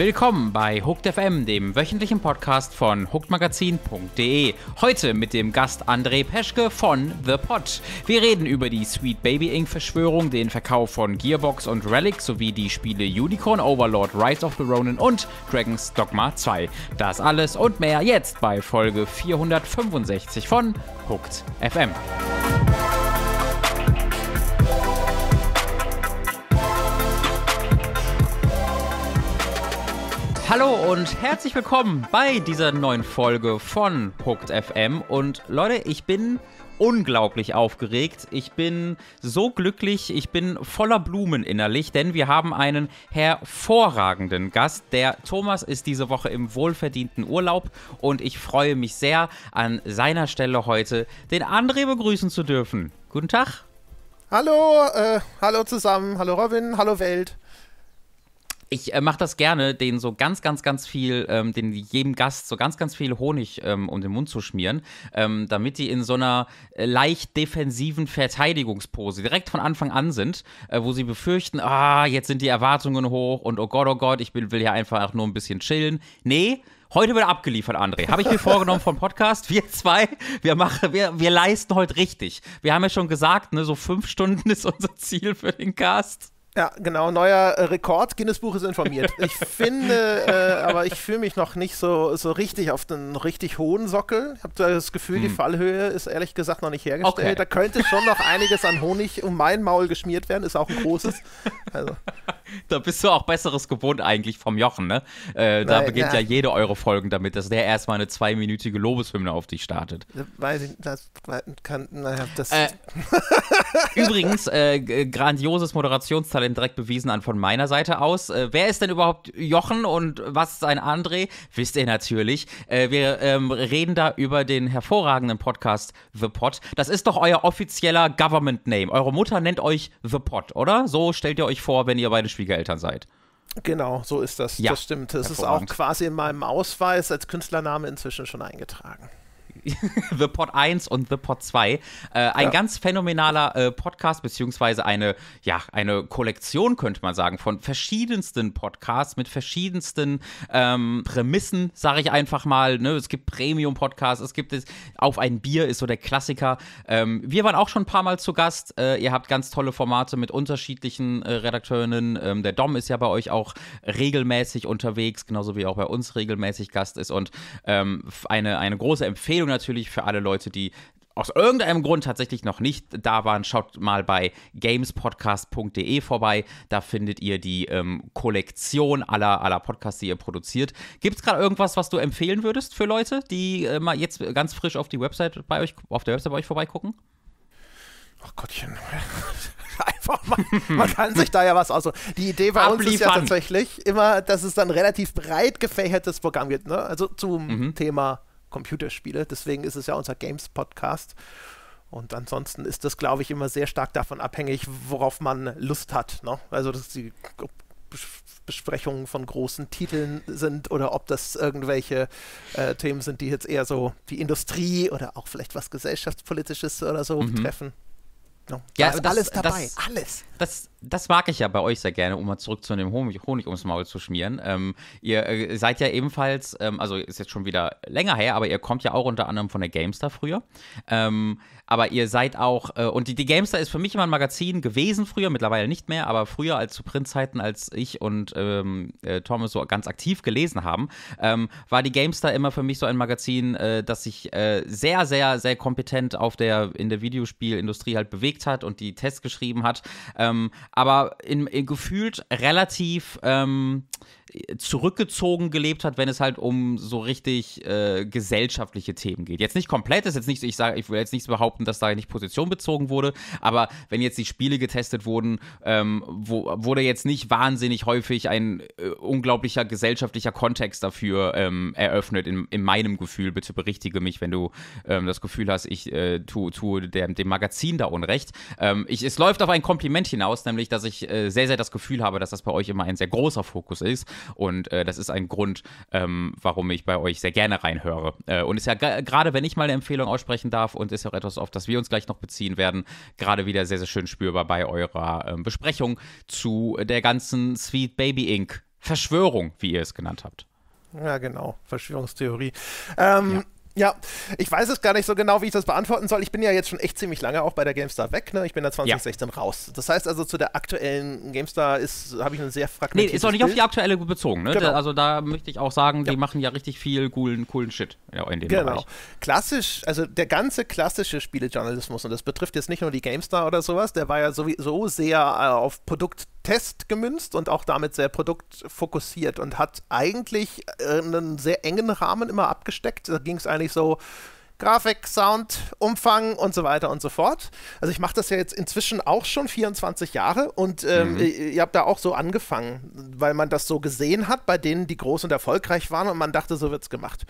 Willkommen bei Hooked FM, dem wöchentlichen Podcast von hookedmagazin.de. Heute mit dem Gast André Peschke von The Pod. Wir reden über die Sweet Baby Ink Verschwörung, den Verkauf von Gearbox und Relic sowie die Spiele Unicorn Overlord, Rise of the Ronin und Dragon's Dogma 2. Das alles und mehr jetzt bei Folge 465 von Hooked FM. Hallo und herzlich willkommen bei dieser neuen Folge von Hooked FM. Und Leute, ich bin unglaublich aufgeregt. Ich bin so glücklich, ich bin voller Blumen innerlich, denn wir haben einen hervorragenden Gast. Der Thomas ist diese Woche im wohlverdienten Urlaub und ich freue mich sehr, an seiner Stelle heute den André begrüßen zu dürfen. Guten Tag. Hallo, äh, hallo zusammen, hallo Robin, hallo Welt ich äh, mache das gerne, den so ganz, ganz, ganz viel, ähm, den jedem Gast so ganz, ganz viel Honig ähm, um den Mund zu schmieren, ähm, damit die in so einer äh, leicht defensiven Verteidigungspose direkt von Anfang an sind, äh, wo sie befürchten, ah, jetzt sind die Erwartungen hoch und oh Gott, oh Gott, ich will, will ja einfach nur ein bisschen chillen. Nee, Heute wird abgeliefert, André. Habe ich mir vorgenommen vom Podcast. Wir zwei, wir machen, wir, wir leisten heute richtig. Wir haben ja schon gesagt, ne, so fünf Stunden ist unser Ziel für den Cast. Ja, genau, neuer äh, Rekord. Guinness Buch ist informiert. Ich finde, äh, aber ich fühle mich noch nicht so, so richtig auf den richtig hohen Sockel. Ich habe das Gefühl, hm. die Fallhöhe ist ehrlich gesagt noch nicht hergestellt. Okay. Da könnte schon noch einiges an Honig um mein Maul geschmiert werden. Ist auch ein großes. Also. Da bist du auch Besseres gewohnt eigentlich vom Jochen, ne? Äh, da beginnt ja. ja jede eure Folgen damit, dass der erstmal eine zweiminütige Lobeshymne auf dich startet. Äh, weiß ich, das kann, naja, das. Äh, übrigens, grandioses Moderationstalent Jerusalem direkt bewiesen an von meiner Seite aus. Äh, wer ist denn überhaupt Jochen und was ist ein André? Wisst ihr natürlich. Äh, wir ähm, reden da über den hervorragenden Podcast The Pot. Das ist doch euer offizieller Government Name. Eure Mutter nennt euch The Pot, oder? So stellt ihr euch vor, wenn ihr beide Schwiegereltern seid. Genau, so ist das. Ja, das stimmt. Es ist auch quasi in meinem Ausweis als Künstlername inzwischen schon eingetragen. The Pod 1 und The Pod 2. Äh, ein ja. ganz phänomenaler äh, Podcast, beziehungsweise eine, ja, eine Kollektion, könnte man sagen, von verschiedensten Podcasts mit verschiedensten ähm, Prämissen, sage ich einfach mal. Ne? Es gibt Premium-Podcasts, es gibt es, Auf ein Bier ist so der Klassiker. Ähm, wir waren auch schon ein paar Mal zu Gast. Äh, ihr habt ganz tolle Formate mit unterschiedlichen äh, Redakteurinnen. Ähm, der Dom ist ja bei euch auch regelmäßig unterwegs, genauso wie er auch bei uns regelmäßig Gast ist. Und ähm, eine, eine große Empfehlung natürlich für alle Leute, die aus irgendeinem Grund tatsächlich noch nicht da waren, schaut mal bei gamespodcast.de vorbei. Da findet ihr die ähm, Kollektion aller, aller Podcasts, die ihr produziert. Gibt es gerade irgendwas, was du empfehlen würdest für Leute, die äh, mal jetzt ganz frisch auf die Website bei euch, auf der Website bei euch vorbeigucken? Ach oh Gottchen. Einfach mal, man kann sich da ja was aus. Die Idee bei Abliefern. uns ist ja tatsächlich immer, dass es dann relativ breit gefächertes Programm gibt. Ne? Also zum mhm. Thema Computerspiele. Deswegen ist es ja unser Games-Podcast. Und ansonsten ist das, glaube ich, immer sehr stark davon abhängig, worauf man Lust hat. Ne? Also dass die Besprechungen von großen Titeln sind oder ob das irgendwelche äh, Themen sind, die jetzt eher so die Industrie oder auch vielleicht was gesellschaftspolitisches oder so mhm. betreffen. No. Ja, da ist das, alles dabei, das, alles. Das, das mag ich ja bei euch sehr gerne, um mal zurück zu dem Honig, Honig ums Maul zu schmieren. Ähm, ihr äh, seid ja ebenfalls, ähm, also ist jetzt schon wieder länger her, aber ihr kommt ja auch unter anderem von der Gamestar früher. Ähm, aber ihr seid auch, äh, und die, die, Gamestar ist für mich immer ein Magazin gewesen früher, mittlerweile nicht mehr, aber früher als zu Printzeiten, als ich und ähm, äh, Thomas so ganz aktiv gelesen haben, ähm, war die Gamestar immer für mich so ein Magazin, äh, das sich äh, sehr, sehr, sehr kompetent auf der, in der Videospielindustrie halt bewegt hat und die Tests geschrieben hat ähm, aber in, in gefühlt relativ ähm, zurückgezogen gelebt hat, wenn es halt um so richtig äh, gesellschaftliche Themen geht. Jetzt nicht komplett, ist jetzt nicht, ich sage, ich will jetzt nichts behaupten, dass da nicht Position bezogen wurde, aber wenn jetzt die Spiele getestet wurden, ähm, wo, wurde jetzt nicht wahnsinnig häufig ein äh, unglaublicher gesellschaftlicher Kontext dafür ähm, eröffnet, in, in, meinem Gefühl. Bitte berichtige mich, wenn du ähm, das Gefühl hast, ich äh, tue, tue dem, dem, Magazin da Unrecht. Ähm, ich, es läuft auf ein Kompliment hinaus, nämlich, dass ich äh, sehr, sehr das Gefühl habe, dass das bei euch immer ein sehr großer Fokus ist und äh, das ist ein Grund, ähm, warum ich bei euch sehr gerne reinhöre. Äh, und ist ja gerade, wenn ich mal eine Empfehlung aussprechen darf und ist ja auch etwas, auf das wir uns gleich noch beziehen werden, gerade wieder sehr, sehr schön spürbar bei eurer ähm, Besprechung zu der ganzen Sweet Baby Inc. Verschwörung, wie ihr es genannt habt. Ja, genau, Verschwörungstheorie. Ähm, ja. Ja, ich weiß es gar nicht so genau, wie ich das beantworten soll. Ich bin ja jetzt schon echt ziemlich lange auch bei der GameStar weg. Ne? Ich bin da 2016 ja. raus. Das heißt also, zu der aktuellen GameStar habe ich einen sehr fragmentierte. Nee, ist auch nicht Bild. auf die aktuelle bezogen. Ne? Genau. also da möchte ich auch sagen, ja. die machen ja richtig viel coolen, coolen Shit in dem genau. Bereich. Klassisch, also der ganze klassische Spielejournalismus, und das betrifft jetzt nicht nur die GameStar oder sowas, der war ja sowieso sehr äh, auf Produkt Test gemünzt und auch damit sehr produktfokussiert und hat eigentlich äh, einen sehr engen Rahmen immer abgesteckt. Da ging es eigentlich so Grafik, Sound, Umfang und so weiter und so fort. Also ich mache das ja jetzt inzwischen auch schon 24 Jahre und ähm, mhm. ihr habt da auch so angefangen, weil man das so gesehen hat bei denen, die groß und erfolgreich waren und man dachte, so wird es gemacht.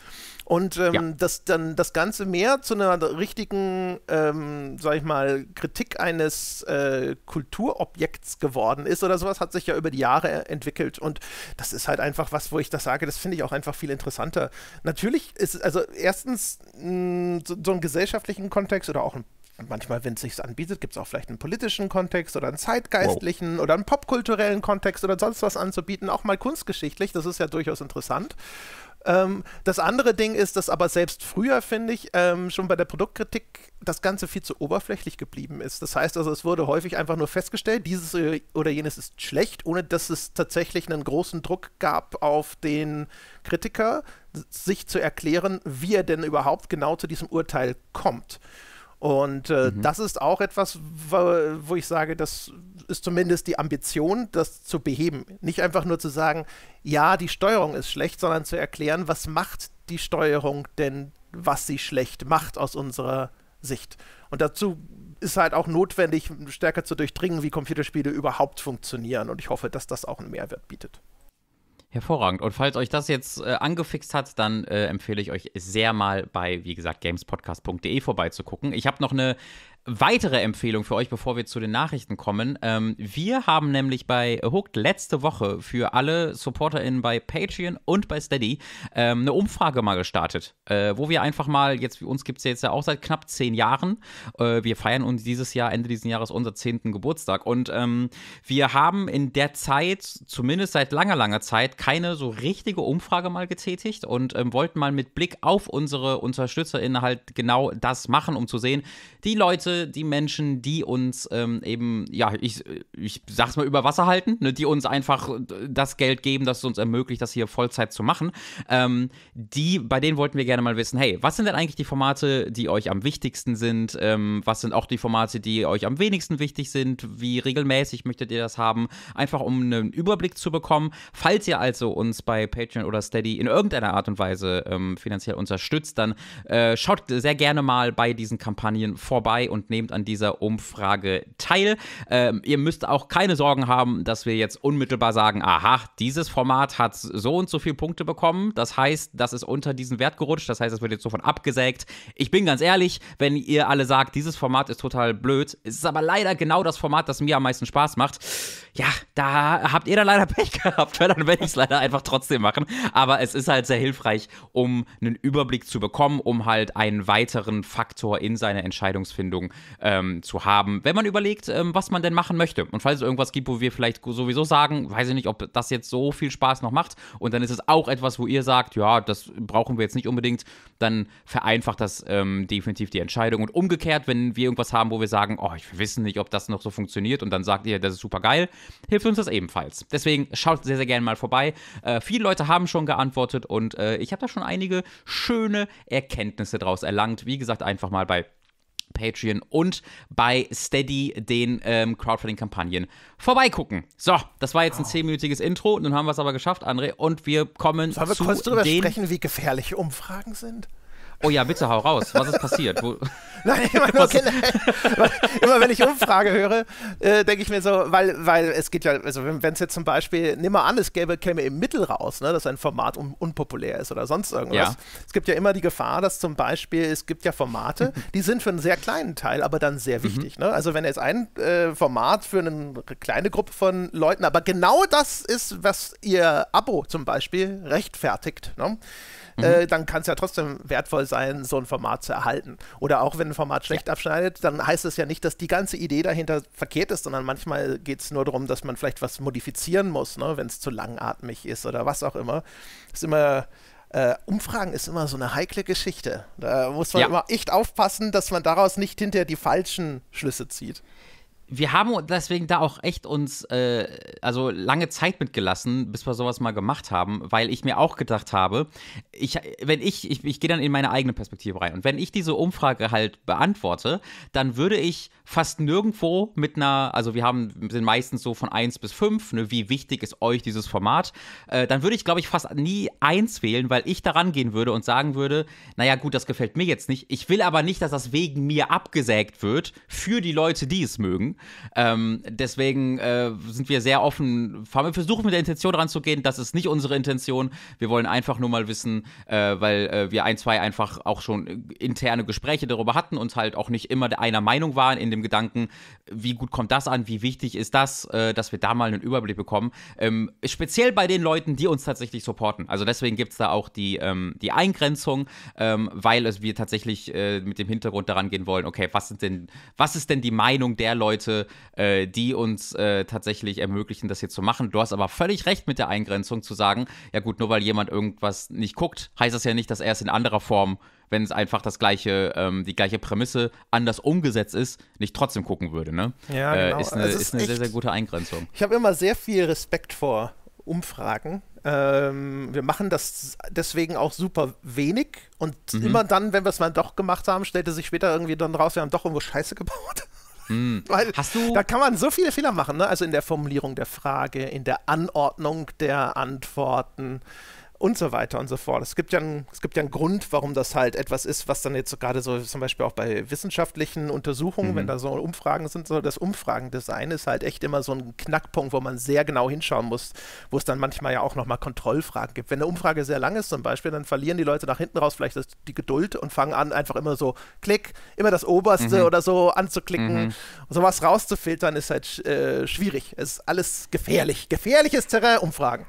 Und ähm, ja. das dann das Ganze mehr zu einer richtigen, ähm, sag ich mal, Kritik eines äh, Kulturobjekts geworden ist oder sowas, hat sich ja über die Jahre e, entwickelt. Und das ist halt einfach was, wo ich das sage, das finde ich auch einfach viel interessanter. Natürlich ist, es, also erstens, mh, so, so einen gesellschaftlichen Kontext oder auch einen manchmal, wenn es sich anbietet, gibt es auch vielleicht einen politischen Kontext oder einen zeitgeistlichen wow. oder einen popkulturellen Kontext oder sonst was anzubieten, auch mal kunstgeschichtlich, das ist ja durchaus interessant. Ähm, das andere Ding ist, dass aber selbst früher, finde ich, ähm, schon bei der Produktkritik das Ganze viel zu oberflächlich geblieben ist. Das heißt also, es wurde häufig einfach nur festgestellt, dieses oder jenes ist schlecht, ohne dass es tatsächlich einen großen Druck gab auf den Kritiker, sich zu erklären, wie er denn überhaupt genau zu diesem Urteil kommt. Und äh, mhm. das ist auch etwas, wo, wo, ich sage, das ist zumindest die Ambition, das zu beheben. Nicht einfach nur zu sagen, ja, die Steuerung ist schlecht, sondern zu erklären, was macht die Steuerung denn, was sie schlecht macht aus unserer Sicht. Und dazu ist halt auch notwendig, stärker zu durchdringen, wie Computerspiele überhaupt funktionieren. Und ich hoffe, dass das auch einen Mehrwert bietet. Hervorragend. Und falls euch das jetzt äh, angefixt hat, dann äh, empfehle ich euch sehr mal bei, wie gesagt, gamespodcast.de vorbeizugucken. Ich habe noch eine weitere Empfehlung für euch, bevor wir zu den Nachrichten kommen. Ähm, wir haben nämlich bei Hooked letzte Woche für alle SupporterInnen bei Patreon und bei Steady ähm, eine Umfrage mal gestartet, äh, wo wir einfach mal, jetzt uns gibt es ja jetzt ja auch seit knapp zehn Jahren, äh, wir feiern uns dieses Jahr, Ende dieses Jahres, unser zehnten Geburtstag und ähm, wir haben in der Zeit, zumindest seit langer, langer Zeit, keine so richtige Umfrage mal getätigt und ähm, wollten mal mit Blick auf unsere UnterstützerInnen halt genau das machen, um zu sehen, die Leute, die Menschen, die uns ähm, eben, ja, ich, ich sag's mal über Wasser halten, ne, die uns einfach das Geld geben, das es uns ermöglicht, das hier Vollzeit zu machen, ähm, die, bei denen wollten wir gerne mal wissen, hey, was sind denn eigentlich die Formate, die euch am wichtigsten sind? Ähm, was sind auch die Formate, die euch am wenigsten wichtig sind? Wie regelmäßig möchtet ihr das haben? Einfach um einen Überblick zu bekommen. Falls ihr also uns bei Patreon oder Steady in irgendeiner Art und Weise ähm, finanziell unterstützt, dann äh, schaut sehr gerne mal bei diesen Kampagnen vorbei und und nehmt an dieser Umfrage teil. Ähm, ihr müsst auch keine Sorgen haben, dass wir jetzt unmittelbar sagen, aha, dieses Format hat so und so viele Punkte bekommen. Das heißt, das ist unter diesen Wert gerutscht. Das heißt, es wird jetzt sofort abgesägt. Ich bin ganz ehrlich, wenn ihr alle sagt, dieses Format ist total blöd, es ist aber leider genau das Format, das mir am meisten Spaß macht. Ja, da habt ihr dann leider Pech gehabt, weil dann werde ich es leider einfach trotzdem machen. Aber es ist halt sehr hilfreich, um einen Überblick zu bekommen, um halt einen weiteren Faktor in seine Entscheidungsfindung ähm, zu haben, wenn man überlegt, ähm, was man denn machen möchte. Und falls es irgendwas gibt, wo wir vielleicht sowieso sagen, weiß ich nicht, ob das jetzt so viel Spaß noch macht. Und dann ist es auch etwas, wo ihr sagt, ja, das brauchen wir jetzt nicht unbedingt. Dann vereinfacht das ähm, definitiv die Entscheidung. Und umgekehrt, wenn wir irgendwas haben, wo wir sagen, oh, ich weiß nicht, ob das noch so funktioniert. Und dann sagt ihr, das ist super geil, hilft uns das ebenfalls. Deswegen schaut sehr, sehr gerne mal vorbei. Äh, viele Leute haben schon geantwortet und äh, ich habe da schon einige schöne Erkenntnisse draus erlangt. Wie gesagt, einfach mal bei Patreon und bei Steady den ähm, Crowdfunding-Kampagnen vorbeigucken. So, das war jetzt ein zehnminütiges Intro, nun haben wir es aber geschafft, André, und wir kommen Sollen wir zu kurz drüber sprechen, wie gefährlich Umfragen sind? Oh ja, bitte hau raus. Was ist passiert? Wo Nein, immer, nur Kinder, immer wenn ich Umfrage höre, äh, denke ich mir so, weil, weil es geht ja, also wenn es jetzt zum Beispiel, nimm mal an, es gäbe, käme im Mittel raus, ne, dass ein Format un unpopulär ist oder sonst irgendwas. Ja. Es gibt ja immer die Gefahr, dass zum Beispiel, es gibt ja Formate, die sind für einen sehr kleinen Teil, aber dann sehr mhm. wichtig. Mhm. Ne? Also wenn jetzt ein äh, Format für eine kleine Gruppe von Leuten, aber genau das ist, was ihr Abo zum Beispiel rechtfertigt. Ne? Mhm. äh, dann kann es ja trotzdem wertvoll sein, so ein Format zu erhalten. Oder auch wenn ein Format schlecht ja. abschneidet, dann heißt es ja nicht, dass die ganze Idee dahinter verkehrt ist, sondern manchmal geht es nur darum, dass man vielleicht was modifizieren muss, ne? wenn es zu langatmig ist oder was auch immer. Ist immer äh, Umfragen ist immer so eine heikle Geschichte. Da muss man ja. immer echt aufpassen, dass man daraus nicht hinter die falschen Schlüsse zieht wir haben deswegen da auch echt uns äh, also lange Zeit mitgelassen, bis wir sowas mal gemacht haben, weil ich mir auch gedacht habe, ich, wenn ich, ich, ich gehe dann in meine eigene Perspektive rein und wenn ich diese Umfrage halt beantworte, dann würde ich fast nirgendwo mit einer, also wir haben, sind meistens so von 1 bis 5, ne, wie wichtig ist euch dieses Format, äh, dann würde ich, glaube ich, fast nie eins wählen, weil ich daran gehen würde und sagen würde, naja gut, das gefällt mir jetzt nicht, ich will aber nicht, dass das wegen mir abgesägt wird für die Leute, die es mögen. Ähm, deswegen äh, sind wir sehr offen, wir versuchen mit der Intention ranzugehen, das ist nicht unsere Intention. Wir wollen einfach nur mal wissen, äh, weil äh, wir ein, zwei einfach auch schon interne Gespräche darüber hatten und halt auch nicht immer einer Meinung waren in dem Gedanken, wie gut kommt das an, wie wichtig ist das, äh, dass wir da mal einen Überblick bekommen. Ähm, speziell bei den Leuten, die uns tatsächlich supporten. Also deswegen gibt es da auch die, ähm, die Eingrenzung, ähm, weil es wir tatsächlich äh, mit dem Hintergrund daran gehen wollen, okay, was sind denn, was ist denn die Meinung der Leute, Leute, äh, die uns äh, tatsächlich ermöglichen, das hier zu machen. Du hast aber völlig recht mit der Eingrenzung zu sagen, ja gut, nur weil jemand irgendwas nicht guckt, heißt das ja nicht, dass er es in anderer Form, wenn es einfach das gleiche, ähm, die gleiche Prämisse anders umgesetzt ist, nicht trotzdem gucken würde. Ne? Ja, äh, genau. Äh, ist eine, also ist ist eine sehr, sehr gute Eingrenzung. Ich habe immer sehr viel Respekt vor Umfragen. Ähm, wir machen das deswegen auch super wenig und mhm. immer dann, wenn wir es mal doch gemacht haben, stellte sich später irgendwie dann raus, wir haben doch irgendwo Scheiße gebaut. Mm. Weil Hast du da kann man so viele Fehler machen, ne? also in der Formulierung der Frage, in der Anordnung der Antworten und so weiter und so fort. Es gibt, ja einen, gibt ja einen Grund, warum das halt etwas ist, was dann jetzt gerade so zum Beispiel auch bei wissenschaftlichen Untersuchungen, mhm. wenn da so Umfragen sind, so das Umfragendesign ist halt echt immer so ein Knackpunkt, wo man sehr genau hinschauen muss, wo es dann manchmal ja auch nochmal Kontrollfragen gibt. Wenn eine Umfrage sehr lang ist zum Beispiel, dann verlieren die Leute nach hinten raus vielleicht das, die Geduld und fangen an, einfach immer so Klick, immer das Oberste mhm. oder so anzuklicken. Mhm. Sowas rauszufiltern ist halt äh, schwierig. Es ist alles gefährlich. Gefährliches Terrain, Umfragen.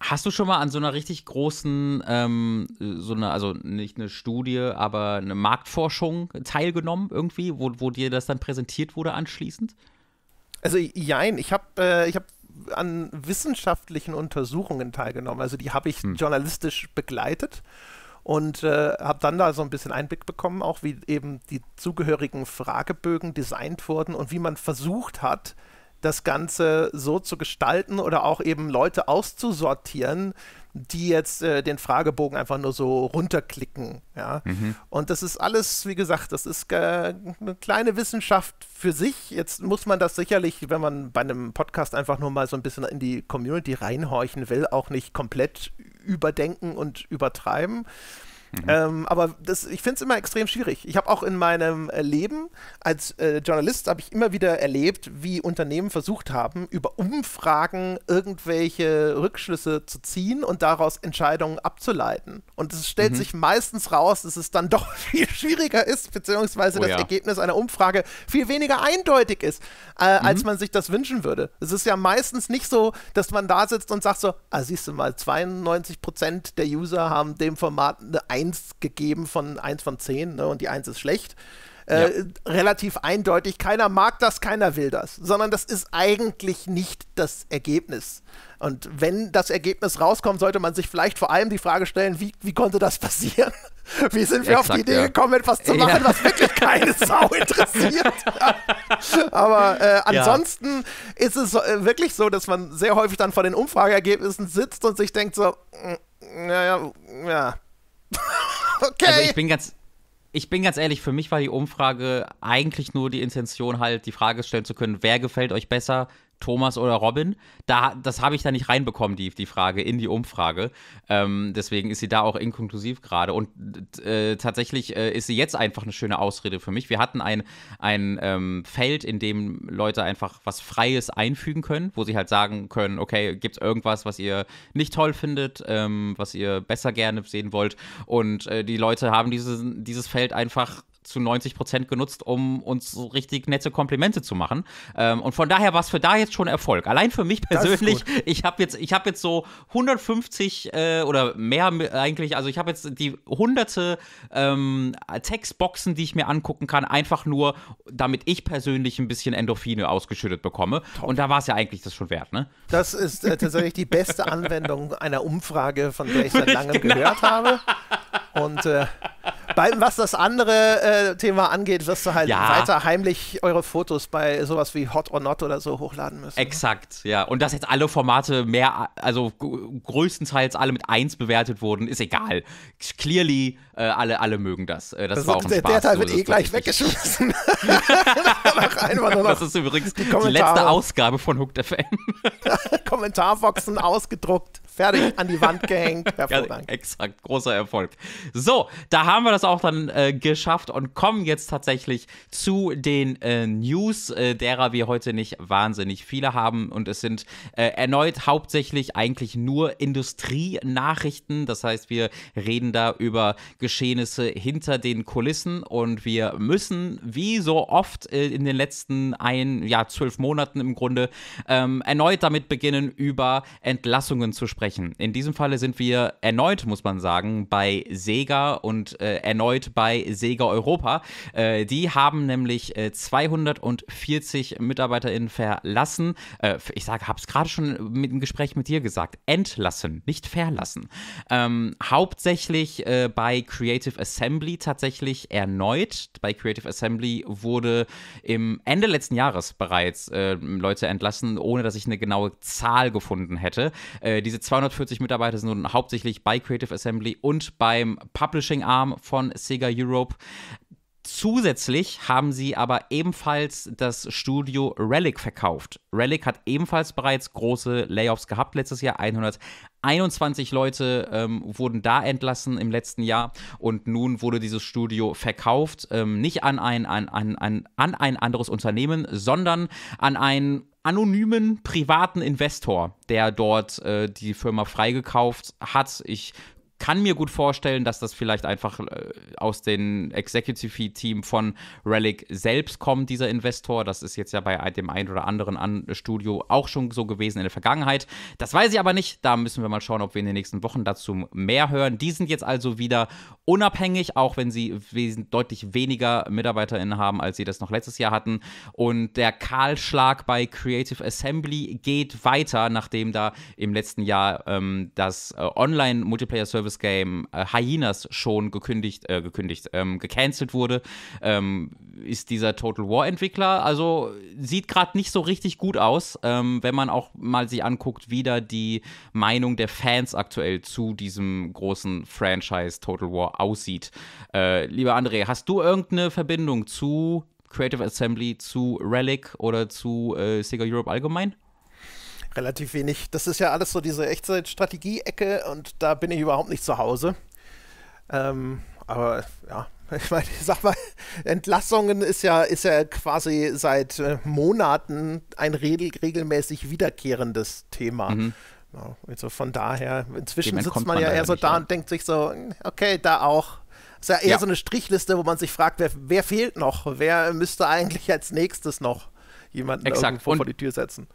Hast du schon mal an so einer richtig großen, ähm, so eine, also nicht eine Studie, aber eine Marktforschung teilgenommen irgendwie, wo, wo dir das dann präsentiert wurde anschließend? Also jein, ich habe äh, hab an wissenschaftlichen Untersuchungen teilgenommen. Also die habe ich hm. journalistisch begleitet und äh, habe dann da so ein bisschen Einblick bekommen, auch wie eben die zugehörigen Fragebögen designt wurden und wie man versucht hat, das Ganze so zu gestalten oder auch eben Leute auszusortieren, die jetzt äh, den Fragebogen einfach nur so runterklicken. Ja? Mhm. Und das ist alles, wie gesagt, das ist äh, eine kleine Wissenschaft für sich. Jetzt muss man das sicherlich, wenn man bei einem Podcast einfach nur mal so ein bisschen in die Community reinhorchen will, auch nicht komplett überdenken und übertreiben. Mhm. Ähm, aber das, ich finde es immer extrem schwierig. Ich habe auch in meinem äh, Leben als äh, Journalist habe ich immer wieder erlebt, wie Unternehmen versucht haben, über Umfragen irgendwelche Rückschlüsse zu ziehen und daraus Entscheidungen abzuleiten. Und es stellt mhm. sich meistens raus, dass es dann doch viel schwieriger ist, beziehungsweise oh, das ja. Ergebnis einer Umfrage viel weniger eindeutig ist, äh, mhm. als man sich das wünschen würde. Es ist ja meistens nicht so, dass man da sitzt und sagt so, ah siehst du mal, 92 Prozent der User haben dem Format eine 1 gegeben von 1 von 10 ne, und die 1 ist schlecht. Äh, ja. Relativ eindeutig, keiner mag das, keiner will das, sondern das ist eigentlich nicht das Ergebnis. Und wenn das Ergebnis rauskommt, sollte man sich vielleicht vor allem die Frage stellen, wie, wie konnte das passieren? Wie sind wir Exakt, auf die Idee ja. gekommen, etwas zu machen, ja. was wirklich keine Sau interessiert? Aber äh, ansonsten ja. ist es äh, wirklich so, dass man sehr häufig dann vor den Umfrageergebnissen sitzt und sich denkt so, naja, mm, mm, ja, okay. Also ich bin ganz, ich bin ganz ehrlich, für mich war die Umfrage eigentlich nur die Intention, halt die Frage stellen zu können, wer gefällt euch besser, Thomas oder Robin. Da, das habe ich da nicht reinbekommen, die, die Frage, in die Umfrage. Ähm, deswegen ist sie da auch inkonklusiv gerade. Und äh, tatsächlich äh, ist sie jetzt einfach eine schöne Ausrede für mich. Wir hatten ein, ein ähm, Feld, in dem Leute einfach was Freies einfügen können, wo sie halt sagen können, okay, gibt es irgendwas, was ihr nicht toll findet, ähm, was ihr besser gerne sehen wollt. Und äh, die Leute haben dieses, dieses Feld einfach zu 90 Prozent genutzt, um uns so richtig nette Komplimente zu machen. Ähm, und von daher war es für da jetzt schon Erfolg. Allein für mich persönlich, ich habe jetzt, ich jetzt so 150 äh, oder mehr eigentlich, also ich habe jetzt die hunderte ähm, Textboxen, die ich mir angucken kann, einfach nur, damit ich persönlich ein bisschen Endorphine ausgeschüttet bekomme. Top. Und da war es ja eigentlich das schon wert, ne? Das ist äh, tatsächlich die beste Anwendung einer Umfrage, von der ich seit langem genau. gehört habe. Und äh, bei, was das andere äh, Thema angeht, wirst du halt ja. weiter heimlich eure Fotos bei sowas wie Hot or Not oder so hochladen müssen. Ne? Exakt, ne? ja. Und dass jetzt alle Formate mehr, also größtenteils alle mit 1 bewertet wurden, ist egal. Clearly, äh, alle, alle mögen das. Äh, das, das, war auch ein der, Spaß. Der Teil so, wird eh gleich weggeschmissen. das ist übrigens die, die letzte Ausgabe von Hooked FM. Kommentarboxen ausgedruckt. Fertig, an die Wand gehängt. Hervorragend. Ja, exakt, großer Erfolg. So, da haben wir das auch dann äh, geschafft und kommen jetzt tatsächlich zu den äh, News, äh, derer wir heute nicht wahnsinnig viele haben. Und es sind äh, erneut hauptsächlich eigentlich nur Industrienachrichten. Das heißt, wir reden da über Geschehnisse hinter den Kulissen und wir müssen, wie so oft äh, in den letzten ein, ja, zwölf Monaten im Grunde, ähm, erneut damit beginnen, über Entlassungen zu sprechen sprechen. In diesem Falle sind wir erneut, muss man sagen, bei Sega und äh, erneut bei Sega Europa. Äh, die haben nämlich äh, 240 MitarbeiterInnen verlassen. Äh, ich sage, habe es gerade schon mit dem Gespräch mit dir gesagt. Entlassen, nicht verlassen. Ähm, hauptsächlich äh, bei Creative Assembly tatsächlich erneut. Bei Creative Assembly wurde im Ende letzten Jahres bereits äh, Leute entlassen, ohne dass ich eine genaue Zahl gefunden hätte. diese 200 240 Mitarbeiter sind nun hauptsächlich bei Creative Assembly und beim Publishing-Arm von Sega Europe. Zusätzlich haben sie aber ebenfalls das Studio Relic verkauft. Relic hat ebenfalls bereits große Layoffs gehabt letztes Jahr. 121 Leute ähm, wurden da entlassen im letzten Jahr und nun wurde dieses Studio verkauft. Ähm, nicht an ein, an, an, an, an ein anderes Unternehmen, sondern an einen anonymen privaten Investor, der dort äh, die Firma freigekauft hat. Ich kann mir gut vorstellen, dass das vielleicht einfach äh, aus dem Executive-Team von Relic selbst kommt, dieser Investor. Das ist jetzt ja bei dem einen oder anderen äh, Studio auch schon so gewesen in der Vergangenheit. Das weiß ich aber nicht. Da müssen wir mal schauen, ob wir in den nächsten Wochen dazu mehr hören. Die sind jetzt also wieder unabhängig, auch wenn sie deutlich weniger MitarbeiterInnen haben, als sie das noch letztes Jahr hatten. Und der Kahlschlag bei Creative Assembly geht weiter, nachdem da im letzten Jahr ähm, das äh, Online-Multiplayer-Service Service Game äh, Hyenas schon gekündigt, äh, gekündigt, ähm, gecancelt wurde, ähm, ist dieser Total War Entwickler. Also sieht gerade nicht so richtig gut aus, ähm, wenn man auch mal sich anguckt, wie da die Meinung der Fans aktuell zu diesem großen Franchise Total War aussieht. Äh, lieber André, hast du irgendeine Verbindung zu Creative Assembly, zu Relic oder zu äh, Sega Europe allgemein? relativ wenig. Das ist ja alles so diese Echtzeitstrategie-Ecke und da bin ich überhaupt nicht zu Hause. Ähm, aber ja, ich meine, ich sag mal, Entlassungen ist ja, ist ja quasi seit äh, Monaten ein regel regelmäßig wiederkehrendes Thema. Mhm. also von daher, inzwischen Dem sitzt man ja eher so da und denkt sich so, okay, da auch. Ist ja eher ja. so eine Strichliste, wo man sich fragt, wer, wer fehlt noch? Wer müsste eigentlich als nächstes noch jemanden irgendwo vor die Tür setzen?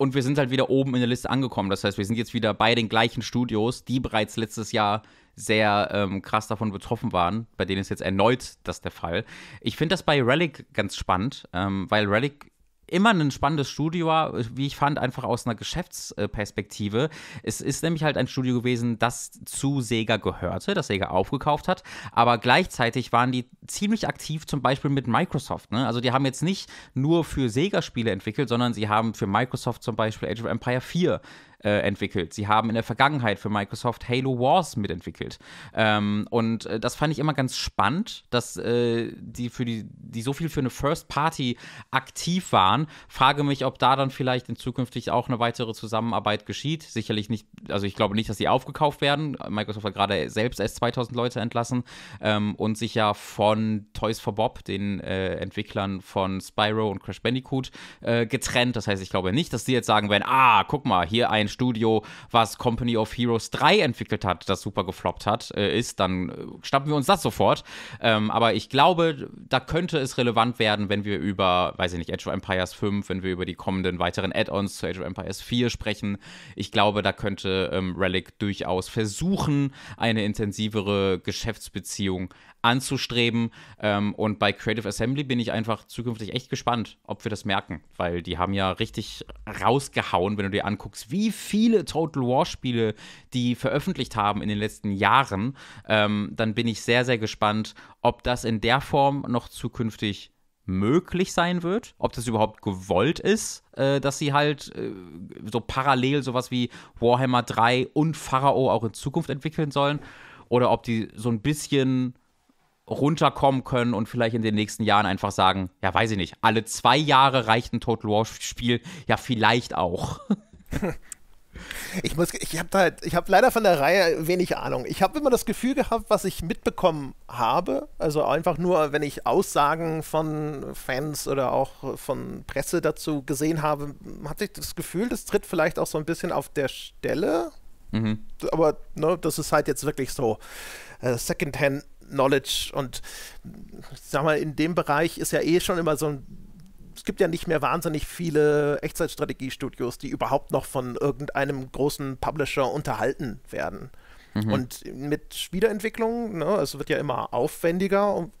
Und wir sind halt wieder oben in der Liste angekommen. Das heißt, wir sind jetzt wieder bei den gleichen Studios, die bereits letztes Jahr sehr ähm, krass davon betroffen waren. Bei denen ist jetzt erneut das der Fall. Ich finde das bei Relic ganz spannend, ähm, weil Relic immer ein spannendes Studio war, wie ich fand, einfach aus einer Geschäftsperspektive. Es ist nämlich halt ein Studio gewesen, das zu Sega gehörte, das Sega aufgekauft hat, aber gleichzeitig waren die ziemlich aktiv, zum Beispiel mit Microsoft. Ne? Also die haben jetzt nicht nur für Sega-Spiele entwickelt, sondern sie haben für Microsoft zum Beispiel Age of Empire 4 äh, entwickelt. Sie haben in der Vergangenheit für Microsoft Halo Wars mitentwickelt. Ähm, und äh, das fand ich immer ganz spannend, dass äh, die, für die, die so viel für eine First Party aktiv waren. Frage mich, ob da dann vielleicht in zukünftig auch eine weitere Zusammenarbeit geschieht. Sicherlich nicht, also ich glaube nicht, dass sie aufgekauft werden. Microsoft hat gerade selbst erst 2000 Leute entlassen ähm, und sich ja von Toys for Bob, den äh, Entwicklern von Spyro und Crash Bandicoot, äh, getrennt. Das heißt, ich glaube nicht, dass die jetzt sagen werden, ah, guck mal, hier ein Studio, was Company of Heroes 3 entwickelt hat, das super gefloppt hat, äh, ist, dann äh, schnappen wir uns das sofort. Ähm, aber ich glaube, da könnte es relevant werden, wenn wir über, weiß ich nicht, Age of Empires 5, wenn wir über die kommenden weiteren Add-ons zu Age of Empires 4 sprechen. Ich glaube, da könnte ähm, Relic durchaus versuchen, eine intensivere Geschäftsbeziehung anzustreben. Ähm, und bei Creative Assembly bin ich einfach zukünftig echt gespannt, ob wir das merken, weil die haben ja richtig rausgehauen, wenn du dir anguckst, wie viele Total War Spiele, die veröffentlicht haben in den letzten Jahren, ähm, dann bin ich sehr, sehr gespannt, ob das in der Form noch zukünftig möglich sein wird, ob das überhaupt gewollt ist, äh, dass sie halt äh, so parallel sowas wie Warhammer 3 und Pharao auch in Zukunft entwickeln sollen oder ob die so ein bisschen runterkommen können und vielleicht in den nächsten Jahren einfach sagen, ja, weiß ich nicht, alle zwei Jahre reicht ein Total War-Spiel, ja, vielleicht auch. Ich muss, ich habe halt, ich habe leider von der Reihe wenig Ahnung. Ich habe immer das Gefühl gehabt, was ich mitbekommen habe, also einfach nur, wenn ich Aussagen von Fans oder auch von Presse dazu gesehen habe, hatte ich das Gefühl, das tritt vielleicht auch so ein bisschen auf der Stelle. Mhm. Aber ne, das ist halt jetzt wirklich so äh, Secondhand Knowledge und ich sag mal, in dem Bereich ist ja eh schon immer so ein es gibt ja nicht mehr wahnsinnig viele Echtzeitstrategiestudios, die überhaupt noch von irgendeinem großen Publisher unterhalten werden. Mhm. Und mit Wiederentwicklung, ne, es wird ja immer aufwendiger und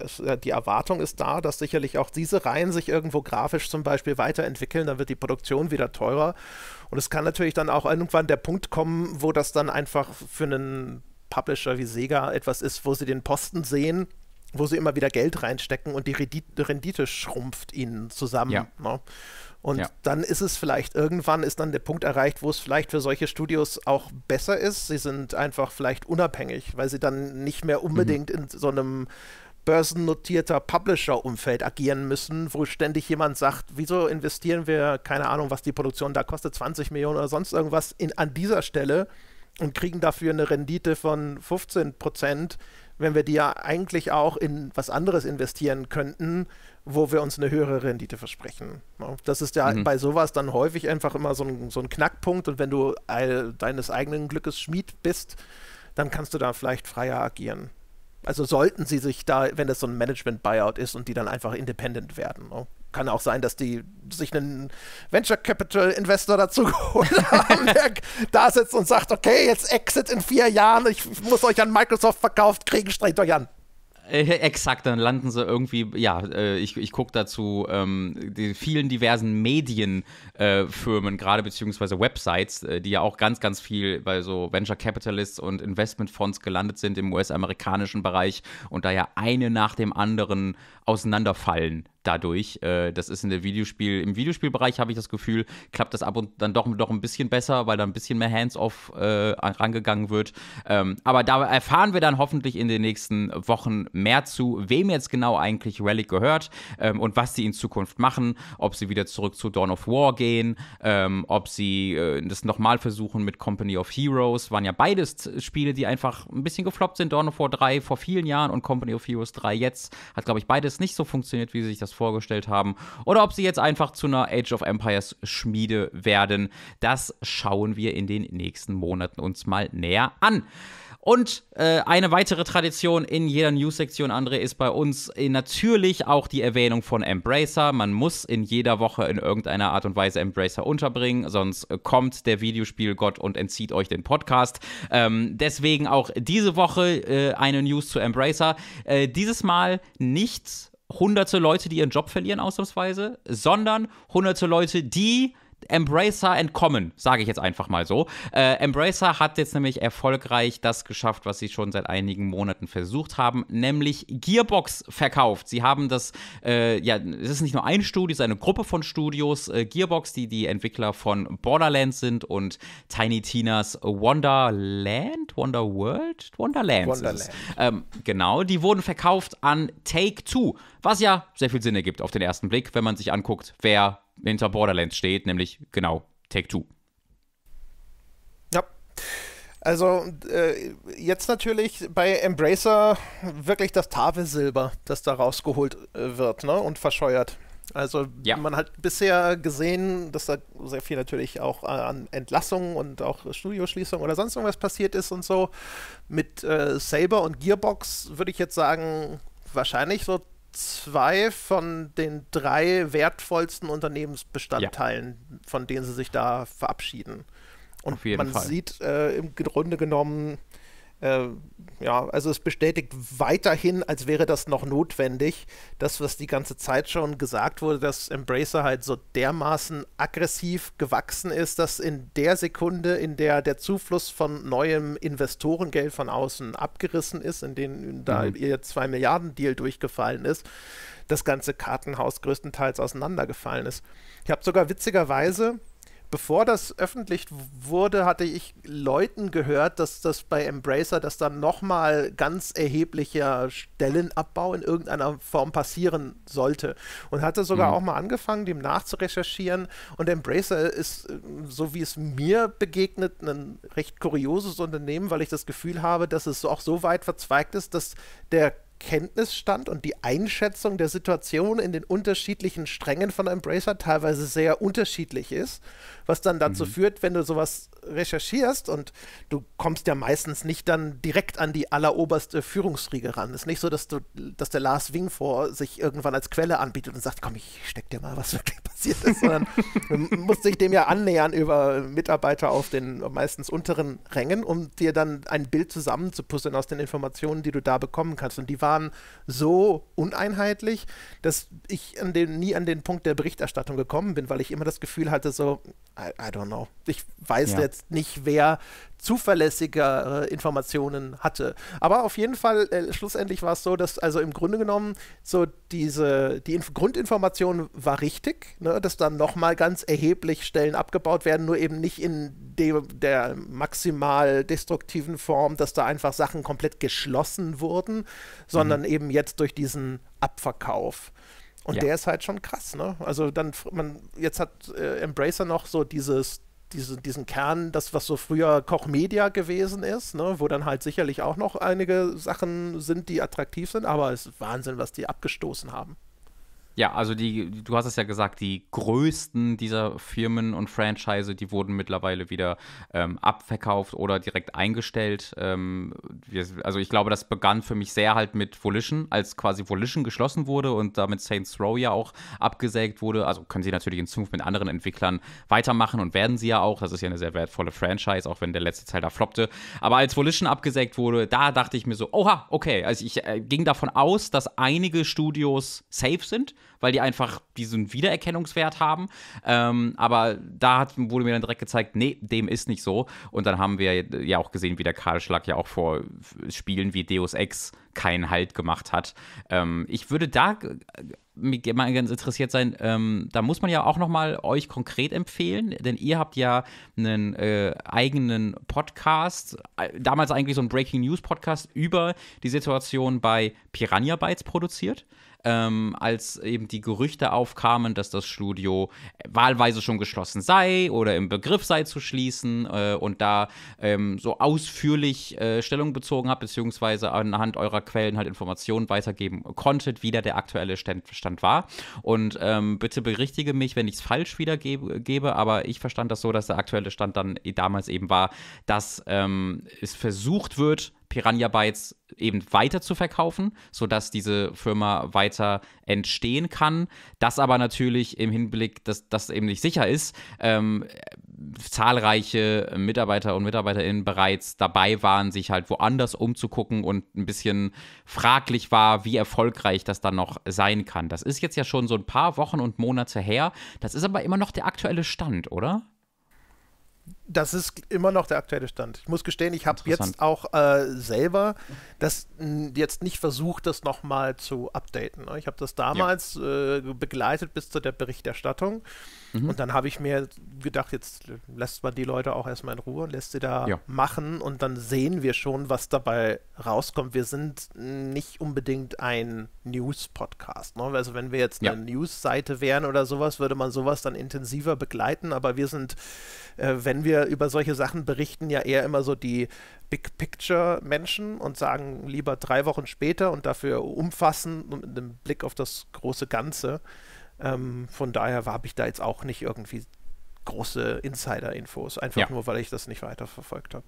es, es, die Erwartung ist da, dass sicherlich auch diese Reihen sich irgendwo grafisch zum Beispiel weiterentwickeln, dann wird die Produktion wieder teurer. Und es kann natürlich dann auch irgendwann der Punkt kommen, wo das dann einfach für einen Publisher wie Sega etwas ist, wo sie den Posten sehen wo sie immer wieder Geld reinstecken und die Rendite, Rendite schrumpft ihnen zusammen. Ja. Ne? Und ja. dann ist es vielleicht irgendwann ist dann der Punkt erreicht, wo es vielleicht für solche Studios auch besser ist. Sie sind einfach vielleicht unabhängig, weil sie dann nicht mehr mhm. unbedingt mhm. in so einem börsennotierter Publisher-Umfeld agieren müssen, wo ständig jemand sagt, wieso investieren wir, keine Ahnung, was die Produktion da kostet, 20 Millionen oder sonst irgendwas in, an dieser Stelle und kriegen dafür eine Rendite von 15 Prozent, wenn wir die ja eigentlich auch in was anderes investieren könnten, wo wir uns eine höhere Rendite versprechen. Ne? Das ist ja mhm. bei sowas dann häufig einfach immer so ein, so ein Knackpunkt und wenn du deines eigenen Glückes Schmied bist, dann kannst du da vielleicht freier agieren. Also sollten sie sich da, wenn das so ein Management-Buyout ist und die dann einfach independent werden. Ne? kann auch sein, dass die sich einen Venture Capital Investor dazu geholt haben, der da sitzt und sagt, okay, jetzt Exit in vier Jahren, ich muss euch an Microsoft verkauft kriegen, strengt euch an. Äh, exakt, dann landen sie irgendwie, ja, äh, ich, ich gucke dazu ähm, die vielen diversen Medienfirmen, äh, gerade beziehungsweise Websites, äh, die ja auch ganz, ganz viel bei so Venture Capitalists und Investmentfonds gelandet sind im US-amerikanischen Bereich und da ja eine nach dem anderen auseinanderfallen dadurch. Äh, das ist in der Videospiel, im Videospielbereich habe ich das Gefühl, klappt das ab und dann doch, doch ein bisschen besser, weil da ein bisschen mehr Hands-off äh, rangegangen wird. Ähm, aber da erfahren wir dann hoffentlich in den nächsten Wochen mehr zu, wem jetzt genau eigentlich Relic gehört ähm, und was sie in Zukunft machen, ob sie wieder zurück zu Dawn of War gehen, ähm, ob sie äh, das nochmal versuchen mit Company of Heroes. Waren ja beides Spiele, die einfach ein bisschen gefloppt sind. Dawn of War 3 vor vielen Jahren und Company of Heroes 3 jetzt. Hat, glaube ich, beides nicht so funktioniert, wie sie sich das vorgestellt haben, oder ob sie jetzt einfach zu einer Age of Empires Schmiede werden, das schauen wir in den nächsten Monaten uns mal näher an. Und äh, eine weitere Tradition in jeder News-Sektion, André, ist bei uns äh, natürlich auch die Erwähnung von Embracer. Man muss in jeder Woche in irgendeiner Art und Weise Embracer unterbringen, sonst kommt der Videospielgott und entzieht euch den Podcast. Ähm, deswegen auch diese Woche äh, eine News zu Embracer. Äh, dieses Mal nichts hunderte Leute, die ihren Job verlieren ausnahmsweise, sondern hunderte Leute, die Embracer entkommen, sage ich jetzt einfach mal so. Äh, Embracer hat jetzt nämlich erfolgreich das geschafft, was sie schon seit einigen Monaten versucht haben, nämlich Gearbox verkauft. Sie haben das, äh, ja, es ist nicht nur ein Studio, es ist eine Gruppe von Studios. Äh, Gearbox, die die Entwickler von Borderlands sind und Tiny Tinas Wonderland, Wonderworld, Wonderlands. Wonderland. Ähm, genau, die wurden verkauft an Take Two. Was ja sehr viel Sinn ergibt auf den ersten Blick, wenn man sich anguckt, wer hinter Borderlands steht, nämlich genau Take-Two. Ja. Also äh, jetzt natürlich bei Embracer wirklich das Tafelsilber, das da rausgeholt äh, wird ne? und verscheuert. Also ja. man hat bisher gesehen, dass da sehr viel natürlich auch an Entlassungen und auch Studioschließungen oder sonst irgendwas passiert ist und so. Mit äh, Saber und Gearbox würde ich jetzt sagen, wahrscheinlich so zwei von den drei wertvollsten Unternehmensbestandteilen, ja. von denen sie sich da verabschieden. Und man Fall. sieht äh, im Grunde genommen äh, ja, also es bestätigt weiterhin, als wäre das noch notwendig, das, was die ganze Zeit schon gesagt wurde, dass Embracer halt so dermaßen aggressiv gewachsen ist, dass in der Sekunde, in der der Zufluss von neuem Investorengeld von außen abgerissen ist, in denen da mhm. ihr 2 Milliarden Deal durchgefallen ist, das ganze Kartenhaus größtenteils auseinandergefallen ist. Ich habe sogar witzigerweise bevor das öffentlich wurde, hatte ich Leuten gehört, dass das bei Embracer, dass da nochmal ganz erheblicher Stellenabbau in irgendeiner Form passieren sollte. Und hatte sogar mhm. auch mal angefangen, dem nachzurecherchieren. Und Embracer ist, äh, so wie es mir begegnet, ein recht kurioses Unternehmen, weil ich das Gefühl habe, dass es auch so weit verzweigt ist, dass der Kenntnisstand und die Einschätzung der Situation in den unterschiedlichen Strängen von Embracer teilweise sehr unterschiedlich ist, was dann dazu mhm. führt, wenn du sowas recherchierst und du kommst ja meistens nicht dann direkt an die alleroberste Führungsriege ran. Es ist nicht so, dass du, dass der Lars Wing vor sich irgendwann als Quelle anbietet und sagt, komm, ich steck dir mal, was wirklich passiert ist, sondern musst dich dem ja annähern über Mitarbeiter auf den meistens unteren Rängen, um dir dann ein Bild zusammenzupuzzeln aus den Informationen, die du da bekommen kannst. Und die waren so uneinheitlich, dass ich an den, nie an den Punkt der Berichterstattung gekommen bin, weil ich immer das Gefühl hatte, so, I, I don't know. Ich weiß ja. jetzt nicht, wer zuverlässigere Informationen hatte. Aber auf jeden Fall, äh, schlussendlich war es so, dass also im Grunde genommen so diese, die Inf Grundinformation war richtig, ne, dass dann nochmal ganz erheblich Stellen abgebaut werden, nur eben nicht in de der maximal destruktiven Form, dass da einfach Sachen komplett geschlossen wurden, sondern mhm. eben jetzt durch diesen Abverkauf. Und ja. der ist halt schon krass, ne? Also dann, man, jetzt hat äh, Embracer noch so dieses diesen, diesen Kern, das, was so früher Kochmedia gewesen ist, ne, wo dann halt sicherlich auch noch einige Sachen sind, die attraktiv sind, aber es ist Wahnsinn, was die abgestoßen haben. Ja, also die, du hast es ja gesagt, die größten dieser Firmen und Franchise, die wurden mittlerweile wieder ähm, abverkauft oder direkt eingestellt. Ähm, wir, also ich glaube, das begann für mich sehr halt mit Volition, als quasi Volition geschlossen wurde und damit Saints Row ja auch abgesägt wurde. Also können sie natürlich in Zukunft mit anderen Entwicklern weitermachen und werden sie ja auch. Das ist ja eine sehr wertvolle Franchise, auch wenn der letzte Teil da floppte. Aber als Volition abgesägt wurde, da dachte ich mir so, oha, okay. Also ich äh, ging davon aus, dass einige Studios safe sind weil die einfach diesen Wiedererkennungswert haben. Ähm, aber da hat, wurde mir dann direkt gezeigt, nee, dem ist nicht so. Und dann haben wir ja auch gesehen, wie der Kahlschlag ja auch vor Spielen wie Deus Ex keinen Halt gemacht hat. Ähm, ich würde da mal ganz interessiert sein, ähm, da muss man ja auch nochmal euch konkret empfehlen, denn ihr habt ja einen äh, eigenen Podcast, äh, damals eigentlich so ein Breaking News Podcast über die Situation bei Piranha Bytes produziert ähm, als eben die Gerüchte aufkamen, dass das Studio wahlweise schon geschlossen sei oder im Begriff sei zu schließen äh, und da ähm, so ausführlich äh, Stellung bezogen habt, beziehungsweise anhand eurer Quellen halt Informationen weitergeben konntet, wie da der aktuelle Stand, Stand war. Und ähm, bitte berichtige mich, wenn ich es falsch wiedergebe, aber ich verstand das so, dass der aktuelle Stand dann eh, damals eben war, dass ähm, es versucht wird, Piranha Bytes eben weiter zu verkaufen, sodass diese Firma weiter entstehen kann. Das aber natürlich im Hinblick, dass das eben nicht sicher ist, ähm, zahlreiche Mitarbeiter und Mitarbeiterinnen bereits dabei waren, sich halt woanders umzugucken und ein bisschen fraglich war, wie erfolgreich das dann noch sein kann. Das ist jetzt ja schon so ein paar Wochen und Monate her. Das ist aber immer noch der aktuelle Stand, oder? Das ist immer noch der aktuelle Stand. Ich muss gestehen, ich habe jetzt auch äh, selber das jetzt nicht versucht, das nochmal zu updaten. Ne? Ich habe das damals ja. äh, begleitet bis zu der Berichterstattung. Mhm. Und dann habe ich mir gedacht, jetzt äh, lässt man die Leute auch erstmal in Ruhe, und lässt sie da ja. machen und dann sehen wir schon, was dabei rauskommt. Wir sind nicht unbedingt ein News-Podcast. Ne? Also wenn wir jetzt ja. eine News-Seite wären oder sowas, würde man sowas dann intensiver begleiten. Aber wir sind, äh, wenn wir wir über solche Sachen berichten ja eher immer so die Big Picture Menschen und sagen lieber drei Wochen später und dafür umfassend und mit einem Blick auf das große Ganze. Ähm, von daher habe ich da jetzt auch nicht irgendwie große Insider-Infos, einfach ja. nur, weil ich das nicht weiter verfolgt habe.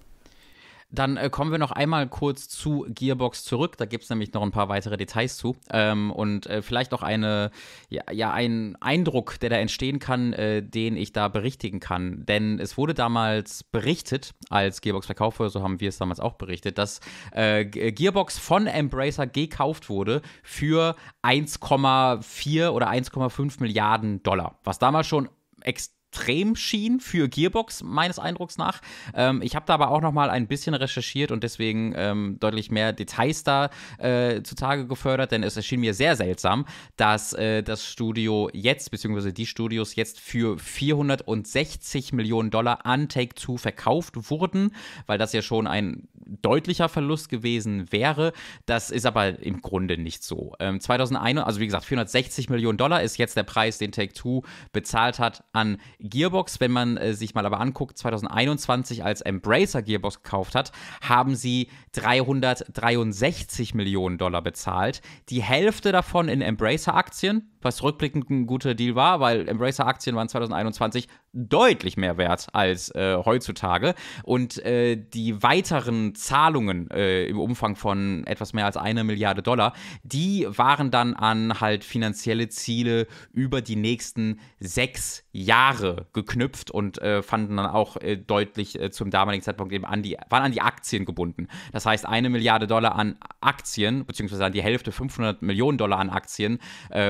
Dann äh, kommen wir noch einmal kurz zu Gearbox zurück. Da gibt es nämlich noch ein paar weitere Details zu. Ähm, und äh, vielleicht noch eine, ja, ja, einen Eindruck, der da entstehen kann, äh, den ich da berichtigen kann. Denn es wurde damals berichtet, als Gearbox verkauft wurde, so haben wir es damals auch berichtet, dass äh, äh, Gearbox von Embracer gekauft wurde für 1,4 oder 1,5 Milliarden Dollar. Was damals schon extrem extrem schien für Gearbox, meines Eindrucks nach. Ähm, ich habe da aber auch noch mal ein bisschen recherchiert und deswegen ähm, deutlich mehr Details da äh, zutage gefördert, denn es erschien mir sehr seltsam, dass äh, das Studio jetzt, beziehungsweise die Studios jetzt für 460 Millionen Dollar an Take-Two verkauft wurden, weil das ja schon ein deutlicher Verlust gewesen wäre. Das ist aber im Grunde nicht so. Ähm, 2001, also wie gesagt, 460 Millionen Dollar ist jetzt der Preis, den Take-Two bezahlt hat an Gearbox, wenn man äh, sich mal aber anguckt, 2021 als Embracer Gearbox gekauft hat, haben sie 363 Millionen Dollar bezahlt. Die Hälfte davon in Embracer-Aktien, was rückblickend ein guter Deal war, weil Embracer-Aktien waren 2021 deutlich mehr wert als äh, heutzutage. Und äh, die weiteren Zahlungen äh, im Umfang von etwas mehr als einer Milliarde Dollar, die waren dann an halt finanzielle Ziele über die nächsten sechs Jahre geknüpft und äh, fanden dann auch äh, deutlich äh, zum damaligen Zeitpunkt eben an die, waren an die Aktien gebunden. Das heißt, eine Milliarde Dollar an Aktien, beziehungsweise an die Hälfte 500 Millionen Dollar an Aktien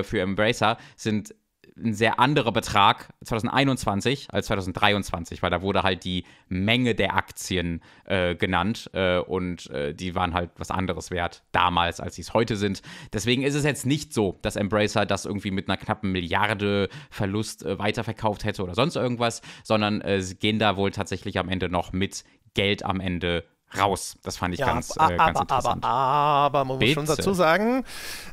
für Embracer sind ein sehr anderer Betrag 2021 als 2023, weil da wurde halt die Menge der Aktien äh, genannt äh, und äh, die waren halt was anderes wert damals, als sie es heute sind. Deswegen ist es jetzt nicht so, dass Embracer das irgendwie mit einer knappen Milliarde Verlust äh, weiterverkauft hätte oder sonst irgendwas, sondern äh, sie gehen da wohl tatsächlich am Ende noch mit Geld am Ende raus. Das fand ich ja, ganz, aber, äh, ganz aber, interessant. Aber, aber, man muss Bitte. schon dazu sagen,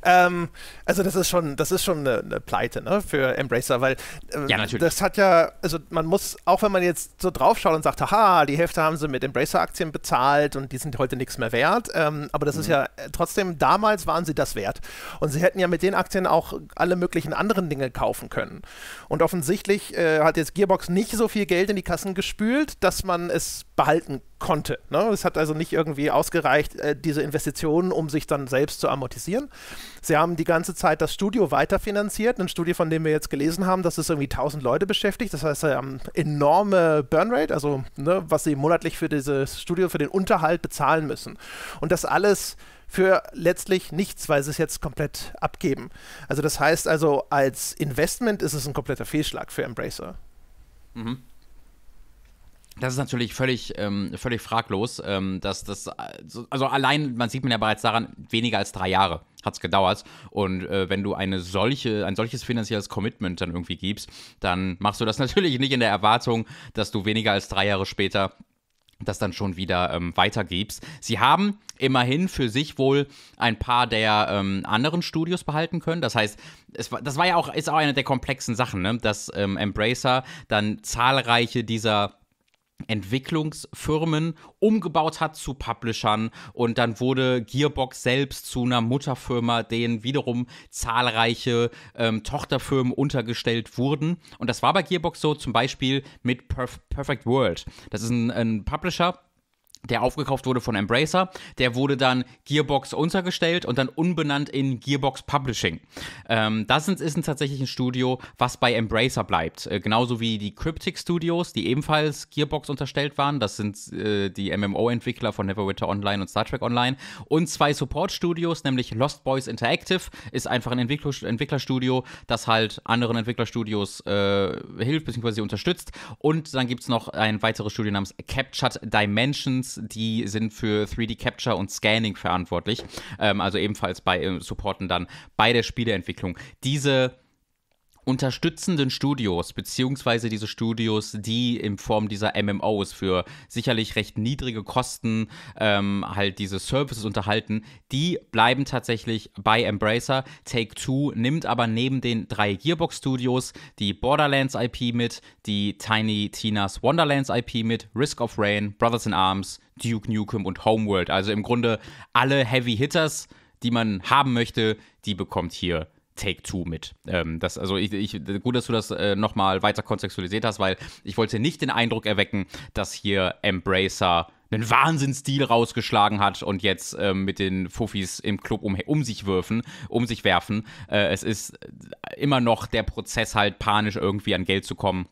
ähm, also das ist schon, das ist schon eine, eine Pleite ne, für Embracer, weil äh, ja, das hat ja, also man muss, auch wenn man jetzt so draufschaut und sagt, haha, die Hälfte haben sie mit Embracer-Aktien bezahlt und die sind heute nichts mehr wert, ähm, aber das mhm. ist ja äh, trotzdem, damals waren sie das wert. Und sie hätten ja mit den Aktien auch alle möglichen anderen Dinge kaufen können. Und offensichtlich äh, hat jetzt Gearbox nicht so viel Geld in die Kassen gespült, dass man es behalten kann konnte. Ne? Es hat also nicht irgendwie ausgereicht, äh, diese Investitionen, um sich dann selbst zu amortisieren. Sie haben die ganze Zeit das Studio weiterfinanziert, ein Studio, von dem wir jetzt gelesen haben, dass es irgendwie 1000 Leute beschäftigt. Das heißt, sie haben enorme Burnrate, also ne, was sie monatlich für dieses Studio, für den Unterhalt bezahlen müssen. Und das alles für letztlich nichts, weil sie es jetzt komplett abgeben. Also das heißt also, als Investment ist es ein kompletter Fehlschlag für Embracer. Mhm. Das ist natürlich völlig, ähm, völlig fraglos, ähm, dass das, äh, also allein, man sieht man ja bereits daran, weniger als drei Jahre hat es gedauert. Und äh, wenn du eine solche, ein solches finanzielles Commitment dann irgendwie gibst, dann machst du das natürlich nicht in der Erwartung, dass du weniger als drei Jahre später das dann schon wieder ähm, weitergibst. Sie haben immerhin für sich wohl ein paar der ähm, anderen Studios behalten können. Das heißt, es war, das war ja auch, ist auch eine der komplexen Sachen, ne? dass ähm, Embracer dann zahlreiche dieser Entwicklungsfirmen umgebaut hat zu Publishern und dann wurde Gearbox selbst zu einer Mutterfirma, denen wiederum zahlreiche ähm, Tochterfirmen untergestellt wurden. Und das war bei Gearbox so zum Beispiel mit Perf Perfect World. Das ist ein, ein Publisher, der aufgekauft wurde von Embracer. Der wurde dann Gearbox untergestellt und dann unbenannt in Gearbox Publishing. Ähm, das ist, tatsächlich ein Studio, was bei Embracer bleibt. Äh, genauso wie die Cryptic Studios, die ebenfalls Gearbox unterstellt waren. Das sind äh, die MMO-Entwickler von Neverwinter Online und Star Trek Online. Und zwei Support-Studios, nämlich Lost Boys Interactive, ist einfach ein Entwickler Entwicklerstudio, das halt anderen Entwicklerstudios äh, hilft bzw. unterstützt. Und dann gibt es noch ein weiteres Studio namens Captured Dimensions die sind für 3D Capture und Scanning verantwortlich, ähm, also ebenfalls bei äh, supporten dann bei der Spieleentwicklung. Diese unterstützenden Studios, beziehungsweise diese Studios, die in Form dieser MMOs für sicherlich recht niedrige Kosten ähm, halt diese Services unterhalten, die bleiben tatsächlich bei Embracer. Take Two nimmt aber neben den drei Gearbox Studios die Borderlands IP mit, die Tiny Tina's Wonderlands IP mit, Risk of Rain, Brothers in Arms, Duke Nukem und Homeworld. Also im Grunde alle Heavy Hitters, die man haben möchte, die bekommt hier Take Two mit. Ähm, das, also ich, ich, gut, dass du das äh, nochmal weiter kontextualisiert hast, weil ich wollte nicht den Eindruck erwecken, dass hier Embracer einen Wahnsinnsdeal rausgeschlagen hat und jetzt ähm, mit den Fuffis im Club um, um sich werfen, um sich werfen. Äh, es ist immer noch der Prozess halt panisch irgendwie an Geld zu kommen,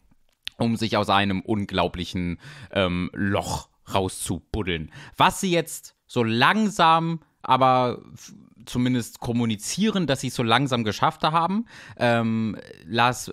um sich aus einem unglaublichen ähm, Loch rauszubuddeln. Was sie jetzt so langsam aber zumindest kommunizieren, dass sie es so langsam geschafft haben. Ähm, Lars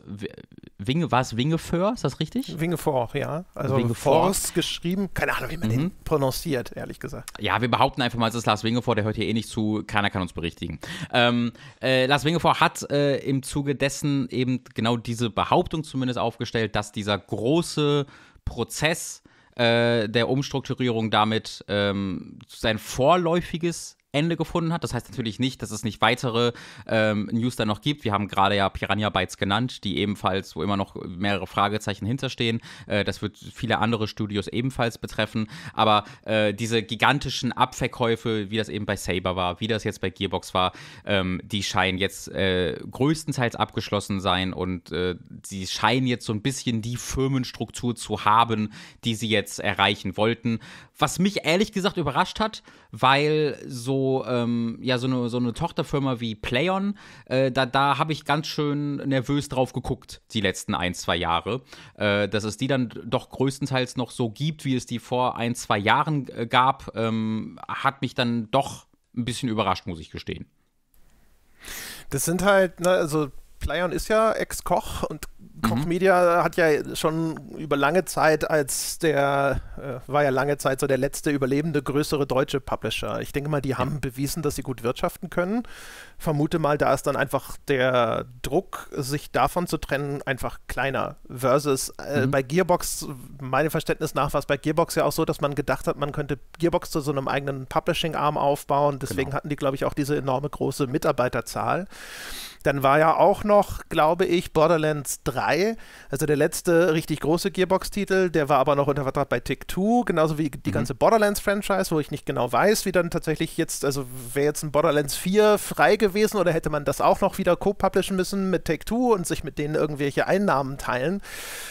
Winge, war es Wingeför, ist das richtig? Wingeför, ja. Also Wingefors geschrieben. Keine Ahnung, wie man mhm. den prononciert, ehrlich gesagt. Ja, wir behaupten einfach mal, es ist Lars Wingeför, der hört hier eh nicht zu, keiner kann uns berichtigen. Ähm, äh, Lars Wingeför hat äh, im Zuge dessen eben genau diese Behauptung zumindest aufgestellt, dass dieser große Prozess äh, der Umstrukturierung damit ähm, sein vorläufiges Ende gefunden hat. Das heißt natürlich nicht, dass es nicht weitere ähm, News da noch gibt. Wir haben gerade ja Piranha Bytes genannt, die ebenfalls, wo immer noch mehrere Fragezeichen hinterstehen. Äh, das wird viele andere Studios ebenfalls betreffen. Aber äh, diese gigantischen Abverkäufe, wie das eben bei Saber war, wie das jetzt bei Gearbox war, ähm, die scheinen jetzt äh, größtenteils abgeschlossen sein und äh, sie scheinen jetzt so ein bisschen die Firmenstruktur zu haben, die sie jetzt erreichen wollten. Was mich ehrlich gesagt überrascht hat, weil so, ähm, ja, so eine, so eine Tochterfirma wie Playon, äh, da, da habe ich ganz schön nervös drauf geguckt, die letzten ein, zwei Jahre, äh, dass es die dann doch größtenteils noch so gibt, wie es die vor ein, zwei Jahren äh, gab, ähm, hat mich dann doch ein bisschen überrascht, muss ich gestehen. Das sind halt, ne, also Playon ist ja Ex-Koch und Koch mhm. Media hat ja schon über lange Zeit als der, äh, war ja lange Zeit so der letzte überlebende größere deutsche Publisher. Ich denke mal, die haben bewiesen, dass sie gut wirtschaften können. Vermute mal, da ist dann einfach der Druck, sich davon zu trennen, einfach kleiner. Versus äh, mhm. bei Gearbox, meinem Verständnis nach, war es bei Gearbox ja auch so, dass man gedacht hat, man könnte Gearbox zu so einem eigenen Publishing-Arm aufbauen. Deswegen genau. hatten die, glaube ich, auch diese enorme große Mitarbeiterzahl. Dann war ja auch noch, glaube ich, Borderlands 3, also der letzte richtig große Gearbox-Titel, der war aber noch unter Vertrag bei Tick 2, genauso wie die mhm. ganze Borderlands-Franchise, wo ich nicht genau weiß, wie dann tatsächlich jetzt, also wäre jetzt ein Borderlands 4 frei gewesen oder hätte man das auch noch wieder co-publishen müssen mit Take Two und sich mit denen irgendwelche Einnahmen teilen.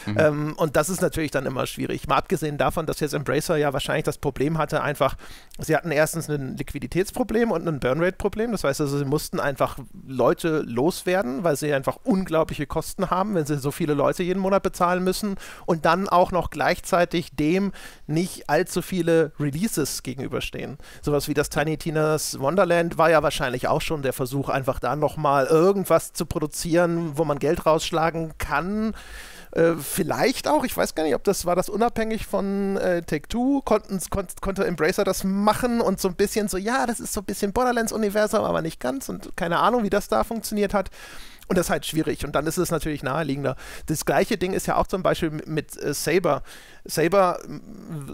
Mhm. Ähm, und das ist natürlich dann immer schwierig. Mal abgesehen davon, dass jetzt Embracer ja wahrscheinlich das Problem hatte, einfach Sie hatten erstens ein Liquiditätsproblem und ein Burnrate-Problem. Das heißt also, sie mussten einfach Leute loswerden, weil sie einfach unglaubliche Kosten haben, wenn sie so viele Leute jeden Monat bezahlen müssen und dann auch noch gleichzeitig dem nicht allzu viele Releases gegenüberstehen. Sowas wie das Tiny Tina's Wonderland war ja wahrscheinlich auch schon der Versuch, einfach da nochmal irgendwas zu produzieren, wo man Geld rausschlagen kann äh, vielleicht auch, ich weiß gar nicht, ob das war das unabhängig von äh, Take Two, konnten, kon konnte Embracer das machen und so ein bisschen so, ja, das ist so ein bisschen Borderlands-Universum, aber nicht ganz und keine Ahnung, wie das da funktioniert hat. Und das ist halt schwierig. Und dann ist es natürlich naheliegender. Das gleiche Ding ist ja auch zum Beispiel mit, mit äh, Saber. Saber,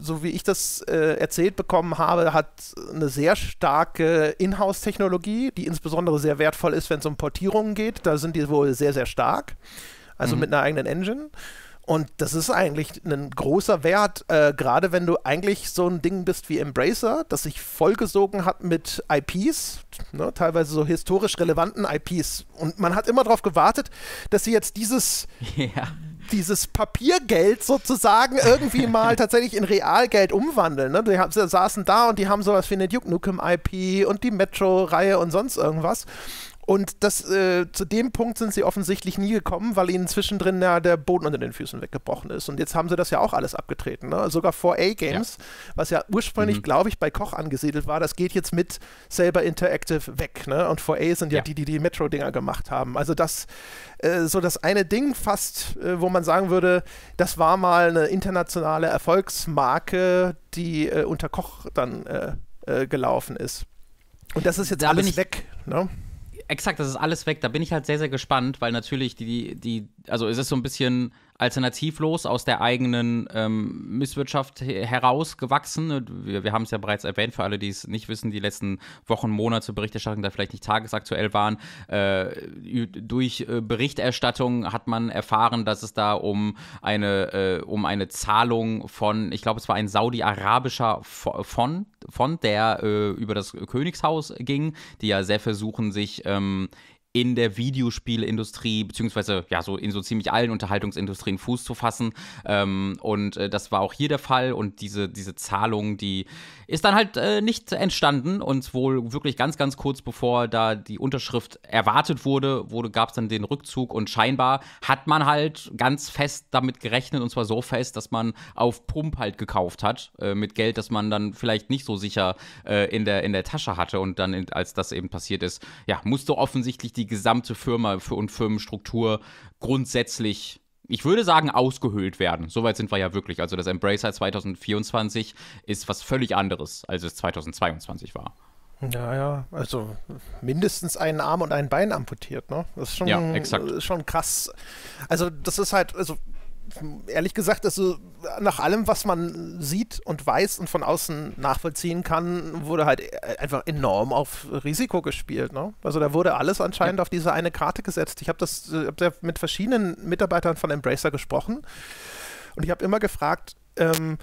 so wie ich das äh, erzählt bekommen habe, hat eine sehr starke Inhouse-Technologie, die insbesondere sehr wertvoll ist, wenn es um Portierungen geht. Da sind die wohl sehr, sehr stark also mhm. mit einer eigenen Engine. Und das ist eigentlich ein großer Wert, äh, gerade wenn du eigentlich so ein Ding bist wie Embracer, das sich vollgesogen hat mit IPs, ne, teilweise so historisch relevanten IPs. Und man hat immer darauf gewartet, dass sie jetzt dieses, ja. dieses Papiergeld sozusagen irgendwie mal tatsächlich in Realgeld umwandeln. Ne? Die, haben, die saßen da und die haben sowas wie eine Duke Nukem IP und die Metro-Reihe und sonst irgendwas. Und das, äh, zu dem Punkt sind sie offensichtlich nie gekommen, weil ihnen zwischendrin ja der Boden unter den Füßen weggebrochen ist. Und jetzt haben sie das ja auch alles abgetreten. Ne? Sogar 4A Games, ja. was ja ursprünglich, mhm. glaube ich, bei Koch angesiedelt war, das geht jetzt mit Saber Interactive weg. Ne? Und 4A sind ja, ja. die, die die Metro-Dinger gemacht haben. Also das, äh, so das eine Ding fast, äh, wo man sagen würde, das war mal eine internationale Erfolgsmarke, die äh, unter Koch dann äh, äh gelaufen ist. Und das ist jetzt da alles weg. Ne? exakt, das ist alles weg. Da bin ich halt sehr, sehr gespannt, weil natürlich die, die, also es ist so ein bisschen alternativlos aus der eigenen ähm, Misswirtschaft herausgewachsen. Wir, wir haben es ja bereits erwähnt, für alle, die es nicht wissen, die letzten Wochen, Monate Berichterstattung da vielleicht nicht tagesaktuell waren. Äh, durch äh, Berichterstattung hat man erfahren, dass es da um eine, äh, um eine Zahlung von, ich glaube, es war ein saudi-arabischer Fond, Fond, der äh, über das Königshaus ging, die ja sehr versuchen, sich ähm, in der Videospielindustrie, beziehungsweise ja, so in so ziemlich allen Unterhaltungsindustrien Fuß zu fassen. Ähm, und äh, das war auch hier der Fall. Und diese, diese Zahlungen, die ist dann halt äh, nicht entstanden und wohl wirklich ganz, ganz kurz bevor da die Unterschrift erwartet wurde, wurde gab es dann den Rückzug und scheinbar hat man halt ganz fest damit gerechnet und zwar so fest, dass man auf Pump halt gekauft hat äh, mit Geld, das man dann vielleicht nicht so sicher äh, in, der, in der Tasche hatte und dann, in, als das eben passiert ist, ja, musste offensichtlich die gesamte Firma und Firmenstruktur grundsätzlich ich würde sagen, ausgehöhlt werden. Soweit sind wir ja wirklich. Also das Embracer 2024 ist was völlig anderes, als es 2022 war. Ja, ja, also mindestens einen Arm und ein Bein amputiert, ne? Das ist schon, ja, exakt. Ist schon krass. Also das ist halt, also ehrlich gesagt, also nach allem, was man sieht und weiß und von außen nachvollziehen kann, wurde halt einfach enorm auf Risiko gespielt. Ne? Also da wurde alles anscheinend ja. auf diese eine Karte gesetzt. Ich habe das äh, hab mit verschiedenen Mitarbeitern von Embracer gesprochen und ich habe immer gefragt, ähm,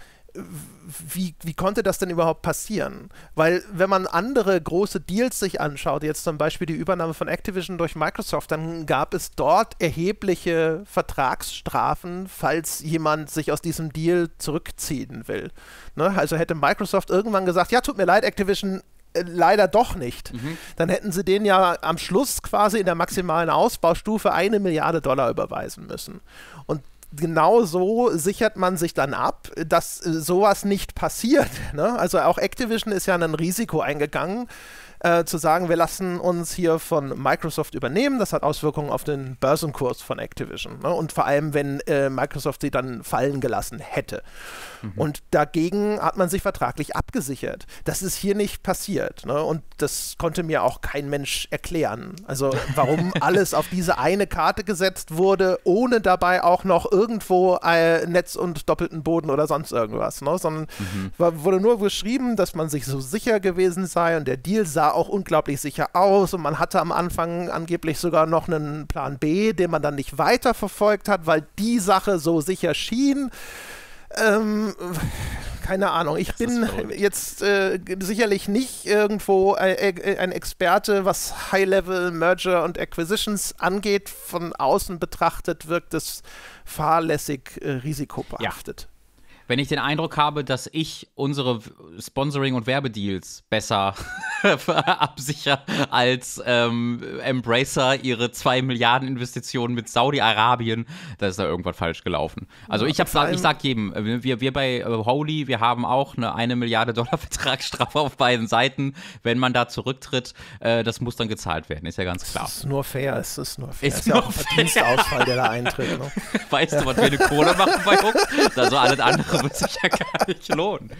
wie, wie konnte das denn überhaupt passieren? Weil wenn man andere große Deals sich anschaut, jetzt zum Beispiel die Übernahme von Activision durch Microsoft, dann gab es dort erhebliche Vertragsstrafen, falls jemand sich aus diesem Deal zurückziehen will. Ne? Also hätte Microsoft irgendwann gesagt, ja, tut mir leid, Activision, äh, leider doch nicht. Mhm. Dann hätten sie den ja am Schluss quasi in der maximalen Ausbaustufe eine Milliarde Dollar überweisen müssen genau so sichert man sich dann ab, dass äh, sowas nicht passiert. Ne? Also auch Activision ist ja ein Risiko eingegangen äh, zu sagen, wir lassen uns hier von Microsoft übernehmen, das hat Auswirkungen auf den Börsenkurs von Activision. Ne? Und vor allem, wenn äh, Microsoft sie dann fallen gelassen hätte. Mhm. Und dagegen hat man sich vertraglich abgesichert. Das ist hier nicht passiert. Ne? Und das konnte mir auch kein Mensch erklären. Also warum alles auf diese eine Karte gesetzt wurde, ohne dabei auch noch irgendwo äh, Netz und doppelten Boden oder sonst irgendwas. Ne? Sondern mhm. wurde nur geschrieben, dass man sich so sicher gewesen sei und der Deal sah auch unglaublich sicher aus und man hatte am Anfang angeblich sogar noch einen Plan B, den man dann nicht weiterverfolgt hat, weil die Sache so sicher schien. Ähm, keine Ahnung. Ich das bin jetzt äh, sicherlich nicht irgendwo äh, äh, ein Experte, was High-Level-Merger und Acquisitions angeht. Von außen betrachtet wirkt es fahrlässig äh, risikobehaftet. Ja wenn ich den Eindruck habe, dass ich unsere Sponsoring- und Werbedeals besser absichere als ähm, Embracer ihre 2 Milliarden Investitionen mit Saudi-Arabien, da ist da irgendwas falsch gelaufen. Also ich, hab, ich sag jedem, äh, wir, wir bei äh, Holy, wir haben auch eine 1 Milliarde Dollar Vertragsstrafe auf beiden Seiten. Wenn man da zurücktritt, äh, das muss dann gezahlt werden, ist ja ganz klar. Es ist nur fair, es ist nur fair. es ist, nur ja auch ein Verdienstausfall, der da eintritt. Ne? Weißt ja. du, was wir eine Kohle machen bei uns? Also alles andere wird sich ja gar nicht lohnen.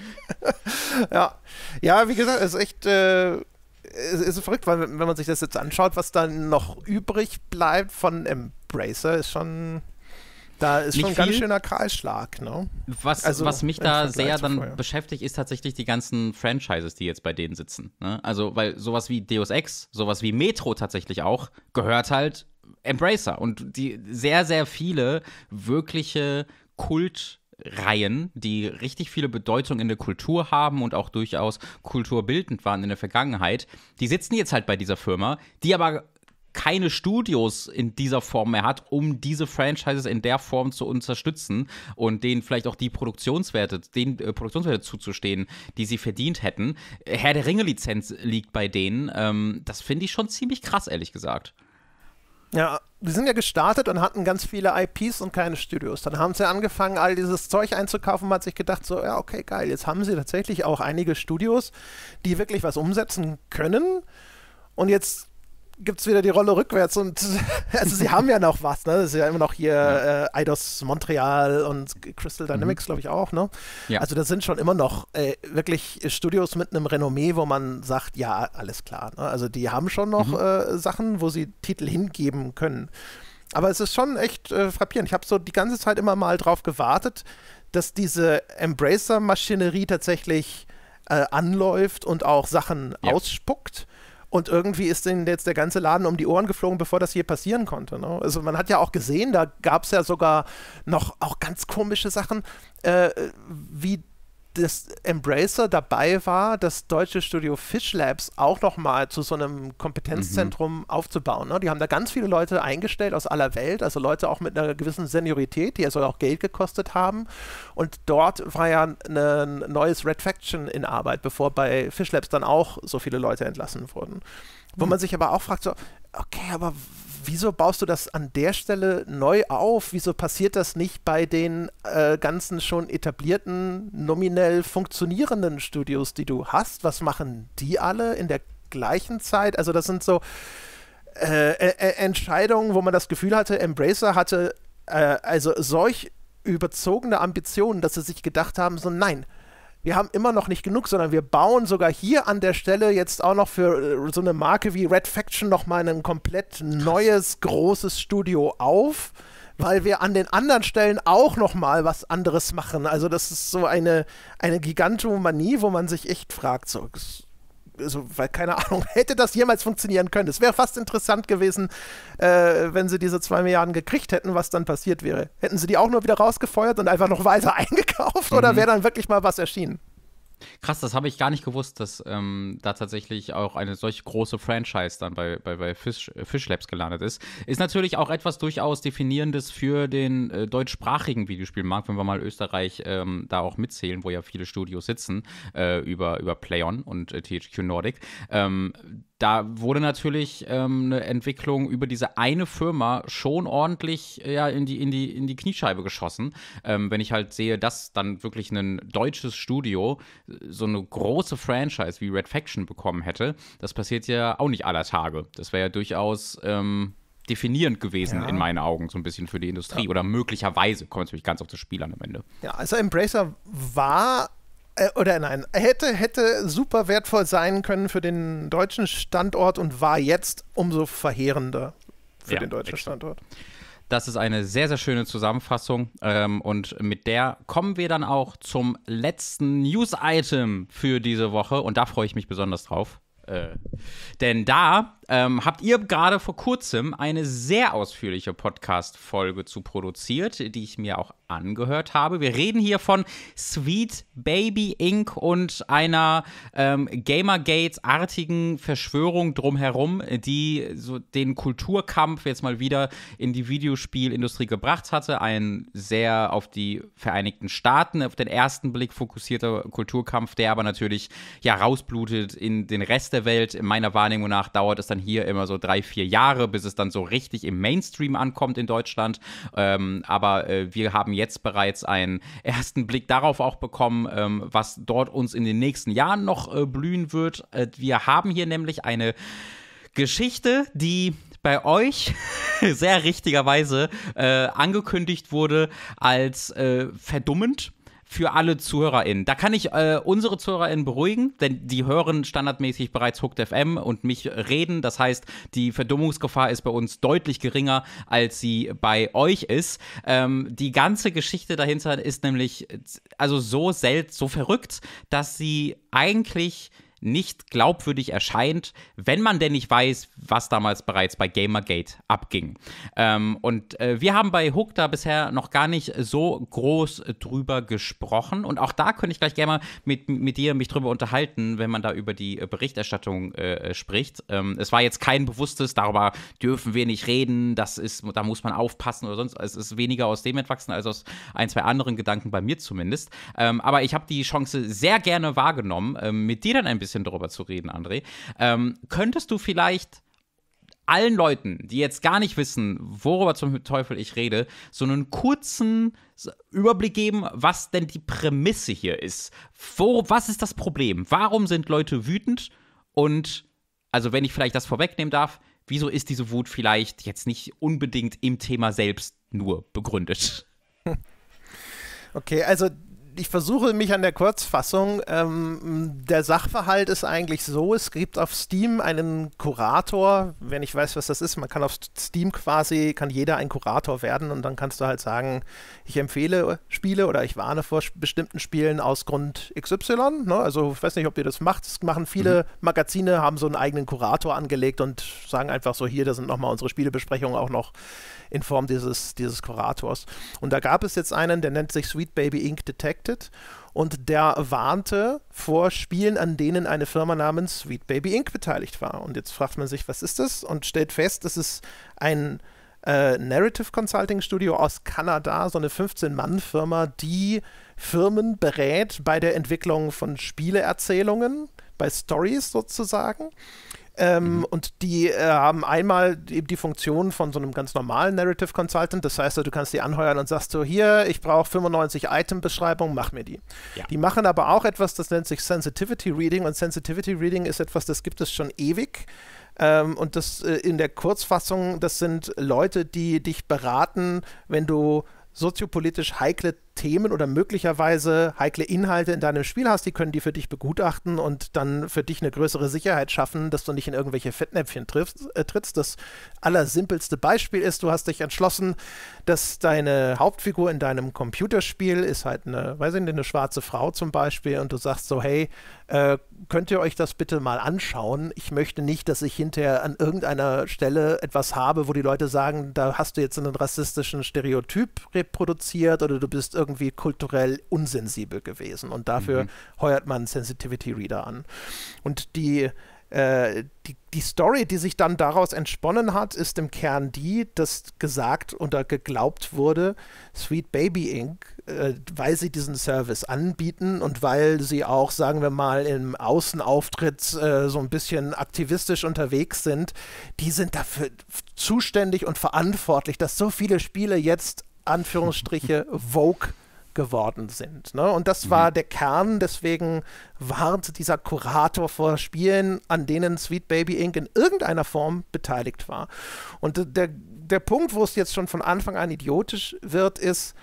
Ja, ja wie gesagt, es ist echt. Äh, es ist verrückt, weil wenn man sich das jetzt anschaut, was dann noch übrig bleibt von Embracer, ist schon. Da ist Nicht schon ein ganz schöner Kahlschlag, ne? Was, also, was mich da sehr dann vorher. beschäftigt, ist tatsächlich die ganzen Franchises, die jetzt bei denen sitzen. Ne? Also, weil sowas wie Deus Ex, sowas wie Metro tatsächlich auch, gehört halt Embracer. Und die sehr, sehr viele wirkliche Kult- Reihen, die richtig viele Bedeutung in der Kultur haben und auch durchaus kulturbildend waren in der Vergangenheit, die sitzen jetzt halt bei dieser Firma, die aber keine Studios in dieser Form mehr hat, um diese Franchises in der Form zu unterstützen und denen vielleicht auch die Produktionswerte, den äh, Produktionswerte zuzustehen, die sie verdient hätten. Herr der Ringe Lizenz liegt bei denen. Ähm, das finde ich schon ziemlich krass, ehrlich gesagt. Ja, die sind ja gestartet und hatten ganz viele IPs und keine Studios. Dann haben sie angefangen, all dieses Zeug einzukaufen. Man hat sich gedacht, so, ja, okay, geil, jetzt haben sie tatsächlich auch einige Studios, die wirklich was umsetzen können. Und jetzt gibt es wieder die Rolle rückwärts und also sie haben ja noch was, ne? Das ist ja immer noch hier äh, Eidos Montreal und Crystal mhm. Dynamics, mhm. glaube ich, auch, ne? Ja. Also das sind schon immer noch äh, wirklich Studios mit einem Renommee, wo man sagt, ja, alles klar. Ne? Also die haben schon noch mhm. äh, Sachen, wo sie Titel hingeben können. Aber es ist schon echt äh, frappierend. Ich habe so die ganze Zeit immer mal drauf gewartet, dass diese Embracer-Maschinerie tatsächlich äh, anläuft und auch Sachen ja. ausspuckt. Und irgendwie ist denen jetzt der ganze Laden um die Ohren geflogen, bevor das hier passieren konnte. Ne? Also man hat ja auch gesehen, da gab es ja sogar noch auch ganz komische Sachen, äh, wie dass Embracer dabei war, das deutsche Studio Fish Labs auch nochmal zu so einem Kompetenzzentrum mhm. aufzubauen. Ne? Die haben da ganz viele Leute eingestellt aus aller Welt, also Leute auch mit einer gewissen Seniorität, die also auch Geld gekostet haben. Und dort war ja ein neues Red Faction in Arbeit, bevor bei Fish Labs dann auch so viele Leute entlassen wurden. Wo mhm. man sich aber auch fragt, so, okay, aber wieso baust du das an der Stelle neu auf? Wieso passiert das nicht bei den äh, ganzen schon etablierten, nominell funktionierenden Studios, die du hast? Was machen die alle in der gleichen Zeit? Also das sind so äh, äh, äh Entscheidungen, wo man das Gefühl hatte, Embracer hatte äh, also solch überzogene Ambitionen, dass sie sich gedacht haben, so nein, wir haben immer noch nicht genug, sondern wir bauen sogar hier an der Stelle jetzt auch noch für äh, so eine Marke wie Red Faction nochmal ein komplett neues, großes Studio auf, weil wir an den anderen Stellen auch nochmal was anderes machen. Also das ist so eine, eine Gigantomanie, wo man sich echt fragt, so, also, weil keine Ahnung, hätte das jemals funktionieren können. Es wäre fast interessant gewesen, äh, wenn sie diese zwei Milliarden gekriegt hätten, was dann passiert wäre. Hätten sie die auch nur wieder rausgefeuert und einfach noch weiter eingekauft mhm. oder wäre dann wirklich mal was erschienen? Krass, das habe ich gar nicht gewusst, dass ähm, da tatsächlich auch eine solch große Franchise dann bei, bei, bei Fish, äh, Fish Labs gelandet ist. Ist natürlich auch etwas durchaus Definierendes für den äh, deutschsprachigen Videospielmarkt, wenn wir mal Österreich ähm, da auch mitzählen, wo ja viele Studios sitzen, äh, über, über PlayOn und äh, THQ Nordic. Ähm, da wurde natürlich ähm, eine Entwicklung über diese eine Firma schon ordentlich äh, ja, in, die, in, die, in die Kniescheibe geschossen. Ähm, wenn ich halt sehe, dass dann wirklich ein deutsches Studio äh, so eine große Franchise wie Red Faction bekommen hätte, das passiert ja auch nicht aller Tage. Das wäre ja durchaus ähm, definierend gewesen ja. in meinen Augen so ein bisschen für die Industrie ja. oder möglicherweise, kommt es natürlich ganz auf das Spiel an am Ende. Ja, also Embracer war äh, oder nein, hätte, hätte super wertvoll sein können für den deutschen Standort und war jetzt umso verheerender für ja, den deutschen extra. Standort. Das ist eine sehr, sehr schöne Zusammenfassung. Ähm, und mit der kommen wir dann auch zum letzten News-Item für diese Woche. Und da freue ich mich besonders drauf. Äh, denn da ähm, habt ihr gerade vor kurzem eine sehr ausführliche Podcast-Folge zu produziert, die ich mir auch angehört habe. Wir reden hier von Sweet Baby Inc. und einer ähm, Gamergate-artigen Verschwörung drumherum, die so den Kulturkampf jetzt mal wieder in die Videospielindustrie gebracht hatte. Ein sehr auf die Vereinigten Staaten, auf den ersten Blick fokussierter Kulturkampf, der aber natürlich ja rausblutet in den Rest der Welt. In meiner Wahrnehmung nach dauert es dann dann hier immer so drei, vier Jahre, bis es dann so richtig im Mainstream ankommt in Deutschland. Ähm, aber äh, wir haben jetzt bereits einen ersten Blick darauf auch bekommen, ähm, was dort uns in den nächsten Jahren noch äh, blühen wird. Äh, wir haben hier nämlich eine Geschichte, die bei euch sehr richtigerweise äh, angekündigt wurde als äh, verdummend für alle ZuhörerInnen. Da kann ich äh, unsere ZuhörerInnen beruhigen, denn die hören standardmäßig bereits Hooked FM und mich reden. Das heißt, die Verdummungsgefahr ist bei uns deutlich geringer, als sie bei euch ist. Ähm, die ganze Geschichte dahinter ist nämlich also so selten, so verrückt, dass sie eigentlich nicht glaubwürdig erscheint, wenn man denn nicht weiß, was damals bereits bei Gamergate abging. Ähm, und äh, wir haben bei Hook da bisher noch gar nicht so groß drüber gesprochen. Und auch da könnte ich gleich gerne mal mit, mit dir mich drüber unterhalten, wenn man da über die Berichterstattung äh, spricht. Ähm, es war jetzt kein bewusstes, darüber dürfen wir nicht reden, das ist, da muss man aufpassen oder sonst. Es ist weniger aus dem entwachsen als aus ein, zwei anderen Gedanken bei mir zumindest. Ähm, aber ich habe die Chance sehr gerne wahrgenommen, ähm, mit dir dann ein bisschen bisschen darüber zu reden, André. Ähm, könntest du vielleicht allen Leuten, die jetzt gar nicht wissen, worüber zum Teufel ich rede, so einen kurzen Überblick geben, was denn die Prämisse hier ist. Wo, was ist das Problem? Warum sind Leute wütend? Und, also wenn ich vielleicht das vorwegnehmen darf, wieso ist diese Wut vielleicht jetzt nicht unbedingt im Thema selbst nur begründet? Okay, also ich versuche mich an der Kurzfassung. Ähm, der Sachverhalt ist eigentlich so: Es gibt auf Steam einen Kurator, wenn ich weiß, was das ist. Man kann auf Steam quasi, kann jeder ein Kurator werden und dann kannst du halt sagen, ich empfehle Spiele oder ich warne vor bestimmten Spielen aus Grund XY. Ne? Also, ich weiß nicht, ob ihr das macht. Das machen viele mhm. Magazine, haben so einen eigenen Kurator angelegt und sagen einfach so: Hier, da sind nochmal unsere Spielebesprechungen auch noch in Form dieses, dieses Kurators. Und da gab es jetzt einen, der nennt sich Sweet Baby Inc. Detected und der warnte vor Spielen, an denen eine Firma namens Sweet Baby Inc. beteiligt war. Und jetzt fragt man sich, was ist das? Und stellt fest, das ist ein äh, Narrative Consulting Studio aus Kanada, so eine 15-Mann-Firma, die Firmen berät bei der Entwicklung von Spieleerzählungen, bei Stories sozusagen. Ähm, mhm. Und die äh, haben einmal eben die, Funktion von so einem ganz normalen Narrative Consultant. Das heißt, du kannst die anheuern und sagst so, hier, ich brauche 95 Item-Beschreibungen, mach mir die. Ja. Die machen aber auch etwas, das nennt sich Sensitivity Reading. Und Sensitivity Reading ist etwas, das gibt es schon ewig. Ähm, und das äh, in der Kurzfassung, das sind Leute, die dich beraten, wenn du soziopolitisch heikle Themen oder möglicherweise heikle Inhalte in deinem Spiel hast, die können die für dich begutachten und dann für dich eine größere Sicherheit schaffen, dass du nicht in irgendwelche Fettnäpfchen triffst, äh, trittst. Das allersimpelste Beispiel ist, du hast dich entschlossen, dass deine Hauptfigur in deinem Computerspiel ist halt eine, weiß ich nicht, eine schwarze Frau zum Beispiel und du sagst so, hey, äh, könnt ihr euch das bitte mal anschauen? Ich möchte nicht, dass ich hinterher an irgendeiner Stelle etwas habe, wo die Leute sagen, da hast du jetzt einen rassistischen Stereotyp reproduziert oder du bist irgendwie irgendwie kulturell unsensibel gewesen. Und dafür mhm. heuert man Sensitivity Reader an. Und die, äh, die, die Story, die sich dann daraus entsponnen hat, ist im Kern die, dass gesagt oder geglaubt wurde, Sweet Baby Inc., äh, weil sie diesen Service anbieten und weil sie auch, sagen wir mal, im Außenauftritt äh, so ein bisschen aktivistisch unterwegs sind, die sind dafür zuständig und verantwortlich, dass so viele Spiele jetzt Anführungsstriche Vogue geworden sind. Ne? Und das war mhm. der Kern, deswegen warnt dieser Kurator vor Spielen, an denen Sweet Baby Inc. in irgendeiner Form beteiligt war. Und der, der Punkt, wo es jetzt schon von Anfang an idiotisch wird, ist,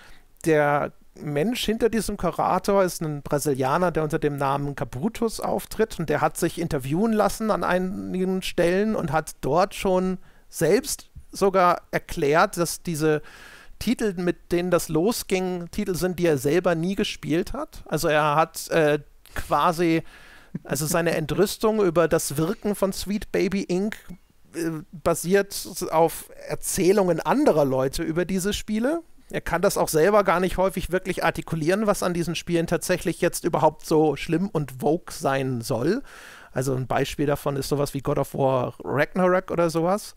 der Mensch hinter diesem Kurator ist ein Brasilianer, der unter dem Namen Cabutus auftritt und der hat sich interviewen lassen an einigen Stellen und hat dort schon selbst sogar erklärt, dass diese Titel, mit denen das losging, Titel sind, die er selber nie gespielt hat. Also er hat äh, quasi, also seine Entrüstung über das Wirken von Sweet Baby Inc. Äh, basiert auf Erzählungen anderer Leute über diese Spiele. Er kann das auch selber gar nicht häufig wirklich artikulieren, was an diesen Spielen tatsächlich jetzt überhaupt so schlimm und vogue sein soll. Also ein Beispiel davon ist sowas wie God of War Ragnarok oder sowas,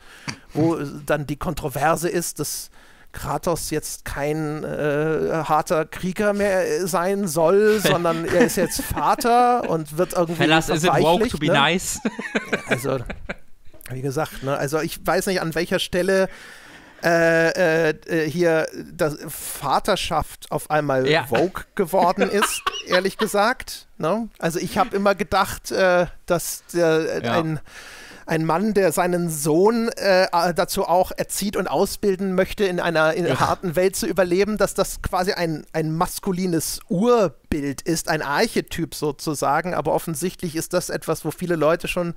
wo dann die Kontroverse ist, dass Kratos jetzt kein äh, harter Krieger mehr äh, sein soll, sondern er ist jetzt Vater und wird irgendwie. Fellas, is it woke to be ne? nice? also, wie gesagt, ne? also ich weiß nicht, an welcher Stelle. Äh, äh, äh hier das Vaterschaft auf einmal ja. Vogue geworden ist, ehrlich gesagt. Ne? Also ich habe immer gedacht, äh, dass äh, ja. ein ein Mann, der seinen Sohn äh, dazu auch erzieht und ausbilden möchte, in einer in harten Welt zu überleben, dass das quasi ein, ein maskulines Urbild ist, ein Archetyp sozusagen. Aber offensichtlich ist das etwas, wo viele Leute schon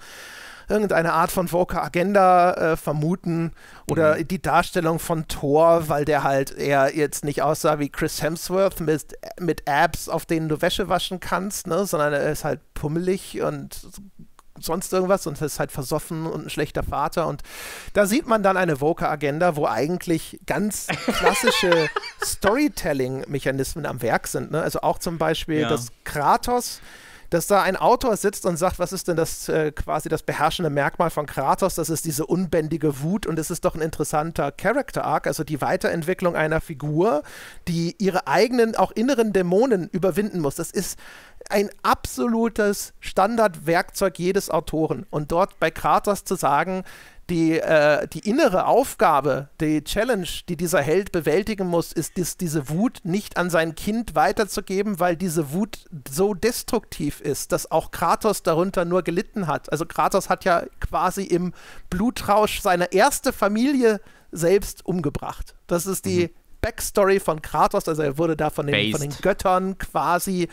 irgendeine Art von Voker Agenda äh, vermuten oder mhm. die Darstellung von Thor, weil der halt eher jetzt nicht aussah wie Chris Hemsworth mit, mit Apps, auf denen du Wäsche waschen kannst, ne, sondern er ist halt pummelig und sonst irgendwas und ist halt versoffen und ein schlechter Vater. Und da sieht man dann eine Voker-Agenda, wo eigentlich ganz klassische Storytelling-Mechanismen am Werk sind. Ne? Also auch zum Beispiel, ja. dass Kratos dass da ein Autor sitzt und sagt, was ist denn das äh, quasi das beherrschende Merkmal von Kratos? Das ist diese unbändige Wut und es ist doch ein interessanter Character Arc, also die Weiterentwicklung einer Figur, die ihre eigenen auch inneren Dämonen überwinden muss. Das ist ein absolutes Standardwerkzeug jedes Autoren und dort bei Kratos zu sagen, die, äh, die innere Aufgabe, die Challenge, die dieser Held bewältigen muss, ist, dies, diese Wut nicht an sein Kind weiterzugeben, weil diese Wut so destruktiv ist, dass auch Kratos darunter nur gelitten hat. Also Kratos hat ja quasi im Blutrausch seine erste Familie selbst umgebracht. Das ist die, mhm. Backstory von Kratos. Also er wurde da von den, von den Göttern quasi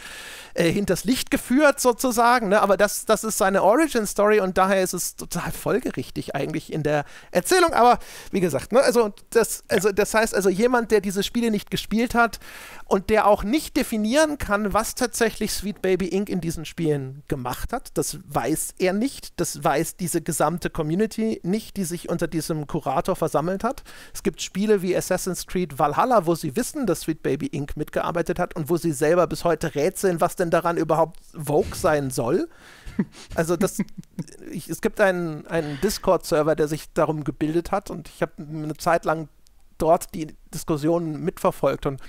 äh, hinters Licht geführt, sozusagen. Ne? Aber das, das ist seine Origin-Story und daher ist es total folgerichtig eigentlich in der Erzählung. Aber wie gesagt, ne? also, das, also das heißt, also jemand, der diese Spiele nicht gespielt hat und der auch nicht definieren kann, was tatsächlich Sweet Baby Inc. in diesen Spielen gemacht hat, das weiß er nicht. Das weiß diese gesamte Community nicht, die sich unter diesem Kurator versammelt hat. Es gibt Spiele wie Assassin's Creed Valhalla Valhalla, wo sie wissen, dass Sweet Baby Inc. mitgearbeitet hat und wo sie selber bis heute rätseln, was denn daran überhaupt Vogue sein soll. Also das, ich, es gibt einen, einen Discord-Server, der sich darum gebildet hat und ich habe eine Zeit lang dort die Diskussionen mitverfolgt und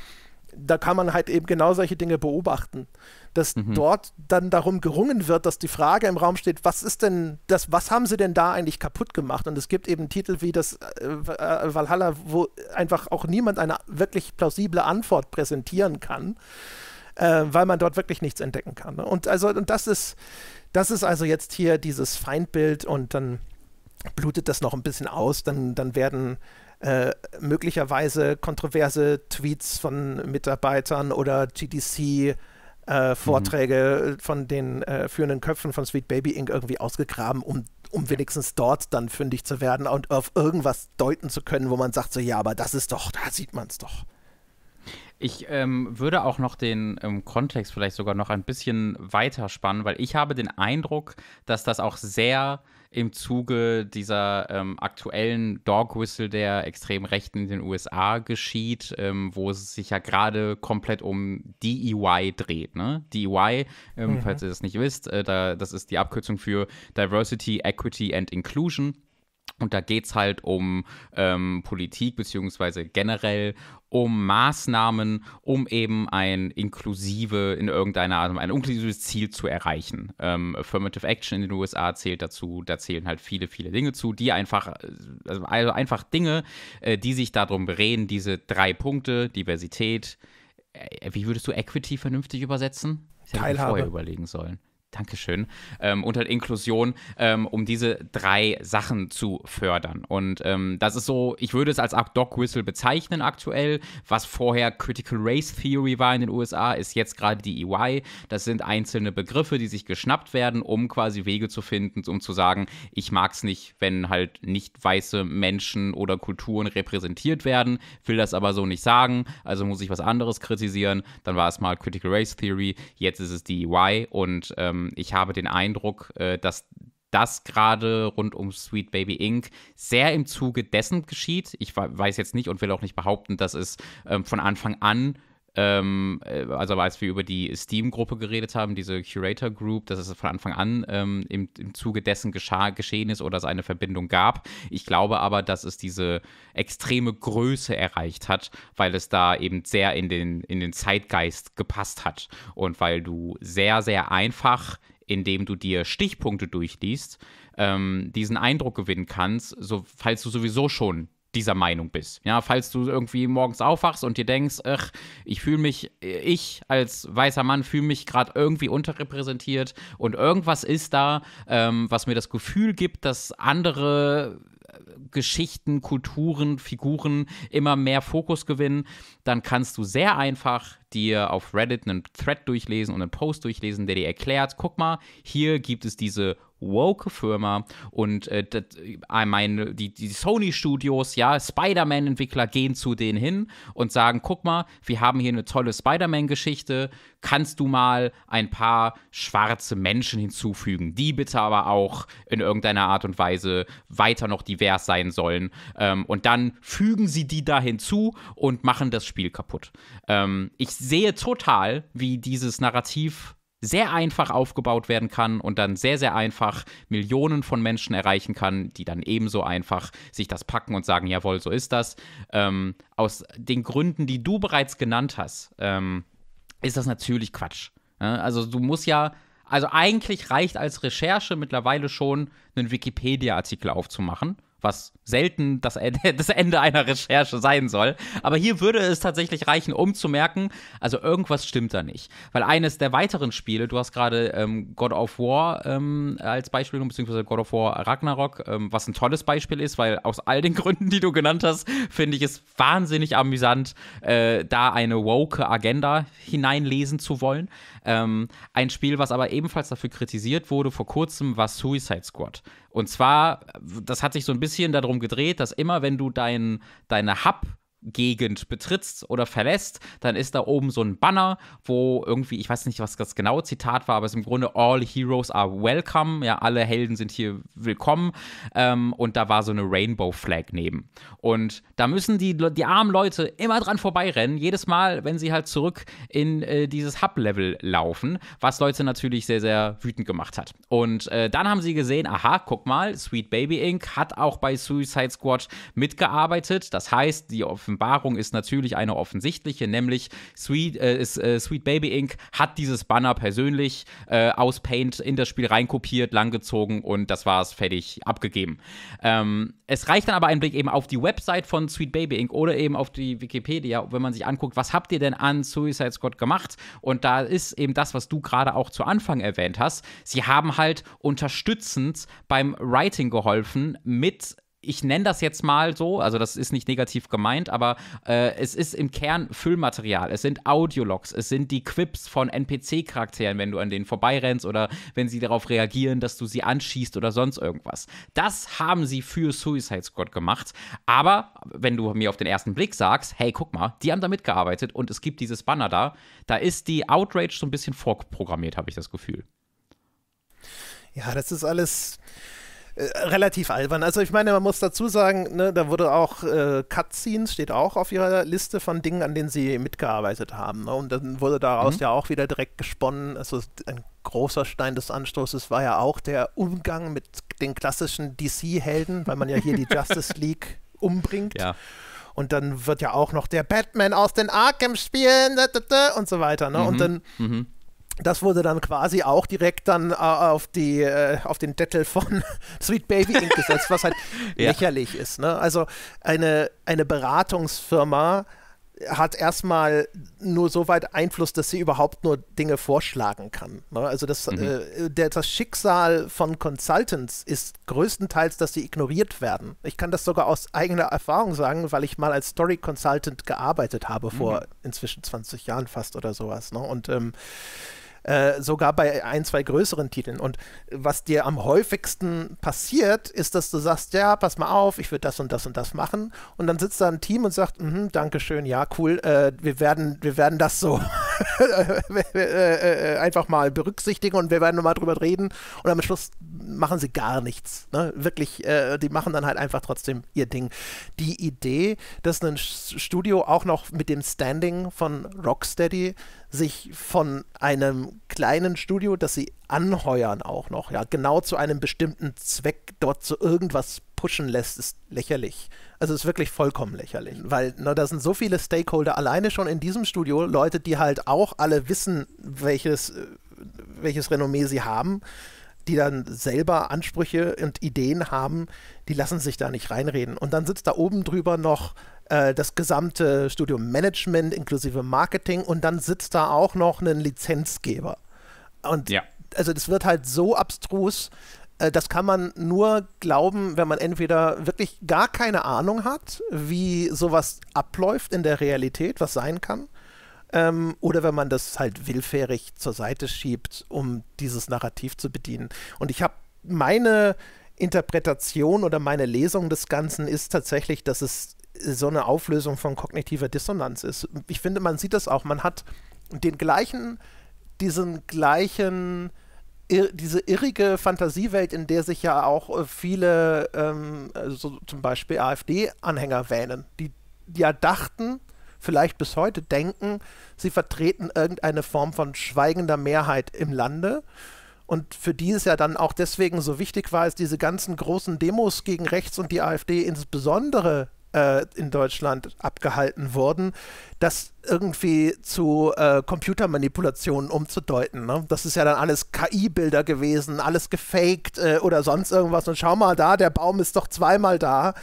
da kann man halt eben genau solche Dinge beobachten, dass mhm. dort dann darum gerungen wird, dass die Frage im Raum steht, was ist denn das, was haben sie denn da eigentlich kaputt gemacht? Und es gibt eben Titel wie das äh, äh, Valhalla, wo einfach auch niemand eine wirklich plausible Antwort präsentieren kann, äh, weil man dort wirklich nichts entdecken kann. Ne? Und also, und das ist, das ist also jetzt hier dieses Feindbild und dann blutet das noch ein bisschen aus, dann, dann werden äh, möglicherweise kontroverse Tweets von Mitarbeitern oder GDC äh, Vorträge mhm. von den äh, führenden Köpfen von Sweet Baby Inc. irgendwie ausgegraben, um, um wenigstens dort dann fündig zu werden und auf irgendwas deuten zu können, wo man sagt, so ja, aber das ist doch, da sieht man es doch. Ich ähm, würde auch noch den ähm, Kontext vielleicht sogar noch ein bisschen weiter spannen, weil ich habe den Eindruck, dass das auch sehr im Zuge dieser ähm, aktuellen Dog Whistle der extrem Rechten in den USA geschieht, ähm, wo es sich ja gerade komplett um DEY dreht. Ne? DEY, ähm, mhm. falls ihr das nicht wisst, äh, da, das ist die Abkürzung für Diversity, Equity and Inclusion. Und da geht es halt um ähm, Politik beziehungsweise generell um Maßnahmen, um eben ein inklusive, in irgendeiner Art, ein inklusives Ziel zu erreichen. Ähm, Affirmative Action in den USA zählt dazu, da zählen halt viele, viele Dinge zu, die einfach, äh, also, also einfach Dinge, äh, die sich darum bereden, diese drei Punkte, Diversität, äh, wie würdest du Equity vernünftig übersetzen? Das hätte ich mir vorher überlegen sollen. Dankeschön, ähm, und halt Inklusion, ähm, um diese drei Sachen zu fördern. Und ähm, das ist so, ich würde es als Dog Whistle bezeichnen aktuell. Was vorher Critical Race Theory war in den USA, ist jetzt gerade die EY. Das sind einzelne Begriffe, die sich geschnappt werden, um quasi Wege zu finden, um zu sagen, ich mag es nicht, wenn halt nicht weiße Menschen oder Kulturen repräsentiert werden, will das aber so nicht sagen, also muss ich was anderes kritisieren. Dann war es mal Critical Race Theory, jetzt ist es die EY und ähm, ähm, ich habe den Eindruck, äh, dass das gerade rund um Sweet Baby Inc. sehr im Zuge dessen geschieht. Ich weiß jetzt nicht und will auch nicht behaupten, dass es ähm, von Anfang an ähm, äh, also als wir über die Steam-Gruppe geredet haben, diese Curator Group, dass es von Anfang an ähm, im, im Zuge dessen geschah, geschehen ist oder es eine Verbindung gab. Ich glaube aber, dass es diese extreme Größe erreicht hat, weil es da eben sehr in den, in den Zeitgeist gepasst hat und weil du sehr, sehr einfach, indem du dir Stichpunkte durchliest, ähm, diesen Eindruck gewinnen kannst, so, falls du sowieso schon dieser Meinung bist. Ja, falls du irgendwie morgens aufwachst und dir denkst, ach, ich fühle mich, ich als weißer Mann fühle mich gerade irgendwie unterrepräsentiert und irgendwas ist da, ähm, was mir das Gefühl gibt, dass andere äh, Geschichten, Kulturen, Figuren immer mehr Fokus gewinnen, dann kannst du sehr einfach dir auf Reddit einen Thread durchlesen und einen Post durchlesen, der dir erklärt, guck mal, hier gibt es diese woke Firma und äh, äh I mean, die, die Sony Studios, ja, Spider-Man-Entwickler gehen zu denen hin und sagen, guck mal, wir haben hier eine tolle Spider-Man-Geschichte, kannst du mal ein paar schwarze Menschen hinzufügen, die bitte aber auch in irgendeiner Art und Weise weiter noch divers sein sollen. Ähm, und dann fügen sie die da hinzu und machen das Spiel kaputt. Ähm, ich sehe total, wie dieses Narrativ sehr einfach aufgebaut werden kann und dann sehr, sehr einfach Millionen von Menschen erreichen kann, die dann ebenso einfach sich das packen und sagen, jawohl, so ist das. Ähm, aus den Gründen, die du bereits genannt hast, ähm, ist das natürlich Quatsch. Also du musst ja, also eigentlich reicht als Recherche mittlerweile schon, einen Wikipedia-Artikel aufzumachen was selten das Ende, das Ende einer Recherche sein soll. Aber hier würde es tatsächlich reichen, um zu merken, also irgendwas stimmt da nicht. Weil eines der weiteren Spiele, du hast gerade ähm, God of War ähm, als Beispiel, beziehungsweise God of War Ragnarok, ähm, was ein tolles Beispiel ist, weil aus all den Gründen, die du genannt hast, finde ich es wahnsinnig amüsant, äh, da eine woke Agenda hineinlesen zu wollen. Ähm, ein Spiel, was aber ebenfalls dafür kritisiert wurde vor kurzem, war Suicide Squad. Und zwar, das hat sich so ein bisschen darum gedreht, dass immer wenn du dein, deine Hub Gegend betrittst oder verlässt, dann ist da oben so ein Banner, wo irgendwie, ich weiß nicht, was das genaue Zitat war, aber es ist im Grunde All Heroes are welcome, ja, alle Helden sind hier willkommen ähm, und da war so eine Rainbow Flag neben. Und da müssen die, die armen Leute immer dran vorbeirennen, jedes Mal, wenn sie halt zurück in äh, dieses Hub-Level laufen, was Leute natürlich sehr, sehr wütend gemacht hat. Und äh, dann haben sie gesehen, aha, guck mal, Sweet Baby Inc. hat auch bei Suicide Squad mitgearbeitet, das heißt, die offen Offenbarung ist natürlich eine offensichtliche, nämlich Sweet, äh, ist, äh, Sweet Baby Inc. hat dieses Banner persönlich äh, aus Paint in das Spiel reinkopiert, langgezogen und das war es fertig, abgegeben. Ähm, es reicht dann aber ein Blick eben auf die Website von Sweet Baby Inc. oder eben auf die Wikipedia, wenn man sich anguckt, was habt ihr denn an Suicide Squad gemacht? Und da ist eben das, was du gerade auch zu Anfang erwähnt hast. Sie haben halt unterstützend beim Writing geholfen mit ich nenne das jetzt mal so, also das ist nicht negativ gemeint, aber äh, es ist im Kern Füllmaterial. Es sind Audiologs, es sind die Quips von NPC-Charakteren, wenn du an denen vorbeirennst oder wenn sie darauf reagieren, dass du sie anschießt oder sonst irgendwas. Das haben sie für Suicide Squad gemacht. Aber wenn du mir auf den ersten Blick sagst, hey, guck mal, die haben da mitgearbeitet und es gibt dieses Banner da, da ist die Outrage so ein bisschen vorprogrammiert, habe ich das Gefühl. Ja, das ist alles. Äh, relativ albern. Also ich meine, man muss dazu sagen, ne, da wurde auch äh, Cutscenes steht auch auf ihrer Liste von Dingen, an denen sie mitgearbeitet haben. Ne? Und dann wurde daraus mhm. ja auch wieder direkt gesponnen. Also ein großer Stein des Anstoßes war ja auch der Umgang mit den klassischen DC-Helden, weil man ja hier die Justice League umbringt. Ja. Und dann wird ja auch noch der Batman aus den Arkham-Spielen und so weiter. Ne? Mhm. Und dann mhm das wurde dann quasi auch direkt dann äh, auf, die, äh, auf den Dettel von Sweet Baby Inc. gesetzt, was halt ja. lächerlich ist. Ne? Also eine, eine Beratungsfirma hat erstmal nur so weit Einfluss, dass sie überhaupt nur Dinge vorschlagen kann. Ne? Also das, mhm. äh, der, das Schicksal von Consultants ist größtenteils, dass sie ignoriert werden. Ich kann das sogar aus eigener Erfahrung sagen, weil ich mal als Story Consultant gearbeitet habe mhm. vor inzwischen 20 Jahren fast oder sowas. Ne? Und ähm, äh, sogar bei ein, zwei größeren Titeln. Und was dir am häufigsten passiert, ist, dass du sagst, ja, pass mal auf, ich würde das und das und das machen. Und dann sitzt da ein Team und sagt, mhm, danke schön, ja, cool, äh, wir, werden, wir werden das so äh, äh, einfach mal berücksichtigen und wir werden nochmal drüber reden. Und am Schluss machen sie gar nichts. Ne? Wirklich, äh, die machen dann halt einfach trotzdem ihr Ding. Die Idee, dass ein Studio auch noch mit dem Standing von Rocksteady sich von einem kleinen Studio, das sie anheuern auch noch, ja, genau zu einem bestimmten Zweck dort zu irgendwas pushen lässt, ist lächerlich. Also ist wirklich vollkommen lächerlich, weil na, ne, da sind so viele Stakeholder alleine schon in diesem Studio, Leute, die halt auch alle wissen, welches, äh, welches Renommee sie haben die dann selber Ansprüche und Ideen haben, die lassen sich da nicht reinreden. Und dann sitzt da oben drüber noch äh, das gesamte Studio Management inklusive Marketing und dann sitzt da auch noch ein Lizenzgeber. Und ja. also das wird halt so abstrus, äh, das kann man nur glauben, wenn man entweder wirklich gar keine Ahnung hat, wie sowas abläuft in der Realität, was sein kann, ähm, oder wenn man das halt willfährig zur Seite schiebt, um dieses Narrativ zu bedienen. Und ich habe meine Interpretation oder meine Lesung des Ganzen ist tatsächlich, dass es so eine Auflösung von kognitiver Dissonanz ist. Ich finde, man sieht das auch. Man hat den gleichen, diesen gleichen, ir diese irrige Fantasiewelt, in der sich ja auch äh, viele, ähm, äh, so zum Beispiel AfD-Anhänger wähnen, die ja dachten, vielleicht bis heute denken, sie vertreten irgendeine Form von schweigender Mehrheit im Lande. Und für die es ja dann auch deswegen so wichtig war, ist diese ganzen großen Demos gegen rechts und die AfD insbesondere äh, in Deutschland abgehalten wurden, das irgendwie zu äh, Computermanipulationen umzudeuten. Ne? Das ist ja dann alles KI-Bilder gewesen, alles gefaked äh, oder sonst irgendwas. Und schau mal da, der Baum ist doch zweimal da,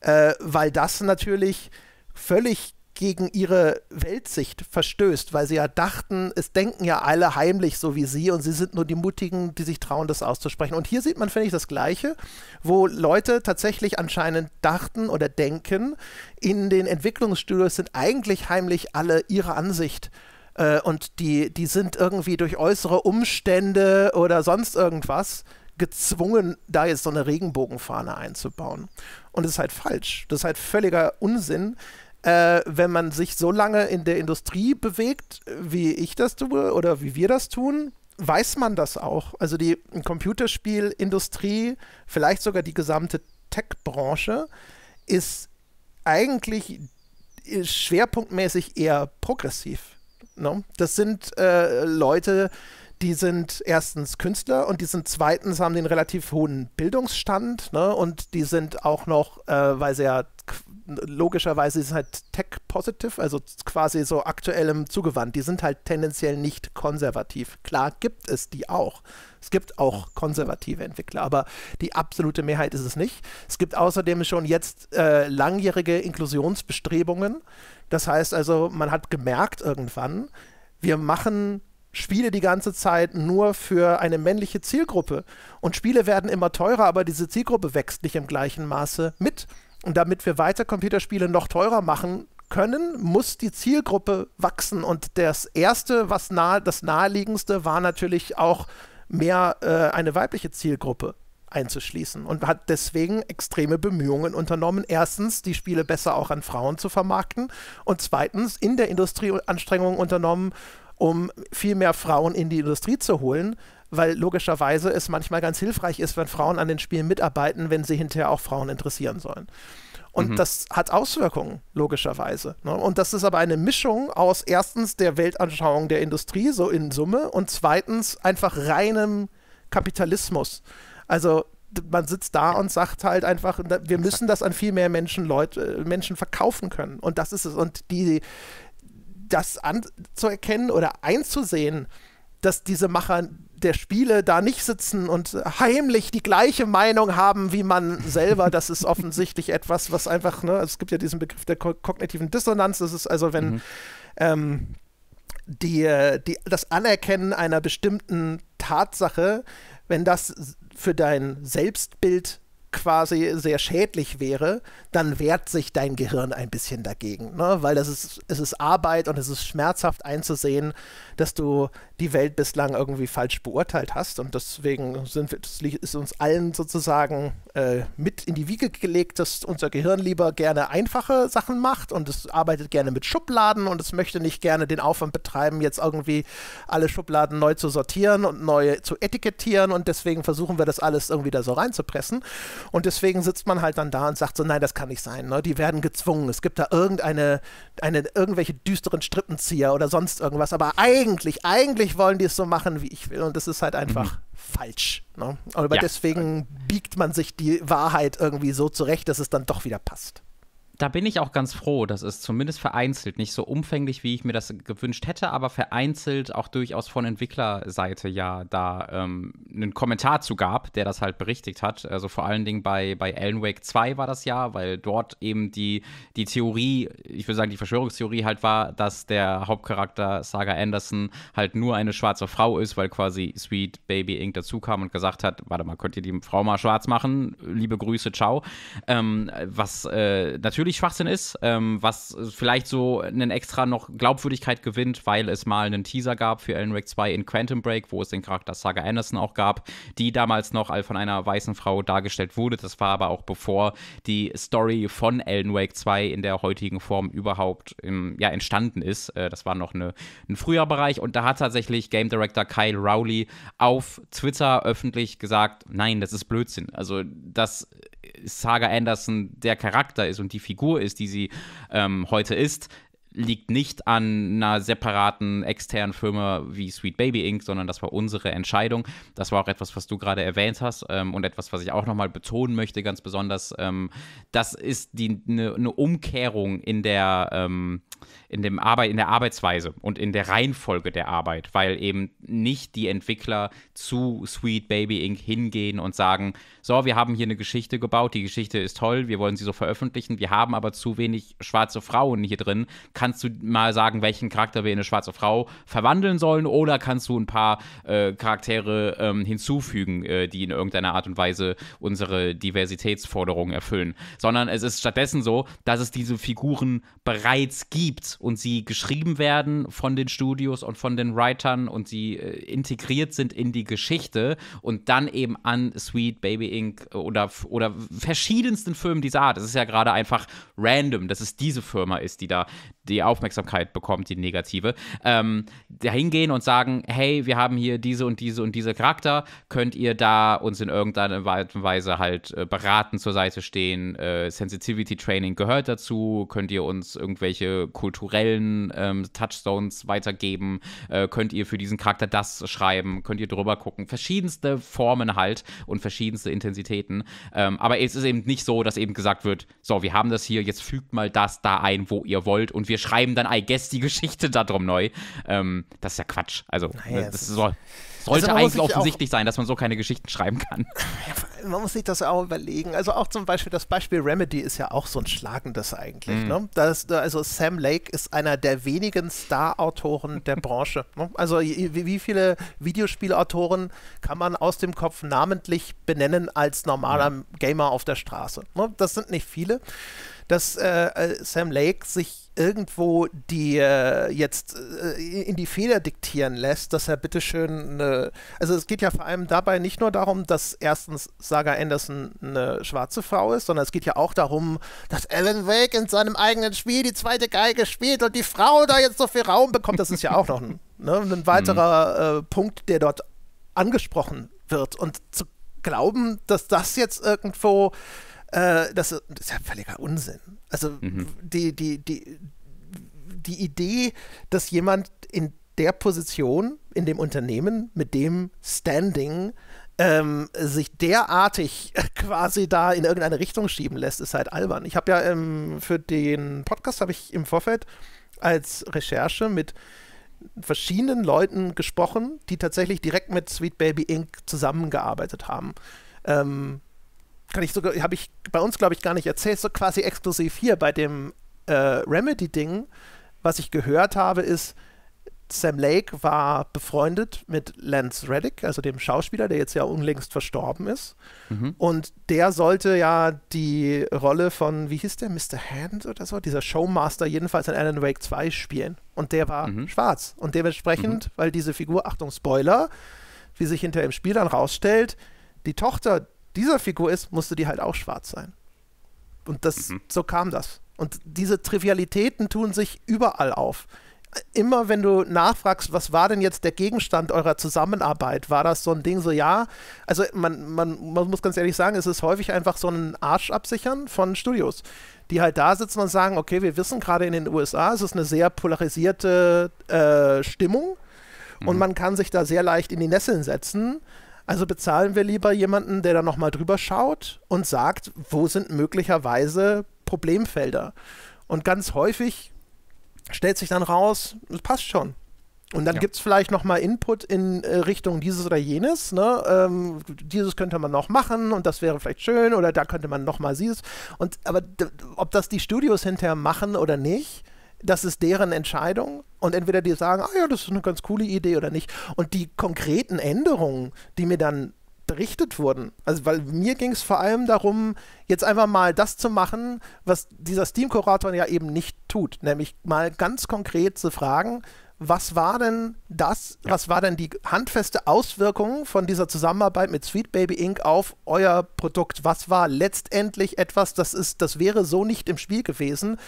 äh, weil das natürlich völlig gegen ihre Weltsicht verstößt, weil sie ja dachten, es denken ja alle heimlich so wie sie und sie sind nur die Mutigen, die sich trauen, das auszusprechen. Und hier sieht man, finde ich, das Gleiche, wo Leute tatsächlich anscheinend dachten oder denken, in den Entwicklungsstudios sind eigentlich heimlich alle ihrer Ansicht äh, und die, die sind irgendwie durch äußere Umstände oder sonst irgendwas gezwungen, da jetzt so eine Regenbogenfahne einzubauen. Und das ist halt falsch. Das ist halt völliger Unsinn, äh, wenn man sich so lange in der Industrie bewegt, wie ich das tue oder wie wir das tun, weiß man das auch. Also die Computerspielindustrie, vielleicht sogar die gesamte Tech-Branche, ist eigentlich äh, schwerpunktmäßig eher progressiv. Ne? Das sind äh, Leute, die sind erstens Künstler und die sind zweitens haben den relativ hohen Bildungsstand ne? und die sind auch noch, äh, weil sie ja logischerweise ist halt tech-positive, also quasi so aktuellem zugewandt. Die sind halt tendenziell nicht konservativ. Klar gibt es die auch. Es gibt auch konservative Entwickler, aber die absolute Mehrheit ist es nicht. Es gibt außerdem schon jetzt äh, langjährige Inklusionsbestrebungen. Das heißt also, man hat gemerkt irgendwann, wir machen Spiele die ganze Zeit nur für eine männliche Zielgruppe. Und Spiele werden immer teurer, aber diese Zielgruppe wächst nicht im gleichen Maße mit. Und damit wir weiter Computerspiele noch teurer machen können, muss die Zielgruppe wachsen. Und das erste, was nahe, das naheliegendste war natürlich auch mehr äh, eine weibliche Zielgruppe einzuschließen und hat deswegen extreme Bemühungen unternommen, erstens die Spiele besser auch an Frauen zu vermarkten und zweitens in der Industrie Anstrengungen unternommen, um viel mehr Frauen in die Industrie zu holen, weil logischerweise es manchmal ganz hilfreich ist, wenn Frauen an den Spielen mitarbeiten, wenn sie hinterher auch Frauen interessieren sollen. Und mhm. das hat Auswirkungen, logischerweise. Ne? Und das ist aber eine Mischung aus erstens der Weltanschauung der Industrie, so in Summe, und zweitens einfach reinem Kapitalismus. Also man sitzt da und sagt halt einfach, wir müssen das an viel mehr Menschen, Leute, äh, Menschen verkaufen können. Und das ist es. Und die, das anzuerkennen oder einzusehen, dass diese Macher der Spiele da nicht sitzen und heimlich die gleiche Meinung haben wie man selber. Das ist offensichtlich etwas, was einfach, ne, es gibt ja diesen Begriff der kognitiven Dissonanz. Das ist also, wenn mhm. ähm, die, die, das Anerkennen einer bestimmten Tatsache, wenn das für dein Selbstbild quasi sehr schädlich wäre, dann wehrt sich dein Gehirn ein bisschen dagegen, ne? weil das ist, es ist Arbeit und es ist schmerzhaft einzusehen, dass du die Welt bislang irgendwie falsch beurteilt hast. Und deswegen sind wir, das ist uns allen sozusagen äh, mit in die Wiege gelegt, dass unser Gehirn lieber gerne einfache Sachen macht und es arbeitet gerne mit Schubladen und es möchte nicht gerne den Aufwand betreiben, jetzt irgendwie alle Schubladen neu zu sortieren und neu zu etikettieren. Und deswegen versuchen wir das alles irgendwie da so reinzupressen. Und deswegen sitzt man halt dann da und sagt so, nein, das kann nicht sein. Ne? Die werden gezwungen. Es gibt da irgendeine, eine, irgendwelche düsteren Strippenzieher oder sonst irgendwas. Aber eigentlich, eigentlich natürlich wollen die es so machen, wie ich will. Und das ist halt einfach mhm. falsch. Ne? Aber ja. deswegen biegt man sich die Wahrheit irgendwie so zurecht, dass es dann doch wieder passt. Da bin ich auch ganz froh, dass es zumindest vereinzelt, nicht so umfänglich, wie ich mir das gewünscht hätte, aber vereinzelt auch durchaus von Entwicklerseite ja da ähm, einen Kommentar zu gab, der das halt berichtigt hat. Also vor allen Dingen bei, bei Alan Wake 2 war das ja, weil dort eben die, die Theorie, ich würde sagen, die Verschwörungstheorie halt war, dass der Hauptcharakter Saga Anderson halt nur eine schwarze Frau ist, weil quasi Sweet Baby Inc. dazu kam und gesagt hat, warte mal, könnt ihr die Frau mal schwarz machen? Liebe Grüße, ciao. Ähm, was äh, natürlich völlig Schwachsinn ist, ähm, was vielleicht so einen extra noch Glaubwürdigkeit gewinnt, weil es mal einen Teaser gab für Alan Wake 2 in Quantum Break, wo es den Charakter Saga Anderson auch gab, die damals noch von einer weißen Frau dargestellt wurde. Das war aber auch bevor die Story von Alan Wake 2 in der heutigen Form überhaupt im, ähm, ja, entstanden ist. Äh, das war noch eine, ein früher Bereich und da hat tatsächlich Game Director Kyle Rowley auf Twitter öffentlich gesagt, nein, das ist Blödsinn. Also, dass Saga Anderson der Charakter ist und die Figur Figur ist, die sie ähm, heute ist, liegt nicht an einer separaten externen Firma wie Sweet Baby Inc., sondern das war unsere Entscheidung. Das war auch etwas, was du gerade erwähnt hast ähm, und etwas, was ich auch nochmal betonen möchte, ganz besonders. Ähm, das ist eine ne Umkehrung in der, ähm, in, dem Arbeit, in der Arbeitsweise und in der Reihenfolge der Arbeit, weil eben nicht die Entwickler zu Sweet Baby Inc. hingehen und sagen, so, wir haben hier eine Geschichte gebaut, die Geschichte ist toll, wir wollen sie so veröffentlichen, wir haben aber zu wenig schwarze Frauen hier drin. Kannst du mal sagen, welchen Charakter wir in eine schwarze Frau verwandeln sollen oder kannst du ein paar äh, Charaktere ähm, hinzufügen, äh, die in irgendeiner Art und Weise unsere Diversitätsforderungen erfüllen? Sondern es ist stattdessen so, dass es diese Figuren bereits gibt und sie geschrieben werden von den Studios und von den Writern und sie äh, integriert sind in die Geschichte und dann eben an Sweet Baby Inc. oder, oder verschiedensten Firmen dieser Art. Es ist ja gerade einfach random, dass es diese Firma ist, die da die Aufmerksamkeit bekommt, die negative, ähm, hingehen und sagen, hey, wir haben hier diese und diese und diese Charakter, könnt ihr da uns in irgendeiner Art und Weise halt äh, beraten, zur Seite stehen, äh, Sensitivity Training gehört dazu, könnt ihr uns irgendwelche kulturellen ähm, Touchstones weitergeben, äh, könnt ihr für diesen Charakter das schreiben, könnt ihr drüber gucken, verschiedenste Formen halt und verschiedenste Intensitäten, ähm, aber es ist eben nicht so, dass eben gesagt wird, so, wir haben das hier, jetzt fügt mal das da ein, wo ihr wollt und wir schreiben dann, I guess, die Geschichte darum neu. Ähm, das ist ja Quatsch. Also, naja, ne, das soll, also sollte also eigentlich offensichtlich sein, dass man so keine Geschichten schreiben kann. Man muss sich das auch überlegen. Also auch zum Beispiel, das Beispiel Remedy ist ja auch so ein schlagendes eigentlich. Mhm. Ne? Das, also Sam Lake ist einer der wenigen Star-Autoren der Branche. Ne? Also wie viele Videospielautoren kann man aus dem Kopf namentlich benennen als normaler mhm. Gamer auf der Straße? Ne? Das sind nicht viele dass äh, äh Sam Lake sich irgendwo die äh, jetzt äh, in die Feder diktieren lässt, dass er bitteschön eine. Also es geht ja vor allem dabei nicht nur darum, dass erstens Saga Anderson eine schwarze Frau ist, sondern es geht ja auch darum, dass Alan Wake in seinem eigenen Spiel die zweite Geige spielt und die Frau da jetzt so viel Raum bekommt. Das ist ja auch noch ein, ne, ein weiterer mhm. Äh, Punkt, der dort angesprochen wird. Und zu glauben, dass das jetzt irgendwo äh, das, das, ist ja völliger Unsinn. Also mhm. die, die, die, die Idee, dass jemand in der Position, in dem Unternehmen, mit dem Standing ähm, sich derartig quasi da in irgendeine Richtung schieben lässt, ist halt albern. Ich habe ja ähm, für den Podcast habe ich im Vorfeld als Recherche mit verschiedenen Leuten gesprochen, die tatsächlich direkt mit Sweet Baby Inc. zusammengearbeitet haben. Ähm, kann ich sogar, habe ich bei uns, glaube ich, gar nicht erzählt, so quasi exklusiv hier bei dem äh, Remedy-Ding, was ich gehört habe, ist, Sam Lake war befreundet mit Lance Reddick, also dem Schauspieler, der jetzt ja unlängst verstorben ist. Mhm. Und der sollte ja die Rolle von, wie hieß der, Mr. Hand oder so, dieser Showmaster jedenfalls in Alan Wake 2 spielen. Und der war mhm. schwarz. Und dementsprechend, mhm. weil diese Figur, Achtung, Spoiler, wie sich hinter dem Spiel dann rausstellt, die Tochter dieser Figur ist, musste die halt auch schwarz sein. Und das, mhm. so kam das. Und diese Trivialitäten tun sich überall auf. Immer wenn du nachfragst, was war denn jetzt der Gegenstand eurer Zusammenarbeit, war das so ein Ding so, ja, also man, man, man muss ganz ehrlich sagen, es ist häufig einfach so ein Arsch absichern von Studios, die halt da sitzen und sagen, okay, wir wissen gerade in den USA, es ist eine sehr polarisierte äh, Stimmung und mhm. man kann sich da sehr leicht in die Nesseln setzen. Also bezahlen wir lieber jemanden, der da nochmal drüber schaut und sagt, wo sind möglicherweise Problemfelder. Und ganz häufig stellt sich dann raus, es passt schon. Und dann ja. gibt es vielleicht nochmal Input in äh, Richtung dieses oder jenes. Ne? Ähm, dieses könnte man noch machen und das wäre vielleicht schön oder da könnte man nochmal dieses. Und, aber ob das die Studios hinterher machen oder nicht, das ist deren Entscheidung. Und entweder die sagen, ah ja, das ist eine ganz coole Idee oder nicht. Und die konkreten Änderungen, die mir dann berichtet wurden. Also, weil mir ging es vor allem darum, jetzt einfach mal das zu machen, was dieser Steam-Kurator ja eben nicht tut, nämlich mal ganz konkret zu fragen, was war denn das, ja. was war denn die handfeste Auswirkung von dieser Zusammenarbeit mit Sweet Baby Inc. auf euer Produkt? Was war letztendlich etwas, das ist, das wäre so nicht im Spiel gewesen,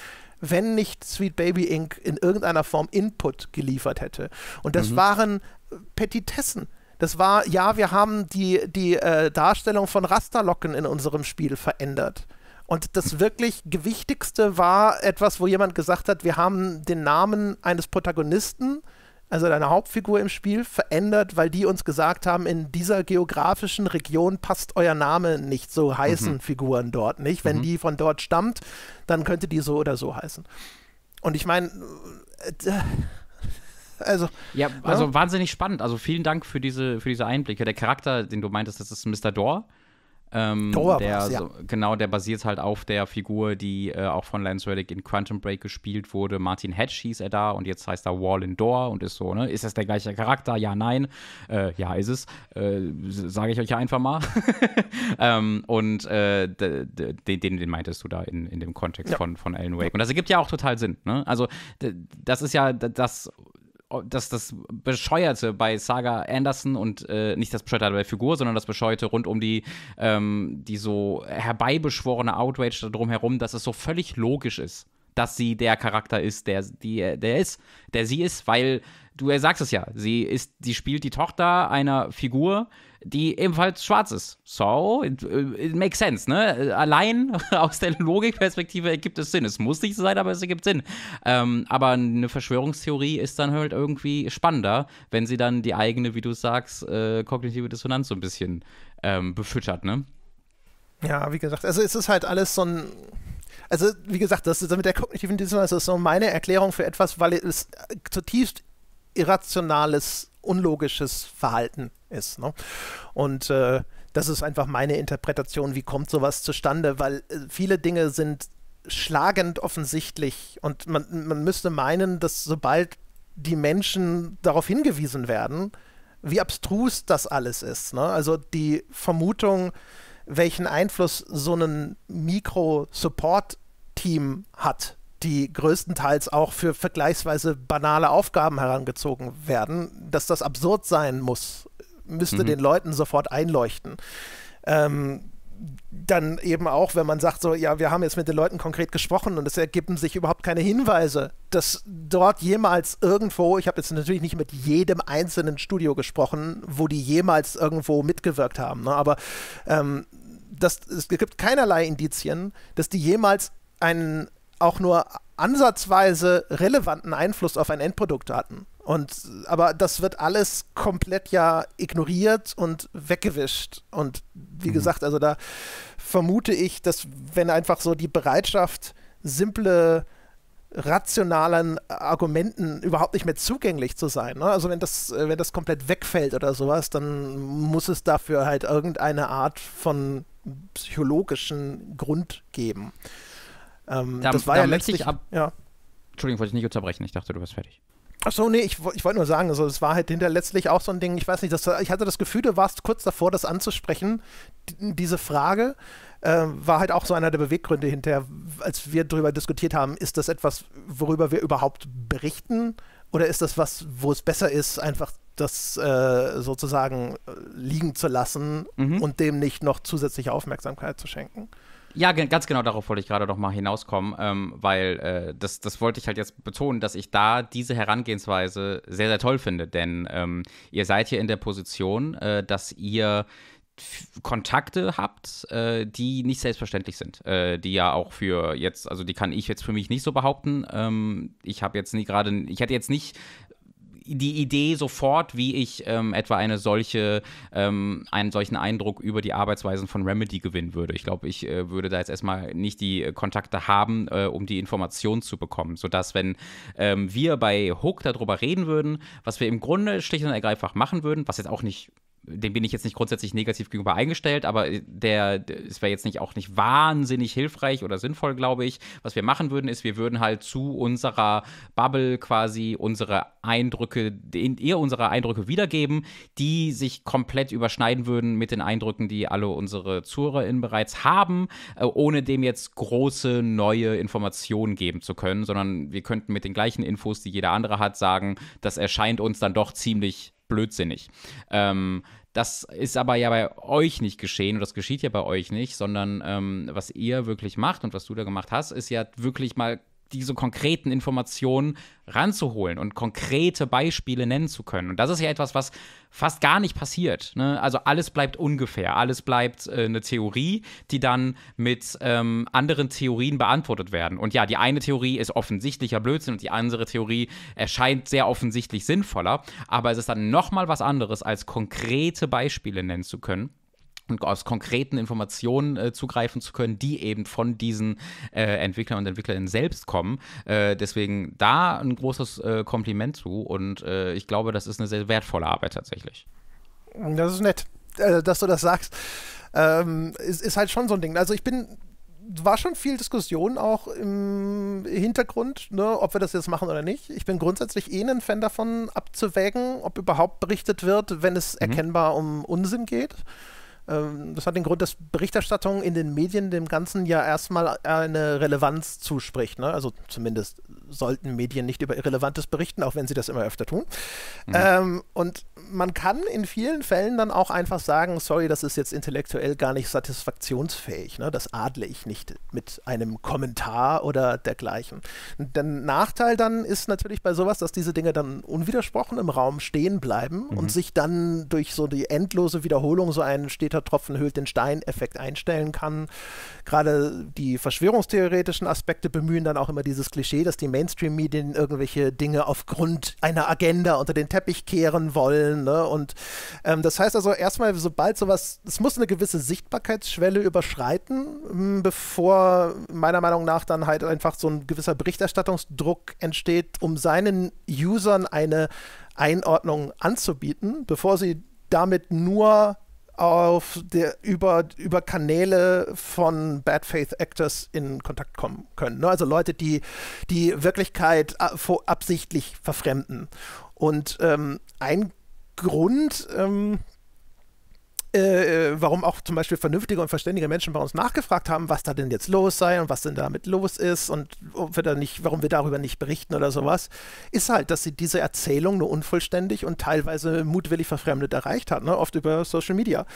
wenn nicht Sweet Baby Inc. in irgendeiner Form Input geliefert hätte. Und das mhm. waren äh, Petitessen. Das war, ja, wir haben die, die äh, Darstellung von Rasterlocken in unserem Spiel verändert. Und das wirklich Gewichtigste war etwas, wo jemand gesagt hat, wir haben den Namen eines Protagonisten äh, also deine Hauptfigur im Spiel, verändert, weil die uns gesagt haben, in dieser geografischen Region passt euer Name nicht. So heißen mhm. Figuren dort nicht. Wenn mhm. die von dort stammt, dann könnte die so oder so heißen. Und ich meine, äh, also. Ja, ne? also ja? wahnsinnig spannend. Also vielen Dank für diese, für diese Einblicke. Der Charakter, den du meintest, das ist Mr. Door. Ähm, Dauer der, was, ja. so, genau, der basiert halt auf der Figur, die äh, auch von Lance Reddick in Quantum Break gespielt wurde. Martin Hedge hieß er da und jetzt heißt er Wallin Door und ist so, ne? Ist das der gleiche Charakter? Ja, nein. Äh, ja, ist es. Äh, Sage ich euch ja einfach mal. ähm, und äh, den, den meintest du da in, in dem Kontext ja. von, von Alan Wake. Und das ergibt ja auch total Sinn, ne? Also, das ist ja das das, das Bescheuerte bei Saga Anderson und äh, nicht das Bescheuerte bei Figur, sondern das Bescheuerte rund um die, ähm, die so herbeibeschworene Outrage darum herum, dass es so völlig logisch ist, dass sie der Charakter ist, der, die, der ist, der sie ist, weil du sagst es ja, sie ist, sie spielt die Tochter einer Figur, die ebenfalls schwarz ist. So, it, it makes sense, ne? Allein aus der Logikperspektive ergibt es Sinn. Es muss nicht so sein, aber es ergibt Sinn. Ähm, aber eine Verschwörungstheorie ist dann halt irgendwie spannender, wenn sie dann die eigene, wie du sagst, äh, kognitive Dissonanz so ein bisschen ähm, befüttert, ne? Ja, wie gesagt, also es ist halt alles so ein also wie gesagt, das ist mit der kognitiven Dissonanz ist so meine Erklärung für etwas, weil es zutiefst irrationales, unlogisches Verhalten ist. Ne? Und äh, das ist einfach meine Interpretation, wie kommt sowas zustande, weil äh, viele Dinge sind schlagend offensichtlich und man, man müsste meinen, dass sobald die Menschen darauf hingewiesen werden, wie abstrus das alles ist. Ne? Also die Vermutung, welchen Einfluss so ein Mikro-Support-Team hat, die größtenteils auch für vergleichsweise banale Aufgaben herangezogen werden, dass das absurd sein muss müsste mhm. den Leuten sofort einleuchten. Ähm, dann eben auch, wenn man sagt, so, ja, wir haben jetzt mit den Leuten konkret gesprochen und es ergeben sich überhaupt keine Hinweise, dass dort jemals irgendwo, ich habe jetzt natürlich nicht mit jedem einzelnen Studio gesprochen, wo die jemals irgendwo mitgewirkt haben, ne, aber ähm, das, es gibt keinerlei Indizien, dass die jemals einen auch nur ansatzweise relevanten Einfluss auf ein Endprodukt hatten. Und, aber das wird alles komplett ja ignoriert und weggewischt. Und wie mhm. gesagt, also da vermute ich, dass wenn einfach so die Bereitschaft, simple rationalen Argumenten überhaupt nicht mehr zugänglich zu sein. Ne? Also wenn das, äh, wenn das komplett wegfällt oder sowas, dann muss es dafür halt irgendeine Art von psychologischen Grund geben. Ähm, da, das war da ja letztlich. ab ja. Entschuldigung, wollte ich nicht unterbrechen. Ich dachte, du warst fertig. Achso, nee, ich, ich wollte nur sagen, also es war halt hinter letztlich auch so ein Ding, ich weiß nicht, das, ich hatte das Gefühl, du warst kurz davor, das anzusprechen, diese Frage. Äh, war halt auch so einer der Beweggründe hinterher, als wir darüber diskutiert haben, ist das etwas, worüber wir überhaupt berichten? Oder ist das was, wo es besser ist, einfach das äh, sozusagen äh, liegen zu lassen mhm. und dem nicht noch zusätzliche Aufmerksamkeit zu schenken? Ja, ganz genau darauf wollte ich gerade noch mal hinauskommen, ähm, weil äh, das, das wollte ich halt jetzt betonen, dass ich da diese Herangehensweise sehr, sehr toll finde, denn ähm, ihr seid hier in der Position, äh, dass ihr Kontakte habt, äh, die nicht selbstverständlich sind, äh, die ja auch für jetzt, also die kann ich jetzt für mich nicht so behaupten. Ähm, ich habe jetzt nie gerade, ich hätte jetzt nicht die Idee sofort, wie ich ähm, etwa eine solche, ähm, einen solchen Eindruck über die Arbeitsweisen von Remedy gewinnen würde. Ich glaube, ich äh, würde da jetzt erstmal nicht die Kontakte haben, äh, um die Informationen zu bekommen, sodass, wenn ähm, wir bei Hook darüber reden würden, was wir im Grunde schlicht und ergreifend machen würden, was jetzt auch nicht dem bin ich jetzt nicht grundsätzlich negativ gegenüber eingestellt, aber der, es wäre jetzt nicht auch nicht wahnsinnig hilfreich oder sinnvoll, glaube ich. Was wir machen würden, ist, wir würden halt zu unserer Bubble quasi unsere Eindrücke, in ihr unsere Eindrücke wiedergeben, die sich komplett überschneiden würden mit den Eindrücken, die alle unsere ZuhörerInnen bereits haben, äh, ohne dem jetzt große neue Informationen geben zu können, sondern wir könnten mit den gleichen Infos, die jeder andere hat, sagen, das erscheint uns dann doch ziemlich blödsinnig. Ähm, das ist aber ja bei euch nicht geschehen und das geschieht ja bei euch nicht, sondern ähm, was ihr wirklich macht und was du da gemacht hast, ist ja wirklich mal diese konkreten Informationen ranzuholen und konkrete Beispiele nennen zu können. Und das ist ja etwas, was fast gar nicht passiert. Ne? Also alles bleibt ungefähr, alles bleibt äh, eine Theorie, die dann mit ähm, anderen Theorien beantwortet werden. Und ja, die eine Theorie ist offensichtlicher Blödsinn und die andere Theorie erscheint sehr offensichtlich sinnvoller, aber es ist dann nochmal was anderes, als konkrete Beispiele nennen zu können aus konkreten Informationen äh, zugreifen zu können, die eben von diesen äh, Entwicklern und Entwicklerinnen selbst kommen. Äh, deswegen da ein großes äh, Kompliment zu und äh, ich glaube, das ist eine sehr wertvolle Arbeit tatsächlich. Mm, das ist nett, äh, dass du das sagst. Ähm, ist, ist halt schon so ein Ding. Also ich bin war schon viel Diskussion auch im Hintergrund, ne, ob wir das jetzt machen oder nicht. Ich bin grundsätzlich eh ein Fan davon, abzuwägen, ob überhaupt berichtet wird, wenn es mhm. erkennbar um Unsinn geht. Ähm, das hat den Grund, dass Berichterstattung in den Medien dem Ganzen ja erstmal eine Relevanz zuspricht. Ne? Also zumindest sollten Medien nicht über Irrelevantes berichten, auch wenn sie das immer öfter tun. Mhm. Ähm, und man kann in vielen Fällen dann auch einfach sagen, sorry, das ist jetzt intellektuell gar nicht satisfaktionsfähig. Ne? Das adle ich nicht mit einem Kommentar oder dergleichen. der Nachteil dann ist natürlich bei sowas, dass diese Dinge dann unwidersprochen im Raum stehen bleiben mhm. und sich dann durch so die endlose Wiederholung so einen steht später Tropfen höhlt den Stein-Effekt einstellen kann. Gerade die verschwörungstheoretischen Aspekte bemühen dann auch immer dieses Klischee, dass die Mainstream-Medien irgendwelche Dinge aufgrund einer Agenda unter den Teppich kehren wollen. Ne? Und ähm, das heißt also erstmal, sobald sowas, es muss eine gewisse Sichtbarkeitsschwelle überschreiten, hm, bevor meiner Meinung nach dann halt einfach so ein gewisser Berichterstattungsdruck entsteht, um seinen Usern eine Einordnung anzubieten, bevor sie damit nur auf der, über, über Kanäle von Bad Faith Actors in Kontakt kommen können. Ne? Also Leute, die die Wirklichkeit äh, absichtlich verfremden. Und ähm, ein Grund, ähm, äh, äh, warum auch zum Beispiel vernünftige und verständige Menschen bei uns nachgefragt haben, was da denn jetzt los sei und was denn damit los ist und ob wir da nicht, warum wir darüber nicht berichten oder sowas, ist halt, dass sie diese Erzählung nur unvollständig und teilweise mutwillig verfremdet erreicht hat, ne? oft über Social Media.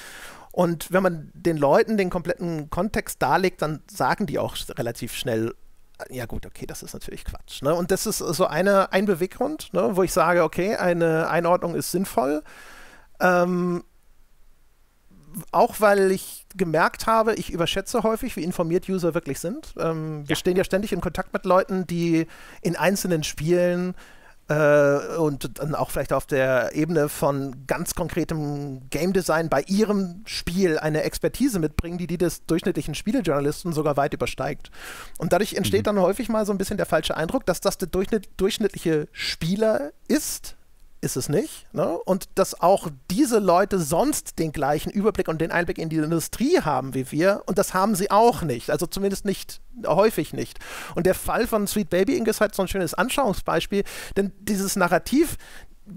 Und wenn man den Leuten den kompletten Kontext darlegt, dann sagen die auch relativ schnell, ja gut, okay, das ist natürlich Quatsch. Ne? Und das ist so eine, ein Beweggrund, ne? wo ich sage, okay, eine Einordnung ist sinnvoll. Ähm, auch weil ich gemerkt habe, ich überschätze häufig, wie informiert User wirklich sind. Ähm, ja. Wir stehen ja ständig in Kontakt mit Leuten, die in einzelnen Spielen äh, und dann auch vielleicht auf der Ebene von ganz konkretem Game Design bei ihrem Spiel eine Expertise mitbringen, die die des durchschnittlichen Spielejournalisten sogar weit übersteigt. Und dadurch entsteht mhm. dann häufig mal so ein bisschen der falsche Eindruck, dass das der durchschnittliche Spieler ist, ist es nicht. Ne? Und dass auch diese Leute sonst den gleichen Überblick und den Einblick in die Industrie haben wie wir. Und das haben sie auch nicht. Also zumindest nicht häufig nicht. Und der Fall von Sweet Baby Inc. ist halt so ein schönes Anschauungsbeispiel. Denn dieses Narrativ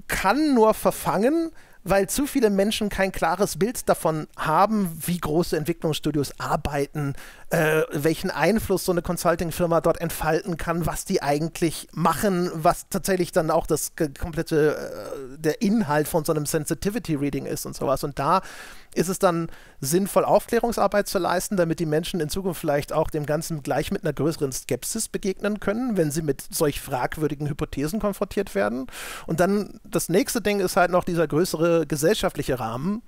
kann nur verfangen, weil zu viele Menschen kein klares Bild davon haben, wie große Entwicklungsstudios arbeiten, äh, welchen Einfluss so eine Consulting-Firma dort entfalten kann, was die eigentlich machen, was tatsächlich dann auch das komplette, äh, der Inhalt von so einem Sensitivity-Reading ist und sowas. Und da ist es dann sinnvoll, Aufklärungsarbeit zu leisten, damit die Menschen in Zukunft vielleicht auch dem Ganzen gleich mit einer größeren Skepsis begegnen können, wenn sie mit solch fragwürdigen Hypothesen konfrontiert werden. Und dann das nächste Ding ist halt noch dieser größere gesellschaftliche Rahmen,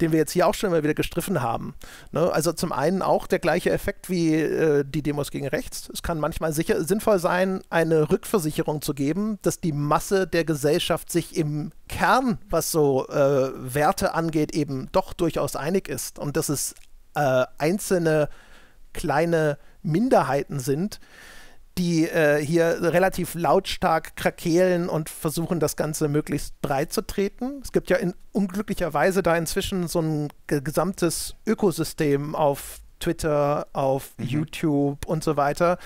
den wir jetzt hier auch schon mal wieder gestriffen haben. Ne? Also zum einen auch der gleiche Effekt wie äh, die Demos gegen rechts. Es kann manchmal sicher, sinnvoll sein, eine Rückversicherung zu geben, dass die Masse der Gesellschaft sich im Kern, was so äh, Werte angeht, eben doch durchaus einig ist und dass es äh, einzelne kleine Minderheiten sind, äh, die äh, hier relativ lautstark krakeelen und versuchen, das Ganze möglichst breit zu treten. Es gibt ja in, unglücklicherweise da inzwischen so ein gesamtes Ökosystem auf Twitter, auf mhm. YouTube und so weiter,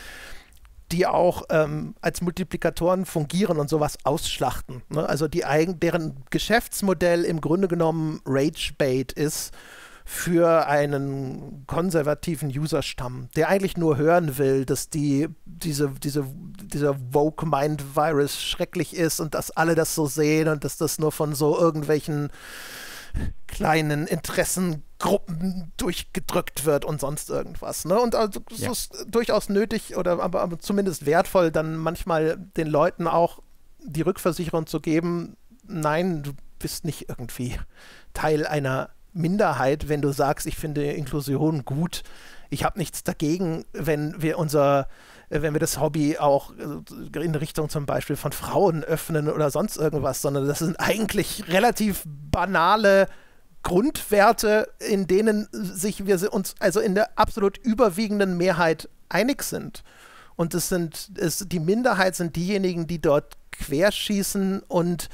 die auch ähm, als Multiplikatoren fungieren und sowas ausschlachten. Ne? Also die eigen, deren Geschäftsmodell im Grunde genommen Ragebait ist für einen konservativen Userstamm, der eigentlich nur hören will, dass die, diese, diese, dieser vogue Mind Virus schrecklich ist und dass alle das so sehen und dass das nur von so irgendwelchen kleinen Interessengruppen durchgedrückt wird und sonst irgendwas. Ne? Und also es ja. ist durchaus nötig oder aber, aber zumindest wertvoll, dann manchmal den Leuten auch die Rückversicherung zu geben, nein, du bist nicht irgendwie Teil einer Minderheit, wenn du sagst, ich finde Inklusion gut. Ich habe nichts dagegen, wenn wir unser, äh, wenn wir das Hobby auch äh, in Richtung zum Beispiel von Frauen öffnen oder sonst irgendwas, sondern das sind eigentlich relativ banale Grundwerte, in denen sich wir uns also in der absolut überwiegenden Mehrheit einig sind. Und es sind es, die Minderheit sind diejenigen, die dort querschießen und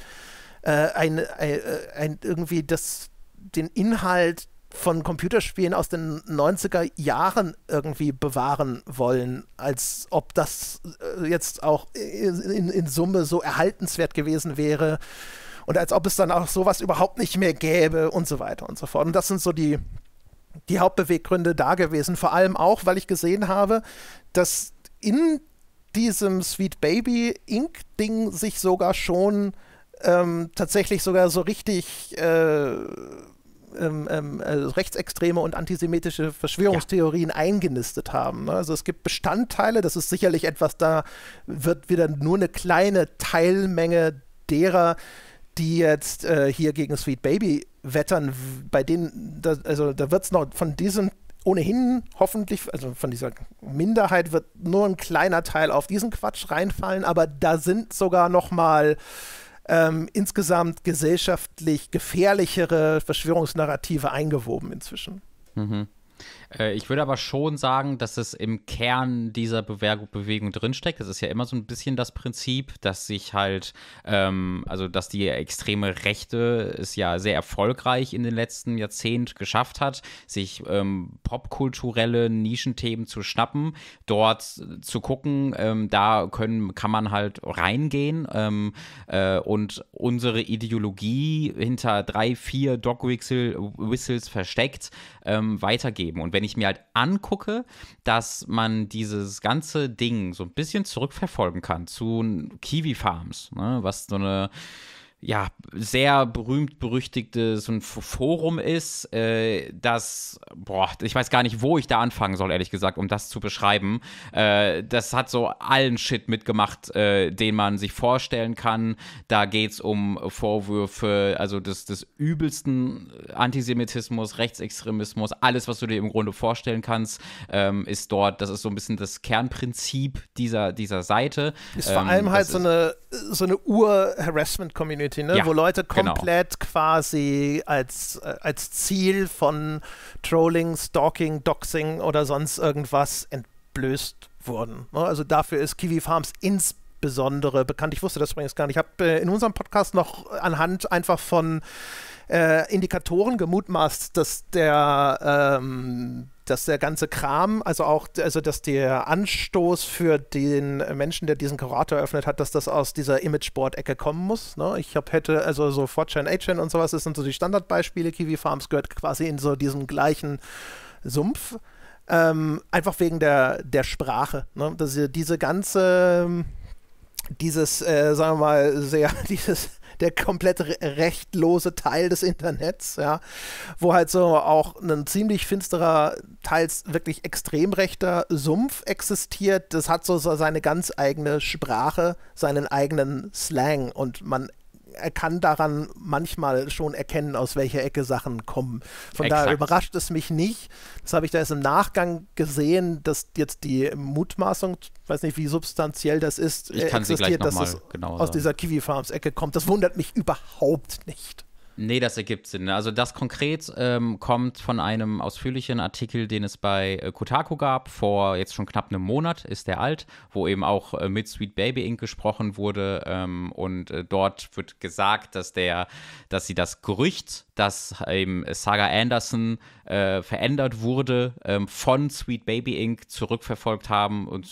äh, ein, ein, äh, ein, irgendwie das den Inhalt von Computerspielen aus den 90er Jahren irgendwie bewahren wollen, als ob das äh, jetzt auch in, in, Summe so erhaltenswert gewesen wäre und als ob es dann auch sowas überhaupt nicht mehr gäbe und so weiter und so fort. Und das sind so die, die Hauptbeweggründe da gewesen, vor allem auch, weil ich gesehen habe, dass in diesem Sweet Baby Inc. Ding sich sogar schon ähm, tatsächlich sogar so richtig äh, ähm, ähm, äh, rechtsextreme und antisemitische Verschwörungstheorien ja. eingenistet haben. Ne? Also es gibt Bestandteile, das ist sicherlich etwas, da wird wieder nur eine kleine Teilmenge derer, die jetzt äh, hier gegen Sweet Baby wettern, bei denen, da, also da wird es noch von diesen ohnehin hoffentlich, also von dieser Minderheit wird nur ein kleiner Teil auf diesen Quatsch reinfallen, aber da sind sogar noch mal ähm, insgesamt gesellschaftlich gefährlichere Verschwörungsnarrative eingewoben inzwischen. Mhm. Äh, ich würde aber schon sagen, dass es im Kern dieser Bewegung, drinsteckt. Das ist ja immer so ein bisschen das Prinzip, dass sich halt, ähm, also dass die extreme Rechte es ja sehr erfolgreich in den letzten Jahrzehnten geschafft hat, sich ähm, popkulturelle Nischenthemen zu schnappen, dort zu gucken, ähm, da können, kann man halt reingehen ähm, äh, und unsere Ideologie hinter drei, vier Dog Whistles versteckt ähm, weitergeben. Und wenn wenn ich mir halt angucke, dass man dieses ganze Ding so ein bisschen zurückverfolgen kann zu Kiwi Farms, ne? was so eine ja, sehr berühmt berüchtigte so ein Forum ist, äh, das, boah, ich weiß gar nicht, wo ich da anfangen soll, ehrlich gesagt, um das zu beschreiben. Äh, das hat so allen Shit mitgemacht, äh, den man sich vorstellen kann. Da geht es um Vorwürfe, also des, des übelsten Antisemitismus, Rechtsextremismus, alles, was du dir im Grunde vorstellen kannst, ähm, ist dort, das ist so ein bisschen das Kernprinzip dieser, dieser Seite. Ist vor ähm, allem halt so eine, so eine Ur-Harassment-Community Community, ne? Ja, wo Leute genau. komplett genau. quasi als, äh, als Ziel von Trolling, Stalking, Doxing oder sonst irgendwas entblößt wurden. Ne? Also dafür ist Kiwi Farms insbesondere bekannt. Ich wusste das übrigens gar nicht. Ich habe äh, in unserem Podcast noch anhand einfach von äh, Indikatoren gemutmaßt, dass der ähm, dass der ganze Kram, also auch, also dass der Anstoß für den Menschen, der diesen Kurator eröffnet hat, dass das aus dieser Imageboard-Ecke kommen muss. Ne? Ich hab, hätte, also so 4chan, 8chan und sowas, das sind so die Standardbeispiele. Kiwi Farms gehört quasi in so diesen gleichen Sumpf. Ähm, einfach wegen der, der Sprache. Ne? Dass diese ganze, dieses, äh, sagen wir mal, sehr, dieses der komplett rechtlose Teil des Internets, ja, wo halt so auch ein ziemlich finsterer, teils wirklich extrem rechter Sumpf existiert. Das hat so seine ganz eigene Sprache, seinen eigenen Slang und man er kann daran manchmal schon erkennen, aus welcher Ecke Sachen kommen. Von Exakt. daher überrascht es mich nicht. Das habe ich da erst im Nachgang gesehen, dass jetzt die Mutmaßung, weiß nicht, wie substanziell das ist, ich äh, kann existiert, dass es aus dieser Kiwi Farms Ecke kommt. Das wundert mich überhaupt nicht. Nee, das ergibt Sinn. Ne? Also das konkret ähm, kommt von einem ausführlichen Artikel, den es bei äh, Kotaku gab, vor jetzt schon knapp einem Monat ist der alt, wo eben auch äh, mit Sweet Baby Inc. gesprochen wurde. Ähm, und äh, dort wird gesagt, dass der, dass sie das Gerücht, dass eben Saga Anderson äh, verändert wurde, ähm, von Sweet Baby Inc. zurückverfolgt haben und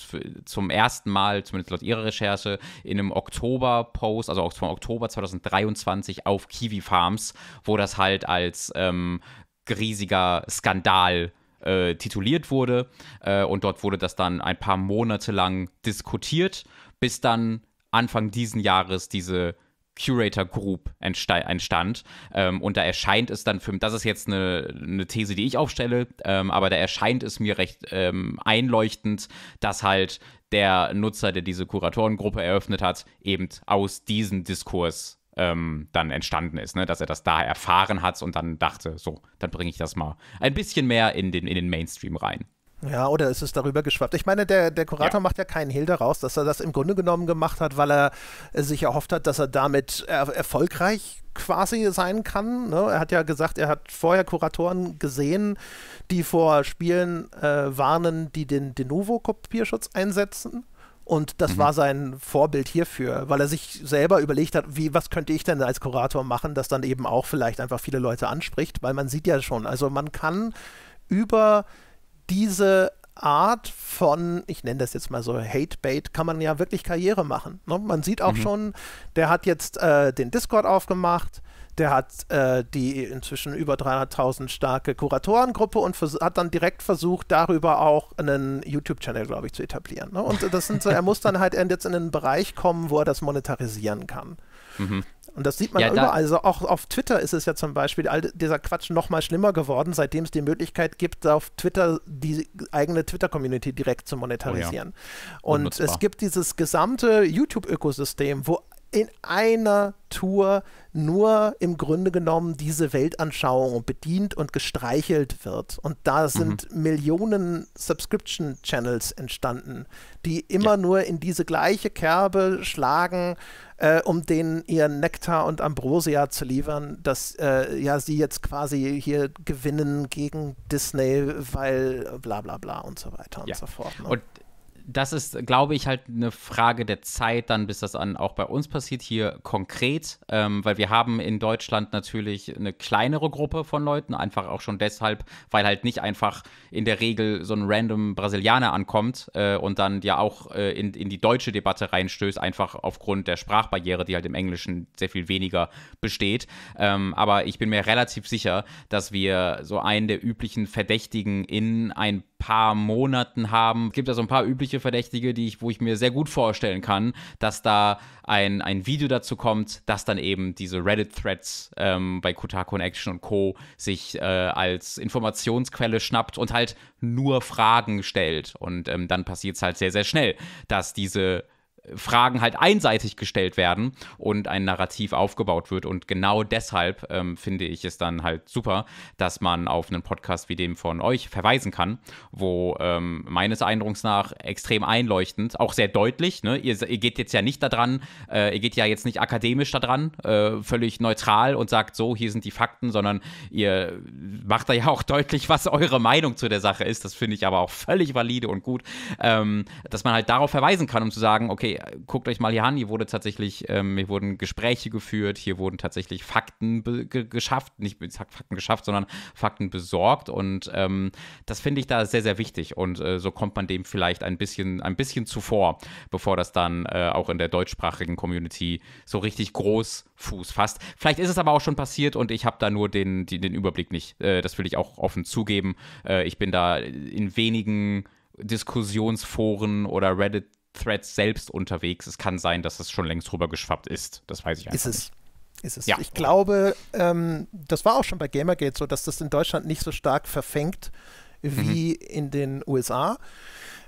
zum ersten Mal, zumindest laut ihrer Recherche, in einem Oktober-Post, also vom Oktober 2023 auf Kiwi Farm Krams, wo das halt als ähm, riesiger Skandal äh, tituliert wurde. Äh, und dort wurde das dann ein paar Monate lang diskutiert, bis dann Anfang diesen Jahres diese Curator Group entstand. Ähm, und da erscheint es dann für mich, das ist jetzt eine, eine These, die ich aufstelle, ähm, aber da erscheint es mir recht ähm, einleuchtend, dass halt der Nutzer, der diese Kuratorengruppe eröffnet hat, eben aus diesem Diskurs ähm, dann entstanden ist, ne? dass er das da erfahren hat und dann dachte, so, dann bringe ich das mal ein bisschen mehr in den, in den Mainstream rein. Ja, oder ist es darüber geschwappt? Ich meine, der, der Kurator ja. macht ja keinen Hehl daraus, dass er das im Grunde genommen gemacht hat, weil er sich erhofft hat, dass er damit er erfolgreich quasi sein kann. Ne? Er hat ja gesagt, er hat vorher Kuratoren gesehen, die vor Spielen äh, warnen, die den De Novo-Kopierschutz einsetzen. Und das mhm. war sein Vorbild hierfür, weil er sich selber überlegt hat, wie, was könnte ich denn als Kurator machen, das dann eben auch vielleicht einfach viele Leute anspricht, weil man sieht ja schon, also man kann über diese Art von, ich nenne das jetzt mal so Hatebait, kann man ja wirklich Karriere machen. Ne? Man sieht auch mhm. schon, der hat jetzt äh, den Discord aufgemacht, der hat äh, die inzwischen über 300.000 starke Kuratorengruppe und hat dann direkt versucht, darüber auch einen YouTube-Channel, glaube ich, zu etablieren. Ne? Und das sind so, er muss dann halt jetzt in einen Bereich kommen, wo er das monetarisieren kann. Mhm. Und das sieht man ja, überall. Also auch auf Twitter ist es ja zum Beispiel all dieser Quatsch noch mal schlimmer geworden, seitdem es die Möglichkeit gibt, auf Twitter die eigene Twitter-Community direkt zu monetarisieren. Oh ja. Und es gibt dieses gesamte YouTube-Ökosystem, wo in einer Tour nur im Grunde genommen diese Weltanschauung bedient und gestreichelt wird. Und da mhm. sind mhm. Millionen Subscription-Channels entstanden, die immer ja. nur in diese gleiche Kerbe schlagen, äh, um denen ihren Nektar und Ambrosia zu liefern, dass äh, ja sie jetzt quasi hier gewinnen gegen Disney, weil bla bla bla und so weiter und so fort. Ne? Und das ist, glaube ich, halt eine Frage der Zeit dann, bis das dann auch bei uns passiert, hier konkret, ähm, weil wir haben in Deutschland natürlich eine kleinere Gruppe von Leuten, einfach auch schon deshalb, weil halt nicht einfach in der Regel so ein random Brasilianer ankommt äh, und dann ja auch äh, in, in die deutsche Debatte reinstößt, einfach aufgrund der Sprachbarriere, die halt im Englischen sehr viel weniger besteht. Ähm, aber ich bin mir relativ sicher, dass wir so einen der üblichen Verdächtigen in ein paar Monaten haben. Es gibt da so ein paar übliche Verdächtige, die ich, wo ich mir sehr gut vorstellen kann, dass da ein, ein Video dazu kommt, dass dann eben diese Reddit-Threads ähm, bei Kotaku Action und Co. sich äh, als Informationsquelle schnappt und halt nur Fragen stellt. Und ähm, dann passiert es halt sehr, sehr schnell, dass diese Fragen halt einseitig gestellt werden und ein Narrativ aufgebaut wird. Und genau deshalb ähm, finde ich es dann halt super, dass man auf einen Podcast wie dem von euch verweisen kann, wo ähm, meines Eindrucks nach extrem einleuchtend, auch sehr deutlich, ne? ihr, ihr geht jetzt ja nicht daran, äh, ihr geht ja jetzt nicht akademisch daran, äh, völlig neutral und sagt so, hier sind die Fakten, sondern ihr macht da ja auch deutlich, was eure Meinung zu der Sache ist. Das finde ich aber auch völlig valide und gut, ähm, dass man halt darauf verweisen kann, um zu sagen, okay, guckt euch mal hier an, hier wurde tatsächlich, ähm, hier wurden Gespräche geführt, hier wurden tatsächlich Fakten ge geschafft, nicht Fakten geschafft, sondern Fakten besorgt und ähm, das finde ich da sehr, sehr wichtig und äh, so kommt man dem vielleicht ein bisschen, ein bisschen zuvor, bevor das dann äh, auch in der deutschsprachigen Community so richtig groß Fuß fasst. Vielleicht ist es aber auch schon passiert und ich habe da nur den, den, den Überblick nicht. Äh, das will ich auch offen zugeben. Äh, ich bin da in wenigen Diskussionsforen oder Reddit Threads selbst unterwegs. Es kann sein, dass es schon längst rübergeschwappt ist. Das weiß ich einfach ist nicht. Ist es. Ja. Ich glaube, ähm, das war auch schon bei Gamergate so, dass das in Deutschland nicht so stark verfängt wie mhm. in den USA.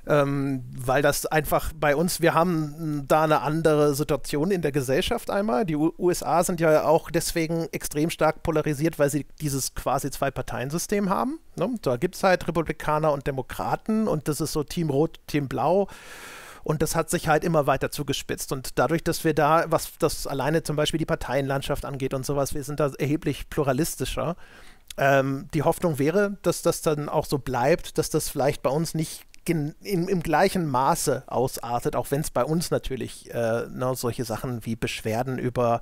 Ähm, weil das einfach bei uns, wir haben da eine andere Situation in der Gesellschaft einmal. Die U USA sind ja auch deswegen extrem stark polarisiert, weil sie dieses quasi Zwei-Parteien-System haben. Ne? Da gibt es halt Republikaner und Demokraten und das ist so Team Rot, Team Blau. Und das hat sich halt immer weiter zugespitzt. Und dadurch, dass wir da, was das alleine zum Beispiel die Parteienlandschaft angeht und sowas, wir sind da erheblich pluralistischer. Ähm, die Hoffnung wäre, dass das dann auch so bleibt, dass das vielleicht bei uns nicht in, in, im gleichen Maße ausartet, auch wenn es bei uns natürlich äh, na, ne, solche Sachen wie Beschwerden über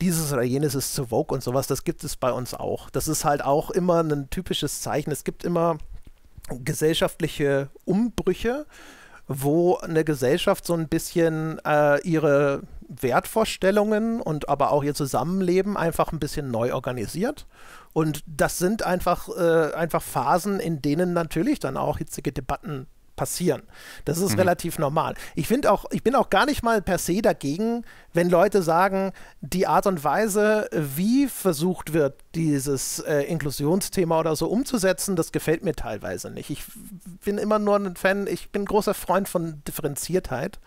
dieses oder jenes ist zu Vogue und sowas, das gibt es bei uns auch. Das ist halt auch immer ein typisches Zeichen. Es gibt immer gesellschaftliche Umbrüche, wo eine Gesellschaft so ein bisschen äh, ihre Wertvorstellungen und aber auch ihr Zusammenleben einfach ein bisschen neu organisiert. Und das sind einfach, äh, einfach Phasen, in denen natürlich dann auch hitzige Debatten passieren. Das ist mhm. relativ normal. Ich finde auch, ich bin auch gar nicht mal per se dagegen, wenn Leute sagen, die Art und Weise, wie versucht wird, dieses äh, Inklusionsthema oder so umzusetzen, das gefällt mir teilweise nicht. Ich bin immer nur ein Fan, ich bin großer Freund von Differenziertheit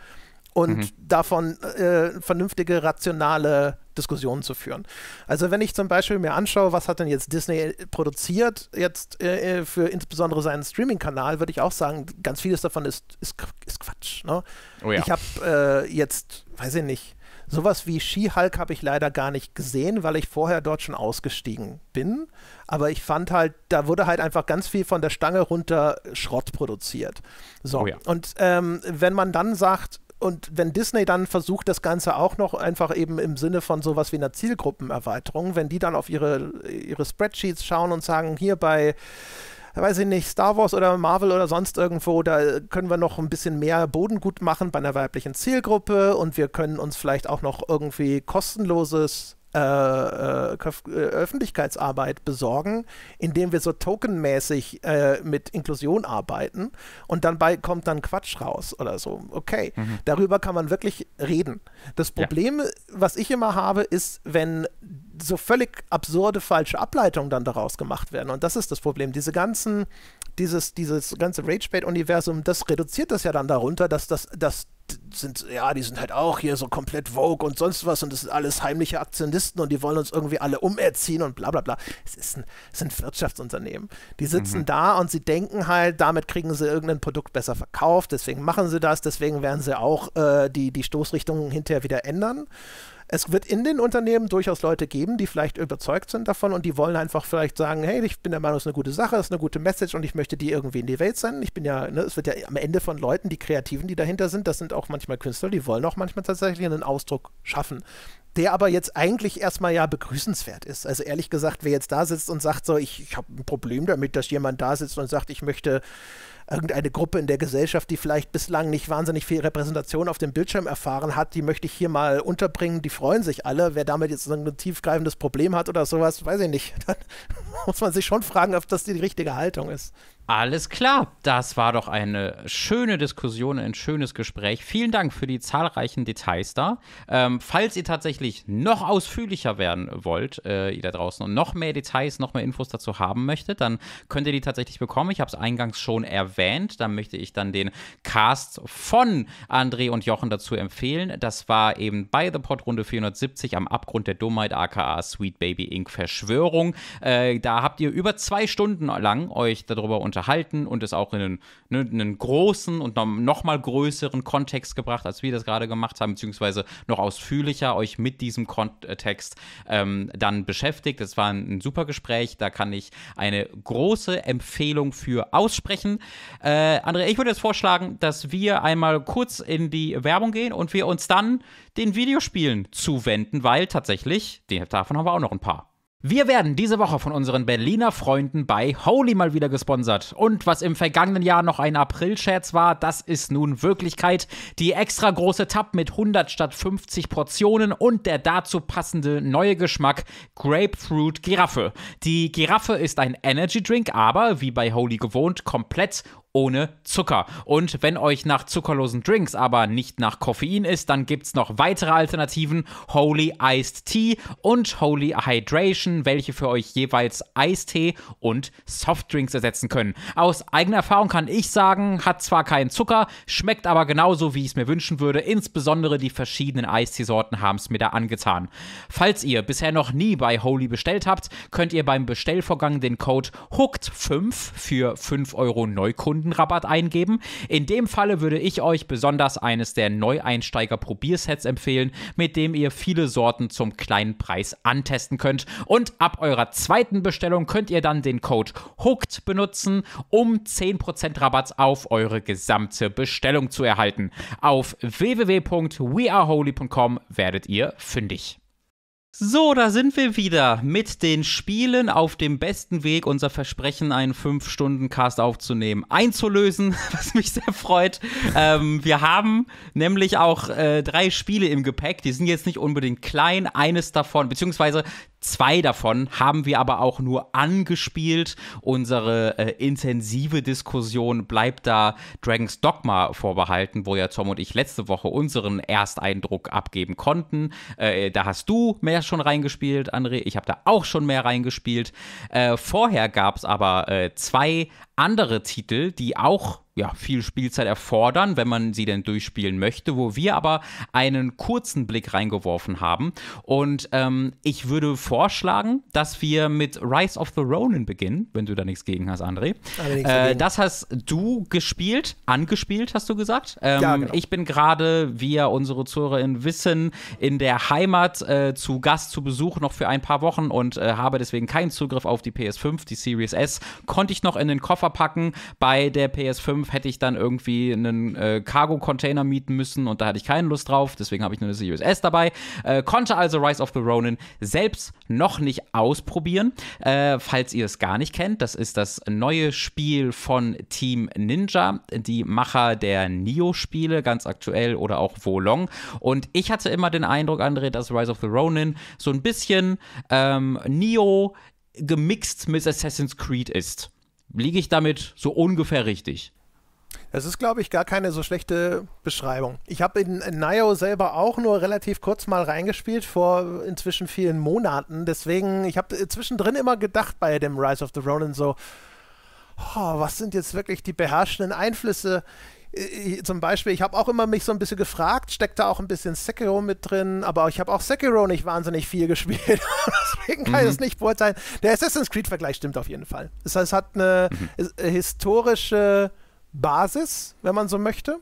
und mhm. davon äh, vernünftige, rationale Diskussionen zu führen. Also wenn ich zum Beispiel mir anschaue, was hat denn jetzt Disney äh, produziert, jetzt äh, äh, für insbesondere seinen Streaming-Kanal, würde ich auch sagen, ganz vieles davon ist, ist, ist Quatsch. Ne? Oh ja. Ich habe äh, jetzt, weiß ich nicht, Sowas wie She-Hulk habe ich leider gar nicht gesehen, weil ich vorher dort schon ausgestiegen bin. Aber ich fand halt, da wurde halt einfach ganz viel von der Stange runter Schrott produziert. So. Oh ja. Und ähm, wenn man dann sagt, und wenn Disney dann versucht, das Ganze auch noch einfach eben im Sinne von sowas wie einer Zielgruppenerweiterung, wenn die dann auf ihre, ihre Spreadsheets schauen und sagen, hier bei weiß ich nicht, Star Wars oder Marvel oder sonst irgendwo, da können wir noch ein bisschen mehr Bodengut machen bei einer weiblichen Zielgruppe und wir können uns vielleicht auch noch irgendwie kostenloses äh, äh, äh, Öffentlichkeitsarbeit besorgen, indem wir so tokenmäßig äh, mit Inklusion arbeiten und dann bei, kommt dann Quatsch raus oder so. Okay, mhm. darüber kann man wirklich reden. Das Problem, ja. was ich immer habe, ist, wenn so völlig absurde falsche Ableitungen dann daraus gemacht werden. Und das ist das Problem. Diese ganzen dieses, dieses ganze Rage-Bait-Universum, das reduziert das ja dann darunter, dass das, dass sind, ja, die sind halt auch hier so komplett Vogue und sonst was und das sind alles heimliche Aktionisten und die wollen uns irgendwie alle umerziehen und bla bla bla. Es, ist ein, es sind Wirtschaftsunternehmen. Die sitzen mhm. da und sie denken halt, damit kriegen sie irgendein Produkt besser verkauft, deswegen machen sie das, deswegen werden sie auch äh, die, die Stoßrichtung hinterher wieder ändern es wird in den Unternehmen durchaus Leute geben, die vielleicht überzeugt sind davon und die wollen einfach vielleicht sagen, hey, ich bin der Meinung, es ist eine gute Sache, es ist eine gute Message und ich möchte die irgendwie in die Welt senden. Ich bin ja, ne, es wird ja am Ende von Leuten, die Kreativen, die dahinter sind, das sind auch manchmal Künstler, die wollen auch manchmal tatsächlich einen Ausdruck schaffen der aber jetzt eigentlich erstmal ja begrüßenswert ist. Also ehrlich gesagt, wer jetzt da sitzt und sagt so, ich, ich habe ein Problem damit, dass jemand da sitzt und sagt, ich möchte irgendeine Gruppe in der Gesellschaft, die vielleicht bislang nicht wahnsinnig viel Repräsentation auf dem Bildschirm erfahren hat, die möchte ich hier mal unterbringen, die freuen sich alle. Wer damit jetzt so ein tiefgreifendes Problem hat oder sowas, weiß ich nicht. Dann muss man sich schon fragen, ob das die richtige Haltung ist. Alles klar, das war doch eine schöne Diskussion, ein schönes Gespräch. Vielen Dank für die zahlreichen Details da. Ähm, falls ihr tatsächlich noch ausführlicher werden wollt, äh, ihr da draußen, und noch mehr Details, noch mehr Infos dazu haben möchtet, dann könnt ihr die tatsächlich bekommen. Ich habe es eingangs schon erwähnt. Da möchte ich dann den Cast von André und Jochen dazu empfehlen. Das war eben bei The Pod Runde 470 am Abgrund der Dummheit, aka Sweet Baby Inc. Verschwörung. Äh, da habt ihr über zwei Stunden lang euch darüber unterhalten unterhalten und es auch in einen, ne, einen großen und nochmal noch größeren Kontext gebracht, als wir das gerade gemacht haben, beziehungsweise noch ausführlicher euch mit diesem Kontext ähm, dann beschäftigt. Das war ein, ein, super Gespräch, da kann ich eine große Empfehlung für aussprechen. Äh, André, ich würde jetzt vorschlagen, dass wir einmal kurz in die Werbung gehen und wir uns dann den Videospielen zuwenden, weil tatsächlich, davon haben wir auch noch ein paar. Wir werden diese Woche von unseren Berliner Freunden bei Holy mal wieder gesponsert. Und was im vergangenen Jahr noch ein April-Scherz war, das ist nun Wirklichkeit. Die extra große Tab mit 100 statt 50 Portionen und der dazu passende neue Geschmack Grapefruit Giraffe. Die Giraffe ist ein Energy Drink, aber wie bei Holy gewohnt komplett ohne Zucker. Und wenn euch nach zuckerlosen Drinks aber nicht nach Koffein ist, dann gibt es noch weitere Alternativen, Holy Iced Tea und Holy Hydration, welche für euch jeweils Eistee und Softdrinks ersetzen können. Aus eigener Erfahrung kann ich sagen, hat zwar keinen Zucker, schmeckt aber genauso, wie ich es mir wünschen würde. Insbesondere die verschiedenen Eisteesorten haben es mir da angetan. Falls ihr bisher noch nie bei Holy bestellt habt, könnt ihr beim Bestellvorgang den Code HOOKED5 für 5 Euro Neukunden Kunden-Rabatt eingeben. In dem Falle würde ich euch besonders eines der Neueinsteiger-Probiersets empfehlen, mit dem ihr viele Sorten zum kleinen Preis antesten könnt. Und ab eurer zweiten Bestellung könnt ihr dann den Code HOOKED benutzen, um 10% Rabatt auf eure gesamte Bestellung zu erhalten. Auf www.weareholy.com werdet ihr fündig. So, da sind wir wieder mit den Spielen auf dem besten Weg, unser Versprechen, einen 5-Stunden-Cast aufzunehmen, einzulösen, was mich sehr freut. ähm, wir haben nämlich auch äh, drei Spiele im Gepäck, die sind jetzt nicht unbedingt klein. Eines davon, beziehungsweise Zwei davon haben wir aber auch nur angespielt. Unsere äh, intensive Diskussion bleibt da Dragons Dogma vorbehalten, wo ja Tom und ich letzte Woche unseren Ersteindruck abgeben konnten. Äh, da hast du mehr schon reingespielt, André. Ich habe da auch schon mehr reingespielt. Äh, vorher gab es aber äh, zwei andere Titel, die auch ja, viel Spielzeit erfordern, wenn man sie denn durchspielen möchte, wo wir aber einen kurzen Blick reingeworfen haben. Und ähm, ich würde vorschlagen, dass wir mit Rise of the Ronin beginnen, wenn du da nichts gegen hast, André. Äh, das hast du gespielt, angespielt, hast du gesagt. Ähm, ja, genau. Ich bin gerade, wie ja unsere Zuhörerin wissen, in der Heimat äh, zu Gast, zu Besuch noch für ein paar Wochen und äh, habe deswegen keinen Zugriff auf die PS5. Die Series S konnte ich noch in den Koffer packen. Bei der PS5 hätte ich dann irgendwie einen äh, Cargo-Container mieten müssen und da hatte ich keine Lust drauf, deswegen habe ich nur das USS dabei. Äh, konnte also Rise of the Ronin selbst noch nicht ausprobieren. Äh, falls ihr es gar nicht kennt, das ist das neue Spiel von Team Ninja, die Macher der Nio-Spiele, ganz aktuell oder auch Wolong. Und ich hatte immer den Eindruck, André, dass Rise of the Ronin so ein bisschen ähm, Nio gemixt mit Assassin's Creed ist. Liege ich damit so ungefähr richtig? Das ist, glaube ich, gar keine so schlechte Beschreibung. Ich habe in, in Nio selber auch nur relativ kurz mal reingespielt, vor inzwischen vielen Monaten. Deswegen, ich habe zwischendrin immer gedacht bei dem Rise of the Ronin so, oh, was sind jetzt wirklich die beherrschenden Einflüsse? Ich, zum Beispiel, ich habe auch immer mich so ein bisschen gefragt, steckt da auch ein bisschen Sekiro mit drin, aber ich habe auch Sekiro nicht wahnsinnig viel gespielt. Deswegen kann mhm. ich das nicht beurteilen. Der Assassin's Creed-Vergleich stimmt auf jeden Fall. Das heißt, es hat eine mhm. historische Basis, wenn man so möchte.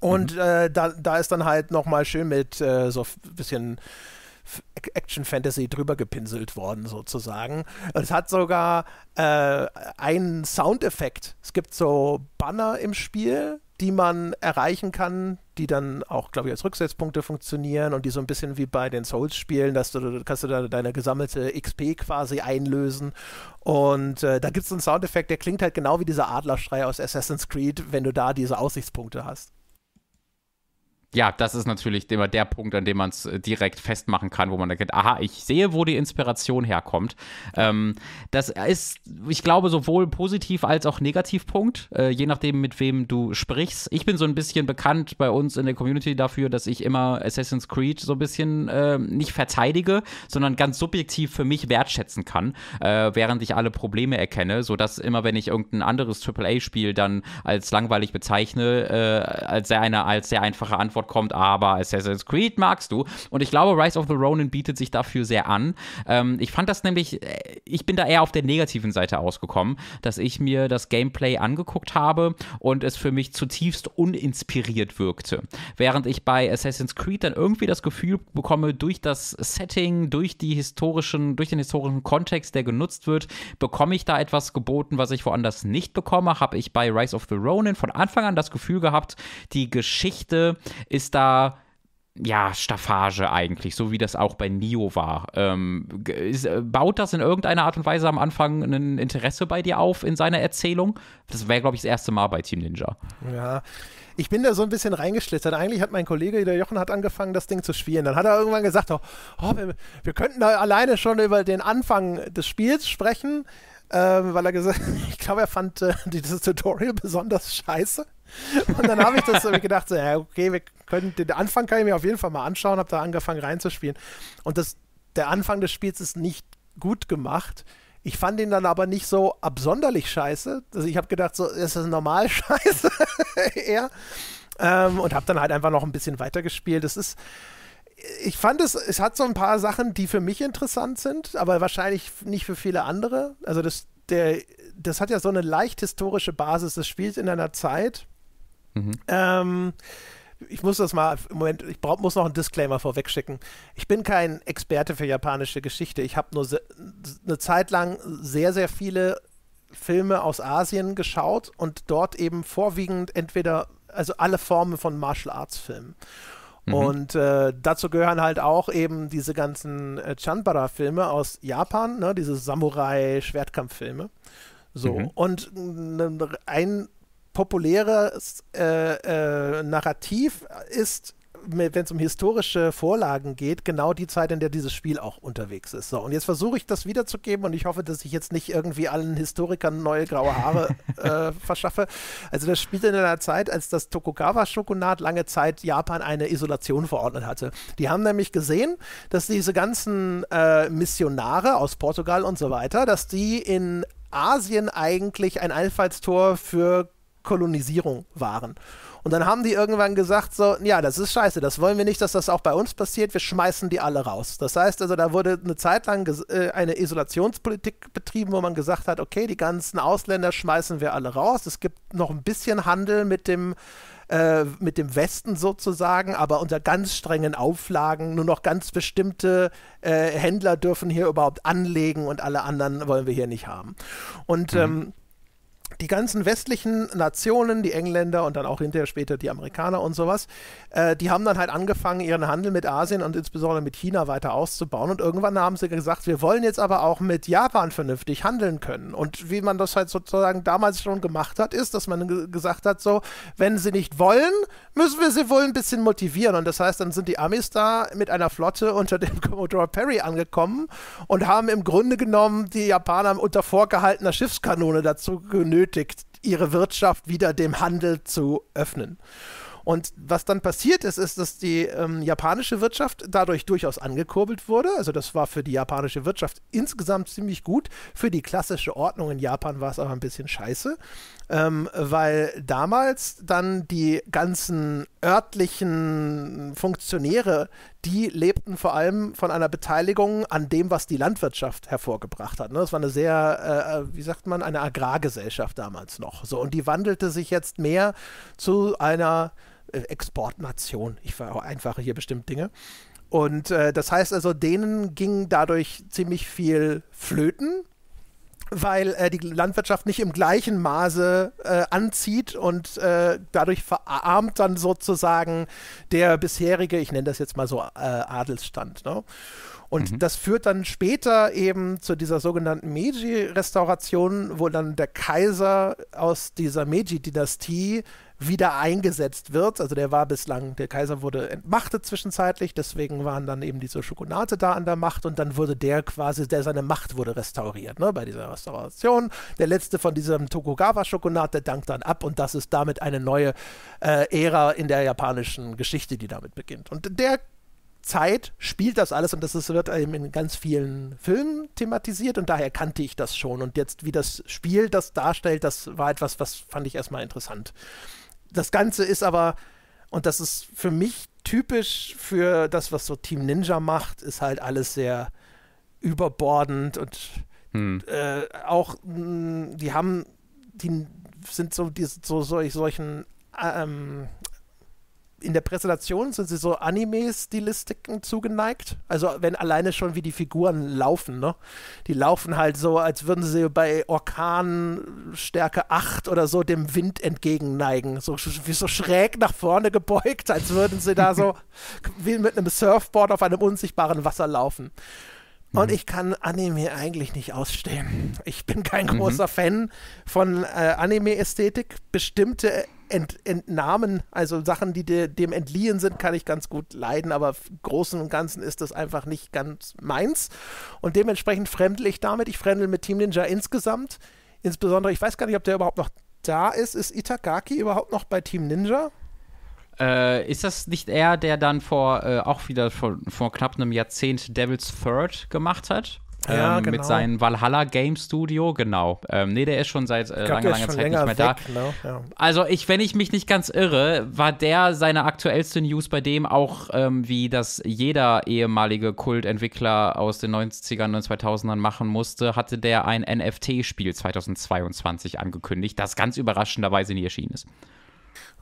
Und mhm. äh, da, da ist dann halt nochmal schön mit äh, so ein bisschen Action-Fantasy drüber gepinselt worden, sozusagen. Es hat sogar äh, einen Soundeffekt. Es gibt so Banner im Spiel, die man erreichen kann, die dann auch, glaube ich, als Rücksetzpunkte funktionieren und die so ein bisschen wie bei den Souls-Spielen, dass du, kannst du da deine gesammelte XP quasi einlösen. Und äh, da gibt es einen Soundeffekt, der klingt halt genau wie dieser Adlerschrei aus Assassin's Creed, wenn du da diese Aussichtspunkte hast ja, das ist natürlich immer der Punkt, an dem man es äh, direkt festmachen kann, wo man denkt, aha, ich sehe, wo die Inspiration herkommt. Ähm, das ist, ich glaube, sowohl positiv als auch Negativpunkt, äh, je nachdem, mit wem du sprichst. Ich bin so ein bisschen bekannt bei uns in der Community dafür, dass ich immer Assassin's Creed so ein bisschen äh, nicht verteidige, sondern ganz subjektiv für mich wertschätzen kann, äh, während ich alle Probleme erkenne, sodass immer, wenn ich irgendein anderes AAA-Spiel dann als langweilig bezeichne, äh, als, sehr eine, als sehr einfache Antwort Antwort kommt, aber Assassin's Creed magst du. Und ich glaube, Rise of the Ronin bietet sich dafür sehr an. Ähm, ich fand das nämlich, äh, ich bin da eher auf der negativen Seite ausgekommen, dass ich mir das Gameplay angeguckt habe und es für mich zutiefst uninspiriert wirkte. Während ich bei Assassin's Creed dann irgendwie das Gefühl bekomme, durch das Setting, durch die historischen, durch den historischen Kontext, der genutzt wird, bekomme ich da etwas geboten, was ich woanders nicht bekomme. Habe ich bei Rise of the Ronin von Anfang an das Gefühl gehabt, die Geschichte ist da ja, Staffage eigentlich, so wie das auch bei Nio war. Ähm, ist, äh, baut das in irgendeiner Art und Weise am Anfang ein Interesse bei dir auf in seiner Erzählung? Das wäre, glaube ich, das erste Mal bei Team Ninja. Ja, ich bin da so ein bisschen reingeschlittert. Eigentlich hat mein Kollege, der Jochen, hat angefangen, das Ding zu spielen. Dann hat er irgendwann gesagt, oh, oh wir, wir könnten da alleine schon über den Anfang des Spiels sprechen ähm, weil er gesagt ich glaube, er fand äh, dieses Tutorial besonders scheiße. Und dann habe ich das hab gedacht, so, ja, okay, wir können, den Anfang kann ich mir auf jeden Fall mal anschauen, habe da angefangen reinzuspielen. Und das, der Anfang des Spiels ist nicht gut gemacht. Ich fand ihn dann aber nicht so absonderlich scheiße. Also ich habe gedacht, so ist das normal scheiße eher. Ähm, und habe dann halt einfach noch ein bisschen weitergespielt. Das ist ich fand es, es hat so ein paar Sachen, die für mich interessant sind, aber wahrscheinlich nicht für viele andere. Also das, der, das hat ja so eine leicht historische Basis. Das spielt in einer Zeit. Mhm. Ähm, ich muss das mal, Moment, ich brauch, muss noch einen Disclaimer vorweg schicken. Ich bin kein Experte für japanische Geschichte. Ich habe nur se, eine Zeit lang sehr, sehr viele Filme aus Asien geschaut und dort eben vorwiegend entweder, also alle Formen von Martial Arts Filmen. Mhm. Und äh, dazu gehören halt auch eben diese ganzen äh, Chanbara-Filme aus Japan, ne? diese Samurai-Schwertkampffilme. So. Mhm. Und ein populäres äh, äh, Narrativ ist wenn es um historische Vorlagen geht, genau die Zeit, in der dieses Spiel auch unterwegs ist. So, und jetzt versuche ich das wiederzugeben und ich hoffe, dass ich jetzt nicht irgendwie allen Historikern neue graue Haare äh, verschaffe. Also das spielt in einer Zeit, als das Tokugawa-Shogunat lange Zeit Japan eine Isolation verordnet hatte. Die haben nämlich gesehen, dass diese ganzen äh, Missionare aus Portugal und so weiter, dass die in Asien eigentlich ein Einfallstor für Kolonisierung waren. Und dann haben die irgendwann gesagt, so, ja, das ist scheiße, das wollen wir nicht, dass das auch bei uns passiert, wir schmeißen die alle raus. Das heißt also, da wurde eine Zeit lang äh, eine Isolationspolitik betrieben, wo man gesagt hat, okay, die ganzen Ausländer schmeißen wir alle raus. Es gibt noch ein bisschen Handel mit dem äh, mit dem Westen sozusagen, aber unter ganz strengen Auflagen. Nur noch ganz bestimmte äh, Händler dürfen hier überhaupt anlegen und alle anderen wollen wir hier nicht haben. Und mhm. ähm, die ganzen westlichen Nationen, die Engländer und dann auch hinterher später die Amerikaner und sowas, äh, die haben dann halt angefangen, ihren Handel mit Asien und insbesondere mit China weiter auszubauen. Und irgendwann haben sie gesagt, wir wollen jetzt aber auch mit Japan vernünftig handeln können. Und wie man das halt sozusagen damals schon gemacht hat, ist, dass man gesagt hat, so, wenn sie nicht wollen, müssen wir sie wohl ein bisschen motivieren. Und das heißt, dann sind die Amis da mit einer Flotte unter dem Commodore Perry angekommen und haben im Grunde genommen die Japaner unter vorgehaltener Schiffskanone dazu genötigt, genötigt, ihre Wirtschaft wieder dem Handel zu öffnen. Und was dann passiert ist, ist, dass die ähm, japanische Wirtschaft dadurch durchaus angekurbelt wurde. Also das war für die japanische Wirtschaft insgesamt ziemlich gut. Für die klassische Ordnung in Japan war es aber ein bisschen scheiße, ähm, weil damals dann die ganzen örtlichen Funktionäre, die lebten vor allem von einer Beteiligung an dem, was die Landwirtschaft hervorgebracht hat. Ne? Das war eine sehr, äh, äh wie sagt man, eine Agrargesellschaft damals noch. So, und die wandelte sich jetzt mehr zu einer äh, Exportnation. Ich vereinfache hier bestimmt Dinge. Und äh, das heißt also, denen ging dadurch ziemlich viel flöten weil äh, die Landwirtschaft nicht im gleichen Maße äh, anzieht und äh, dadurch verarmt dann sozusagen der bisherige, ich nenne das jetzt mal so, äh, Adelsstand. Ne? Und mhm. das führt dann später eben zu dieser sogenannten Meiji-Restauration, wo dann der Kaiser aus dieser Meiji-Dynastie wieder eingesetzt wird. Also der war bislang, der Kaiser wurde entmachtet zwischenzeitlich, deswegen waren dann eben diese Schokonate da an der Macht und dann wurde der quasi, der seine Macht wurde restauriert, ne, bei dieser Restauration. Der letzte von diesem tokugawa schokonat der dankt dann ab und das ist damit eine neue äh, Ära in der japanischen Geschichte, die damit beginnt. Und der Zeit spielt das alles und das ist, wird eben in ganz vielen Filmen thematisiert und daher kannte ich das schon. Und jetzt, wie das Spiel das darstellt, das war etwas, was fand ich erstmal interessant das Ganze ist aber, und das ist für mich typisch für das, was so Team Ninja macht, ist halt alles sehr überbordend und hm. äh, auch mh, hm, die haben, die sind so, die, so, so solchen ähm, in der Präsentation sind sie so Anime-Stilistiken zugeneigt. Also wenn alleine schon wie die Figuren laufen, ne? Die laufen halt so, als würden sie bei Orkanstärke 8 oder so dem Wind entgegenneigen. So, wie so schräg nach vorne gebeugt, als würden sie da so wie mit einem Surfboard auf einem unsichtbaren Wasser laufen. Und mhm. ich kann Anime eigentlich nicht ausstehen. Ich bin kein mhm. großer mhm. Fan von äh, Anime-Ästhetik. Bestimmte Ent Entnahmen, also Sachen, die de dem entliehen sind, kann ich ganz gut leiden, aber im Großen und Ganzen ist das einfach nicht ganz meins. Und dementsprechend fremdle ich damit. Ich fremdle mit Team Ninja insgesamt. Insbesondere, ich weiß gar nicht, ob der überhaupt noch da ist. Ist Itagaki überhaupt noch bei Team Ninja? Äh, ist das nicht er, der dann vor äh, auch wieder vor, vor knapp einem Jahrzehnt Devil's Third gemacht hat? Ja, ähm, genau. Mit seinem Valhalla Game Studio, genau. Ähm, nee, der ist schon seit äh, langer, langer Zeit nicht mehr weg, da. Ne? Genau, ja. Also, ich, wenn ich mich nicht ganz irre, war der seine aktuellste News bei dem auch, ähm, wie das jeder ehemalige Kultentwickler aus den 90ern und 2000ern machen musste, hatte der ein NFT-Spiel 2022 angekündigt, das ganz überraschenderweise nie erschienen ist.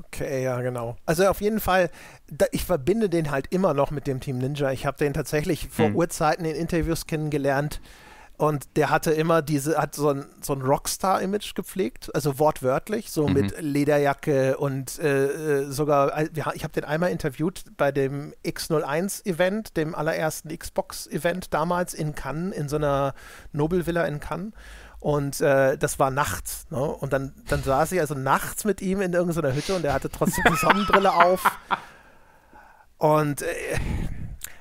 Okay, ja, genau. Also auf jeden Fall, da, ich verbinde den halt immer noch mit dem Team Ninja. Ich habe den tatsächlich vor hm. Urzeiten in Interviews kennengelernt und der hatte immer diese, hat so ein, so ein Rockstar-Image gepflegt, also wortwörtlich, so mhm. mit Lederjacke und äh, äh sogar, äh, ich habe den einmal interviewt bei dem X01-Event, dem allerersten Xbox-Event damals in Cannes, in so einer Nobelvilla in Cannes. Und äh, das war nachts. Ne? Und dann, dann saß ich also nachts mit ihm in irgendeiner Hütte und er hatte trotzdem die Sonnenbrille auf. Und äh,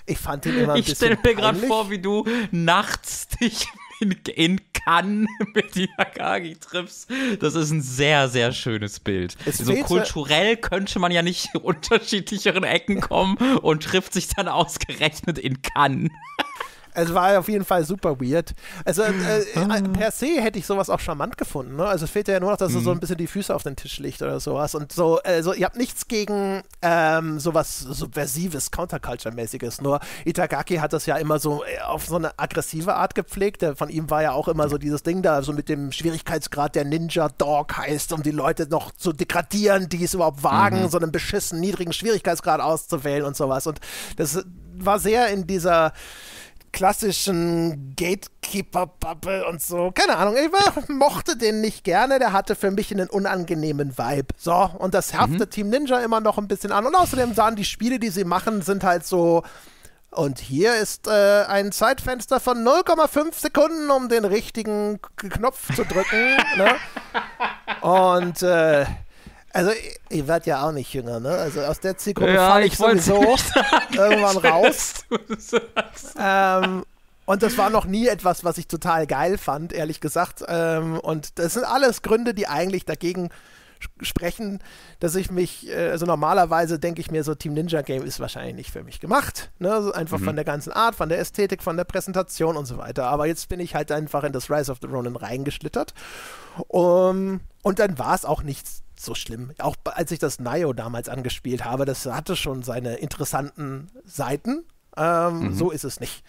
ich fand ihn immer ein ich bisschen. Ich stelle mir gerade vor, wie du nachts dich in, in Cannes mit Yakagi triffst. Das ist ein sehr, sehr schönes Bild. Es so kulturell könnte man ja nicht in unterschiedlicheren Ecken kommen und trifft sich dann ausgerechnet in Cannes. Es also war auf jeden Fall super weird. Also äh, äh, ah. äh, per se hätte ich sowas auch charmant gefunden. Ne? Also fehlt ja nur noch, dass er mhm. so ein bisschen die Füße auf den Tisch legt oder sowas. Und so, also ihr habt nichts gegen ähm, sowas subversives, Counterculture-mäßiges. Nur Itagaki hat das ja immer so äh, auf so eine aggressive Art gepflegt. Von ihm war ja auch immer so dieses Ding da, so mit dem Schwierigkeitsgrad der Ninja Dog heißt, um die Leute noch zu degradieren, die es überhaupt wagen, mhm. so einen beschissen niedrigen Schwierigkeitsgrad auszuwählen und sowas. Und das war sehr in dieser klassischen Gatekeeper-Pappe und so. Keine Ahnung, ich war, mochte den nicht gerne. Der hatte für mich einen unangenehmen Vibe. So, und das haftet mhm. Team Ninja immer noch ein bisschen an. Und außerdem sahen die Spiele, die sie machen, sind halt so. Und hier ist äh, ein Zeitfenster von 0,5 Sekunden, um den richtigen Knopf zu drücken. ne? Und äh, also ihr werdet ja auch nicht jünger, ne? Also aus der Zielgruppe ja, falle ich, ich sowieso sagen, irgendwann raus. Ähm, und das war noch nie etwas, was ich total geil fand, ehrlich gesagt. Ähm, und das sind alles Gründe, die eigentlich dagegen sprechen, dass ich mich, äh, also normalerweise denke ich mir, so Team Ninja Game ist wahrscheinlich nicht für mich gemacht. Ne? Also einfach mhm. von der ganzen Art, von der Ästhetik, von der Präsentation und so weiter. Aber jetzt bin ich halt einfach in das Rise of the Ronin reingeschlittert. Um, und dann war es auch nichts so schlimm. Auch als ich das Nio damals angespielt habe, das hatte schon seine interessanten Seiten. Ähm, mhm. So ist es nicht.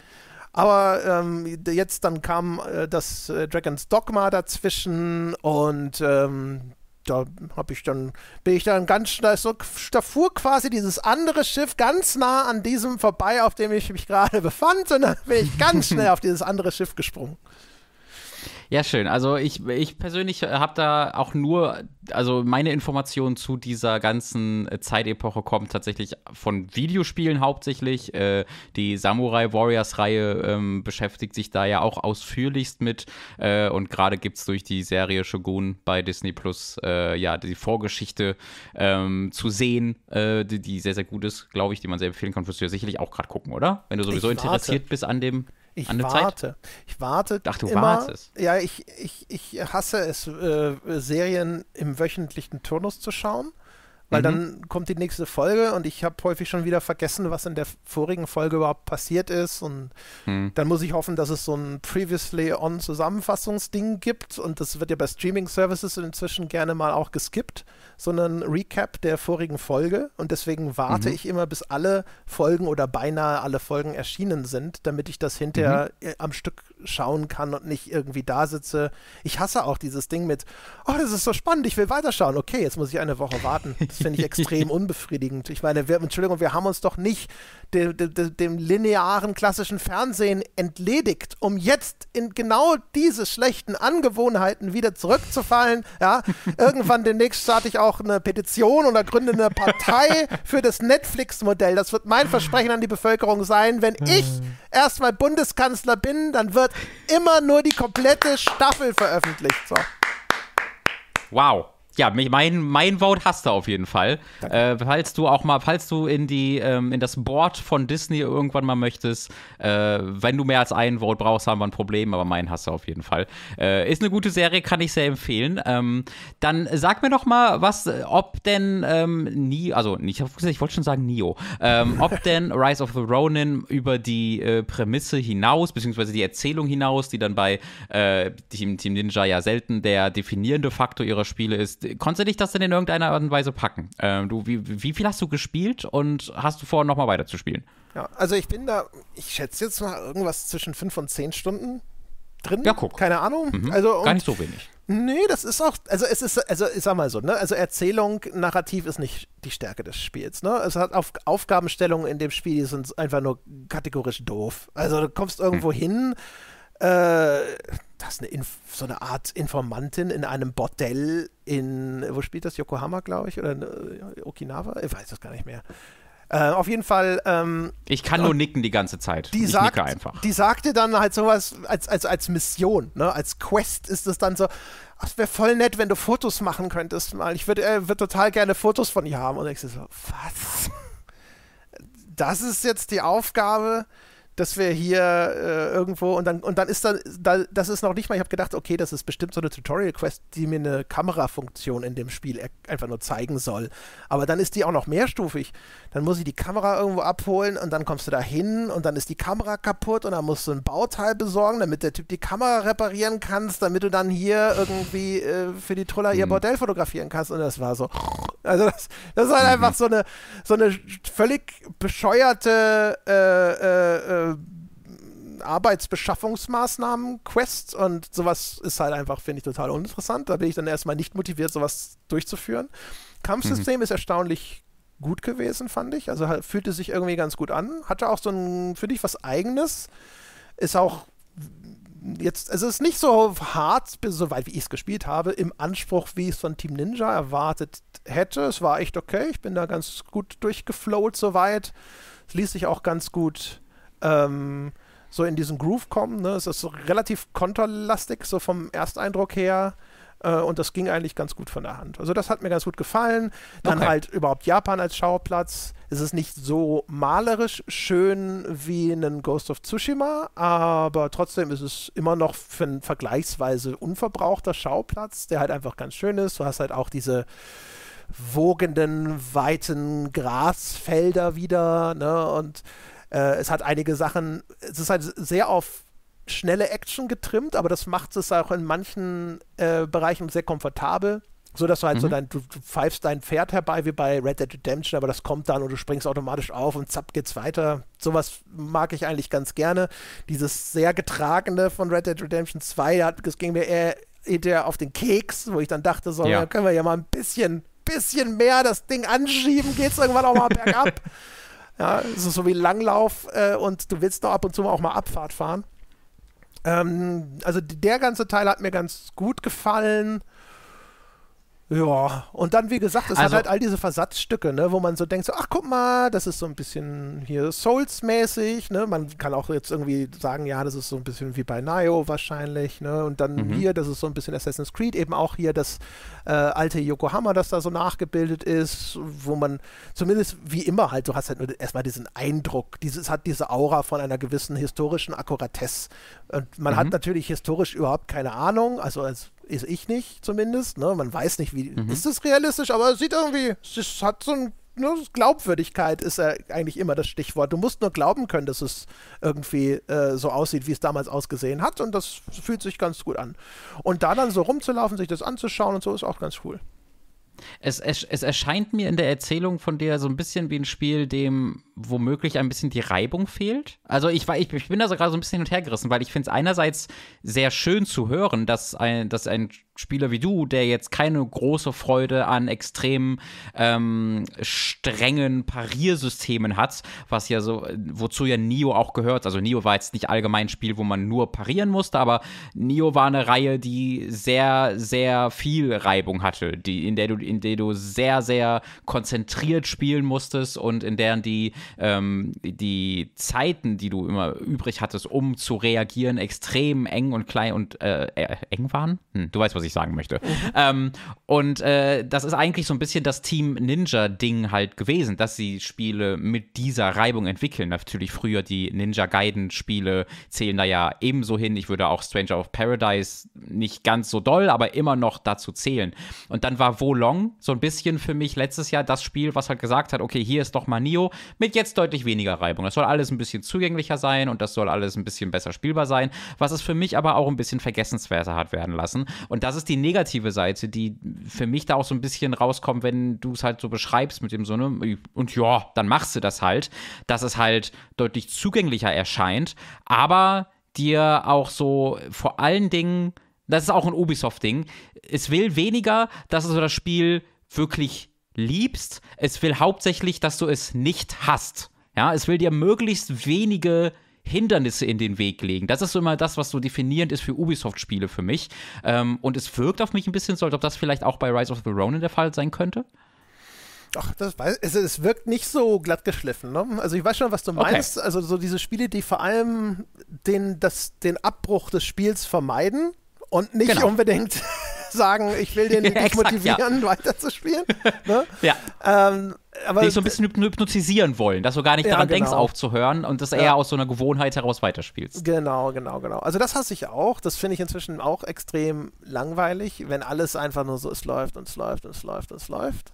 Aber ähm, jetzt dann kam äh, das äh, Dragon's Dogma dazwischen und ähm, da habe ich dann, bin ich dann ganz schnell so, da fuhr quasi dieses andere Schiff ganz nah an diesem vorbei, auf dem ich mich gerade befand, und dann bin ich ganz schnell auf dieses andere Schiff gesprungen. Ja, schön. Also ich, ich persönlich habe da auch nur, also meine Informationen zu dieser ganzen Zeitepoche kommen tatsächlich von Videospielen hauptsächlich. Äh, die Samurai Warriors-Reihe ähm, beschäftigt sich da ja auch ausführlichst mit. Äh, und gerade gibt es durch die Serie Shogun bei Disney Plus äh, ja die Vorgeschichte ähm, zu sehen, äh, die, die, sehr, sehr gut ist, glaube ich, die man sehr empfehlen kann. Wirst du ja sicherlich auch gerade gucken, oder? Wenn du sowieso interessiert bist an dem ich warte. Zeit? Ich warte. Ach, du immer, wartest. Ja, ich, ich, ich hasse es, äh, Serien im wöchentlichen Turnus zu schauen. Weil mhm. dann kommt die nächste Folge und ich habe häufig schon wieder vergessen, was in der vorigen Folge überhaupt passiert ist. Und mhm. dann muss ich hoffen, dass es so ein Previously On Zusammenfassungsding gibt. Und das wird ja bei Streaming Services inzwischen gerne mal auch geskippt, sondern Recap der vorigen Folge. Und deswegen warte mhm. ich immer, bis alle Folgen oder beinahe alle Folgen erschienen sind, damit ich das hinterher mhm. am Stück schauen kann und nicht irgendwie da sitze. Ich hasse auch dieses Ding mit, oh, das ist so spannend, ich will weiterschauen. Okay, jetzt muss ich eine Woche warten. Das finde ich extrem unbefriedigend. Ich meine, wir, Entschuldigung, wir haben uns doch nicht de, de, de, dem linearen klassischen Fernsehen entledigt, um jetzt in genau diese schlechten Angewohnheiten wieder zurückzufallen. Ja? Irgendwann demnächst starte ich auch eine Petition oder gründe eine Partei für das Netflix-Modell. Das wird mein Versprechen an die Bevölkerung sein. Wenn hm. ich erstmal Bundeskanzler bin, dann wird immer nur die komplette Staffel veröffentlicht. So. Wow ja, mein, mein Vote hast du auf jeden Fall. Äh, falls du auch mal, falls du in die, ähm, in das Board von Disney irgendwann mal möchtest, äh, wenn du mehr als einen Vote brauchst, haben wir ein Problem, aber meinen hast du auf jeden Fall. Äh, ist eine gute Serie, kann ich sehr empfehlen. Ähm, dann sag mir doch mal, was, äh, ob denn ähm, nie, also nicht, ich wollte schon sagen Nio, ähm, ob denn Rise of the Ronin über die äh, Prämisse hinaus, beziehungsweise die Erzählung hinaus, die dann bei äh, Team, Team Ninja ja selten der definierende Faktor ihrer Spiele ist, bist, konntest du dich das denn in irgendeiner Art und Weise packen? Ähm, du, wie, wie viel hast du gespielt und hast du vor, nochmal weiterzuspielen? Ja, also ich bin da, ich schätze jetzt mal irgendwas zwischen fünf und zehn Stunden drin. Ja, guck. Keine Ahnung. Mhm. Also, Gar nicht so wenig. Nee, das ist auch, also es ist, also ich sag mal so, ne, also Erzählung, Narrativ ist nicht die Stärke des Spiels, ne? Es hat Auf Aufgabenstellungen in dem Spiel, die sind einfach nur kategorisch doof. Also du kommst irgendwo mhm. hin äh, das ist eine Inf so eine Art Informantin in einem Bordell in, wo spielt das? Yokohama, glaube ich, oder in, äh, Okinawa? Ich weiß das gar nicht mehr. Äh, auf jeden Fall. Ähm, ich kann nur nicken die ganze Zeit. Die ich sagt, nicke einfach. Die sagte dann halt sowas als, als, als Mission, ne? als Quest ist es dann so. Es wäre voll nett, wenn du Fotos machen könntest mal. Ich würde äh, würd total gerne Fotos von ihr haben. Und ich so, was? Das ist jetzt die Aufgabe dass wir hier äh, irgendwo und dann und dann ist da, da das ist noch nicht mal, ich habe gedacht, okay, das ist bestimmt so eine Tutorial Quest, die mir eine Kamerafunktion in dem Spiel einfach nur zeigen soll, aber dann ist die auch noch mehrstufig dann muss ich die Kamera irgendwo abholen und dann kommst du da hin und dann ist die Kamera kaputt und dann musst du ein Bauteil besorgen, damit der Typ die Kamera reparieren kannst, damit du dann hier irgendwie äh, für die Troller ihr mhm. Bordell fotografieren kannst. Und das war so. Also das, das ist halt mhm. einfach so eine, so eine völlig bescheuerte äh, äh, äh Arbeitsbeschaffungsmaßnahmen, quest und sowas ist halt einfach, finde ich, total uninteressant. Da bin ich dann erstmal nicht motiviert, sowas durchzuführen. Kampfsystem mhm. ist erstaunlich gut gewesen, fand ich. Also halt, fühlte sich irgendwie ganz gut an. Hatte auch so ein, finde ich, was Eigenes. Ist auch jetzt, also es ist nicht so hart, soweit wie ich es gespielt habe, im Anspruch, wie ich es von Team Ninja erwartet hätte. Es war echt okay. Ich bin da ganz gut durchgeflowt soweit. Es ließ sich auch ganz gut ähm, so in diesen Groove kommen. Ne? Es ist so relativ konterlastig, so vom Ersteindruck her. Äh, und das ging eigentlich ganz gut von der Hand. Also das hat mir ganz gut gefallen. Dann okay. halt überhaupt Japan als Schauplatz. Es ist nicht so malerisch schön wie ein Ghost of Tsushima, aber trotzdem ist es immer noch für einen vergleichsweise unverbrauchter Schauplatz, der halt einfach ganz schön ist. Du hast halt auch diese wogenden, weiten Grasfelder wieder, ne? Und äh, es hat einige Sachen, es ist halt sehr auf schnelle Action getrimmt, aber das macht es auch in manchen äh, Bereichen sehr komfortabel. So dass du halt mhm. so dein, du, du, pfeifst dein Pferd herbei, wie bei Red Dead Redemption, aber das kommt dann und du springst automatisch auf und zapp geht's weiter. Sowas mag ich eigentlich ganz gerne. Dieses sehr getragene von Red Dead Redemption 2, das ging mir eher, eher auf den Keks, wo ich dann dachte, so, ja. können wir ja mal ein bisschen, bisschen mehr das Ding anschieben, geht's irgendwann auch mal bergab. Ja, es ist so wie Langlauf äh, und du willst doch ab und zu auch mal Abfahrt fahren. Ähm, also der ganze Teil hat mir ganz gut gefallen. Ja, und dann, wie gesagt, es also, hat halt all diese Versatzstücke, ne, wo man so denkt, so, ach guck mal, das ist so ein bisschen hier Souls-mäßig, ne? Man kann auch jetzt irgendwie sagen, ja, das ist so ein bisschen wie bei Nio wahrscheinlich, ne? Und dann mhm. hier, das ist so ein bisschen Assassin's Creed, eben auch hier das äh, alte Yokohama, das da so nachgebildet ist, wo man zumindest wie immer halt, du hast halt nur erstmal diesen Eindruck, dieses hat diese Aura von einer gewissen historischen Akkuratesse. Und man mhm. hat natürlich historisch überhaupt keine Ahnung, also als ist ich nicht zumindest. Ne? Man weiß nicht, wie mhm. ist es realistisch, aber es sieht irgendwie, es hat so ein ne, Glaubwürdigkeit ist ja eigentlich immer das Stichwort. Du musst nur glauben können, dass es irgendwie äh, so aussieht, wie es damals ausgesehen hat und das fühlt sich ganz gut an. Und da dann so rumzulaufen, sich das anzuschauen und so ist auch ganz cool es, es, es erscheint mir in der Erzählung von dir so ein bisschen wie ein Spiel, dem womöglich ein bisschen die Reibung fehlt. Also ich, ich, ich bin da so gerade so ein bisschen hin und her gerissen, weil ich finde es einerseits sehr schön zu hören, dass ein, dass ein Spieler wie du, der jetzt keine große Freude an extrem ähm, strengen Pariersystemen hat, was ja so, wozu ja Nio auch gehört. Also Nio war jetzt nicht allgemein ein Spiel, wo man nur parieren musste, aber Nio war eine Reihe, die sehr, sehr viel Reibung hatte, die, in der du, in der du sehr, sehr konzentriert spielen musstest und in deren die, ähm, die Zeiten, die du immer übrig hattest, um zu reagieren, extrem eng und klein und äh, äh eng waren. Hm, du weißt, was ich ich sagen möchte. Ähm, und äh, das ist eigentlich so ein bisschen das Team Ninja-Ding halt gewesen, dass sie Spiele mit dieser Reibung entwickeln. Natürlich früher die Ninja Gaiden-Spiele zählen da ja ebenso hin. Ich würde auch Stranger of Paradise nicht ganz so doll, aber immer noch dazu zählen. Und dann war Wolong so ein bisschen für mich letztes Jahr das Spiel, was halt gesagt hat, okay, hier ist doch mal Nio mit jetzt deutlich weniger Reibung. Das soll alles ein bisschen zugänglicher sein und das soll alles ein bisschen besser spielbar sein, was es für mich aber auch ein bisschen vergessenswerter hat werden lassen. Und das das ist die negative Seite, die für mich da auch so ein bisschen rauskommt, wenn du es halt so beschreibst mit dem so, ne, und ja, dann machst du das halt, dass es halt deutlich zugänglicher erscheint, aber dir auch so vor allen Dingen, das ist auch ein Ubisoft-Ding, es will weniger, dass du das Spiel wirklich liebst, es will hauptsächlich, dass du es nicht hast. Ja, es will dir möglichst wenige Hindernisse in den Weg legen. Das ist so immer das, was so definierend ist für Ubisoft-Spiele für mich. Ähm, und es wirkt auf mich ein bisschen so, als ob das vielleicht auch bei Rise of the Ronin der Fall sein könnte. Ach, das weiß es, es wirkt nicht so glatt geschliffen. Ne? Also ich weiß schon, was du meinst. Okay. Also so diese Spiele, die vor allem den, das, den Abbruch des Spiels vermeiden und nicht genau. unbedingt sagen, ich will den nicht motivieren, ja. weiterzuspielen. Ne? Ja. Ähm, aber Dich so ein bisschen hypnotisieren wollen, dass du gar nicht ja, daran genau. denkst, aufzuhören und das eher aus so einer Gewohnheit heraus weiterspielst. Genau, genau, genau. Also das hasse ich auch. Das finde ich inzwischen auch extrem langweilig, wenn alles einfach nur so, es läuft und es läuft und es läuft und es läuft.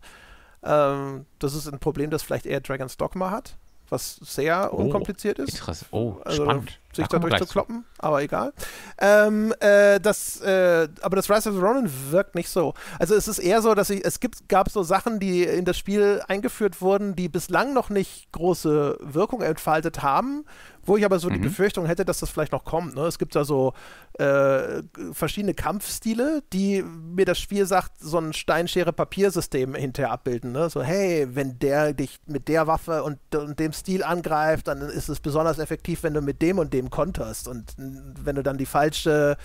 Ähm, das ist ein Problem, das vielleicht eher Dragon's Dogma hat was sehr oh, unkompliziert ist. Interess oh, also, spannend. Sich da, da durchzukloppen, zu. aber egal. Ähm, äh, das, äh, aber das Rise of the Ronin wirkt nicht so. Also es ist eher so, dass ich, es gibt, gab so Sachen, die in das Spiel eingeführt wurden, die bislang noch nicht große Wirkung entfaltet haben wo ich aber so mhm. die Befürchtung hätte, dass das vielleicht noch kommt. Ne? Es gibt da so äh, verschiedene Kampfstile, die mir das Spiel sagt, so ein steinschere papiersystem hinterher abbilden. Ne? So, hey, wenn der dich mit der Waffe und, und, dem Stil angreift, dann ist es besonders effektiv, wenn du mit dem und dem konterst. Und wenn du dann die falsche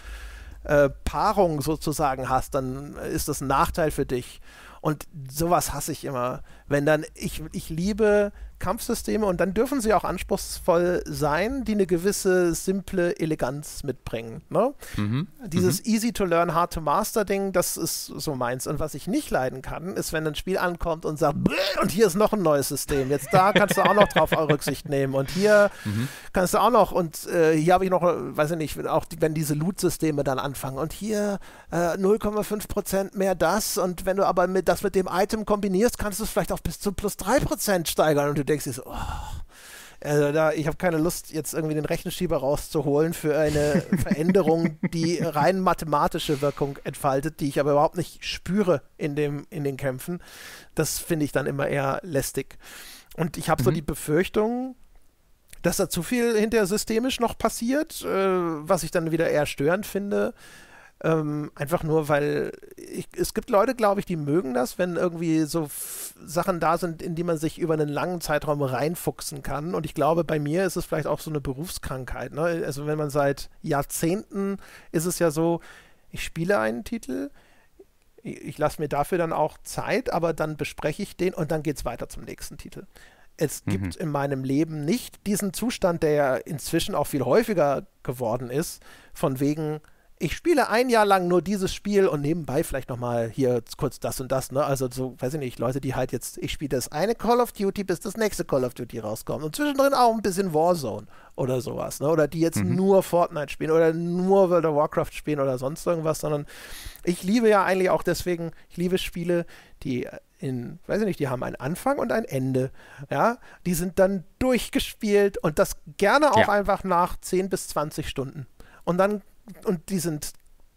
äh, Paarung sozusagen hast, dann ist das ein Nachteil für dich. Und sowas hasse ich immer. Wenn dann, ich, ich liebe Kampfsysteme und dann dürfen sie auch anspruchsvoll sein, die eine gewisse simple Eleganz mitbringen. Ne? Mhm. Dieses mhm. easy to learn, hard to master Ding, das ist so meins. Und was ich nicht leiden kann, ist, wenn ein Spiel ankommt und sagt, und hier ist noch ein neues System. Jetzt da kannst du auch noch drauf Rücksicht nehmen. Und hier mhm. kannst du auch noch, und äh, hier habe ich noch, weiß ich nicht, auch die, wenn diese Loot-Systeme dann anfangen. Und hier äh, 0,5% mehr das. Und wenn du aber mit, das mit dem Item kombinierst, kannst du es vielleicht auf bis zu plus 3% steigern. Und du denkst dir so, oh, also da, ich habe keine Lust, jetzt irgendwie den Rechenschieber rauszuholen für eine Veränderung, die rein mathematische Wirkung entfaltet, die ich aber überhaupt nicht spüre in, dem, in den Kämpfen. Das finde ich dann immer eher lästig. Und ich habe mhm. so die Befürchtung, dass da zu viel hinterher systemisch noch passiert, äh, was ich dann wieder eher störend finde. Ähm, einfach nur, weil ich, es gibt Leute, glaube ich, die mögen das, wenn irgendwie so Sachen da sind, in die man sich über einen langen Zeitraum reinfuchsen kann. Und ich glaube, bei mir ist es vielleicht auch so eine Berufskrankheit. Ne? Also wenn man seit Jahrzehnten ist es ja so, ich spiele einen Titel, ich, ich lasse mir dafür dann auch Zeit, aber dann bespreche ich den und dann geht es weiter zum nächsten Titel. Es mhm. gibt in meinem Leben nicht diesen Zustand, der ja inzwischen auch viel häufiger geworden ist, von wegen, ich spiele ein Jahr lang nur dieses Spiel und nebenbei vielleicht nochmal hier kurz das und das, ne? Also so, weiß ich nicht, Leute, die halt jetzt, ich spiele das eine Call of Duty, bis das nächste Call of Duty rauskommt. Und zwischendrin auch ein bisschen Warzone oder sowas, ne? Oder die jetzt mhm. nur Fortnite spielen oder nur World of Warcraft spielen oder sonst irgendwas, sondern ich liebe ja eigentlich auch deswegen, ich liebe Spiele, die in, weiß ich nicht, die haben einen Anfang und ein Ende. Ja, die sind dann durchgespielt und das gerne auch ja. einfach nach 10 bis 20 Stunden. Und dann und die sind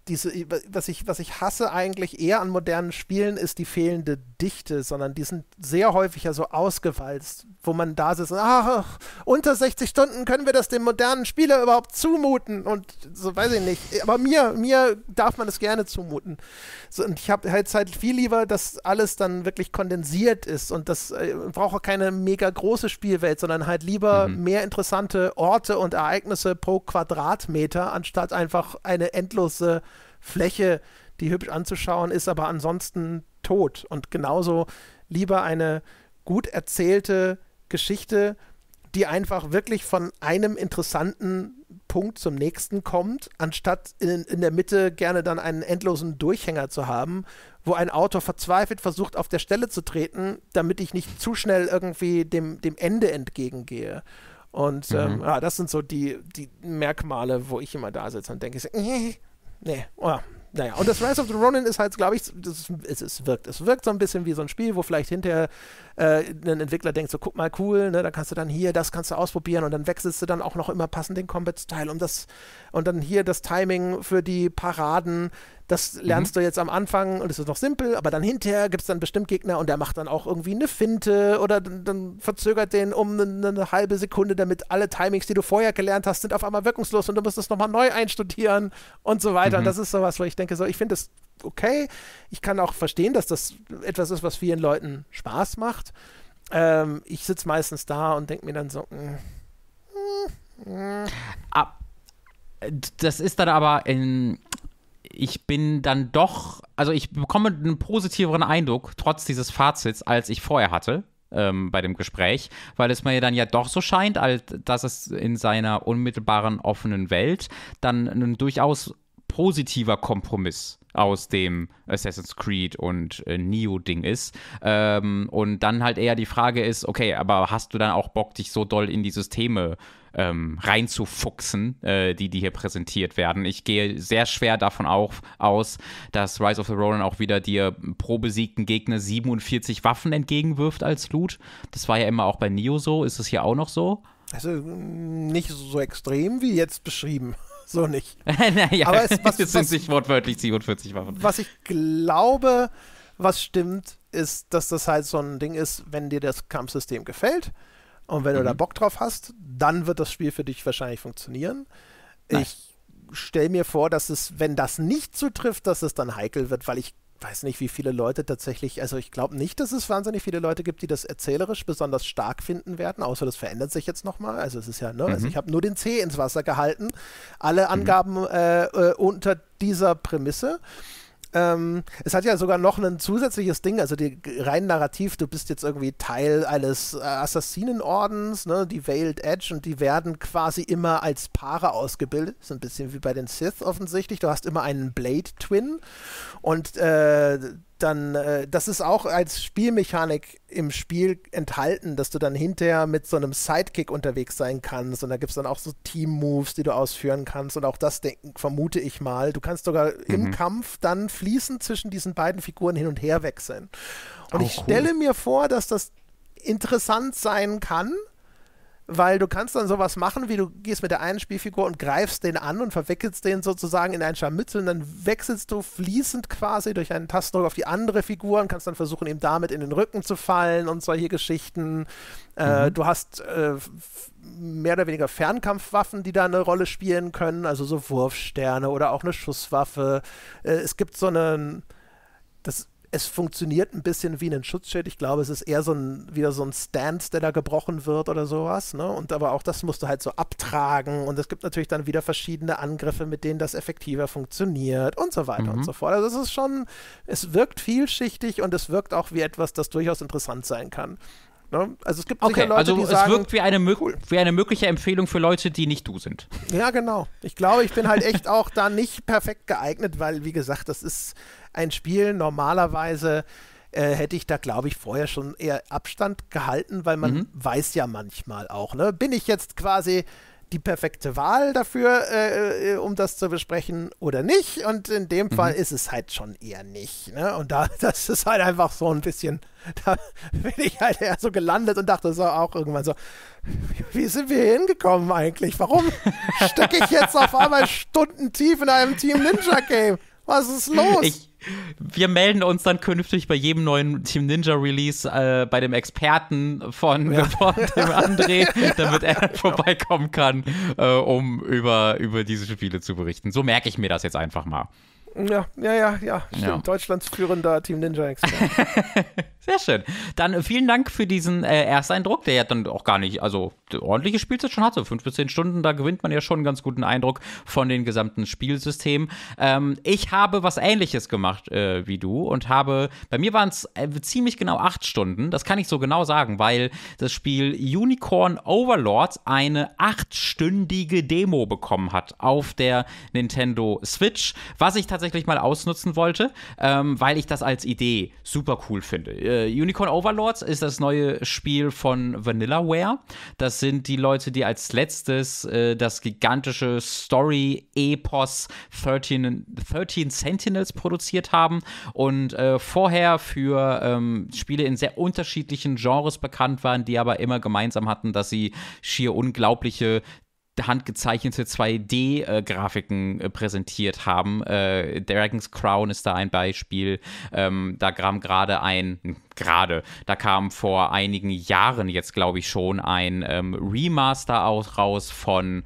diese, was ich, was ich hasse eigentlich eher an modernen Spielen, ist die fehlende Dichte, sondern die sind sehr häufig ja so ausgewalzt, wo man da sitzt, und, ach, unter 60 Stunden können wir das dem modernen Spieler überhaupt zumuten und so weiß ich nicht. Aber mir, mir darf man es gerne zumuten. So, und ich habe halt halt viel lieber, dass alles dann wirklich kondensiert ist und das äh, brauche keine mega große Spielwelt, sondern halt lieber mhm. mehr interessante Orte und Ereignisse pro Quadratmeter, anstatt einfach eine endlose Fläche, die hübsch anzuschauen ist, aber ansonsten tot. Und genauso lieber eine gut erzählte Geschichte, die einfach wirklich von einem interessanten Punkt zum nächsten kommt, anstatt in, in der Mitte gerne dann einen endlosen Durchhänger zu haben, wo ein Autor verzweifelt versucht, auf der Stelle zu treten, damit ich nicht zu schnell irgendwie dem, dem Ende entgegengehe. Und mhm. ähm, ja, das sind so die, die Merkmale, wo ich immer da sitze und denke, ich, äh, nee. Oh, naja, und das Rise of the Ronin ist halt, glaube ich, das, es, es wirkt. Es wirkt so ein bisschen wie so ein Spiel, wo vielleicht hinterher äh, ein Entwickler denkt so, guck mal, cool, ne, da kannst du dann hier, das kannst du ausprobieren und dann wechselst du dann auch noch immer passend den Combat-Teil und das und dann hier das Timing für die Paraden, das mhm. lernst mhm. du jetzt am Anfang und es ist noch simpel, aber dann hinterher gibt es dann bestimmt Gegner und der macht dann auch irgendwie eine Finte oder dann, dann verzögert den um eine, eine, halbe Sekunde, damit alle Timings, die du vorher gelernt hast, sind auf einmal wirkungslos und du musst das nochmal neu einstudieren und so weiter. Mhm. Und das ist sowas, wo ich denke, so, ich finde es okay. Ich kann auch verstehen, dass das etwas ist, was vielen Leuten Spaß macht. Ähm, ich sitze meistens da und denke mir dann so, mh, mm, mh, mm, mh. Ab, das ist dann aber in, ich bin dann doch, also ich bekomme einen positiveren Eindruck trotz dieses Fazits, als ich vorher hatte. Ähm, bei dem Gespräch, weil es mir dann ja doch so scheint, als dass es in seiner unmittelbaren offenen Welt dann ein durchaus positiver Kompromiss ist aus dem Assassin's Creed und äh, Neo-Ding ist. Ähm, und dann halt eher die Frage ist, okay, aber hast du dann auch Bock, dich so doll in die Systeme ähm, reinzufuchsen, äh, die, die hier präsentiert werden? Ich gehe sehr schwer davon auch aus, dass Rise of the Ronin auch wieder dir pro besiegten Gegner 47 Waffen entgegenwirft als Loot. Das war ja immer auch bei Neo so. Ist es hier auch noch so? Also mm, nicht so extrem wie jetzt beschrieben so nicht. naja, aber es, was, das sind was, nicht wortwörtlich 47 Waffen. Was ich glaube, was stimmt, ist, dass das halt so ein Ding ist, wenn dir das Kampfsystem gefällt und wenn mhm. du da mhm. Bock drauf hast, dann wird das Spiel für dich wahrscheinlich funktionieren. Nein. Ich stelle mir vor, dass es, wenn das nicht zutrifft, dass es dann heikel wird, weil ich weiß nicht, wie viele Leute tatsächlich, also ich glaube nicht, dass es wahnsinnig viele Leute gibt, die das erzählerisch besonders stark finden werden, außer das verändert sich jetzt nochmal. Also es ist ja, ne, also mhm. also ich habe nur den C ins Wasser gehalten. Alle mhm. Angaben mhm. äh, äh, unter dieser Prämisse. Ähm, es hat ja sogar noch ein zusätzliches Ding, also die, rein narrativ, du bist jetzt irgendwie Teil eines äh, Assassinenordens, ne? die Veiled Edge, und die werden quasi immer als Paare ausgebildet. Ist ein bisschen wie bei den Sith offensichtlich. Du hast immer einen Blade Twin und äh, dann, äh, das ist auch als Spielmechanik im Spiel enthalten, dass du dann hinterher mit so einem Sidekick unterwegs sein kannst und da gibt es dann auch so Team-Moves, die du ausführen kannst und auch das denken, vermute ich mal. Du kannst sogar mhm. im Kampf dann fließend zwischen diesen beiden Figuren hin und her wechseln. Und auch ich cool. stelle mir vor, dass das interessant sein kann, weil du kannst dann sowas machen, wie du gehst mit der einen Spielfigur und greifst den an und verwickelst den sozusagen in ein Scharmützel und dann wechselst du fließend quasi durch einen Tastendruck auf die andere Figur und kannst dann versuchen, ihm damit in den Rücken zu fallen und solche Geschichten. Äh, mhm. Du hast äh, mehr oder weniger Fernkampfwaffen, die da eine Rolle spielen können, also so Wurfsterne oder auch eine Schusswaffe. Äh, es gibt so einen das es funktioniert ein bisschen wie ein Schutzschild. Ich glaube, es ist eher so ein, wieder so ein Stand, der da gebrochen wird oder sowas. Ne? Und aber auch das musst du halt so abtragen. Und es gibt natürlich dann wieder verschiedene Angriffe, mit denen das effektiver funktioniert und so weiter mhm. und so fort. Also es ist schon, es wirkt vielschichtig und es wirkt auch wie etwas, das durchaus interessant sein kann. Ne? Also es gibt okay, sicher Leute, also die es sagen, wirkt wie eine, cool. wie eine mögliche Empfehlung für Leute, die nicht du sind. Ja, genau. Ich glaube, ich bin halt echt auch da nicht perfekt geeignet, weil, wie gesagt, das ist ein Spiel normalerweise äh, hätte ich da, glaube ich, vorher schon eher Abstand gehalten, weil man mhm. weiß ja manchmal auch, ne? Bin ich jetzt quasi die perfekte Wahl dafür, äh, äh, um das zu besprechen oder nicht. Und in dem mhm. Fall ist es halt schon eher nicht. Ne? Und da, das ist halt einfach so ein bisschen, da bin ich halt eher so gelandet und dachte so auch irgendwann so, wie sind wir hier hingekommen eigentlich? Warum stecke ich jetzt auf einmal Stunden tief in einem Team Ninja Game? Was ist los? Ich wir melden uns dann künftig bei jedem neuen Team Ninja Release äh, bei dem Experten von, ja. von dem André, damit er genau. vorbeikommen kann, äh, um über, über diese Spiele zu berichten. So merke ich mir das jetzt einfach mal. Ja, ja, ja, ja. Stimmt. Ja. Deutschlands führender Team Ninja Experte. Sehr schön. Dann äh, vielen Dank für diesen äh, Ersteindruck, der ja dann auch gar nicht, also ordentliche Spielzeit schon hat, so Fünf bis zehn Stunden, da gewinnt man ja schon einen ganz guten Eindruck von dem gesamten Spielsystem. Ähm, ich habe was ähnliches gemacht äh, wie du und habe, bei mir waren es äh, ziemlich genau acht Stunden, das kann ich so genau sagen, weil das Spiel Unicorn Overlords eine achtstündige Demo bekommen hat auf der Nintendo Switch, was ich tatsächlich mal ausnutzen wollte, ähm, weil ich das als Idee super cool finde äh, äh, Unicorn Overlords ist das neue Spiel von Vanillaware. Das sind die Leute, die als letztes äh, das gigantische Story-Epos 13, 13 Sentinels produziert haben und äh, vorher für ähm, Spiele in sehr unterschiedlichen Genres bekannt waren, die aber immer gemeinsam hatten, dass sie schier unglaubliche handgezeichnete 2D-Grafiken äh, äh, präsentiert haben. Äh, Dragon's Crown ist da ein Beispiel. Ähm, da kam gerade ein, hm, gerade, da kam vor einigen Jahren jetzt, glaube ich, schon ein ähm, Remaster auch raus von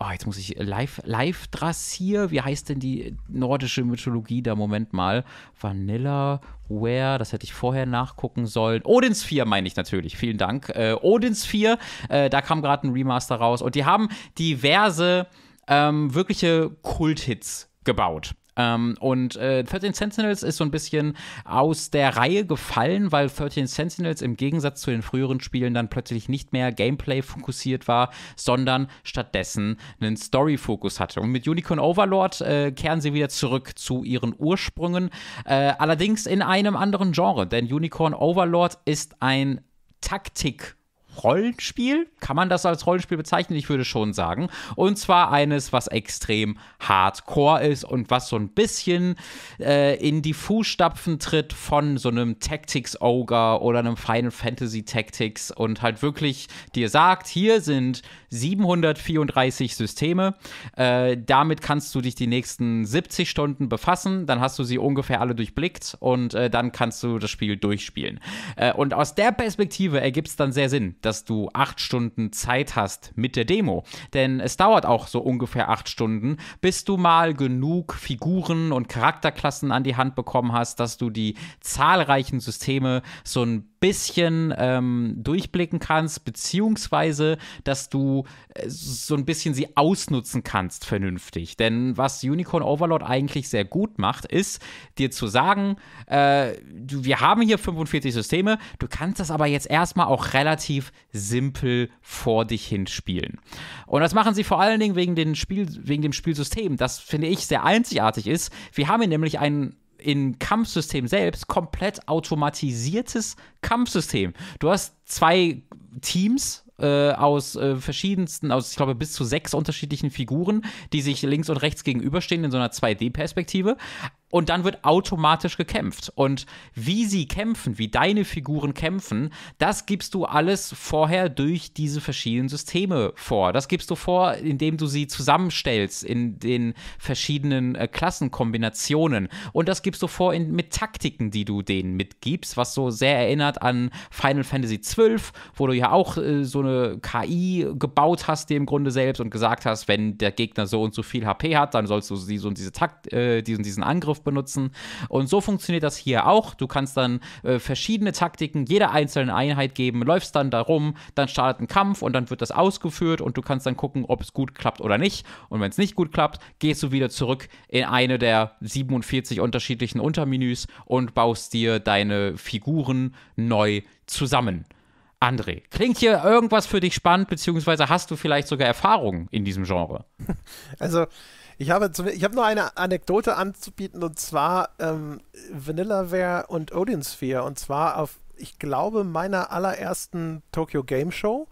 oh, jetzt muss ich live, live drassier, wie heißt denn die nordische Mythologie da? Moment mal. Vanilla, Ware, das hätte ich vorher nachgucken sollen. Odins 4 meine ich natürlich, vielen Dank. Äh, Odins 4, äh, da kam gerade ein Remaster raus und die haben diverse ähm, wirkliche Kulthits gebaut. Ähm, und äh, 13 Sentinels ist so ein bisschen aus der Reihe gefallen, weil 13 Sentinels im Gegensatz zu den früheren Spielen dann plötzlich nicht mehr Gameplay fokussiert war, sondern stattdessen einen Story-Fokus hatte. Und mit Unicorn Overlord äh, kehren sie wieder zurück zu ihren Ursprüngen, äh, allerdings in einem anderen Genre, denn Unicorn Overlord ist ein Taktik- Rollenspiel. Kann man das als Rollenspiel bezeichnen? Ich würde schon sagen. Und zwar eines, was extrem hardcore ist und was so ein bisschen äh, in die Fußstapfen tritt von so einem Tactics Ogre oder einem Final Fantasy Tactics und halt wirklich dir sagt, hier sind 734 Systeme. Äh, damit kannst du dich die nächsten 70 Stunden befassen. Dann hast du sie ungefähr alle durchblickt und äh, dann kannst du das Spiel durchspielen. Äh, und aus der Perspektive ergibt es dann sehr Sinn dass du acht Stunden Zeit hast mit der Demo. Denn es dauert auch so ungefähr acht Stunden, bis du mal genug Figuren und Charakterklassen an die Hand bekommen hast, dass du die zahlreichen Systeme so ein bisschen ähm, durchblicken kannst, beziehungsweise, dass du äh, so ein bisschen sie ausnutzen kannst vernünftig. Denn was Unicorn Overlord eigentlich sehr gut macht, ist dir zu sagen, äh, wir haben hier 45 Systeme, du kannst das aber jetzt erstmal auch relativ simpel vor dich hinspielen. Und das machen sie vor allen Dingen wegen, den Spiel, wegen dem Spielsystem, das finde ich sehr einzigartig ist. Wir haben hier nämlich ein im Kampfsystem selbst komplett automatisiertes Kampfsystem. Du hast zwei Teams, äh, aus äh, verschiedensten, aus ich glaube bis zu sechs unterschiedlichen Figuren, die sich links und rechts gegenüberstehen in so einer 2D-Perspektive und dann wird automatisch gekämpft. Und wie sie kämpfen, wie deine Figuren kämpfen, das gibst du alles vorher durch diese verschiedenen Systeme vor. Das gibst du vor, indem du sie zusammenstellst in den verschiedenen äh, Klassenkombinationen. Und das gibst du vor in, mit Taktiken, die du denen mitgibst, was so sehr erinnert an Final Fantasy XII, wo du ja auch äh, so eine KI gebaut hast, dir im Grunde selbst und gesagt hast, wenn der Gegner so und so viel HP hat, dann sollst du diese diese Takt, äh, diesen, diesen Angriff benutzen. Und so funktioniert das hier auch. Du kannst dann äh, verschiedene Taktiken jeder einzelnen Einheit geben, läufst dann da rum, dann startet ein Kampf und dann wird das ausgeführt und du kannst dann gucken, ob es gut klappt oder nicht. Und wenn es nicht gut klappt, gehst du wieder zurück in eine der 47 unterschiedlichen Untermenüs und baust dir deine Figuren neu zusammen. André, klingt hier irgendwas für dich spannend, beziehungsweise hast du vielleicht sogar Erfahrungen in diesem Genre? Also, ich habe, zum, ich habe nur eine Anekdote anzubieten und zwar ähm, Vanillaware und Odin Sphere und zwar auf, ich glaube, meiner allerersten Tokyo Game Show.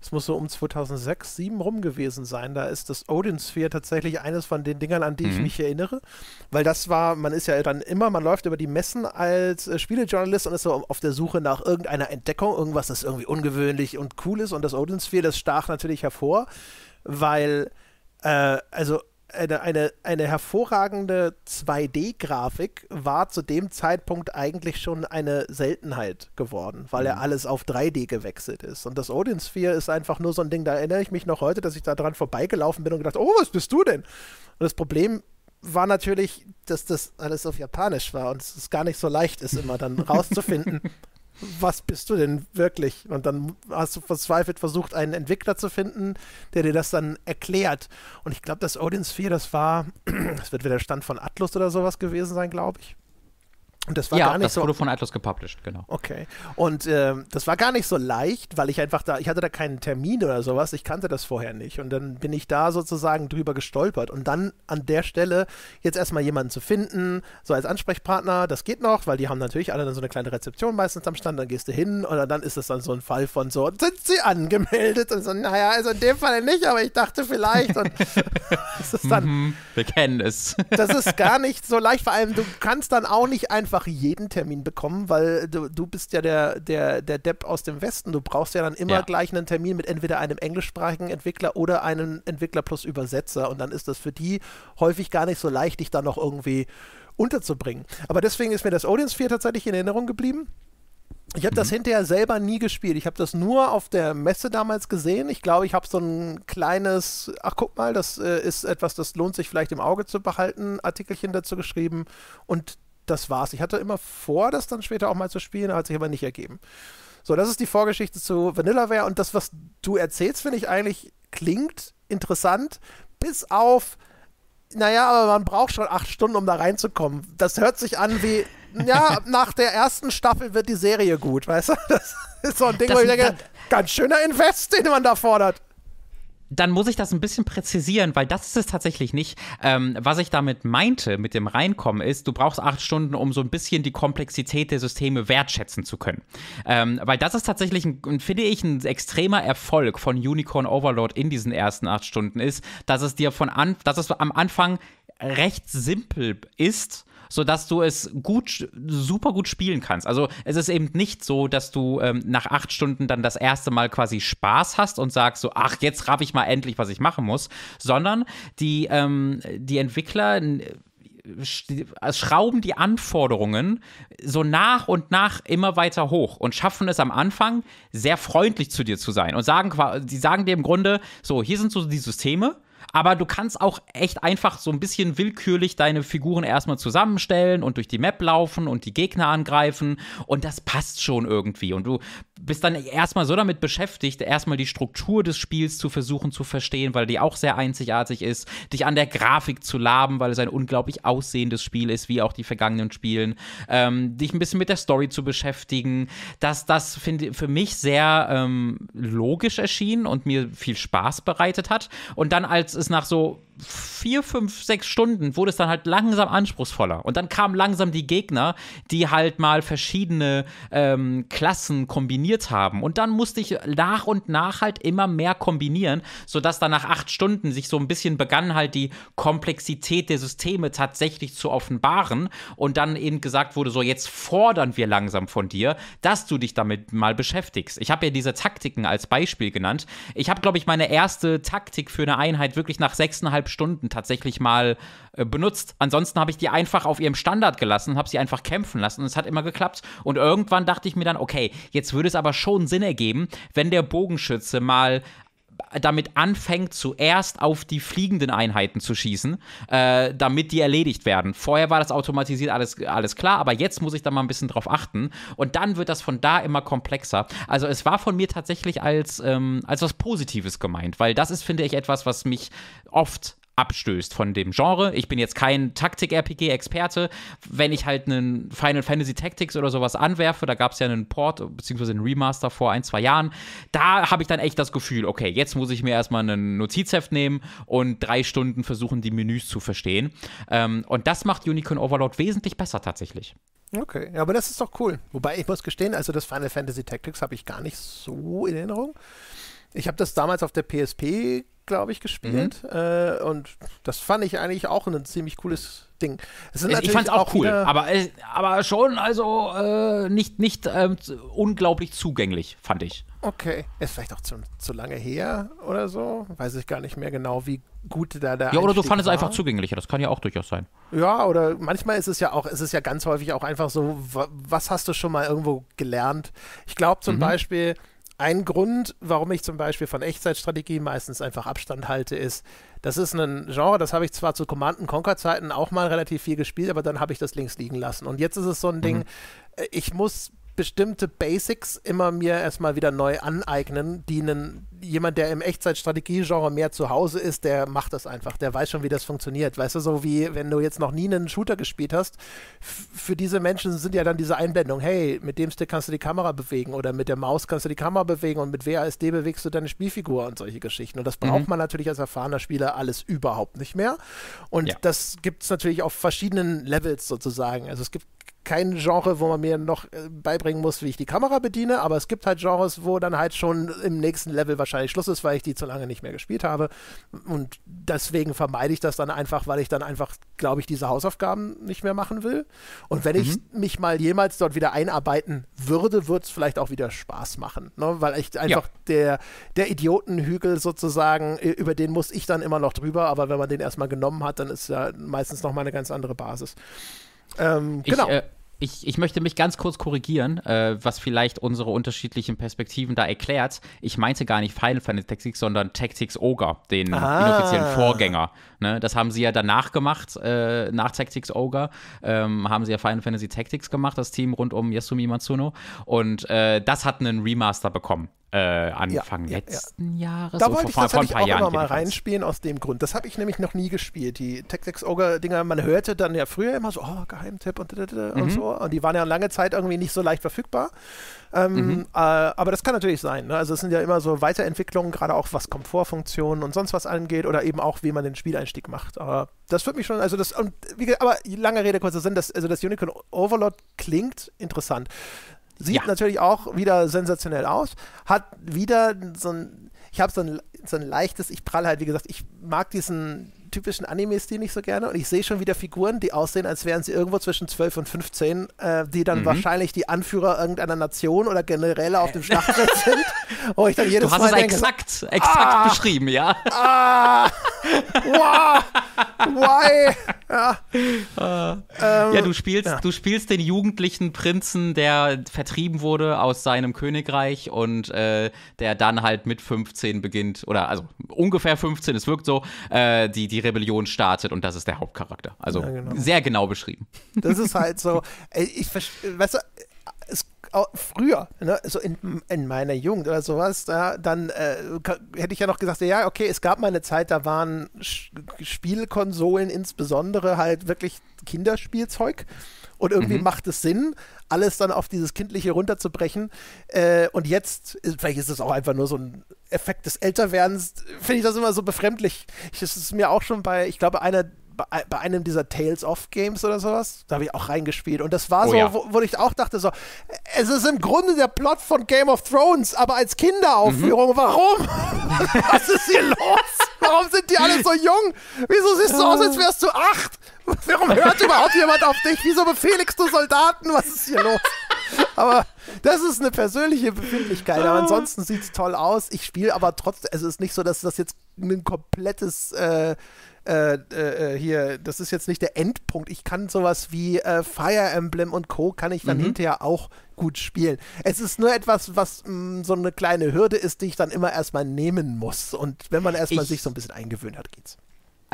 Es muss so um 2006, 2007 rum gewesen sein. Da ist das Odin Sphere tatsächlich eines von den Dingern, an die mhm. ich mich erinnere. Weil das war, man ist ja dann immer, man läuft über die Messen als äh, Spielejournalist und ist so auf der Suche nach irgendeiner Entdeckung, irgendwas, das irgendwie ungewöhnlich und cool ist. Und das Odin Sphere, das stach natürlich hervor, weil, äh, also eine, eine, eine hervorragende 2D-Grafik war zu dem Zeitpunkt eigentlich schon eine Seltenheit geworden, weil er mhm. alles auf 3D gewechselt ist. Und das Odin Sphere ist einfach nur so ein Ding, da erinnere ich mich noch heute, dass ich da dran vorbeigelaufen bin und gedacht, oh, was bist du denn? Und das Problem war natürlich, dass das alles auf Japanisch war und es gar nicht so leicht ist, immer dann rauszufinden, was bist du denn wirklich? Und dann hast du verzweifelt versucht, einen Entwickler zu finden, der dir das dann erklärt. Und ich glaube, das Odin Sphere, das war, das wird wieder der Stand von Atlus oder sowas gewesen sein, glaube ich. Und das war ja, gar nicht das so. wurde von Atlas gepublished, genau. Okay. Und ähm, das war gar nicht so leicht, weil ich einfach da, ich hatte da keinen Termin oder sowas, ich kannte das vorher nicht. Und dann bin ich da sozusagen drüber gestolpert. Und dann an der Stelle jetzt erstmal jemanden zu finden, so als Ansprechpartner, das geht noch, weil die haben natürlich alle dann so eine kleine Rezeption meistens am Stand, dann gehst du hin oder dann ist es dann so ein Fall von so, sind sie angemeldet? Und so, naja, also in dem Fall nicht, aber ich dachte vielleicht. Und das ist dann. Mhm. Wir kennen es. das ist gar nicht so leicht, vor allem du kannst dann auch nicht einfach einfach jeden Termin bekommen, weil du, du bist ja der, der, der Depp aus dem Westen. Du brauchst ja dann immer ja. gleich einen Termin mit entweder einem englischsprachigen Entwickler oder einem Entwickler plus Übersetzer. Und dann ist das für die häufig gar nicht so leicht, dich da noch irgendwie unterzubringen. Aber deswegen ist mir das Audience 4 tatsächlich in Erinnerung geblieben. Ich habe mhm. das hinterher selber nie gespielt. Ich habe das nur auf der Messe damals gesehen. Ich glaube, ich habe so ein kleines, ach guck mal, das äh, ist etwas, das lohnt sich vielleicht im Auge zu behalten, Artikelchen dazu geschrieben. Und das war's. Ich hatte immer vor, das dann später auch mal zu spielen, hat sich aber nicht ergeben. So, das ist die Vorgeschichte zu Vanillaware und das, was du erzählst, finde ich eigentlich klingt interessant, bis auf, naja, aber man braucht schon acht Stunden, um da reinzukommen. Das hört sich an wie, ja, nach der ersten Staffel wird die Serie gut, weißt du? Das ist so ein Ding, das, wo ich denke, ganz schöner Invest, den man da fordert dann muss ich das ein bisschen präzisieren, weil das ist es tatsächlich nicht. Ähm, was ich damit meinte, mit dem Reinkommen, ist, du brauchst acht Stunden, um so ein bisschen die Komplexität der Systeme wertschätzen zu können. Ähm, weil das ist tatsächlich, ein, finde ich, ein extremer Erfolg von Unicorn Overlord in diesen ersten acht Stunden ist, dass es dir von an, dass es am Anfang recht simpel ist sodass du es gut, super gut spielen kannst. Also es ist eben nicht so, dass du ähm, nach acht Stunden dann das erste Mal quasi Spaß hast und sagst so, ach, jetzt raff ich mal endlich, was ich machen muss, sondern die, ähm, die Entwickler also schrauben die Anforderungen so nach und nach immer weiter hoch und schaffen es am Anfang sehr freundlich zu dir zu sein und sagen, quasi, sie sagen dir im Grunde so, hier sind so die Systeme, aber du kannst auch echt einfach so ein bisschen willkürlich deine Figuren erstmal zusammenstellen und durch die Map laufen und die Gegner angreifen. Und das passt schon irgendwie. Und du bist dann erstmal so damit beschäftigt, erstmal die Struktur des Spiels zu versuchen zu verstehen, weil die auch sehr einzigartig ist, dich an der Grafik zu laben, weil es ein unglaublich aussehendes Spiel ist, wie auch die vergangenen Spielen, ähm, dich ein bisschen mit der Story zu beschäftigen, dass das find, für mich sehr ähm, logisch erschien und mir viel Spaß bereitet hat. Und dann, als es nach so vier, fünf, sechs Stunden wurde es dann halt langsam anspruchsvoller. Und dann kamen langsam die Gegner, die halt mal verschiedene ähm, Klassen kombiniert haben. Und dann musste ich nach und nach halt immer mehr kombinieren, sodass dann nach acht Stunden sich so ein bisschen begann, halt die Komplexität der Systeme tatsächlich zu offenbaren. Und dann eben gesagt wurde, so jetzt fordern wir langsam von dir, dass du dich damit mal beschäftigst. Ich habe ja diese Taktiken als Beispiel genannt. Ich habe, glaube ich, meine erste Taktik für eine Einheit wirklich nach sechseinhalb Stunden tatsächlich mal äh, benutzt. Ansonsten habe ich die einfach auf ihrem Standard gelassen, habe sie einfach kämpfen lassen und es hat immer geklappt. Und irgendwann dachte ich mir dann, okay, jetzt würde es aber schon Sinn ergeben, wenn der Bogenschütze mal damit anfängt, zuerst auf die fliegenden Einheiten zu schießen, äh, damit die erledigt werden. Vorher war das automatisiert alles, alles klar, aber jetzt muss ich da mal ein bisschen drauf achten. Und dann wird das von da immer komplexer. Also es war von mir tatsächlich als, ähm, als was Positives gemeint, weil das ist, finde ich, etwas, was mich oft abstößt von dem Genre. Ich bin jetzt kein Taktik-RPG-Experte. Wenn ich halt einen Final Fantasy Tactics oder sowas anwerfe, da gab es ja einen Port bzw. einen Remaster vor ein, zwei Jahren, da habe ich dann echt das Gefühl, okay, jetzt muss ich mir erstmal einen Notizheft nehmen und drei Stunden versuchen, die Menüs zu verstehen. Ähm, und das macht Unicorn Overlord wesentlich besser tatsächlich. Okay, ja, aber das ist doch cool. Wobei ich muss gestehen, also das Final Fantasy Tactics habe ich gar nicht so in Erinnerung. Ich habe das damals auf der PSP, glaube ich, gespielt. Mhm. Äh, und das fand ich eigentlich auch ein ziemlich cooles Ding. ich fand es auch, auch, cool, aber, äh, aber schon also äh, nicht, nicht ähm, unglaublich zugänglich, fand ich. Okay. Ist vielleicht auch zu, zu lange her oder so. Weiß ich gar nicht mehr genau, wie gut da der. Ja, oder du fandest es einfach zugänglicher. Das kann ja auch durchaus sein. Ja, oder manchmal ist es ja auch, ist es ja ganz häufig auch einfach so, was hast du schon mal irgendwo gelernt? Ich glaube zum mhm. Beispiel, ein Grund, warum ich zum Beispiel von Echtzeitstrategie meistens einfach Abstand halte, ist, das ist ein Genre, das habe ich zwar zu Command Conquer Zeiten auch mal relativ viel gespielt, aber dann habe ich das links liegen lassen. Und jetzt ist es so ein mhm. Ding, äh, ich muss bestimmte Basics immer mir erstmal wieder neu aneignen, die einen, jemand, der im Echtzeit-Strategie-Genre mehr zu Hause ist, der macht das einfach, der weiß schon, wie das funktioniert. Weißt du, so wie wenn du jetzt noch nie einen Shooter gespielt hast, für diese Menschen sind ja dann diese Einblendung, hey, mit dem Stick kannst du die Kamera bewegen oder mit der Maus kannst du die Kamera bewegen und mit WASD bewegst du deine Spielfigur und solche Geschichten. Und das mhm. braucht man natürlich als erfahrener Spieler alles überhaupt nicht mehr. Und ja. das gibt es natürlich auf verschiedenen Levels sozusagen. Also es gibt kein Genre, wo man mir noch äh, beibringen muss, wie ich die Kamera bediene, aber es gibt halt Genres, wo dann halt schon im nächsten Level wahrscheinlich Schluss ist, weil ich die zu lange nicht mehr gespielt habe. Und deswegen vermeide ich das dann einfach, weil ich dann einfach, glaube ich, diese Hausaufgaben nicht mehr machen will. Und wenn mhm. ich mich mal jemals dort wieder einarbeiten würde, würde es vielleicht auch wieder Spaß machen. Ne? Weil ich einfach ja. der, der Idiotenhügel sozusagen, äh, über den muss ich dann immer noch drüber, aber wenn man den erstmal genommen hat, dann ist ja meistens nochmal eine ganz andere Basis. Ähm, genau. Ich, äh, ich, ich, möchte mich ganz kurz korrigieren, äh, was vielleicht unsere unterschiedlichen Perspektiven da erklärt. Ich meinte gar nicht Final Fantasy Tactics, sondern Tactics Ogre, den ah. inoffiziellen Vorgänger. Ne, das haben sie ja danach gemacht, äh, nach Tactics Ogre, ähm, haben sie ja Final Fantasy Tactics gemacht, das Team rund um Yasumi Matsuno. Und äh, das hat einen Remaster bekommen äh, Anfang ja, letzten ja, Jahres. Da so wollte vor, ich paar auch Jahren immer mal reinspielen aus dem Grund. Das habe ich nämlich noch nie gespielt. Die Tactics Ogre Dinger, man hörte dann ja früher immer so, oh, Geheimtipp und, mhm. so. Und die waren ja lange Zeit irgendwie nicht so leicht verfügbar. Ähm, mhm. äh, aber das kann natürlich sein. Ne? Also es sind ja immer so Weiterentwicklungen, gerade auch was Komfortfunktionen und sonst was angeht oder eben auch, wie man den Spieleinstieg macht. Aber das würde mich schon, also das, und, wie, aber lange Rede, kurzer Sinn, das, also das Unicorn Overlord klingt interessant. Sieht ja. natürlich auch wieder sensationell aus. Hat wieder so ein, ich habe so ein, so ein leichtes, ich pralle halt, wie gesagt, ich mag diesen, typischen Animes, die nicht so gerne und ich sehe schon wieder Figuren, die aussehen, als wären sie irgendwo zwischen 12 und 15, äh, die dann mhm. wahrscheinlich die Anführer irgendeiner Nation oder Generäle auf dem Schlachtfeld sind. Wo ich dann jedes du hast Mal es denke, exakt, exakt ah, beschrieben, ja. Ah, wow, why? Ja, ah. ähm, ja du, spielst, ja. du spielst den jugendlichen Prinzen, der vertrieben wurde aus seinem Königreich und äh, der dann halt mit 15 beginnt, oder also ungefähr 15, es wirkt so, äh, die, die Rebellion startet und das ist der Hauptcharakter. Also ja, genau. sehr genau beschrieben. Das ist halt so, ich verstehe, weißt du, es früher, ne, so in, in, meiner Jugend oder sowas, da, dann äh, hätte ich ja noch gesagt, ja, okay, es gab mal eine Zeit, da waren Sch Spielkonsolen insbesondere halt wirklich Kinderspielzeug. Und irgendwie mhm. macht es Sinn, alles dann auf dieses Kindliche runterzubrechen. Äh, und jetzt, äh, vielleicht ist es auch einfach nur so ein Effekt des Älterwerdens, finde ich das immer so befremdlich. Ich, das ist mir auch schon bei, ich glaube, einer äh, bei, einem dieser Tales of Games oder sowas, da habe ich auch reingespielt. Und das war oh, so, ja. wo, wo, ich auch dachte, so, es ist im Grunde der Plot von Game of Thrones, aber als Kinderaufführung, mhm. warum? Was ist hier los? Warum sind die alle so jung? Wieso siehst du aus, als wärst du acht? Warum hört überhaupt jemand auf dich? Wieso befehligst du Soldaten? Was ist hier los? Aber das ist eine persönliche Befindlichkeit. Aber ansonsten sieht es toll aus. Ich spiele aber trotzdem, also es ist nicht so, dass das jetzt ein komplettes äh, äh, äh, äh, hier, das ist jetzt nicht der Endpunkt. Ich kann sowas wie äh, Fire Emblem und Co. kann ich dann mhm. hinterher auch gut spielen. Es ist nur etwas, was mh, mm, so eine kleine Hürde ist, die ich dann immer erstmal nehmen muss. Und wenn man erstmal ich, sich so ein bisschen eingewöhnt hat, geht's.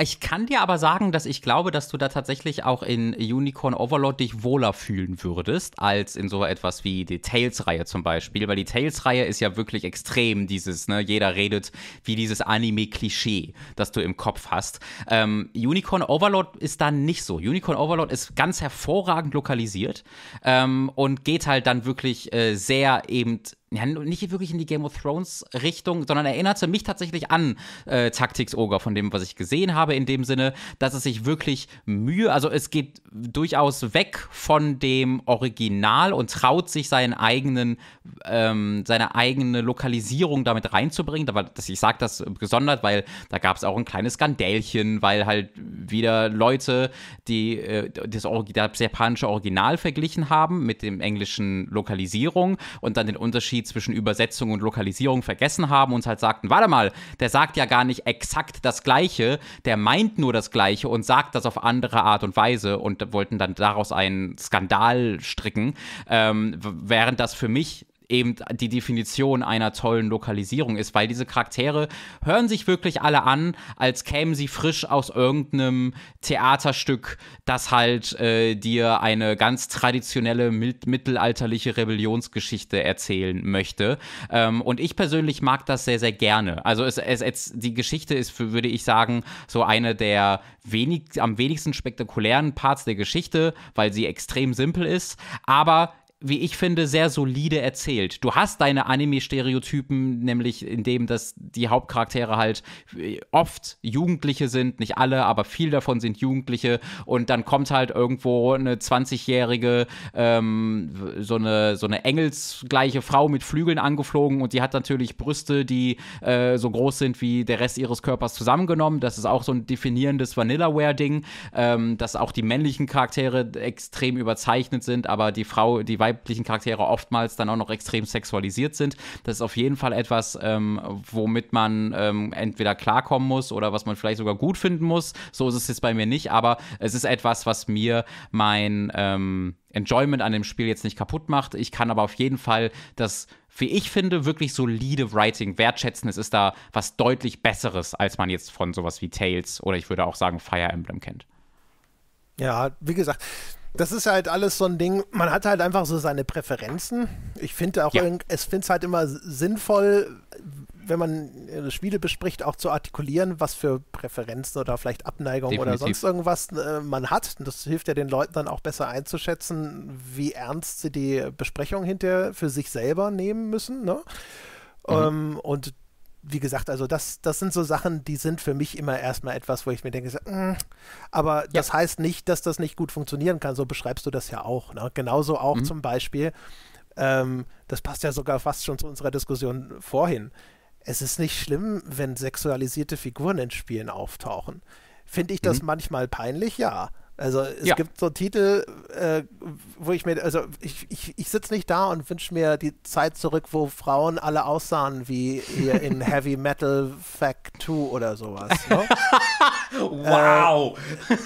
Ich kann dir aber sagen, dass ich glaube, dass du da tatsächlich auch in Unicorn Overlord dich wohler fühlen würdest, als in so etwas wie die Tales-Reihe zum Beispiel, weil die Tales-Reihe ist ja wirklich extrem dieses, ne, jeder redet wie dieses Anime-Klischee, das du im Kopf hast. Ähm, Unicorn Overlord ist da nicht so. Unicorn Overlord ist ganz hervorragend lokalisiert ähm, und geht halt dann wirklich äh, sehr eben ja, nicht wirklich in die Game of Thrones Richtung, sondern erinnerte mich tatsächlich an äh, Tactics Ogre von dem, was ich gesehen habe, in dem Sinne, dass es sich wirklich Mühe, also es geht durchaus weg von dem Original und traut sich seinen eigenen, ähm, seine eigene Lokalisierung damit reinzubringen. Aber das, ich sage das gesondert, weil da gab es auch ein kleines Skandälchen, weil halt wieder Leute, die äh, das, das japanische Original verglichen haben mit dem englischen Lokalisierung und dann den Unterschied Unterschied zwischen Übersetzung und Lokalisierung vergessen haben und halt sagten, warte mal, der sagt ja gar nicht exakt das Gleiche, der meint nur das Gleiche und sagt das auf andere Art und Weise und wollten dann daraus einen Skandal stricken, ähm, während das für mich eben die Definition einer tollen Lokalisierung ist, weil diese Charaktere hören sich wirklich alle an, als kämen sie frisch aus irgendeinem Theaterstück, das halt äh, dir eine ganz traditionelle mit mittelalterliche Rebellionsgeschichte erzählen möchte. Ähm, und ich persönlich mag das sehr, sehr gerne. Also es, es, es, die Geschichte ist, für, würde ich sagen, so eine der wenig, am wenigsten spektakulären Parts der Geschichte, weil sie extrem simpel ist. Aber wie ich finde, sehr solide erzählt. Du hast deine Anime-Stereotypen, nämlich in dem, dass die Hauptcharaktere halt äh, oft Jugendliche sind, nicht alle, aber viel davon sind Jugendliche und dann kommt halt irgendwo eine 20-jährige, ähm, so, eine, so eine engelsgleiche Frau mit Flügeln angeflogen und die hat natürlich Brüste, die äh, so groß sind wie der Rest ihres Körpers zusammengenommen. Das ist auch so ein definierendes Vanillaware-Ding, ähm, dass auch die männlichen Charaktere extrem überzeichnet sind, aber die Frau, die weiß weiblichen Charaktere oftmals dann auch noch extrem sexualisiert sind. Das ist auf jeden Fall etwas, ähm, womit man ähm, entweder klarkommen muss oder was man vielleicht sogar gut finden muss. So ist es jetzt bei mir nicht, aber es ist etwas, was mir mein ähm, Enjoyment an dem Spiel jetzt nicht kaputt macht. Ich kann aber auf jeden Fall das wie ich finde, wirklich solide Writing wertschätzen. Es ist da was deutlich Besseres, als man jetzt von sowas wie Tales oder ich würde auch sagen Fire Emblem kennt. Ja, wie gesagt, das ist halt alles so ein Ding, man hat halt einfach so seine Präferenzen. Ich finde auch, ja. es finde es halt immer sinnvoll, wenn man äh, Spiele bespricht, auch zu artikulieren, was für Präferenzen oder vielleicht Abneigungen oder sonst irgendwas äh, man hat. Das hilft ja den Leuten dann auch besser einzuschätzen, wie ernst sie die Besprechung hinterher für sich selber nehmen müssen. Ne? Mhm. Ähm, und wie gesagt, also das, das sind so Sachen, die sind für mich immer erstmal etwas, wo ich mir denke, mm, aber ja. das heißt nicht, dass das nicht gut funktionieren kann. So beschreibst du das ja auch. Ne? Genauso auch mhm. zum Beispiel, ähm, das passt ja sogar fast schon zu unserer Diskussion vorhin. Es ist nicht schlimm, wenn sexualisierte Figuren in Spielen auftauchen. Finde ich das mhm. manchmal peinlich? Ja. Also es ja. gibt so Titel, äh, wo ich mir, also ich, ich, ich sitze nicht da und wünsche mir die Zeit zurück, wo Frauen alle aussahen wie hier in Heavy Metal Fact 2 oder sowas. Ne? wow! Äh,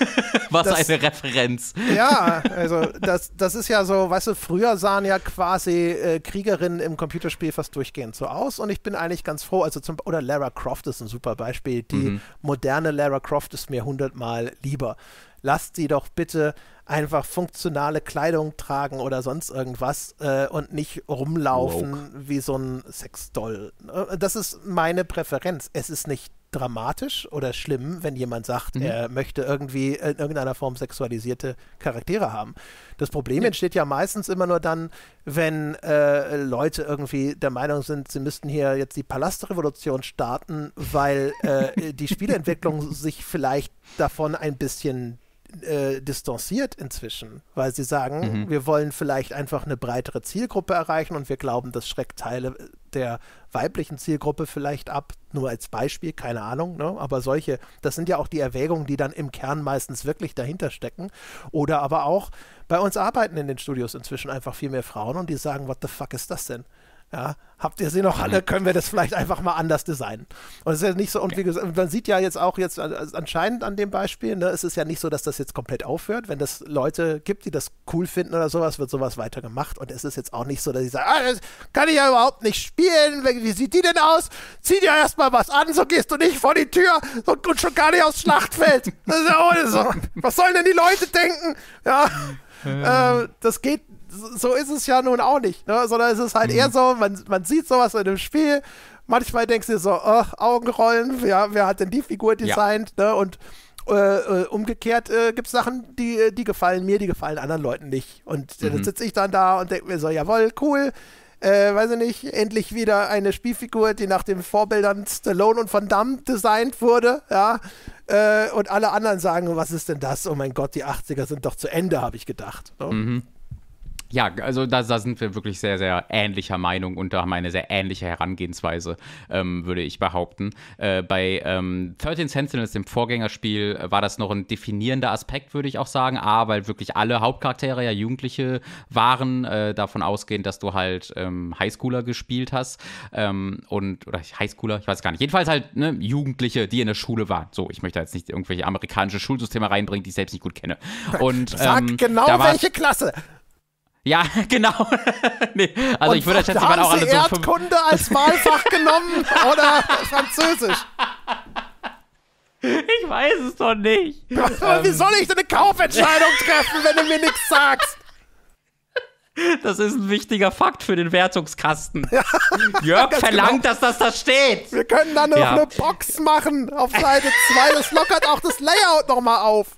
Was das, eine Referenz. Ja, also das, das ist ja so, weißt du, früher sahen ja quasi äh, Kriegerinnen im Computerspiel fast durchgehend so aus und ich bin eigentlich ganz froh, also zum, oder Lara Croft ist ein super Beispiel, die mhm. moderne Lara Croft ist mir hundertmal lieber lasst sie doch bitte einfach funktionale Kleidung tragen oder sonst irgendwas äh, und nicht rumlaufen Woke. wie so ein Sexdoll. Äh, das ist meine Präferenz. Es ist nicht dramatisch oder schlimm, wenn jemand sagt, mhm. er möchte irgendwie in irgendeiner Form sexualisierte Charaktere haben. Das Problem ja. entsteht ja meistens immer nur dann, wenn äh, Leute irgendwie der Meinung sind, sie müssten hier jetzt die Palastrevolution starten, weil äh, die Spielentwicklung sich vielleicht davon ein bisschen äh, distanziert inzwischen, weil sie sagen, mhm. wir wollen vielleicht einfach eine breitere Zielgruppe erreichen und wir glauben, das schreckt Teile der weiblichen Zielgruppe vielleicht ab. Nur als Beispiel, keine Ahnung, ne? aber solche, das sind ja auch die Erwägungen, die dann im Kern meistens wirklich dahinter stecken. Oder aber auch, bei uns arbeiten in den Studios inzwischen einfach viel mehr Frauen und die sagen, what the fuck ist das denn? Ja, habt ihr sie noch alle? Können wir das vielleicht einfach mal anders designen? Und es ist ja nicht so, und wie gesagt, man sieht ja jetzt auch jetzt also anscheinend an dem Beispiel, ne, es ist ja nicht so, dass das jetzt komplett aufhört. Wenn es Leute gibt, die das cool finden oder sowas, wird sowas weitergemacht. Und es ist jetzt auch nicht so, dass ich sage, ah, das kann ich ja überhaupt nicht spielen. Wie sieht die denn aus? Zieh dir erstmal was an, so gehst du nicht vor die Tür und, schon gar nicht aufs Schlachtfeld. Das ist ja auch so. Was sollen denn die Leute denken? Ja. Ähm, das geht so ist es ja nun auch nicht, ne? sondern es ist halt mhm. eher so, man, man sieht sowas in dem Spiel, manchmal denkst du dir so, oh, Augenrollen, wer, wer hat denn die Figur designt, ja. ne? und äh, äh umgekehrt äh, gibt es Sachen, die, äh, die gefallen mir, die gefallen anderen Leuten nicht. Und mhm. dann sitze ich dann da und denke mir so, jawohl, cool, äh, weiß ich nicht, endlich wieder eine Spielfigur, die nach den Vorbildern Stallone und Van Damme designt wurde, ja. Äh, und alle anderen sagen, was ist denn das? Oh mein Gott, die 80er sind doch zu Ende, habe ich gedacht. Ne? Mhm. Ja, also da, da, sind wir wirklich sehr, sehr ähnlicher Meinung und da haben eine sehr ähnliche Herangehensweise, ähm, würde ich behaupten. Äh, bei ähm, 13 Sentinels, dem Vorgängerspiel, äh, war das noch ein definierender Aspekt, würde ich auch sagen. A, weil wirklich alle Hauptcharaktere ja Jugendliche waren, äh, davon ausgehend, dass du halt ähm, Highschooler gespielt hast. Ähm, und, oder Highschooler, ich weiß gar nicht. Jedenfalls halt ne, Jugendliche, die in der Schule waren. So, ich möchte jetzt nicht irgendwelche amerikanische Schulsysteme reinbringen, die ich selbst nicht gut kenne. Und, ähm, Sag genau welche Klasse! Ja, genau. nee, also Und ich würde das jetzt schätzen, auch alle so. Erdkunde als Wahlfach genommen oder Französisch? Ich weiß es doch nicht. wie ähm. soll ich denn eine Kaufentscheidung treffen, wenn du mir nichts sagst? Das ist ein wichtiger Fakt für den Wertungskasten. Ja, Jörg verlangt, genau. dass das da steht. Wir können dann noch ja. eine Box machen auf Seite 2. Das lockert auch das Layout nochmal auf.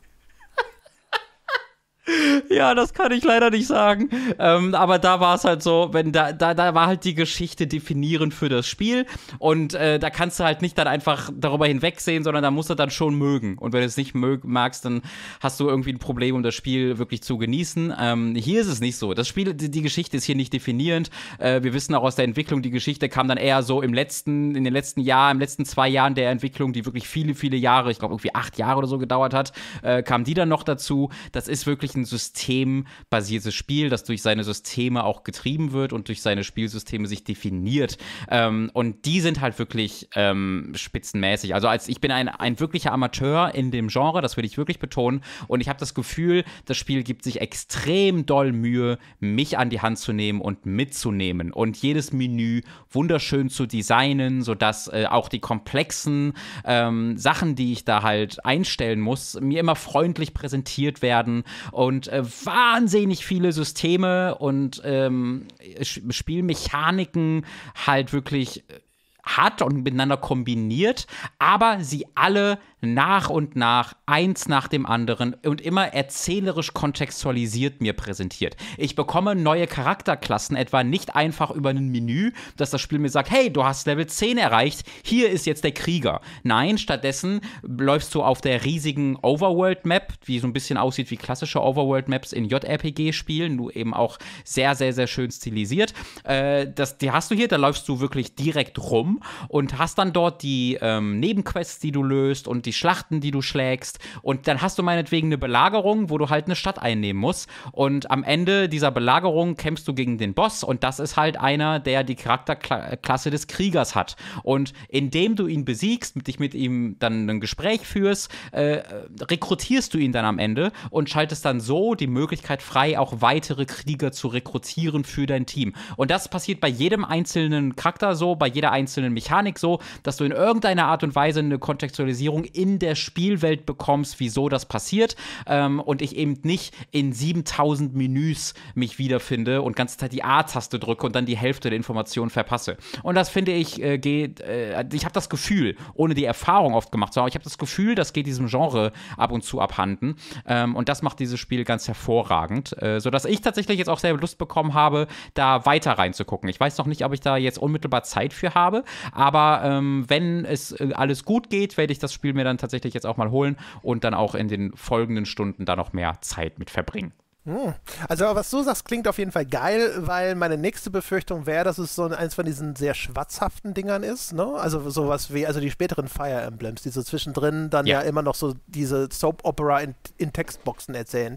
Ja, das kann ich leider nicht sagen. Ähm, aber da war es halt so, wenn da, da, da war halt die Geschichte definierend für das Spiel. Und äh, da kannst du halt nicht dann einfach darüber hinwegsehen, sondern da musst du dann schon mögen. Und wenn du es nicht mög magst, dann hast du irgendwie ein Problem, um das Spiel wirklich zu genießen. Ähm, hier ist es nicht so. Das Spiel, die, die Geschichte ist hier nicht definierend. Äh, wir wissen auch aus der Entwicklung, die Geschichte kam dann eher so im letzten, in den letzten Jahren, im letzten zwei Jahren der Entwicklung, die wirklich viele, viele Jahre, ich glaube irgendwie acht Jahre oder so gedauert hat, äh, kam die dann noch dazu. Das ist wirklich eigentlich ein systembasiertes Spiel, das durch seine Systeme auch getrieben wird und durch seine Spielsysteme sich definiert. Ähm, und die sind halt wirklich ähm, spitzenmäßig. Also als ich bin ein, ein wirklicher Amateur in dem Genre, das würde ich wirklich betonen. Und ich habe das Gefühl, das Spiel gibt sich extrem doll Mühe, mich an die Hand zu nehmen und mitzunehmen. Und jedes Menü wunderschön zu designen, sodass äh, auch die komplexen ähm, Sachen, die ich da halt einstellen muss, mir immer freundlich präsentiert werden und äh, wahnsinnig viele Systeme und ähm, Spielmechaniken halt wirklich äh, hat und miteinander kombiniert, aber sie alle nach und nach, eins nach dem anderen und immer erzählerisch kontextualisiert mir präsentiert. Ich bekomme neue Charakterklassen etwa nicht einfach über ein Menü, dass das Spiel mir sagt, hey, du hast Level 10 erreicht, hier ist jetzt der Krieger. Nein, stattdessen läufst du auf der riesigen Overworld-Map, die so ein bisschen aussieht wie klassische Overworld-Maps in JRPG-Spielen, nur eben auch sehr, sehr, sehr schön stilisiert. Äh, das, die hast du hier, da läufst du wirklich direkt rum und hast dann dort die ähm, Nebenquests, die du löst und die Schlachten, die du schlägst. Und dann hast du meinetwegen eine Belagerung, wo du halt eine Stadt einnehmen musst. Und am Ende dieser Belagerung kämpfst du gegen den Boss. Und das ist halt einer, der die Charakterklasse des Kriegers hat. Und indem du ihn besiegst, dich mit ihm dann ein Gespräch führst, äh, rekrutierst du ihn dann am Ende und schaltest dann so die Möglichkeit frei, auch weitere Krieger zu rekrutieren für dein Team. Und das passiert bei jedem einzelnen Charakter so, bei jeder einzelnen Mechanik so, dass du in irgendeiner Art und Weise eine Kontextualisierung in der Spielwelt bekommst, wieso das passiert ähm, und ich eben nicht in 7000 Menüs mich wiederfinde und ganze Zeit die A-Taste drücke und dann die Hälfte der Informationen verpasse. Und das finde ich äh, geht, äh, ich habe das Gefühl, ohne die Erfahrung oft gemacht zu haben, ich habe das Gefühl, das geht diesem Genre ab und zu abhanden ähm, und das macht dieses Spiel ganz hervorragend, äh, sodass ich tatsächlich jetzt auch sehr Lust bekommen habe, da weiter reinzugucken. Ich weiß noch nicht, ob ich da jetzt unmittelbar Zeit für habe, aber ähm, wenn es äh, alles gut geht, werde ich das Spiel mir mir dann tatsächlich jetzt auch mal holen und dann auch in den folgenden Stunden da noch mehr Zeit mit verbringen. Hm. Also was du sagst, klingt auf jeden Fall geil, weil meine nächste Befürchtung wäre, dass es so eins von diesen sehr schwatzhaften Dingern ist, ne? Also sowas wie, also die späteren Fire Emblems, die so zwischendrin dann ja, ja immer noch so diese Soap Opera in, in Textboxen erzählen.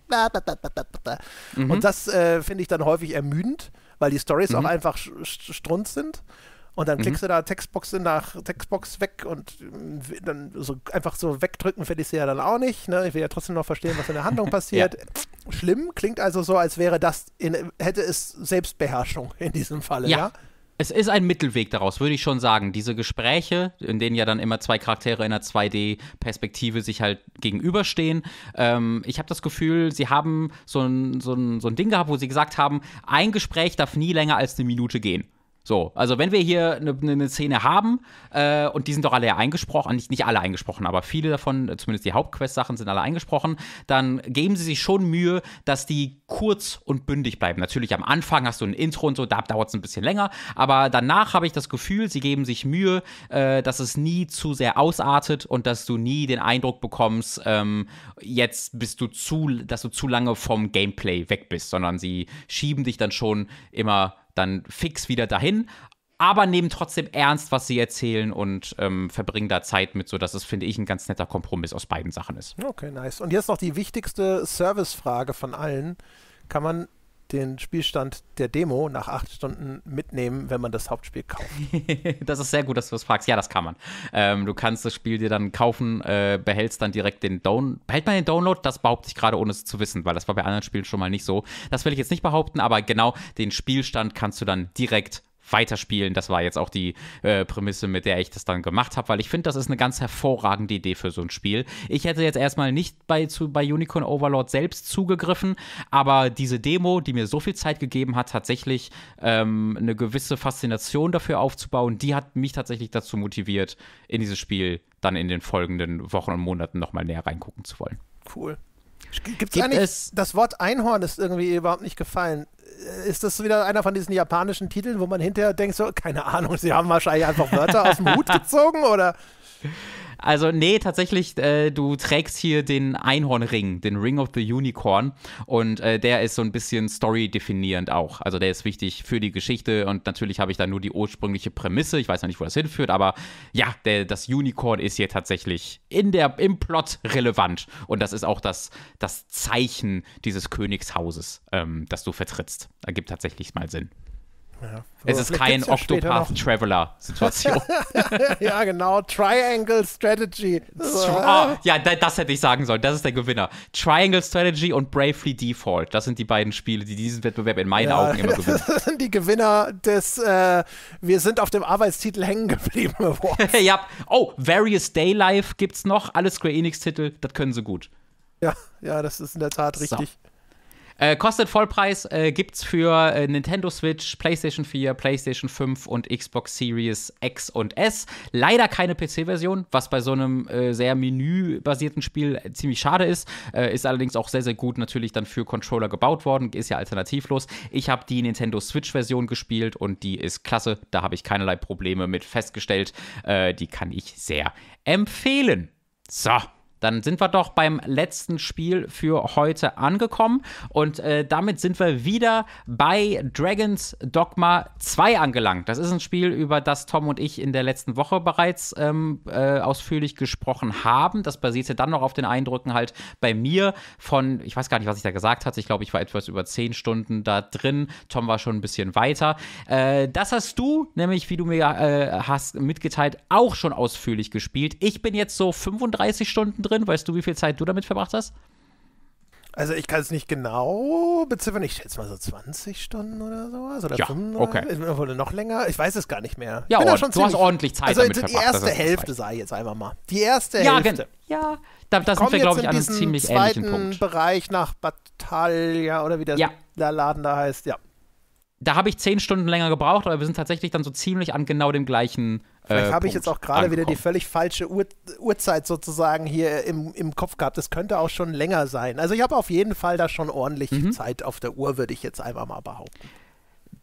mhm. Und das äh, finde ich dann häufig ermüdend, weil die Stories mhm. auch einfach strunz sind. Und dann mhm. klickst du da Textbox nach Textbox weg und äh, dann so einfach so wegdrücken finde ich sie ja dann auch nicht. Ne? Ich will ja trotzdem noch verstehen, was in der Handlung passiert. ja. Schlimm, klingt also so, als wäre das, in, hätte es Selbstbeherrschung in diesem Falle, ja? ja? Es ist ein Mittelweg daraus, würde ich schon sagen. Diese Gespräche, in denen ja dann immer zwei Charaktere in einer 2D-Perspektive sich halt gegenüberstehen. Ähm, ich habe das Gefühl, sie haben so ein, so, ein, so ein Ding gehabt, wo sie gesagt haben, ein Gespräch darf nie länger als eine Minute gehen. So, also wenn wir hier eine ne Szene haben, äh, und die sind doch alle eingesprochen, nicht, nicht alle eingesprochen, aber viele davon, äh, zumindest die Hauptquest-Sachen, sind alle eingesprochen, dann geben sie sich schon Mühe, dass die kurz und bündig bleiben. Natürlich am Anfang hast du ein Intro und so, da dauert es ein bisschen länger, aber danach habe ich das Gefühl, sie geben sich Mühe, äh, dass es nie zu sehr ausartet und dass du nie den Eindruck bekommst, ähm, jetzt bist du zu, dass du zu lange vom Gameplay weg bist, sondern sie schieben dich dann schon immer dann fix wieder dahin, aber nehmen trotzdem ernst, was sie erzählen und ähm, verbringen da Zeit mit, sodass es, finde ich, ein ganz netter Kompromiss aus beiden Sachen ist. Okay, nice. Und jetzt noch die wichtigste Servicefrage von allen. Kann man den Spielstand der Demo nach acht Stunden mitnehmen, wenn man das Hauptspiel kauft. das ist sehr gut, dass du das fragst. Ja, das kann man. Ähm, du kannst das Spiel dir dann kaufen, äh, behältst dann direkt den Download. Behält man den Download? Das behaupte ich gerade, ohne es zu wissen, weil das war bei anderen Spielen schon mal nicht so. Das will ich jetzt nicht behaupten, aber genau den Spielstand kannst du dann direkt weiterspielen. Das war jetzt auch die äh, Prämisse, mit der ich das dann gemacht habe, weil ich finde, das ist eine ganz hervorragende Idee für so ein Spiel. Ich hätte jetzt erstmal nicht bei, zu, bei Unicorn Overlord selbst zugegriffen, aber diese Demo, die mir so viel Zeit gegeben hat, tatsächlich ähm, eine gewisse Faszination dafür aufzubauen, die hat mich tatsächlich dazu motiviert, in dieses Spiel dann in den folgenden Wochen und Monaten nochmal näher reingucken zu wollen. Cool. Gibt's Gibt eigentlich, es das Wort Einhorn ist irgendwie überhaupt nicht gefallen ist das wieder einer von diesen japanischen Titeln, wo man hinterher denkt, so, keine Ahnung, sie haben wahrscheinlich einfach Wörter aus dem Hut gezogen oder? Also, nee, tatsächlich, äh, du trägst hier den Einhornring, den Ring of the Unicorn. Und äh, der ist so ein bisschen story-definierend auch. Also, der ist wichtig für die Geschichte. Und natürlich habe ich da nur die ursprüngliche Prämisse. Ich weiß noch nicht, wo das hinführt, aber ja, der, das Unicorn ist hier tatsächlich in der, im Plot relevant. Und das ist auch das, das Zeichen dieses Königshauses, ähm, das du vertrittst. Ergibt tatsächlich mal Sinn. Ja, es ist kein Octopath Traveler Situation. ja, genau. Triangle Strategy. Oh, ja, das hätte ich sagen sollen. Das ist der Gewinner. Triangle Strategy und Bravely Default. Das sind die beiden Spiele, die diesen Wettbewerb in meinen ja, Augen immer gewinnen. Das sind die Gewinner des äh, Wir sind auf dem Arbeitstitel hängen geblieben. ja. Oh, Various Daylife gibt es noch. Alle Square Enix-Titel. Das können sie gut. Ja, ja, das ist in der Tat richtig. So. Äh, kostet Vollpreis, äh, gibt's für äh, Nintendo Switch, PlayStation 4, PlayStation 5 und Xbox Series X und S. Leider keine PC-Version, was bei so einem äh, sehr menübasierten Spiel äh, ziemlich schade ist. Äh, ist allerdings auch sehr, sehr gut natürlich dann für Controller gebaut worden, ist ja alternativlos. Ich habe die Nintendo Switch-Version gespielt und die ist klasse. Da habe ich keinerlei Probleme mit festgestellt. Äh, die kann ich sehr empfehlen. So. Dann sind wir doch beim letzten Spiel für heute angekommen und äh, damit sind wir wieder bei Dragons Dogma 2 angelangt. Das ist ein Spiel, über das Tom und ich in der letzten Woche bereits ähm, äh, ausführlich gesprochen haben. Das basierte dann noch auf den Eindrücken halt bei mir von, ich weiß gar nicht, was ich da gesagt hatte. Ich glaube, ich war etwas über 10 Stunden da drin. Tom war schon ein bisschen weiter. Äh, das hast du, nämlich wie du mir äh, hast mitgeteilt, auch schon ausführlich gespielt. Ich bin jetzt so 35 Stunden drin? Weißt du, wie viel Zeit du damit verbracht hast? Also ich kann es nicht genau beziffern. Ich schätze mal so 20 Stunden oder sowas. Also oder ja, 5, okay. Oder noch länger. Ich weiß es gar nicht mehr. Ja, oh, schon du hast ordentlich Zeit also damit die verbracht. Also die erste Hälfte sei jetzt einfach mal. Die erste ja, Hälfte. Ja, da, da sind wir, glaube ich, an einem ziemlich ähnlichen Punkt. Bereich nach Battaglia oder wie der, ja. der Laden da heißt. Ja da habe ich zehn Stunden länger gebraucht, aber wir sind tatsächlich dann so ziemlich an genau dem gleichen. Äh, Vielleicht habe ich jetzt auch gerade wieder die völlig falsche Uhr, Uhrzeit sozusagen hier im, im Kopf gehabt. Das könnte auch schon länger sein. Also ich habe auf jeden Fall da schon ordentlich mhm. Zeit auf der Uhr, würde ich jetzt einfach mal behaupten.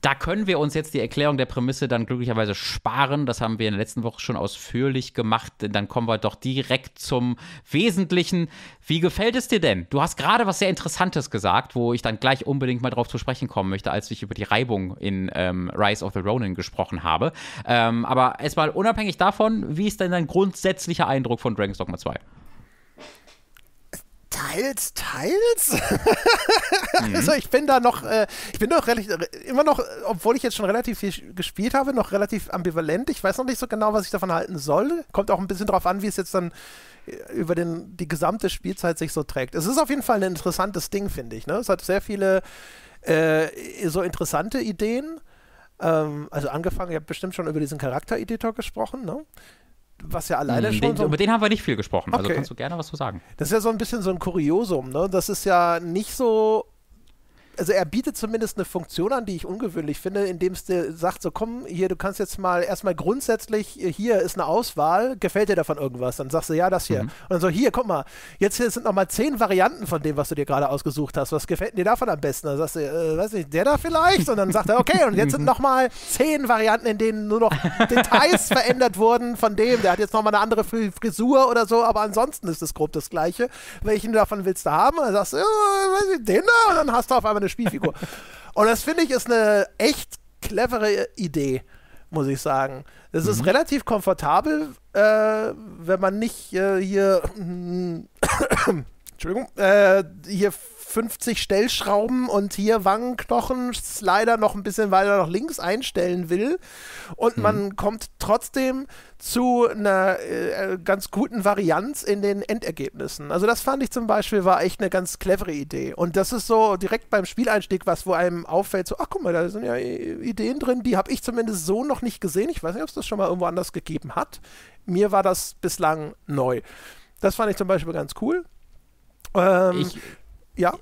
Da können wir uns jetzt die Erklärung der Prämisse dann glücklicherweise sparen. Das haben wir in der letzten Woche schon ausführlich gemacht. Dann kommen wir doch direkt zum Wesentlichen. Wie gefällt es dir denn? Du hast gerade was sehr Interessantes gesagt, wo ich dann gleich unbedingt mal drauf zu sprechen kommen möchte, als ich über die Reibung in ähm, Rise of the Ronin gesprochen habe. Ähm, aber erstmal unabhängig davon, wie ist denn dein grundsätzlicher Eindruck von Dragon's Dogma 2? Teils, teils. mhm. Also ich bin da noch, äh, ich bin doch immer noch, obwohl ich jetzt schon relativ viel gespielt habe, noch relativ ambivalent. Ich weiß noch nicht so genau, was ich davon halten soll. Kommt auch ein bisschen darauf an, wie es jetzt dann äh, über den, die gesamte Spielzeit sich so trägt. Es ist auf jeden Fall ein interessantes Ding, finde ich. Ne? Es hat sehr viele äh, so interessante Ideen. Ähm, also angefangen, ihr habt bestimmt schon über diesen Charakter-Editor gesprochen, ne? was ja alleine hm, schon. Den, über den haben wir nicht viel gesprochen, also okay. also kannst du gerne was zu sagen. Das ist ja so ein bisschen so ein Kuriosum, ne? Das ist ja nicht so also er bietet zumindest eine Funktion an, die ich ungewöhnlich finde, indem es dir sagt, so komm, hier, du kannst jetzt mal erstmal grundsätzlich, äh, hier ist eine Auswahl, gefällt dir davon irgendwas? Dann sagst du, ja, das hier. Mhm. Und dann so, hier, guck mal, jetzt hier sind nochmal zehn Varianten von dem, was du dir gerade ausgesucht hast. Was gefällt dir davon am besten? Dann sagst du, äh, weiß nicht, der da vielleicht? Und dann sagt er, okay, und jetzt sind nochmal zehn Varianten, in denen nur noch Details verändert wurden von dem. Der hat jetzt nochmal eine andere Frisur oder so, aber ansonsten ist es grob das Gleiche. Welchen davon willst du haben? Und dann sagst du, äh, weiß nicht, den da? Und dann hast du auf einmal eine Spielfigur. und das finde ich ist eine echt clevere Idee, muss ich sagen. Es mhm. ist relativ komfortabel, äh, wenn man nicht äh, hier. Entschuldigung, äh, hier 50 Stellschrauben und hier Wangenknochen, leider noch ein bisschen weiter nach links einstellen will. Und mhm. man kommt trotzdem zu einer äh, äh, ganz guten Varianz in den Endergebnissen. Also das fand ich zum Beispiel war echt eine ganz clevere Idee. Und das ist so direkt beim Spieleinstieg was, wo einem auffällt, so, ach guck mal, da sind ja Ideen drin, die habe ich zumindest so noch nicht gesehen. Ich weiß nicht, ob es das schon mal irgendwo anders gegeben hat. Mir war das bislang neu. Das fand ich zum Beispiel ganz cool. Ähm, ich ja.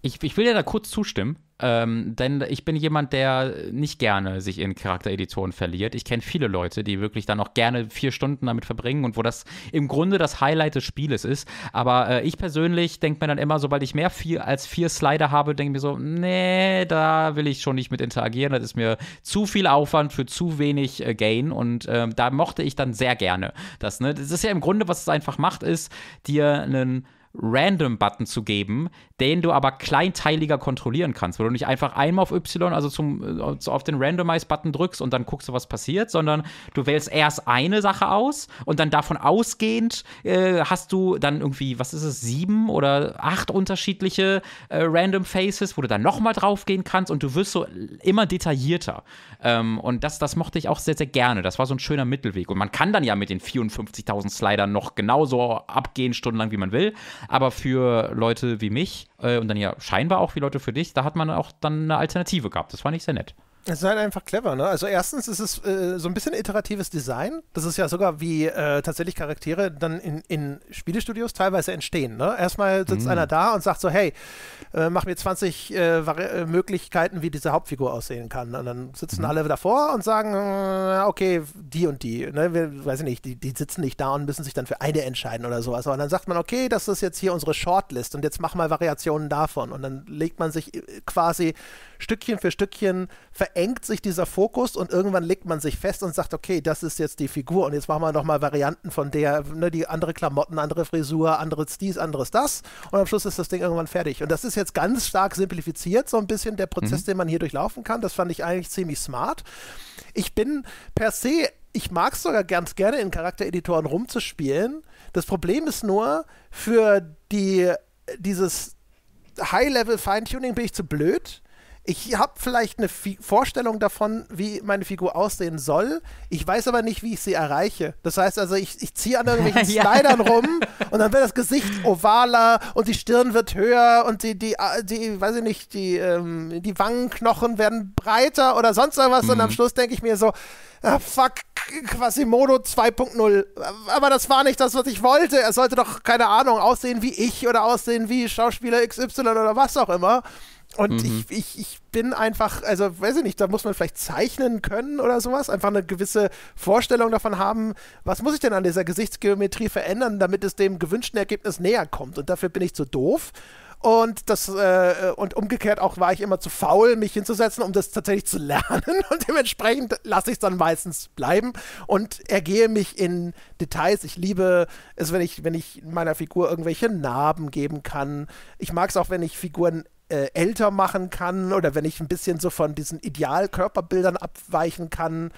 Ich, ich will dir da kurz zustimmen, ähm, denn ich bin jemand, der nicht gerne sich in Charaktereditoren verliert. Ich kenne viele Leute, die wirklich dann auch gerne vier Stunden damit verbringen und wo das im Grunde das Highlight des Spieles ist. Aber äh, ich persönlich denke mir dann immer, sobald ich mehr vier, als vier Slider habe, denke ich mir so, nee, da will ich schon nicht mit interagieren. Das ist mir zu viel Aufwand für zu wenig äh, Gain und äh, da mochte ich dann sehr gerne das. Ne? Das ist ja im Grunde, was es einfach macht, ist dir einen Random-Button zu geben, den du aber kleinteiliger kontrollieren kannst, wo du nicht einfach einmal auf Y, also zum, äh, auf den Randomize-Button drückst und dann guckst du, was passiert, sondern du wählst erst eine Sache aus und dann davon ausgehend äh, hast du dann irgendwie, was ist es, sieben oder acht unterschiedliche äh, Random Faces, wo du dann nochmal draufgehen kannst und du wirst so immer detaillierter. Ähm, und das, das mochte ich auch sehr, sehr gerne. Das war so ein schöner Mittelweg. Und man kann dann ja mit den 54.000 Slidern noch genauso abgehen, stundenlang, wie man will. Aber für Leute wie mich äh, und dann ja scheinbar auch wie Leute für dich, da hat man auch dann eine Alternative gehabt. Das fand ich sehr nett. Es ist halt einfach clever, ne? Also erstens ist es äh, so ein bisschen iteratives Design. Das ist ja sogar, wie äh, tatsächlich Charaktere dann in, in Spielestudios teilweise entstehen. Ne? Erstmal sitzt mhm. einer da und sagt so, hey, äh, mach mir 20 äh, äh, Möglichkeiten, wie diese Hauptfigur aussehen kann. Und dann sitzen mhm. alle davor und sagen, äh, okay, die und die. Ne? Wir, weiß ich nicht, die, die sitzen nicht da und müssen sich dann für eine entscheiden oder sowas. Und dann sagt man, okay, das ist jetzt hier unsere Shortlist und jetzt mach mal Variationen davon. Und dann legt man sich quasi Stückchen für Stückchen verändert verengt sich dieser Fokus und irgendwann legt man sich fest und sagt, okay, das ist jetzt die Figur und jetzt machen wir nochmal Varianten von der, ne, die andere Klamotten, andere Frisur, anderes dies, anderes das und am Schluss ist das Ding irgendwann fertig. Und das ist jetzt ganz stark simplifiziert, so ein bisschen der Prozess, mhm. den man hier durchlaufen kann. Das fand ich eigentlich ziemlich smart. Ich bin per se ich mag es sogar ganz gerne, in Charaktereditoren rumzuspielen. Das Problem ist nur, für die, dieses High-Level-Feintuning bin ich zu blöd ich habe vielleicht eine Fi Vorstellung davon, wie meine Figur aussehen soll. Ich weiß aber nicht, wie ich sie erreiche. Das heißt also, ich, ich ziehe an irgendwelchen ja. Slidern rum und dann wird das Gesicht ovaler und die Stirn wird höher und die, die, äh, die weiß ich nicht, die, ähm, die Wangenknochen werden breiter oder sonst irgendwas. Mhm. Und am mhm. Schluss denke ich mir so, ah, fuck, Quasimodo 2.0. Aber das war nicht das, was ich wollte. Er sollte doch, keine Ahnung, aussehen wie ich oder aussehen wie Schauspieler XY oder was auch immer. Und mhm. ich, ich, ich bin einfach, also weiß ich nicht, da muss man vielleicht zeichnen können oder sowas, einfach eine gewisse Vorstellung davon haben, was muss ich denn an dieser Gesichtsgeometrie verändern, damit es dem gewünschten Ergebnis näher kommt. Und dafür bin ich zu doof. Und das, äh, und umgekehrt auch war ich immer zu faul, mich hinzusetzen, um das tatsächlich zu lernen. Und dementsprechend lasse ich es dann meistens bleiben und ergehe mich in Details. Ich liebe es, wenn ich, wenn ich meiner Figur irgendwelche Narben geben kann. Ich mag es auch, wenn ich Figuren äh, älter machen kann oder wenn ich ein bisschen so von diesen Idealkörperbildern abweichen kann.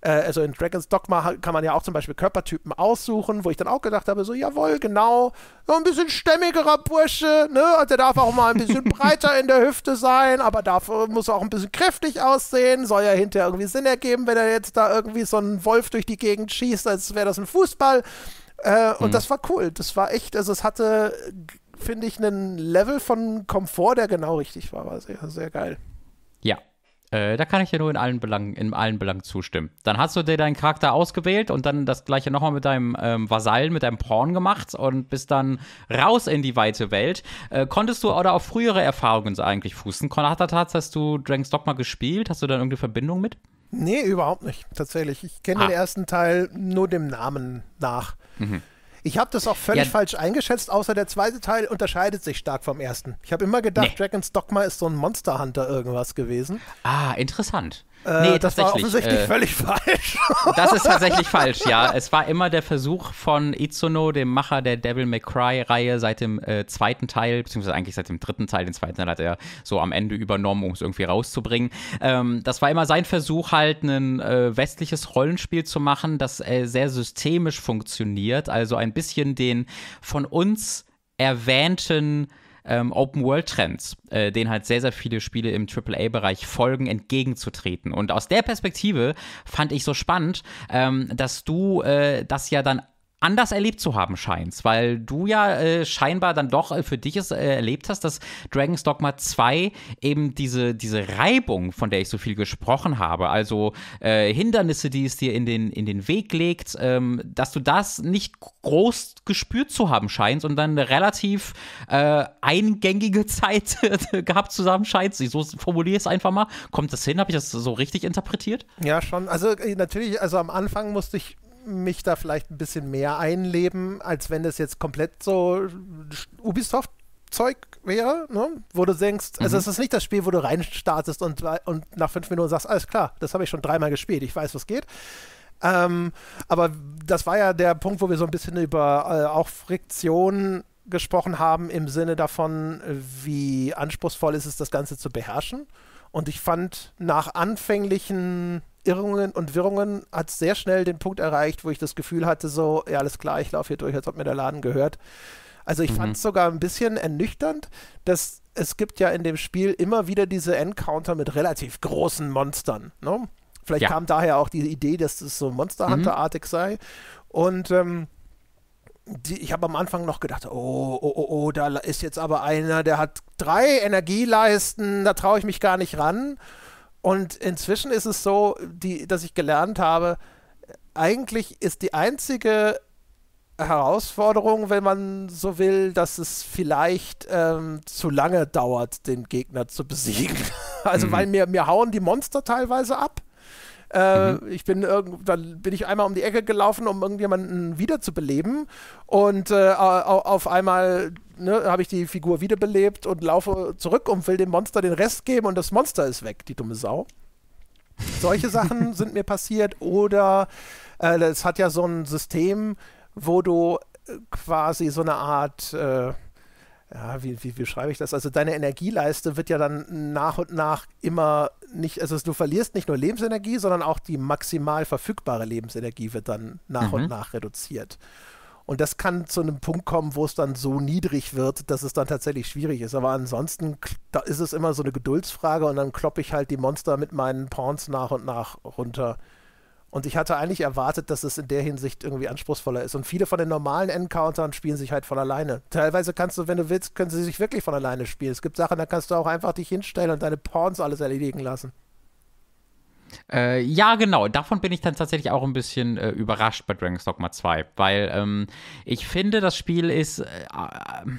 Äh, also in Dragon's Dogma kann man ja auch zum Beispiel Körpertypen aussuchen, wo ich dann auch gedacht habe, so jawohl, genau, so ein bisschen stämmigerer Bursche, ne? Und der darf auch mal ein bisschen breiter in der Hüfte sein, aber dafür muss er auch ein bisschen kräftig aussehen. Soll ja hinterher irgendwie Sinn ergeben, wenn er jetzt da irgendwie so einen Wolf durch die Gegend schießt, als wäre das ein Fußball. Äh, und mhm. das war cool. Das war echt, also es hatte finde ich, ein Level von Komfort, der genau richtig war. War sehr, sehr geil. Ja. Äh, da kann ich dir nur in allen Belangen, in allen Belangen zustimmen. Dann hast du dir deinen Charakter ausgewählt und dann das gleiche nochmal mit deinem ähm, Vasallen, mit deinem Porn gemacht und bist dann raus in die weite Welt. Äh, konntest du oder auf frühere Erfahrungen eigentlich fußen? Hat er tatsächlich du Dragon's Dogma gespielt? Hast du da irgendeine Verbindung mit? Nee, überhaupt nicht, tatsächlich. Ich kenne ah. den ersten Teil nur dem Namen nach. Mhm. Ich habe das auch völlig ja. falsch eingeschätzt, außer der zweite Teil unterscheidet sich stark vom ersten. Ich habe immer gedacht, nee. Dragon's Dogma ist so ein Monster Hunter irgendwas gewesen. Ah, interessant. Äh, nee, das war offensichtlich äh, völlig falsch. das ist tatsächlich falsch, ja. Es war immer der Versuch von Itsuno, dem Macher der Devil May Cry-Reihe, seit dem äh, zweiten Teil, beziehungsweise eigentlich seit dem dritten Teil, den zweiten Teil hat er so am Ende übernommen, um es irgendwie rauszubringen. Ähm, das war immer sein Versuch, halt ein äh, westliches Rollenspiel zu machen, das äh, sehr systemisch funktioniert, also ein bisschen den von uns erwähnten ähm, Open-World-Trends, äh, den halt sehr, sehr viele Spiele im AAA-Bereich folgen, entgegenzutreten. Und aus der Perspektive fand ich so spannend, ähm, dass du äh, das ja dann anders erlebt zu haben scheinst, weil du ja äh, scheinbar dann doch äh, für dich es äh, erlebt hast, dass Dragon's Dogma 2 eben diese, diese Reibung, von der ich so viel gesprochen habe, also äh, Hindernisse, die es dir in den, in den Weg legt, ähm, dass du das nicht groß gespürt zu haben scheinst und dann eine relativ äh, eingängige Zeit äh, gehabt zusammen scheinst. Ich so formuliere es einfach mal. Kommt das hin? Habe ich das so richtig interpretiert? Ja, schon. Also natürlich, also am Anfang musste ich mich da vielleicht ein bisschen mehr einleben, als wenn das jetzt komplett so Ubisoft Zeug wäre, ne? wo du denkst, also mhm. es ist nicht das Spiel, wo du reinstartest und, und nach fünf Minuten sagst, alles klar, das habe ich schon dreimal gespielt, ich weiß, was geht. Ähm, aber das war ja der Punkt, wo wir so ein bisschen über äh, auch Friktion gesprochen haben, im Sinne davon, wie anspruchsvoll ist es, das Ganze zu beherrschen. Und ich fand, nach anfänglichen Irrungen und Wirrungen hat sehr schnell den Punkt erreicht, wo ich das Gefühl hatte, so, ja, alles klar, ich laufe hier durch, als ob mir der Laden gehört. Also ich mhm. fand es sogar ein bisschen ernüchternd, dass es gibt ja in dem Spiel immer wieder diese Encounter mit relativ großen Monstern. Ne? Vielleicht ja. kam daher auch die Idee, dass es das so Monster Hunter-artig mhm. sei. Und ähm, die, ich habe am Anfang noch gedacht, oh, oh, oh, oh, da ist jetzt aber einer, der hat drei Energieleisten, da traue ich mich gar nicht ran. Und inzwischen ist es so, die, dass ich gelernt habe, eigentlich ist die einzige Herausforderung, wenn man so will, dass es vielleicht ähm, zu lange dauert, den Gegner zu besiegen. Also, mhm. weil mir, mir hauen die Monster teilweise ab. Äh, mhm. Ich bin irgend, dann bin ich einmal um die Ecke gelaufen, um irgendjemanden wiederzubeleben. Und äh, auf einmal ne, habe ich die Figur wiederbelebt und laufe zurück und will dem Monster den Rest geben und das Monster ist weg, die dumme Sau. Solche Sachen sind mir passiert oder äh, es hat ja so ein System, wo du äh, quasi so eine Art, äh, ja, wie, wie, wie schreibe ich das? Also deine Energieleiste wird ja dann nach und nach immer nicht, also du verlierst nicht nur Lebensenergie, sondern auch die maximal verfügbare Lebensenergie wird dann nach mhm. und nach reduziert. Und das kann zu einem Punkt kommen, wo es dann so niedrig wird, dass es dann tatsächlich schwierig ist. Aber ansonsten da ist es immer so eine Geduldsfrage und dann kloppe ich halt die Monster mit meinen Pawns nach und nach runter. Und ich hatte eigentlich erwartet, dass es in der Hinsicht irgendwie anspruchsvoller ist. Und viele von den normalen Encountern spielen sich halt von alleine. Teilweise kannst du, wenn du willst, können sie sich wirklich von alleine spielen. Es gibt Sachen, da kannst du auch einfach dich hinstellen und deine Pawns alles erledigen lassen. Äh, ja, genau. Davon bin ich dann tatsächlich auch ein bisschen äh, überrascht bei Dragon's Dogma 2, weil ähm, ich finde, das Spiel ist. Äh, äh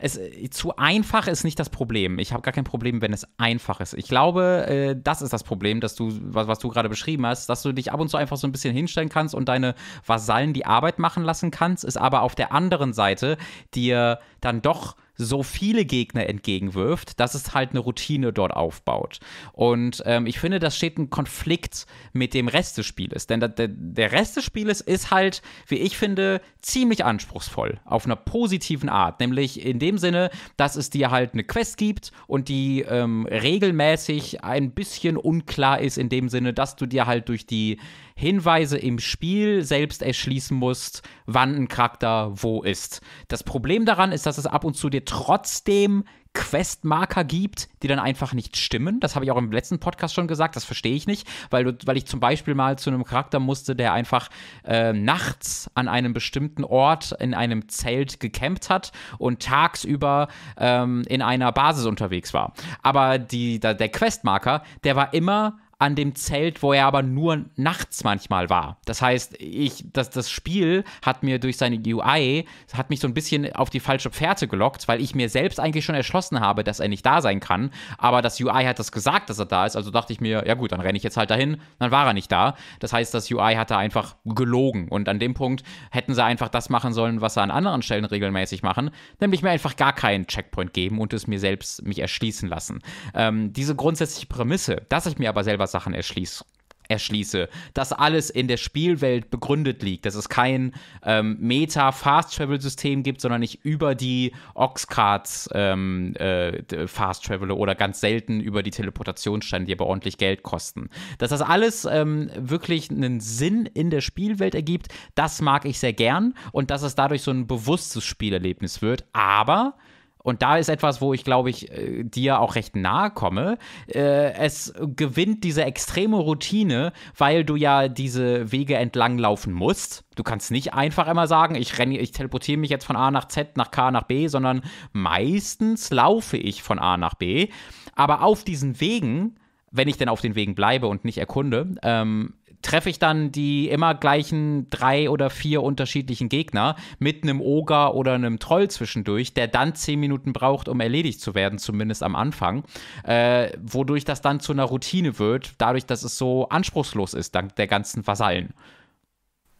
es, äh, zu einfach ist nicht das Problem. Ich habe gar kein Problem, wenn es einfach ist. Ich glaube, äh, das ist das Problem, dass du, was, was du gerade beschrieben hast, dass du dich ab und zu einfach so ein bisschen hinstellen kannst und deine Vasallen die Arbeit machen lassen kannst, ist aber auf der anderen Seite dir dann doch so viele Gegner entgegenwirft, dass es halt eine Routine dort aufbaut. Und ähm, ich finde, das steht ein Konflikt mit dem Rest des Spieles. Denn der, der Rest des Spieles ist halt, wie ich finde, ziemlich anspruchsvoll. Auf einer positiven Art. Nämlich in dem Sinne, dass es dir halt eine Quest gibt und die ähm, regelmäßig ein bisschen unklar ist, in dem Sinne, dass du dir halt durch die Hinweise im Spiel selbst erschließen musst, wann ein Charakter wo ist. Das Problem daran ist, dass es ab und zu dir trotzdem Questmarker gibt, die dann einfach nicht stimmen. Das habe ich auch im letzten Podcast schon gesagt, das verstehe ich nicht, weil, weil ich zum Beispiel mal zu einem Charakter musste, der einfach äh, nachts an einem bestimmten Ort in einem Zelt gekämpft hat und tagsüber ähm, in einer Basis unterwegs war. Aber die, da, der Questmarker, der war immer an dem Zelt, wo er aber nur nachts manchmal war. Das heißt, ich, das, das Spiel hat mir durch seine UI, hat mich so ein bisschen auf die falsche Pferde gelockt, weil ich mir selbst eigentlich schon erschlossen habe, dass er nicht da sein kann. Aber das UI hat das gesagt, dass er da ist. Also dachte ich mir, ja gut, dann renne ich jetzt halt dahin. Dann war er nicht da. Das heißt, das UI hat da einfach gelogen. Und an dem Punkt hätten sie einfach das machen sollen, was sie an anderen Stellen regelmäßig machen, nämlich mir einfach gar keinen Checkpoint geben und es mir selbst mich erschließen lassen. Ähm, diese grundsätzliche Prämisse, dass ich mir aber selber Sachen erschließe erschließe, dass alles in der Spielwelt begründet liegt, dass es kein ähm, Meta-Fast-Travel-System gibt, sondern ich über die Oxcards ähm, äh, Fast-Travele oder ganz selten über die Teleportationssteine, die aber ordentlich Geld kosten. Dass das alles ähm, wirklich einen Sinn in der Spielwelt ergibt, das mag ich sehr gern und dass es dadurch so ein bewusstes Spielerlebnis wird, aber und da ist etwas, wo ich, glaube ich, äh, dir auch recht nahe komme. Äh, es gewinnt diese extreme Routine, weil du ja diese Wege entlang laufen musst. Du kannst nicht einfach immer sagen, ich, renn, ich teleportiere mich jetzt von A nach Z, nach K nach B, sondern meistens laufe ich von A nach B. Aber auf diesen Wegen wenn ich denn auf den Wegen bleibe und nicht erkunde, ähm, treffe ich dann die immer gleichen drei oder vier unterschiedlichen Gegner mit einem Ogre oder einem Troll zwischendurch, der dann zehn Minuten braucht, um erledigt zu werden, zumindest am Anfang, äh, wodurch das dann zu einer Routine wird, dadurch, dass es so anspruchslos ist, dank der ganzen Vasallen.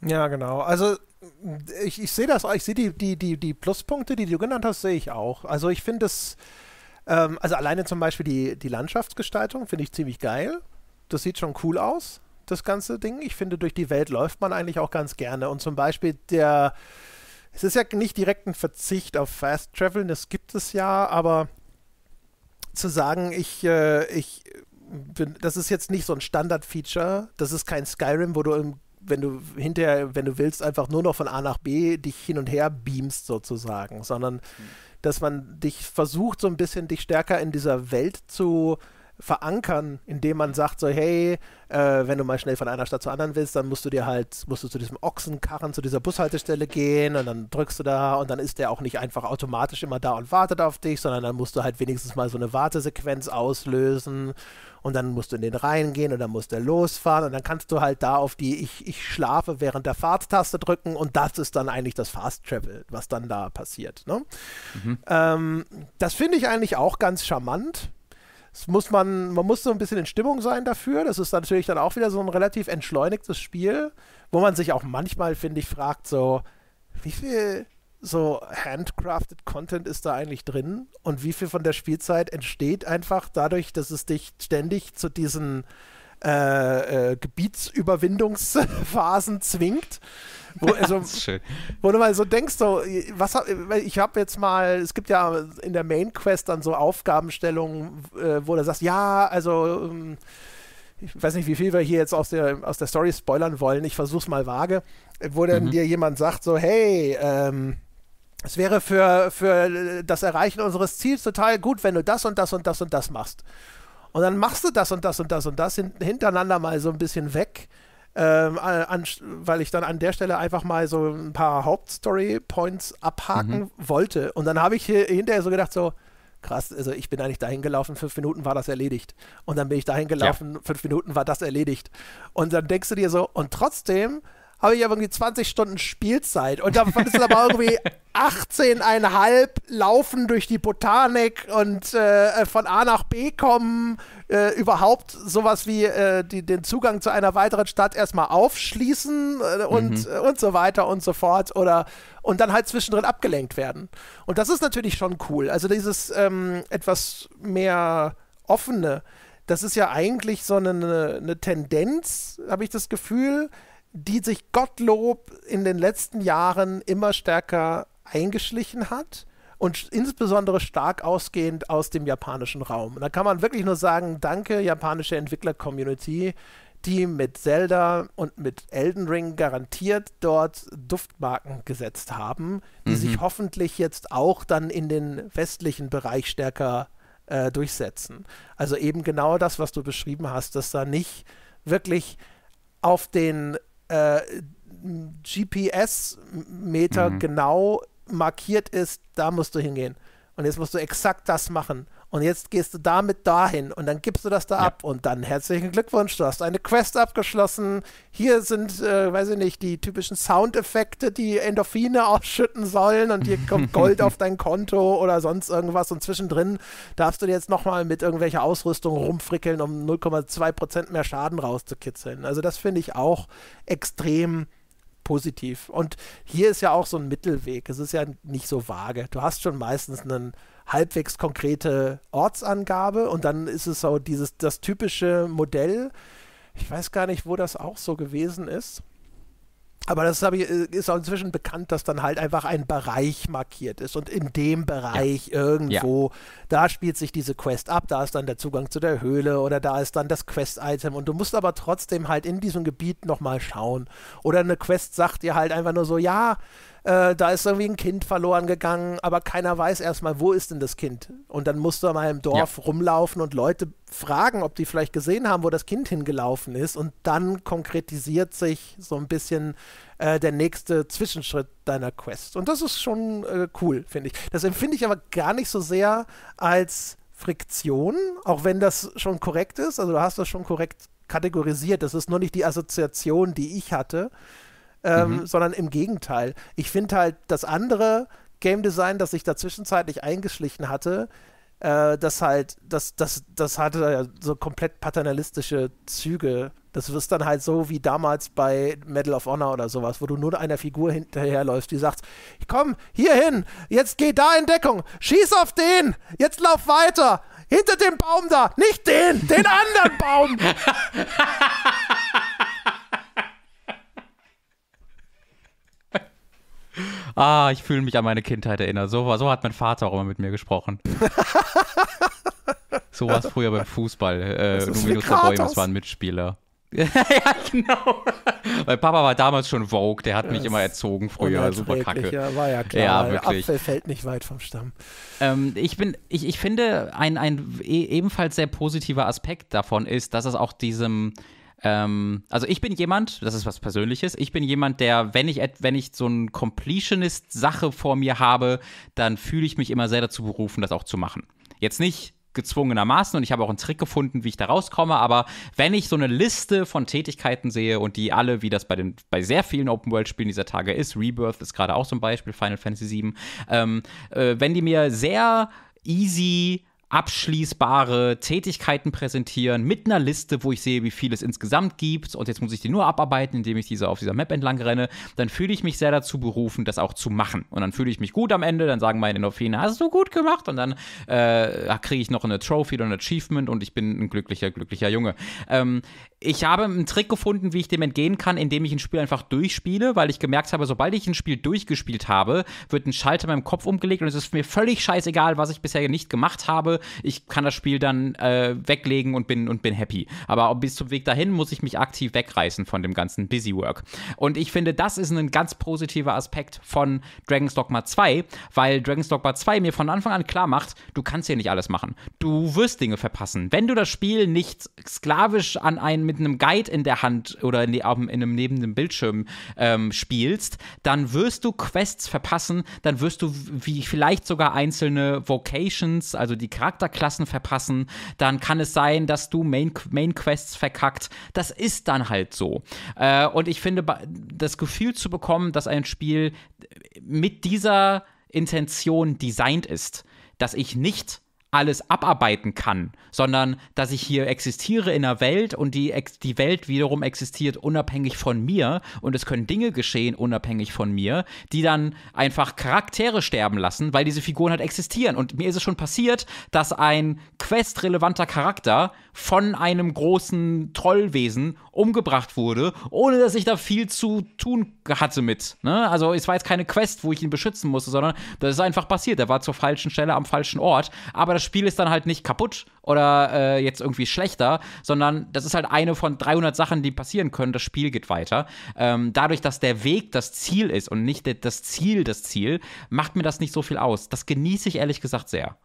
Ja, genau. Also ich, ich sehe das, ich sehe die, die, die, die Pluspunkte, die du genannt hast, sehe ich auch. Also ich finde es, ähm, also alleine zum Beispiel die, die Landschaftsgestaltung finde ich ziemlich geil. Das sieht schon cool aus das ganze Ding. Ich finde, durch die Welt läuft man eigentlich auch ganz gerne. Und zum Beispiel der, es ist ja nicht direkt ein Verzicht auf Fast Travel, das gibt es ja, aber zu sagen, ich, äh, ich bin, das ist jetzt nicht so ein Standard-Feature, das ist kein Skyrim, wo du im wenn du hinterher, wenn du willst, einfach nur noch von A nach B dich hin und her beamst sozusagen, sondern hm. dass man dich versucht, so ein bisschen dich stärker in dieser Welt zu äh, verankern, indem man sagt so, hey, äh, wenn du mal schnell von einer Stadt zur anderen willst, dann musst du dir halt, musst du zu diesem Ochsenkarren, zu dieser Bushaltestelle gehen und dann drückst du da und dann ist der auch nicht einfach automatisch immer da und wartet auf dich, sondern dann musst du halt wenigstens mal so eine Wartesequenz auslösen und dann musst du in den Reihen gehen und dann musst du losfahren und dann kannst du halt da auf die ich, ich schlafe während der Fahrttaste drücken und das ist dann eigentlich das Fast Travel, was dann da passiert. Ne? Mhm. Ähm, das finde ich eigentlich auch ganz charmant es muss man, man muss so ein bisschen in Stimmung sein dafür. Das ist natürlich dann auch wieder so ein relativ entschleunigtes Spiel, wo man sich auch manchmal, finde ich, fragt, so, wie viel so handcrafted Content ist da eigentlich drin und wie viel von der Spielzeit entsteht einfach dadurch, dass es dich ständig zu diesen äh, äh, Gebietsüberwindungsphasen zwingt. Wo, also, wo du mal so denkst, so, was hab, ich habe jetzt mal, es gibt ja in der Main Quest dann so Aufgabenstellungen, äh, wo du sagst, ja, also ähm, ich weiß nicht, wie viel wir hier jetzt aus der, aus der Story spoilern wollen, ich versuch's mal vage, wo dann mhm. dir jemand sagt, so, hey, ähm, es wäre für, für das Erreichen unseres Ziels total gut, wenn du das und das und das und das machst. Und dann machst du das und das und das und das hintereinander mal so ein bisschen weg ähm, an, weil ich dann an der Stelle einfach mal so ein paar Hauptstory-Points abhaken mhm. wollte. Und dann habe ich hinterher so gedacht, so, krass, also ich bin eigentlich dahin gelaufen, fünf Minuten war das erledigt. Und dann bin ich dahin gelaufen, ja. fünf Minuten war das erledigt. Und dann denkst du dir so, und trotzdem habe ich irgendwie 20 Stunden Spielzeit und davon ist es aber irgendwie 18,5 laufen durch die Botanik und äh, von A nach B kommen, äh, überhaupt sowas wie äh, die, den Zugang zu einer weiteren Stadt erstmal aufschließen äh, und, mhm. Äh, und so weiter und so fort oder und dann halt zwischendrin abgelenkt werden. Und das ist natürlich schon cool. Also dieses ähm, etwas mehr offene, das ist ja eigentlich so eine, eine Tendenz, habe ich das Gefühl, die sich Gottlob in den letzten Jahren immer stärker eingeschlichen hat und insbesondere stark ausgehend aus dem japanischen Raum. Und da kann man wirklich nur sagen, danke japanische Entwickler-Community, die mit Zelda und mit Elden Ring garantiert dort Duftmarken gesetzt haben, die mhm. sich hoffentlich jetzt auch dann in den westlichen Bereich stärker äh, durchsetzen. Also eben genau das, was du beschrieben hast, dass da nicht wirklich auf den äh, GPS-Meter mhm. genau markiert ist, da musst du hingehen. Und jetzt musst du exakt das machen und jetzt gehst du damit dahin und dann gibst du das da ja. ab und dann herzlichen Glückwunsch, du hast eine Quest abgeschlossen. Hier sind, äh, weiß ich nicht, die typischen Soundeffekte, die Endorphine ausschütten sollen und hier kommt Gold auf dein Konto oder sonst irgendwas und zwischendrin darfst du jetzt nochmal mit irgendwelcher Ausrüstung rumfrickeln, um 0,2% mehr Schaden rauszukitzeln. Also das finde ich auch extrem positiv. Und hier ist ja auch so ein Mittelweg. Es ist ja nicht so vage. Du hast schon meistens einen halbwegs konkrete Ortsangabe und dann ist es so dieses das typische Modell. Ich weiß gar nicht, wo das auch so gewesen ist. Aber das ich, äh, ist auch inzwischen bekannt, dass dann halt einfach ein Bereich markiert ist und in dem Bereich ja. irgendwo, ja. da spielt sich diese Quest ab, da ist dann der Zugang zu der Höhle oder da ist dann das Quest-Item und du musst aber trotzdem halt in diesem Gebiet nochmal schauen. Oder eine Quest sagt dir halt einfach nur so, ja, äh, da ist irgendwie ein Kind verloren gegangen, aber keiner weiß erstmal, wo ist denn das Kind? Und dann musst du mal im Dorf ja. rumlaufen und Leute fragen, ob die vielleicht gesehen haben, wo das Kind hingelaufen ist. Und dann konkretisiert sich so ein bisschen äh, der nächste Zwischenschritt deiner Quest. Und das ist schon äh, cool, finde ich. Das empfinde ich aber gar nicht so sehr als Friktion, auch wenn das schon korrekt ist. Also du hast das schon korrekt kategorisiert. Das ist nur nicht die Assoziation, die ich hatte ähm, mhm. sondern im Gegenteil. Ich finde halt das andere Game Design, das sich da zwischenzeitlich eingeschlichen hatte, äh, das halt, das, das, das hatte ja so komplett paternalistische Züge. Das wirst dann halt so wie damals bei Medal of Honor oder sowas, wo du nur einer Figur hinterherläufst, die sagt, komm, hier hin, jetzt geh da in Deckung, schieß auf den, jetzt lauf weiter, hinter dem Baum da, nicht den, den anderen Baum. Ah, ich fühle mich an meine Kindheit erinnert. So, so hat mein Vater auch immer mit mir gesprochen. so war es früher beim Fußball. Äh, Numinus Saboimus war ein Mitspieler. ja, genau. Mein Papa war damals schon Vogue, der hat ja, mich immer erzogen früher, super kacke. Ja, war ja klar, ja, wirklich. Apfel fällt nicht weit vom Stamm. Ähm, ich, bin, ich, ich finde, ein, ein e-, ebenfalls sehr positiver Aspekt davon ist, dass es auch diesem ähm, also ich bin jemand, das ist was Persönliches, ich bin jemand, der, wenn ich, wenn ich so ein Completionist-Sache vor mir habe, dann fühle ich mich immer sehr dazu berufen, das auch zu machen. Jetzt nicht gezwungenermaßen und ich habe auch einen Trick gefunden, wie ich da rauskomme, aber wenn ich so eine Liste von Tätigkeiten sehe und die alle, wie das bei, den, bei sehr vielen Open-World-Spielen dieser Tage ist, Rebirth ist gerade auch so ein Beispiel, Final Fantasy VII, ähm, äh, wenn die mir sehr easy abschließbare Tätigkeiten präsentieren mit einer Liste, wo ich sehe, wie viel es insgesamt gibt und jetzt muss ich die nur abarbeiten, indem ich diese auf dieser Map entlang renne, dann fühle ich mich sehr dazu berufen, das auch zu machen und dann fühle ich mich gut am Ende, dann sagen meine Endorphine, hast du gut gemacht und dann äh, kriege ich noch eine Trophy oder ein Achievement und ich bin ein glücklicher, glücklicher Junge. Ähm, ich habe einen Trick gefunden, wie ich dem entgehen kann, indem ich ein Spiel einfach durchspiele, weil ich gemerkt habe, sobald ich ein Spiel durchgespielt habe, wird ein Schalter in meinem Kopf umgelegt und es ist mir völlig scheißegal, was ich bisher nicht gemacht habe, ich kann das Spiel dann äh, weglegen und bin, und bin happy. Aber bis zum Weg dahin muss ich mich aktiv wegreißen von dem ganzen Busy Work. Und ich finde, das ist ein ganz positiver Aspekt von Dragon's Dogma 2, weil Dragon's Dogma 2 mir von Anfang an klar macht, du kannst hier nicht alles machen. Du wirst Dinge verpassen. Wenn du das Spiel nicht sklavisch an einen mit einem Guide in der Hand oder in, in einem neben dem Bildschirm ähm, spielst, dann wirst du Quests verpassen, dann wirst du wie vielleicht sogar einzelne Vocations, also die Charakter Charakterklassen verpassen, dann kann es sein, dass du Main, Main Quests verkackt. Das ist dann halt so. Äh, und ich finde, das Gefühl zu bekommen, dass ein Spiel mit dieser Intention designt ist, dass ich nicht alles abarbeiten kann, sondern dass ich hier existiere in einer Welt und die, die Welt wiederum existiert unabhängig von mir und es können Dinge geschehen unabhängig von mir, die dann einfach Charaktere sterben lassen, weil diese Figuren halt existieren. Und mir ist es schon passiert, dass ein questrelevanter Charakter von einem großen Trollwesen umgebracht wurde, ohne dass ich da viel zu tun hatte mit. Ne? Also es war jetzt keine Quest, wo ich ihn beschützen musste, sondern das ist einfach passiert. Er war zur falschen Stelle am falschen Ort. Aber das Spiel ist dann halt nicht kaputt oder äh, jetzt irgendwie schlechter, sondern das ist halt eine von 300 Sachen, die passieren können. Das Spiel geht weiter. Ähm, dadurch, dass der Weg das Ziel ist und nicht das Ziel das Ziel, macht mir das nicht so viel aus. Das genieße ich ehrlich gesagt sehr.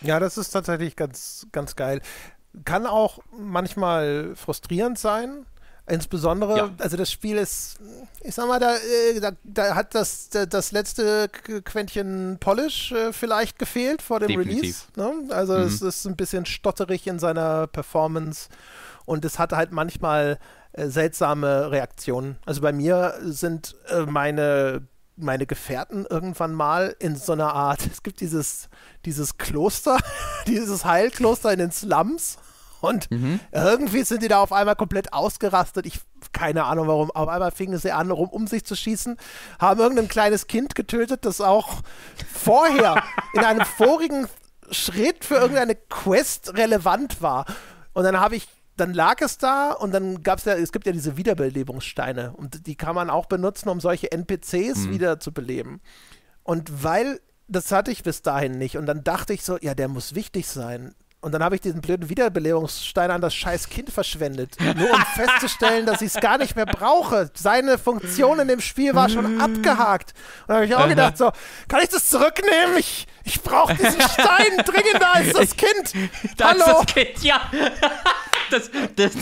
Ja, das ist tatsächlich ganz, ganz geil. Kann auch manchmal frustrierend sein, Insbesondere, ja. also das Spiel ist, ich sag mal, da, äh, da, da hat das, da, das letzte Quäntchen Polish äh, vielleicht gefehlt vor dem Definitiv. Release. Ne? Also mhm. es ist ein bisschen stotterig in seiner Performance und es hat halt manchmal äh, seltsame Reaktionen. Also bei mir sind äh, meine meine Gefährten irgendwann mal in so einer Art, es gibt dieses, dieses Kloster, dieses Heilkloster in den Slums. Und mhm. irgendwie sind die da auf einmal komplett ausgerastet. Ich keine Ahnung warum. Auf einmal fingen sie an, rum um sich zu schießen, haben irgendein kleines Kind getötet, das auch vorher in einem vorigen Schritt für irgendeine Quest relevant war. Und dann habe ich dann lag es da und dann gab es ja, es gibt ja diese Wiederbelebungssteine und die kann man auch benutzen, um solche NPCs mhm. wieder zu beleben. Und weil, das hatte ich bis dahin nicht und dann dachte ich so, ja, der muss wichtig sein. Und dann habe ich diesen blöden Wiederbelebungsstein an das scheiß Kind verschwendet. Nur um festzustellen, dass ich es gar nicht mehr brauche. Seine Funktion in dem Spiel war schon abgehakt. Und da habe ich auch gedacht, so, kann ich das zurücknehmen? Ich, ich brauche diesen Stein dringender als das Kind. Da Hallo. ist das Kind, ja. Das, das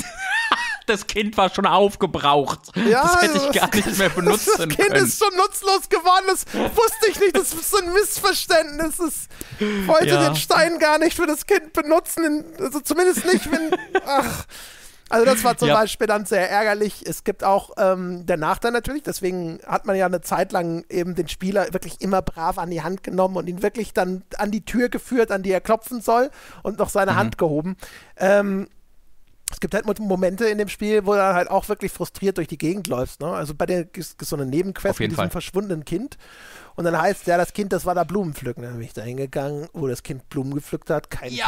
das Kind war schon aufgebraucht. Ja, das hätte ich gar nicht mehr benutzen können. Das Kind können. ist schon nutzlos geworden. Das wusste ich nicht. Das ist so ein Missverständnis. Ich wollte ja. den Stein gar nicht für das Kind benutzen. Also zumindest nicht, wenn. Ach. Also das war zum ja. Beispiel dann sehr ärgerlich. Es gibt auch ähm, der Nachteil natürlich, deswegen hat man ja eine Zeit lang eben den Spieler wirklich immer brav an die Hand genommen und ihn wirklich dann an die Tür geführt, an die er klopfen soll und noch seine mhm. Hand gehoben. Ähm, es gibt halt Momente in dem Spiel, wo du halt auch wirklich frustriert durch die Gegend läufst. Ne? Also bei der ist, so eine Nebenquest mit diesem Fall. verschwundenen Kind. Und dann heißt ja, das Kind, das war da Blumen pflücken. Dann bin ich da hingegangen, wo das Kind Blumen gepflückt hat, kein ja,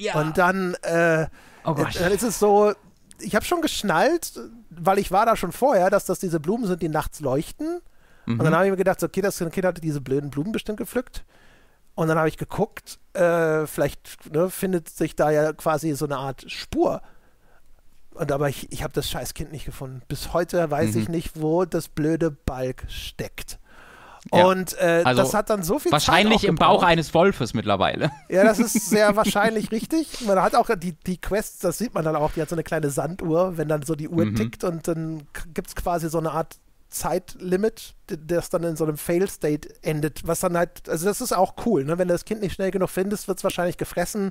Kind. Ja. Und dann, äh, oh dann ist es so, ich habe schon geschnallt, weil ich war da schon vorher, dass das diese Blumen sind, die nachts leuchten. Mhm. Und dann mhm. habe ich mir gedacht, okay, das Kind hatte diese blöden Blumen bestimmt gepflückt. Und dann habe ich geguckt, äh, vielleicht ne, findet sich da ja quasi so eine Art Spur. Und aber ich, ich habe das Scheißkind nicht gefunden. Bis heute weiß mhm. ich nicht, wo das blöde Balk steckt. Ja. Und äh, also das hat dann so viel Wahrscheinlich im Bauch eines Wolfes mittlerweile. Ja, das ist sehr wahrscheinlich richtig. Man hat auch die, die Quests, das sieht man dann auch, die hat so eine kleine Sanduhr, wenn dann so die Uhr mhm. tickt und dann gibt es quasi so eine Art Zeitlimit, das dann in so einem Fail-State endet, was dann halt, also das ist auch cool, ne? wenn du das Kind nicht schnell genug findest, wird es wahrscheinlich gefressen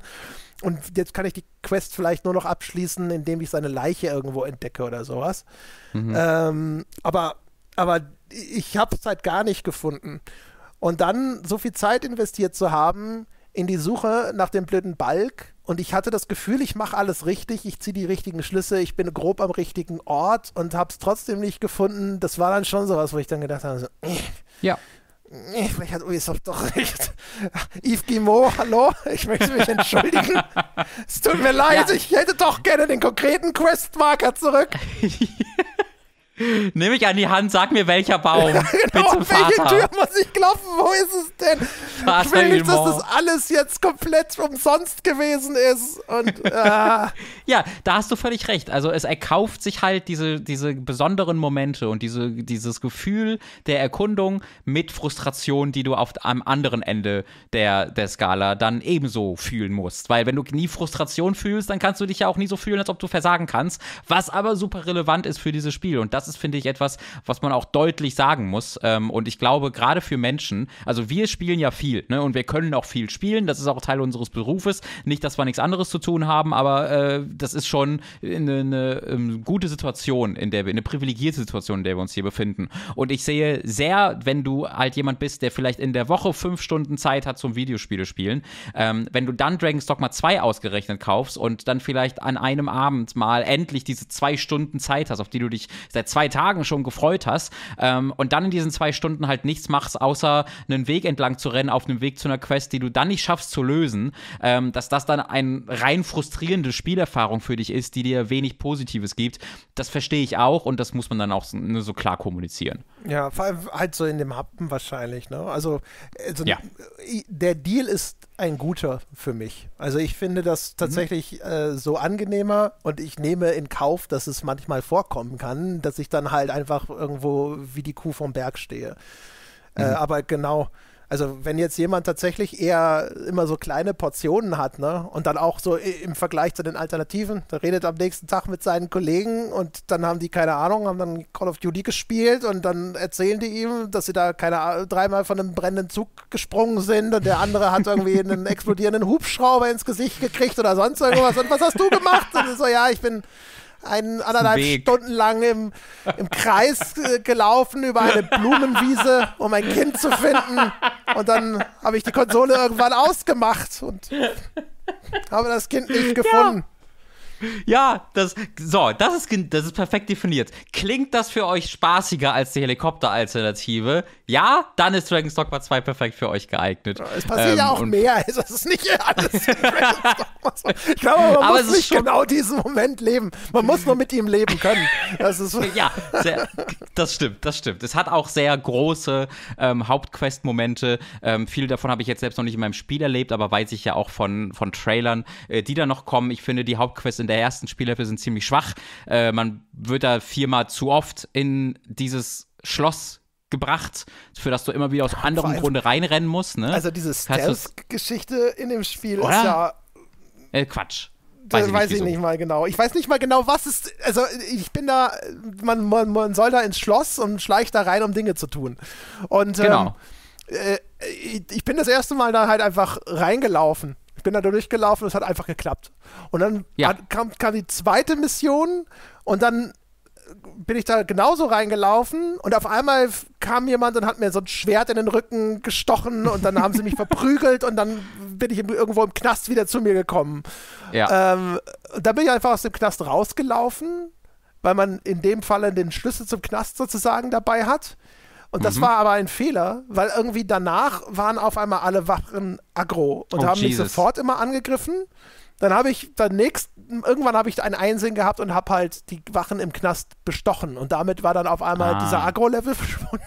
und jetzt kann ich die Quest vielleicht nur noch abschließen, indem ich seine Leiche irgendwo entdecke oder sowas. Mhm. Ähm, aber, aber ich habe es halt gar nicht gefunden. Und dann so viel Zeit investiert zu haben, in die Suche nach dem blöden Balk und ich hatte das Gefühl, ich mache alles richtig, ich ziehe die richtigen Schlüsse, ich bin grob am richtigen Ort und habe es trotzdem nicht gefunden. Das war dann schon sowas, wo ich dann gedacht habe, so, ja. Äh, äh, vielleicht hat Ubisoft doch recht. Yves Guimau, hallo, ich möchte mich entschuldigen. es tut mir leid, ja. ich hätte doch gerne den konkreten Questmarker zurück. Nimm mich an die Hand, sag mir welcher Baum. genau, Bitte, auf welche Vater. Tür muss ich klopfen? Wo ist es denn? ich will nicht, dass das alles jetzt komplett umsonst gewesen ist. Und, äh. ja, da hast du völlig recht. Also es erkauft sich halt diese, diese besonderen Momente und diese, dieses Gefühl der Erkundung mit Frustration, die du auf, am anderen Ende der, der Skala dann ebenso fühlen musst. Weil wenn du nie Frustration fühlst, dann kannst du dich ja auch nie so fühlen, als ob du versagen kannst. Was aber super relevant ist für dieses Spiel. Und das das ist, finde ich, etwas, was man auch deutlich sagen muss. Ähm, und ich glaube, gerade für Menschen, also wir spielen ja viel, ne? Und wir können auch viel spielen. Das ist auch Teil unseres Berufes. Nicht, dass wir nichts anderes zu tun haben, aber äh, das ist schon eine, eine, eine, ähm, gute Situation, in der wir, eine privilegierte Situation, in der wir uns hier befinden. Und ich sehe sehr, wenn du halt jemand bist, der vielleicht in der Woche fünf Stunden Zeit hat zum Videospiele spielen, ähm, wenn du dann Dragon's Dogma 2 ausgerechnet kaufst und dann vielleicht an einem Abend mal endlich diese zwei Stunden Zeit hast, auf die du dich seit zwei Tagen schon gefreut hast ähm, und dann in diesen zwei Stunden halt nichts machst, außer einen Weg entlang zu rennen, auf einem Weg zu einer Quest, die du dann nicht schaffst zu lösen, ähm, dass das dann eine rein frustrierende Spielerfahrung für dich ist, die dir wenig Positives gibt, das verstehe ich auch und das muss man dann auch so, ne, so klar kommunizieren. Ja, halt so in dem Happen wahrscheinlich, ne? Also, also ja. der Deal ist ein guter für mich. Also ich finde das mhm. tatsächlich mhm. äh, so angenehmer und ich nehme in Kauf, dass es manchmal vorkommen kann, dass ich dann halt einfach irgendwo wie die Kuh vom Berg stehe. Äh, mhm. Äh, aber genau, also wenn jetzt jemand tatsächlich eher immer so kleine Portionen hat, ne? Und dann auch so im Vergleich zu den Alternativen, der redet am nächsten Tag mit seinen Kollegen und dann haben die keine Ahnung, haben dann Call of Duty gespielt und dann erzählen die ihm, dass sie da keine Ahnung, dreimal von einem brennenden Zug gesprungen sind und der andere hat irgendwie einen explodierenden Hubschrauber ins Gesicht gekriegt oder sonst irgendwas. Und was hast du gemacht? Und so ja, ich bin einen anderthalb Weg. Stunden lang im, im Kreis äh, gelaufen über eine Blumenwiese, um ein Kind zu finden. Und dann habe ich die Konsole irgendwann ausgemacht und habe das Kind nicht gefunden. Ja. Ja, das, so, das ist, das ist perfekt definiert. Klingt das für euch spaßiger als die Helikopter-Alternative? Ja, dann ist Dragon's Dogma 2 perfekt für euch geeignet. Es passiert ähm, ja auch mehr. Also es ist nicht alles Dogma. Ich glaube, man aber muss nicht genau diesen Moment leben. Man muss nur mit ihm leben können. Das ist ja, sehr, das stimmt, das stimmt. Es hat auch sehr große ähm, Hauptquest-Momente. Ähm, viele davon habe ich jetzt selbst noch nicht in meinem Spiel erlebt, aber weiß ich ja auch von, von Trailern, äh, die da noch kommen. Ich finde, die Hauptquest in in der ersten Spielhälfte sind ziemlich schwach. Äh, man wird da viermal zu oft in dieses Schloss gebracht, für das du immer wieder aus anderem allem, Grunde reinrennen musst. Ne? Also diese Stealth-Geschichte in dem Spiel oder? ist ja äh, Quatsch. Äh, weiß, ich, weiß nicht, ich nicht, mal genau. Ich weiß nicht mal genau, was ist. Also, ich bin da. Man, man, man soll da ins Schloss und schleicht da rein, um Dinge zu tun. Und, genau. Ähm, äh, ich bin das erste Mal da halt einfach reingelaufen bin da durchgelaufen, es hat einfach geklappt. Und dann ja. kam, kam die zweite Mission und dann äh, bin ich da genauso reingelaufen und auf einmal kam jemand und hat mir so ein Schwert in den Rücken gestochen und dann haben sie mich verprügelt und dann bin ich irgendwo im Knast wieder zu mir gekommen. Ja. Ähm, da bin ich einfach aus dem Knast rausgelaufen, weil man in dem Fall den Schlüssel zum Knast sozusagen dabei hat. Und das mhm. war aber ein Fehler, weil irgendwie danach waren auf einmal alle Wachen aggro und oh, haben Jesus. mich sofort immer angegriffen. Dann habe ich dann nächst, irgendwann habe ich ein Einsehen gehabt und habe halt die Wachen im Knast bestochen. Und damit war dann auf einmal ah. dieser Aggro-Level verschwunden.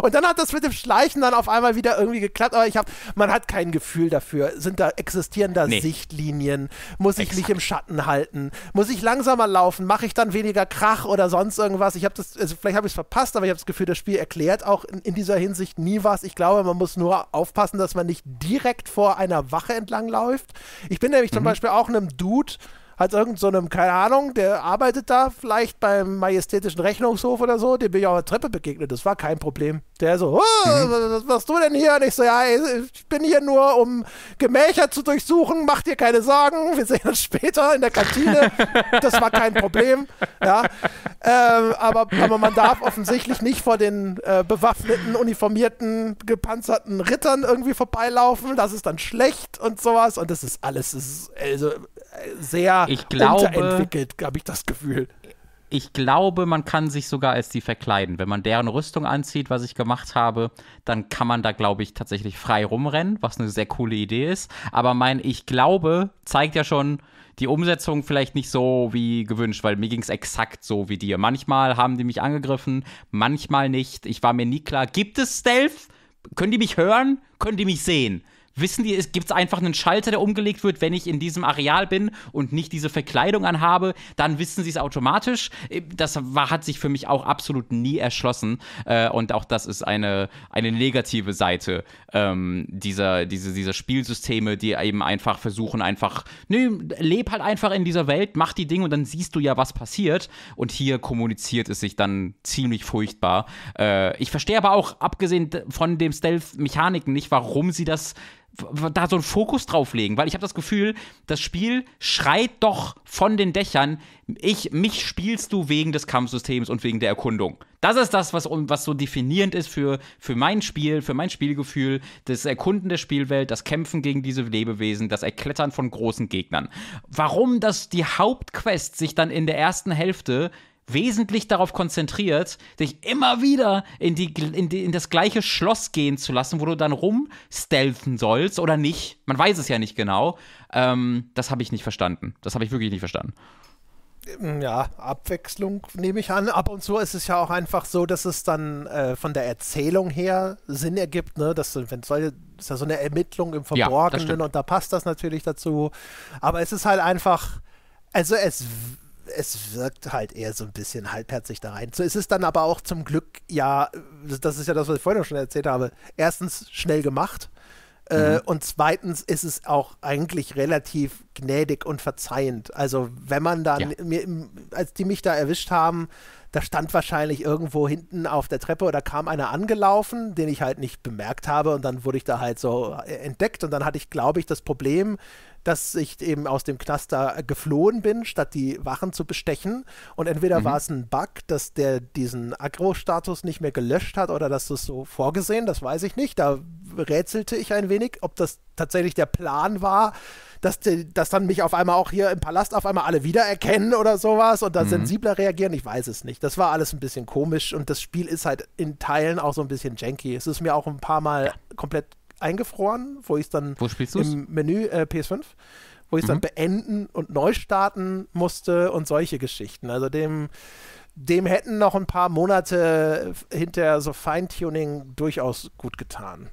Und dann hat das mit dem Schleichen dann auf einmal wieder irgendwie geklappt, aber ich habe, man hat kein Gefühl dafür. Sind da, existieren da nee. Sichtlinien? Muss ich Exakt. mich im Schatten halten? Muss ich langsamer laufen? Mache ich dann weniger Krach oder sonst irgendwas? Ich habe das, also vielleicht habe ich es verpasst, aber ich habe das Gefühl, das Spiel erklärt auch in, in, dieser Hinsicht nie was. Ich glaube, man muss nur aufpassen, dass man nicht direkt vor einer Wache entlang läuft. Ich bin nämlich mhm. zum Beispiel auch einem Dude hat irgend so einem, keine Ahnung, der arbeitet da vielleicht beim majestätischen Rechnungshof oder so, dem bin ich auf der Treppe begegnet, das war kein Problem. Der so, oh, mhm. was machst du denn hier? Und ich so, ja, ich bin hier nur, um Gemächer zu durchsuchen, mach dir keine Sorgen, wir sehen uns später in der Kantine. das war kein Problem, ja. Ähm, aber, aber man darf offensichtlich nicht vor den äh, bewaffneten, uniformierten, gepanzerten Rittern irgendwie vorbeilaufen, das ist dann schlecht und sowas und das ist alles, das ist, also sehr ich glaube, unterentwickelt, habe ich das Gefühl. Ich glaube, man kann sich sogar als die verkleiden. Wenn man deren Rüstung anzieht, was ich gemacht habe, dann kann man da, glaube ich, tatsächlich frei rumrennen, was eine sehr coole Idee ist. Aber mein Ich glaube zeigt ja schon die Umsetzung vielleicht nicht so wie gewünscht, weil mir ging es exakt so wie dir. Manchmal haben die mich angegriffen, manchmal nicht. Ich war mir nie klar, gibt es Stealth? Können die mich hören? Können die mich sehen? wissen die, es gibt einfach einen Schalter, der umgelegt wird, wenn ich in diesem Areal bin und nicht diese Verkleidung anhabe, dann wissen sie es automatisch. Äh, das war, hat sich für mich auch absolut nie erschlossen. Äh, und auch das ist eine, eine negative Seite ähm, dieser, diese, dieser Spielsysteme, die eben einfach versuchen, einfach, nö, leb halt einfach in dieser Welt, mach die Dinge und dann siehst du ja, was passiert. Und hier kommuniziert es sich dann ziemlich furchtbar. Äh, ich verstehe aber auch, abgesehen von dem Stealth-Mechaniken, nicht, warum sie das da so einen Fokus drauf legen, weil ich habe das Gefühl, das Spiel schreit doch von den Dächern, ich, mich spielst du wegen des Kampfsystems und wegen der Erkundung. Das ist das, was, was so definierend ist für, für mein Spiel, für mein Spielgefühl, das Erkunden der Spielwelt, das Kämpfen gegen diese Lebewesen, das Erklettern von großen Gegnern. Warum das die Hauptquest sich dann in der ersten Hälfte wesentlich darauf konzentriert, dich immer wieder in, die, in, die, in das gleiche Schloss gehen zu lassen, wo du dann rumstealthen sollst oder nicht. Man weiß es ja nicht genau. Ähm, das habe ich nicht verstanden. Das habe ich wirklich nicht verstanden. Ähm, ja, Abwechslung nehme ich an. Ab und zu ist es ja auch einfach so, dass es dann äh, von der Erzählung her Sinn ergibt, ne? Das ist ja so eine Ermittlung im Verborgenen ja, und da passt das natürlich dazu. Aber es ist halt einfach, also es es wirkt halt eher so ein bisschen halbherzig da rein. So ist es dann aber auch zum Glück, ja, das ist ja das, was ich vorhin auch schon erzählt habe. Erstens schnell gemacht. Äh, mhm. und zweitens ist es auch eigentlich relativ gnädig und verzeihend. Also, wenn man dann, ja. mir, als die mich da erwischt haben, da stand wahrscheinlich irgendwo hinten auf der Treppe oder kam einer angelaufen, den ich halt nicht bemerkt habe und dann wurde ich da halt so äh, entdeckt und dann hatte ich, glaube ich, das Problem, dass ich eben aus dem Knaster geflohen bin, statt die Wachen zu bestechen. Und entweder mhm. war es ein Bug, dass der diesen Aggro-Status nicht mehr gelöscht hat oder dass das so vorgesehen, das weiß ich nicht. Da rätselte ich ein wenig, ob das tatsächlich der Plan war, dass, die, dass dann mich auf einmal auch hier im Palast auf einmal alle wiedererkennen oder sowas und dann mhm. sensibler reagieren. Ich weiß es nicht. Das war alles ein bisschen komisch und das Spiel ist halt in Teilen auch so ein bisschen janky. Es ist mir auch ein paar Mal ja. komplett eingefroren, wo ich es dann im Menü äh, PS5, wo ich es mhm. dann beenden und neu starten musste und solche Geschichten. Also dem, dem hätten noch ein paar Monate hinter so Feintuning durchaus gut getan.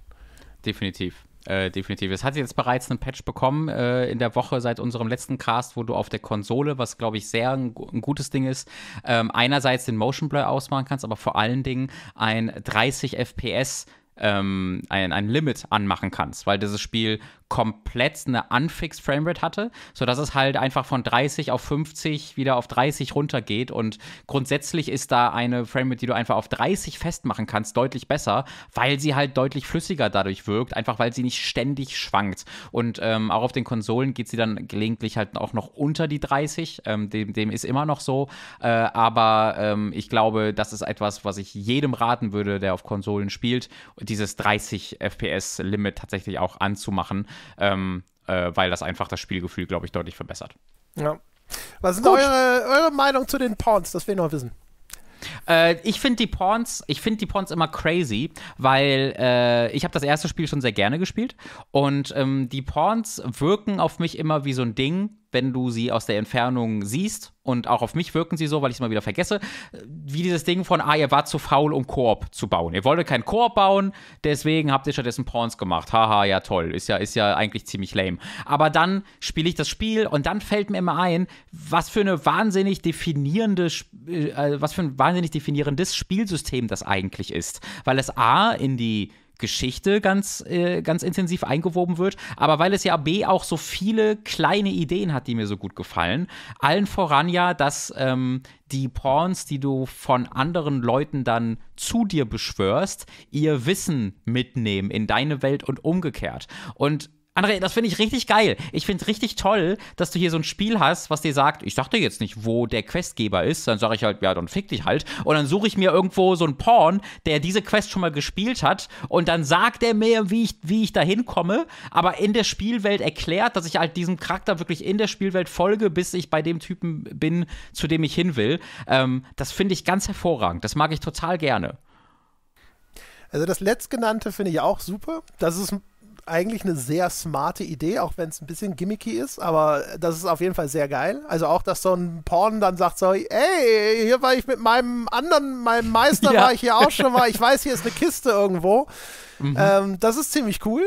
Definitiv. Äh, definitiv. Es hat jetzt bereits einen Patch bekommen äh, in der Woche seit unserem letzten Cast, wo du auf der Konsole, was glaube ich sehr ein, ein, gutes Ding ist, ähm, einerseits den Motion Blur ausmachen kannst, aber vor allen Dingen ein 30 FPS ähm, ein, ein Limit anmachen kannst, weil dieses Spiel komplett eine unfixed Framerate hatte, sodass es halt einfach von 30 auf 50 wieder auf 30 runtergeht und grundsätzlich ist da eine Framerate, die du einfach auf 30 festmachen kannst, deutlich besser, weil sie halt deutlich flüssiger dadurch wirkt, einfach weil sie nicht ständig schwankt und ähm, auch auf den Konsolen geht sie dann gelegentlich halt auch noch unter die 30, ähm, dem, dem, ist immer noch so, äh, aber ähm, ich glaube, das ist etwas, was ich jedem raten würde, der auf Konsolen spielt, dieses 30 FPS Limit tatsächlich auch anzumachen, ähm, äh, weil das einfach das Spielgefühl, glaube ich, deutlich verbessert. Ja. Was ist eure, eure Meinung zu den Pawns? Das will ich noch wissen. Äh, ich finde die Pawns, ich finde die Pawns immer crazy, weil äh, ich habe das erste Spiel schon sehr gerne gespielt und ähm, die Pawns wirken auf mich immer wie so ein Ding, wenn du sie aus der Entfernung siehst, und auch auf mich wirken sie so, weil ich es mal wieder vergesse, äh, wie dieses Ding von, ah, ihr wart zu faul, um Koop zu bauen. Ihr wolltet keinen Koop bauen, deswegen habt ihr stattdessen Pawns gemacht. Haha, ja toll, ist ja, ist ja eigentlich ziemlich lame. Aber dann spiele ich das Spiel und dann fällt mir immer ein, was für eine wahnsinnig definierende, äh, äh, was für ein wahnsinnig definierendes Spielsystem das eigentlich ist. Weil es A in die Geschichte ganz, äh, ganz intensiv eingewoben wird, aber weil es ja B auch so viele kleine Ideen hat, die mir so gut gefallen. Allen voran ja, dass ähm, die Pawns, die du von anderen Leuten dann zu dir beschwörst, ihr Wissen mitnehmen in deine Welt und umgekehrt. Und André, das finde ich richtig geil. Ich finde es richtig toll, dass du hier so ein Spiel hast, was dir sagt, ich sag dir jetzt nicht, wo der Questgeber ist. Dann sage ich halt, ja, dann fick dich halt. Und dann suche ich mir irgendwo so einen Porn, der diese Quest schon mal gespielt hat. Und dann sagt er mir, wie ich, wie ich da hinkomme. Aber in der Spielwelt erklärt, dass ich halt diesem Charakter wirklich in der Spielwelt folge, bis ich bei dem Typen bin, zu dem ich hin will. Ähm, das finde ich ganz hervorragend. Das mag ich total gerne. Also das letztgenannte finde ich auch super. Das ist eigentlich eine sehr smarte Idee, auch wenn es ein bisschen gimmicky ist, aber das ist auf jeden Fall sehr geil. Also auch, dass so ein Porn dann sagt so, ey, hier war ich mit meinem anderen, meinem Meister ja. war ich hier auch schon mal, ich weiß, hier ist eine Kiste irgendwo. Mhm. Ähm, das ist ziemlich cool.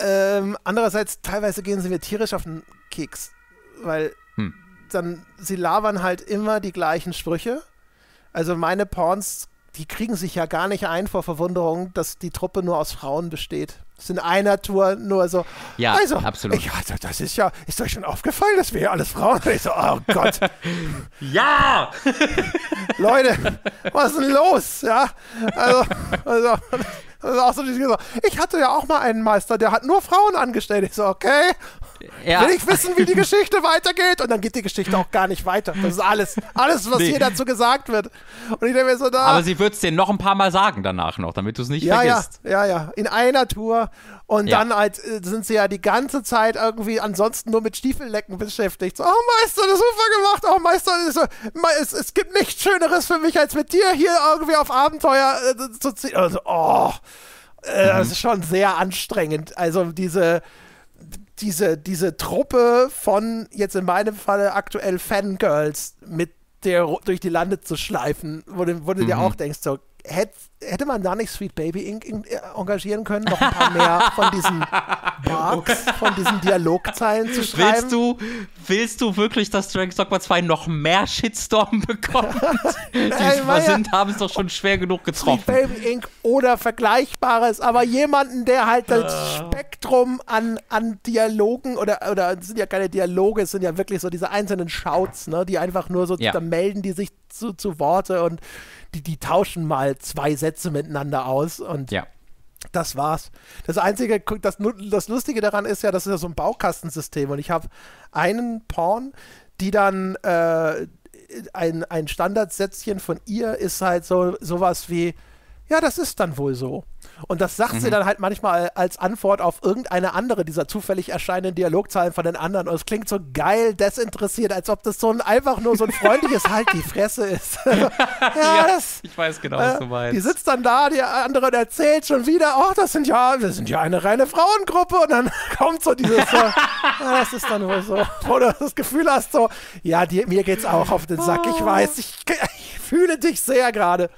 Ähm, andererseits, teilweise gehen sie mir tierisch auf den Keks, weil hm. dann, sie labern halt immer die gleichen Sprüche. Also meine Porns die kriegen sich ja gar nicht ein vor Verwunderung, dass die Truppe nur aus Frauen besteht ist in einer Tour nur so. Ja, also, absolut. Ich, also, das ist ja, ist euch schon aufgefallen, dass wir hier alles Frauen sind? Ich so, oh Gott. ja! Leute, was ist denn los? Ja, also, also ich hatte ja auch mal einen Meister, der hat nur Frauen angestellt. Ich so, okay, ja. will ich wissen, wie die Geschichte weitergeht. Und dann geht die Geschichte auch gar nicht weiter. Das ist alles, alles, was nee. hier dazu gesagt wird. Und ich denke mir so, da. Aber sie wird es dir noch ein paar Mal sagen danach noch, damit du es nicht ja, vergisst. Ja, ja, ja. In einer Tour. Und ja. dann als, halt, äh, sind sie ja die ganze Zeit irgendwie ansonsten nur mit Stiefellecken beschäftigt. So, oh Meister, das super gemacht. Oh Meister, so, es, es, gibt nichts Schöneres für mich, als mit dir hier irgendwie auf Abenteuer äh, zu ziehen. Also, oh. Äh, mhm. Das ist schon sehr anstrengend. Also diese, diese, diese Truppe von, jetzt in meinem Falle aktuell Fangirls mit der durch die Lande zu schleifen, wo, wo du mhm. dir auch denkst, so hätte, hätte man da nicht Sweet Baby Inc. Äh, engagieren können, noch ein paar mehr von diesen Barks, von diesen Dialogzeilen zu schreiben? Willst du, willst du wirklich, dass Dragon's Dogma 2 noch mehr Shitstorm bekommt? Die es sind, haben es doch schon schwer genug getroffen. Sweet Baby Inc. oder Vergleichbares, aber jemanden, der halt das ah. Spektrum an, an Dialogen oder, oder es sind ja keine Dialoge, es sind ja wirklich so diese einzelnen Shouts, ne, die einfach nur so, ja. da melden die sich zu, zu Worte und die, die tauschen mal zwei Sätze miteinander aus und ja. Das war's. Das einzige, das, das Lustige daran ist ja, das ist ja so ein Baukastensystem und ich habe einen Porn, die dann äh, ein, ein Standardsätzchen von ihr ist halt so sowas wie, ja, das ist dann wohl so. Und das sagt mhm. sie dann halt manchmal als Antwort auf irgendeine andere dieser zufällig erscheinenden Dialogzeilen von den anderen. Und es klingt so geil desinteressiert, als ob das so ein einfach nur so ein freundliches Halt die Fresse ist. ja, ja das, ich weiß genau, äh, was du meinst. Die sitzt dann da, die andere erzählt schon wieder, oh, das sind ja, wir sind ja eine reine Frauengruppe. Und dann kommt so dieses, äh, ja, das ist dann wohl so, wo du das Gefühl hast, so, ja, die, mir geht's auch auf den Sack. Ich ah. weiß, ich, ich fühle dich sehr gerade.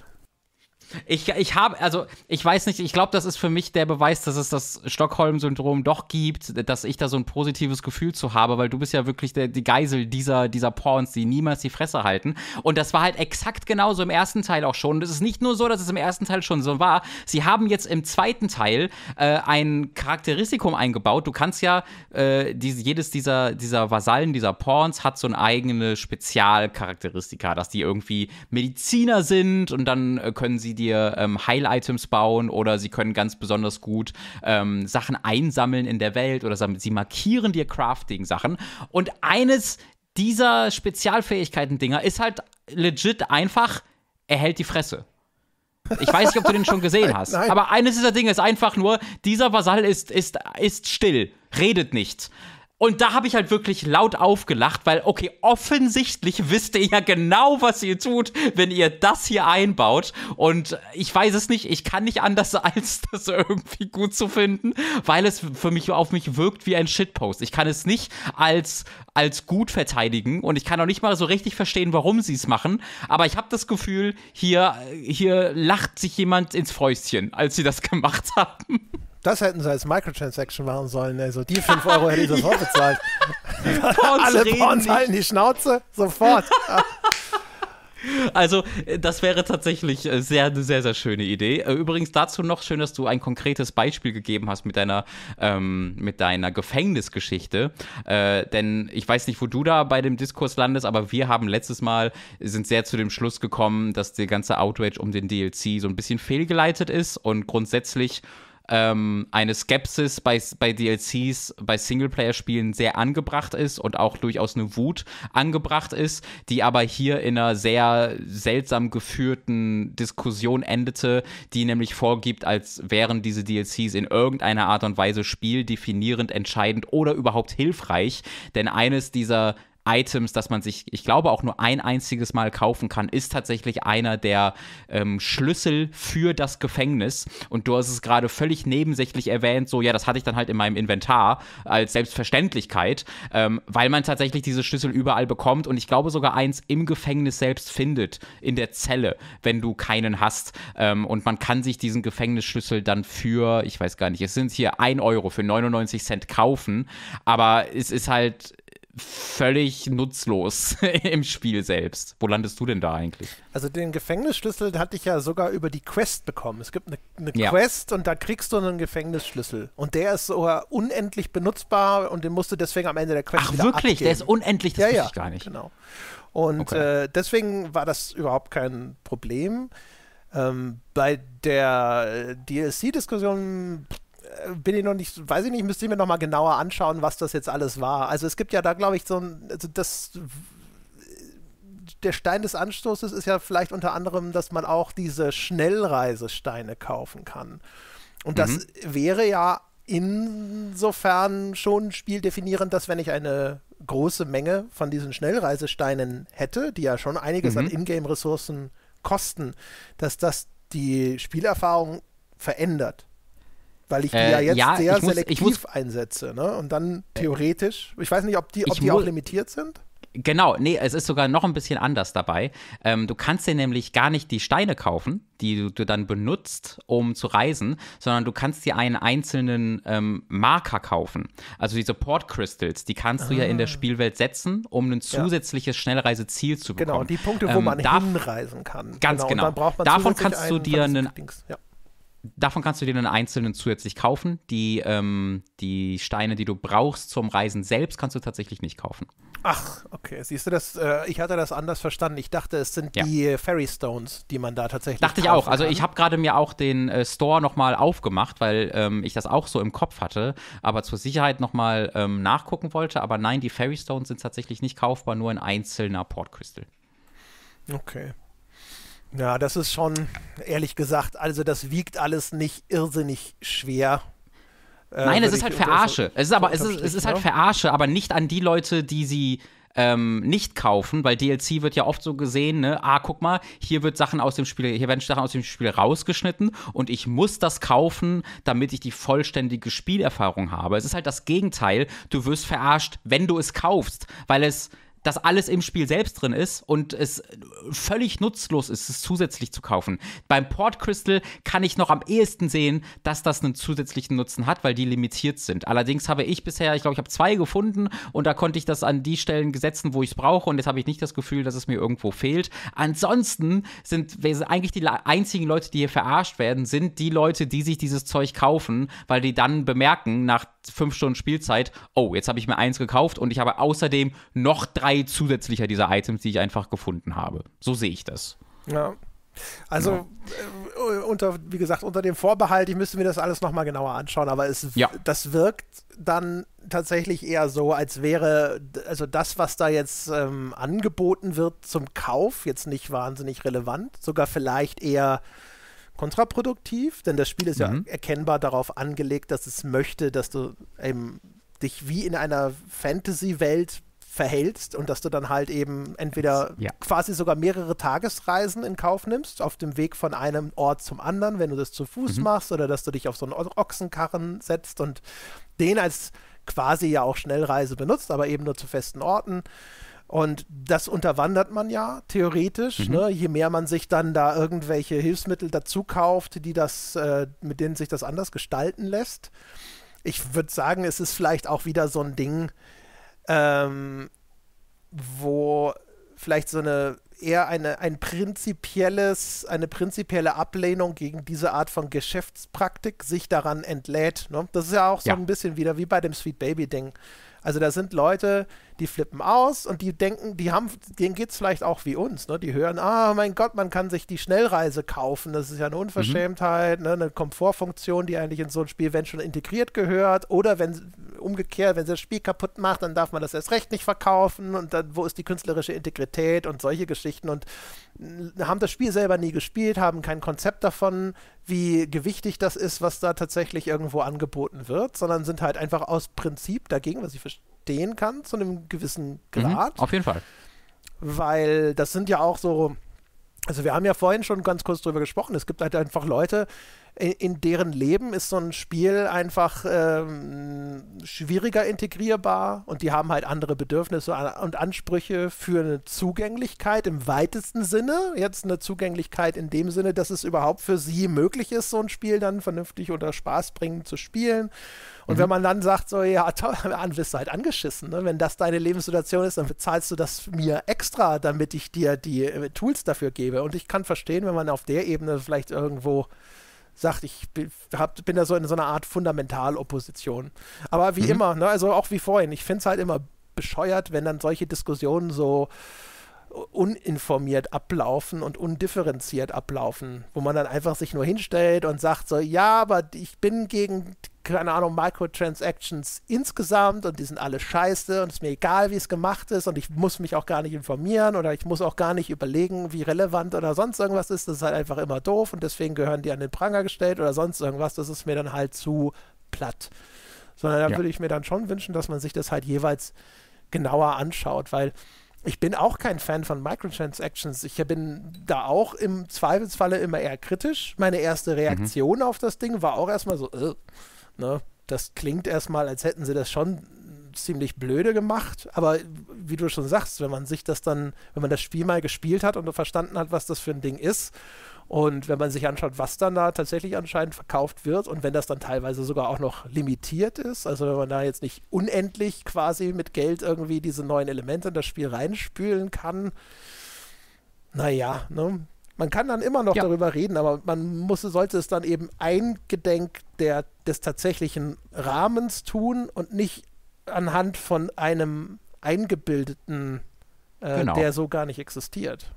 Ich, ich habe, also ich weiß nicht, ich glaube, das ist für mich der Beweis, dass es das Stockholm-Syndrom doch gibt, dass ich da so ein positives Gefühl zu habe, weil du bist ja wirklich der, die Geisel dieser, dieser Porns, die niemals die Fresse halten. Und das war halt exakt genauso im ersten Teil auch schon. Und es ist nicht nur so, dass es im ersten Teil schon so war. Sie haben jetzt im zweiten Teil äh, ein Charakteristikum eingebaut. Du kannst ja, äh, die, jedes dieser, dieser Vasallen, dieser Porns hat so eine eigene Spezialcharakteristika, dass die irgendwie Mediziner sind und dann äh, können sie die dir ähm, Heil-Items bauen oder sie können ganz besonders gut ähm, Sachen einsammeln in der Welt oder sie markieren dir Crafting-Sachen. Und eines dieser Spezialfähigkeiten-Dinger ist halt legit einfach, er hält die Fresse. Ich weiß nicht, ob du den schon gesehen hast. Nein. Aber eines dieser Dinge ist einfach nur, dieser Vasall ist, ist, ist still, redet nicht. Und da habe ich halt wirklich laut aufgelacht, weil, okay, offensichtlich wisst ihr ja genau, was ihr tut, wenn ihr das hier einbaut. Und ich weiß es nicht, ich kann nicht anders, als das irgendwie gut zu finden, weil es für mich auf mich wirkt wie ein Shitpost. Ich kann es nicht als, als gut verteidigen und ich kann auch nicht mal so richtig verstehen, warum sie es machen. Aber ich habe das Gefühl, hier, hier lacht sich jemand ins Fäustchen, als sie das gemacht haben. Das hätten sie als Microtransaction machen sollen. Also die 5 Euro hätte ich sofort ja. bezahlt. Porns Alle Porns halten die Schnauze sofort. Also, äh, das wäre tatsächlich äh, eine sehr, sehr schöne Idee. Äh, übrigens dazu noch schön, dass du ein konkretes Beispiel gegeben hast mit deiner, ähm, mit deiner Gefängnisgeschichte. Äh, denn ich weiß nicht, wo du da bei dem Diskurs landest, aber wir haben letztes Mal, sind sehr zu dem Schluss gekommen, dass der ganze Outrage um den DLC so ein bisschen fehlgeleitet ist und grundsätzlich ähm, eine Skepsis bei, bei DLCs, bei Singleplayer-Spielen sehr angebracht ist und auch durchaus eine Wut angebracht ist, die aber hier in einer sehr seltsam geführten Diskussion endete, die nämlich vorgibt, als wären diese DLCs in irgendeiner Art und Weise spieldefinierend, entscheidend oder überhaupt hilfreich. Denn eines dieser Items, das man sich, ich glaube, auch nur ein einziges Mal kaufen kann, ist tatsächlich einer der ähm, Schlüssel für das Gefängnis. Und du hast es gerade völlig nebensächlich erwähnt, so, ja, das hatte ich dann halt in meinem Inventar als Selbstverständlichkeit, ähm, weil man tatsächlich diese Schlüssel überall bekommt und ich glaube sogar eins im Gefängnis selbst findet, in der Zelle, wenn du keinen hast. Ähm, und man kann sich diesen Gefängnisschlüssel dann für, ich weiß gar nicht, es sind hier 1 Euro für 99 Cent kaufen, aber es ist halt völlig nutzlos im Spiel selbst. Wo landest du denn da eigentlich? Also den Gefängnisschlüssel hatte ich ja sogar über die Quest bekommen. Es gibt eine, eine ja. Quest und da kriegst du einen Gefängnisschlüssel. Und der ist sogar unendlich benutzbar und den musst du deswegen am Ende der Quest Ach, wieder wirklich? Abgeben. Der ist unendlich? Das ja, ja, ich gar nicht. Genau. Und okay. äh, deswegen war das überhaupt kein Problem. Ähm, bei der äh, DLC-Diskussion äh, bin ich noch nicht, weiß ich nicht, müsste ich mir nochmal genauer anschauen, was das jetzt alles war. Also es gibt ja da, glaube ich, so ein, also das, der Stein des Anstoßes ist ja vielleicht unter anderem, dass man auch diese Schnellreisesteine kaufen kann. Und das mhm. wäre ja insofern schon spieldefinierend, dass wenn ich eine große Menge von diesen Schnellreisesteinen hätte, die ja schon einiges mhm. an Ingame-Ressourcen kosten, dass das die Spielerfahrung verändert weil ich die äh, ja jetzt ja, sehr muss, selektiv einsetze. Ne? Und dann theoretisch, ich weiß nicht, ob die, ob die auch limitiert sind. Genau, nee, es ist sogar noch ein bisschen anders dabei. Ähm, du kannst dir nämlich gar nicht die Steine kaufen, die du, du dann benutzt, um zu reisen, sondern du kannst dir einen einzelnen ähm, Marker kaufen. Also die Support Crystals, die kannst ah. du ja in der ah. Spielwelt setzen, um ein zusätzliches ja. Schnellreiseziel zu genau, bekommen. Genau, die Punkte, wo ähm, man darf, hinreisen kann. Ganz genau. genau. Davon kannst du dir einen. Ja. Davon kannst du dir dann einzelnen zusätzlich kaufen. Die, ähm, die Steine, die du brauchst zum Reisen selbst, kannst du tatsächlich nicht kaufen. Ach, okay. Siehst du das? Äh, ich hatte das anders verstanden. Ich dachte, es sind ja. die Fairy Stones, die man da tatsächlich. Dachte ich auch. Also ich habe gerade mir auch den äh, Store nochmal aufgemacht, weil ähm, ich das auch so im Kopf hatte, aber zur Sicherheit nochmal ähm, nachgucken wollte. Aber nein, die Fairy Stones sind tatsächlich nicht kaufbar, nur ein einzelner Port Crystal. Okay. Ja, das ist schon, ehrlich gesagt, also das wiegt alles nicht irrsinnig schwer. Äh, Nein, es ist halt Verarsche. es ist aber, es ist, es ist halt ne? Verarsche, aber nicht an die Leute, die sie ähm, nicht kaufen, weil DLC wird ja oft so gesehen, ne, ah, guck mal, hier wird Sachen aus dem Spiel, hier werden Sachen aus dem Spiel rausgeschnitten und ich muss das kaufen, damit ich die vollständige Spielerfahrung habe. Es ist halt das Gegenteil, du wirst verarscht, wenn du es kaufst, weil es dass alles im Spiel selbst drin ist und es völlig nutzlos ist, es zusätzlich zu kaufen. Beim Port Crystal kann ich noch am ehesten sehen, dass das einen zusätzlichen Nutzen hat, weil die limitiert sind. Allerdings habe ich bisher, ich glaube, ich habe zwei gefunden und da konnte ich das an die Stellen gesetzen, wo ich es brauche und jetzt habe ich nicht das Gefühl, dass es mir irgendwo fehlt. Ansonsten sind eigentlich die einzigen Leute, die hier verarscht werden, sind die Leute, die sich dieses Zeug kaufen, weil die dann bemerken, nach fünf Stunden Spielzeit. Oh, jetzt habe ich mir eins gekauft und ich habe außerdem noch drei zusätzlicher dieser Items, die ich einfach gefunden habe. So sehe ich das. Ja. Also, ja. Äh, unter, wie gesagt, unter dem Vorbehalt, ich müsste mir das alles nochmal genauer anschauen, aber es, ja. das wirkt dann tatsächlich eher so, als wäre also das, was da jetzt ähm, angeboten wird zum Kauf, jetzt nicht wahnsinnig relevant, sogar vielleicht eher kontraproduktiv, denn das Spiel ist mhm. ja erkennbar darauf angelegt, dass es möchte, dass du eben dich wie in einer Fantasy-Welt verhältst und dass du dann halt eben entweder ja. quasi sogar mehrere Tagesreisen in Kauf nimmst, auf dem Weg von einem Ort zum anderen, wenn du das zu Fuß mhm. machst, oder dass du dich auf so einen Ochsenkarren setzt und den als quasi ja auch Schnellreise benutzt, aber eben nur zu festen Orten. Und das unterwandert man ja theoretisch, mhm. ne? je mehr man sich dann da irgendwelche Hilfsmittel dazu kauft, die das, äh, mit denen sich das anders gestalten lässt. Ich würde sagen, es ist vielleicht auch wieder so ein Ding, ähm, wo vielleicht so eine eher eine, ein prinzipielles, eine prinzipielle Ablehnung gegen diese Art von Geschäftspraktik sich daran entlädt. Ne? Das ist ja auch so ja. ein bisschen wieder wie bei dem Sweet Baby-Ding. Also da sind Leute, die flippen aus und die denken, die haben, denen geht es vielleicht auch wie uns, ne? Die hören, ah, mein Gott, man kann sich die Schnellreise kaufen, das ist ja eine mhm. Unverschämtheit, mhm. ne? eine Komfortfunktion, die eigentlich in so ein Spiel, wenn schon integriert gehört, oder wenn umgekehrt, wenn sie das Spiel kaputt macht, dann darf man das erst recht nicht verkaufen und dann, wo ist die künstlerische Integrität und solche Geschichten und äh, haben das Spiel selber nie gespielt, haben kein Konzept davon, wie gewichtig das ist, was da tatsächlich irgendwo angeboten wird, sondern sind halt einfach aus Prinzip dagegen, was ich verstehe verstehen kann, zu einem gewissen mhm, Grad. Mhm, auf jeden Fall. Weil das sind ja auch so, also wir haben ja vorhin schon ganz kurz drüber gesprochen, es gibt halt einfach Leute, in deren Leben ist so ein Spiel einfach ähm, schwieriger integrierbar und die haben halt andere Bedürfnisse und Ansprüche für eine Zugänglichkeit im weitesten Sinne. Jetzt eine Zugänglichkeit in dem Sinne, dass es überhaupt für sie möglich ist, so ein Spiel dann vernünftig oder spaßbringend zu spielen. Und mhm. wenn man dann sagt, so, ja, toll, dann bist du halt angeschissen, ne? wenn das deine Lebenssituation ist, dann bezahlst du das mir extra, damit ich dir die äh, Tools dafür gebe. Und ich kann verstehen, wenn man auf der Ebene vielleicht irgendwo sagt, ich bin da so in so einer Art Fundamentalopposition. Aber wie mhm. immer, ne, also auch wie vorhin, ich finde es halt immer bescheuert, wenn dann solche Diskussionen so uninformiert ablaufen und undifferenziert ablaufen, wo man dann einfach sich nur hinstellt und sagt so, ja, aber ich bin gegen keine Ahnung, Microtransactions insgesamt und die sind alle scheiße und es ist mir egal, wie es gemacht ist und ich muss mich auch gar nicht informieren oder ich muss auch gar nicht überlegen, wie relevant oder sonst irgendwas ist. Das ist halt einfach immer doof und deswegen gehören die an den Pranger gestellt oder sonst irgendwas. Das ist mir dann halt zu platt. Sondern da ja. würde ich mir dann schon wünschen, dass man sich das halt jeweils genauer anschaut, weil ich bin auch kein Fan von Microtransactions. Ich bin da auch im Zweifelsfalle immer eher kritisch. Meine erste mhm. Reaktion mhm. auf das Ding war auch erstmal so, äh. Ne? Das klingt erstmal, als hätten sie das schon ziemlich blöde gemacht, aber wie du schon sagst, wenn man sich das dann, wenn man das Spiel mal gespielt hat und verstanden hat, was das für ein Ding ist und wenn man sich anschaut, was dann da tatsächlich anscheinend verkauft wird und wenn das dann teilweise sogar auch noch limitiert ist, also wenn man da jetzt nicht unendlich quasi mit Geld irgendwie diese neuen Elemente in das Spiel reinspülen kann, naja, ne? Man kann dann immer noch ja. darüber reden, aber man muss, sollte es dann eben eingedenk der, des tatsächlichen Rahmens tun und nicht anhand von einem eingebildeten, äh, genau. der so gar nicht existiert.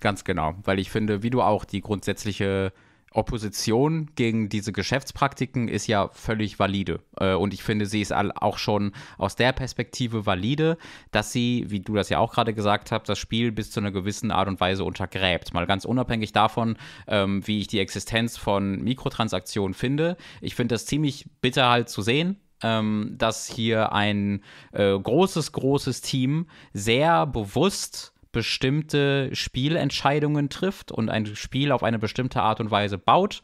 Ganz genau, weil ich finde, wie du auch die grundsätzliche Opposition gegen diese Geschäftspraktiken ist ja völlig valide. Äh, und ich finde, sie ist auch schon aus der Perspektive valide, dass sie, wie du das ja auch gerade gesagt hast, das Spiel bis zu einer gewissen Art und Weise untergräbt. Mal ganz unabhängig davon, ähm, wie ich die Existenz von Mikrotransaktionen finde. Ich finde das ziemlich bitter halt zu sehen, ähm, dass hier ein äh, großes, großes Team sehr bewusst bestimmte Spielentscheidungen trifft und ein Spiel auf eine bestimmte Art und Weise baut,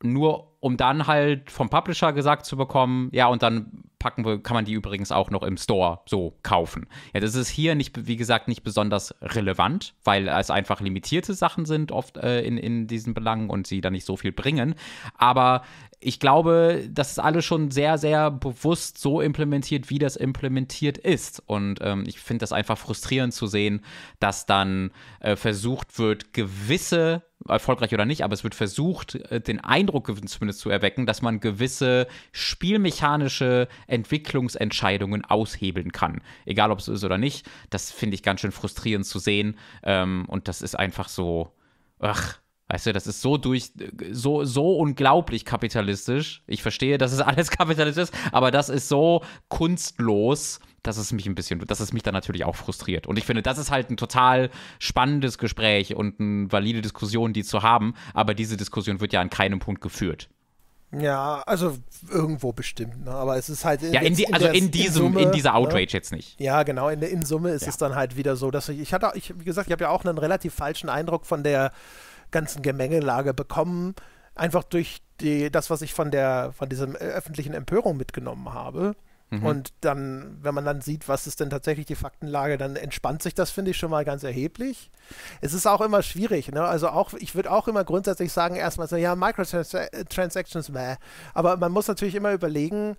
nur um dann halt vom Publisher gesagt zu bekommen, ja, und dann packen wir, kann man die übrigens auch noch im Store so kaufen. Ja, das ist hier nicht, wie gesagt, nicht besonders relevant, weil es einfach limitierte Sachen sind oft äh, in, in diesen Belangen und sie dann nicht so viel bringen. Aber ich glaube, das ist alles schon sehr, sehr bewusst so implementiert, wie das implementiert ist. Und ähm, ich finde das einfach frustrierend zu sehen, dass dann äh, versucht wird, gewisse, erfolgreich oder nicht, aber es wird versucht, äh, den Eindruck zumindest zu erwecken, dass man gewisse spielmechanische Entwicklungsentscheidungen aushebeln kann. Egal, ob es ist oder nicht. Das finde ich ganz schön frustrierend zu sehen. Ähm, und das ist einfach so, ach, Weißt du, das ist so durch, so, so unglaublich kapitalistisch. Ich verstehe, dass es alles kapitalistisch ist, aber das ist so kunstlos, dass es mich ein bisschen, dass es mich dann natürlich auch frustriert. Und ich finde, das ist halt ein total spannendes Gespräch und eine valide Diskussion, die zu haben, aber diese Diskussion wird ja an keinem Punkt geführt. Ja, also irgendwo bestimmt, ne? aber es ist halt. ja, in die, in also der, in, diesem, in, Summe, in dieser ne? Outrage ne? jetzt nicht. Ja, genau, in, in Summe ist ja. es dann halt wieder so, dass ich, ich hatte, ich, wie gesagt, ich habe ja auch einen relativ falschen Eindruck von der ganzen Gemengelage bekommen, einfach durch die, das, was ich von der, von diesem äh, öffentlichen Empörung mitgenommen habe. Mhm. Und dann, wenn man dann sieht, was ist denn tatsächlich die Faktenlage, dann entspannt sich das, finde ich, schon mal ganz erheblich. Es ist auch immer schwierig, ne? Also auch, ich würde auch immer grundsätzlich sagen, erstmal so, ja, Microtransactions, meh. Aber man muss natürlich immer überlegen,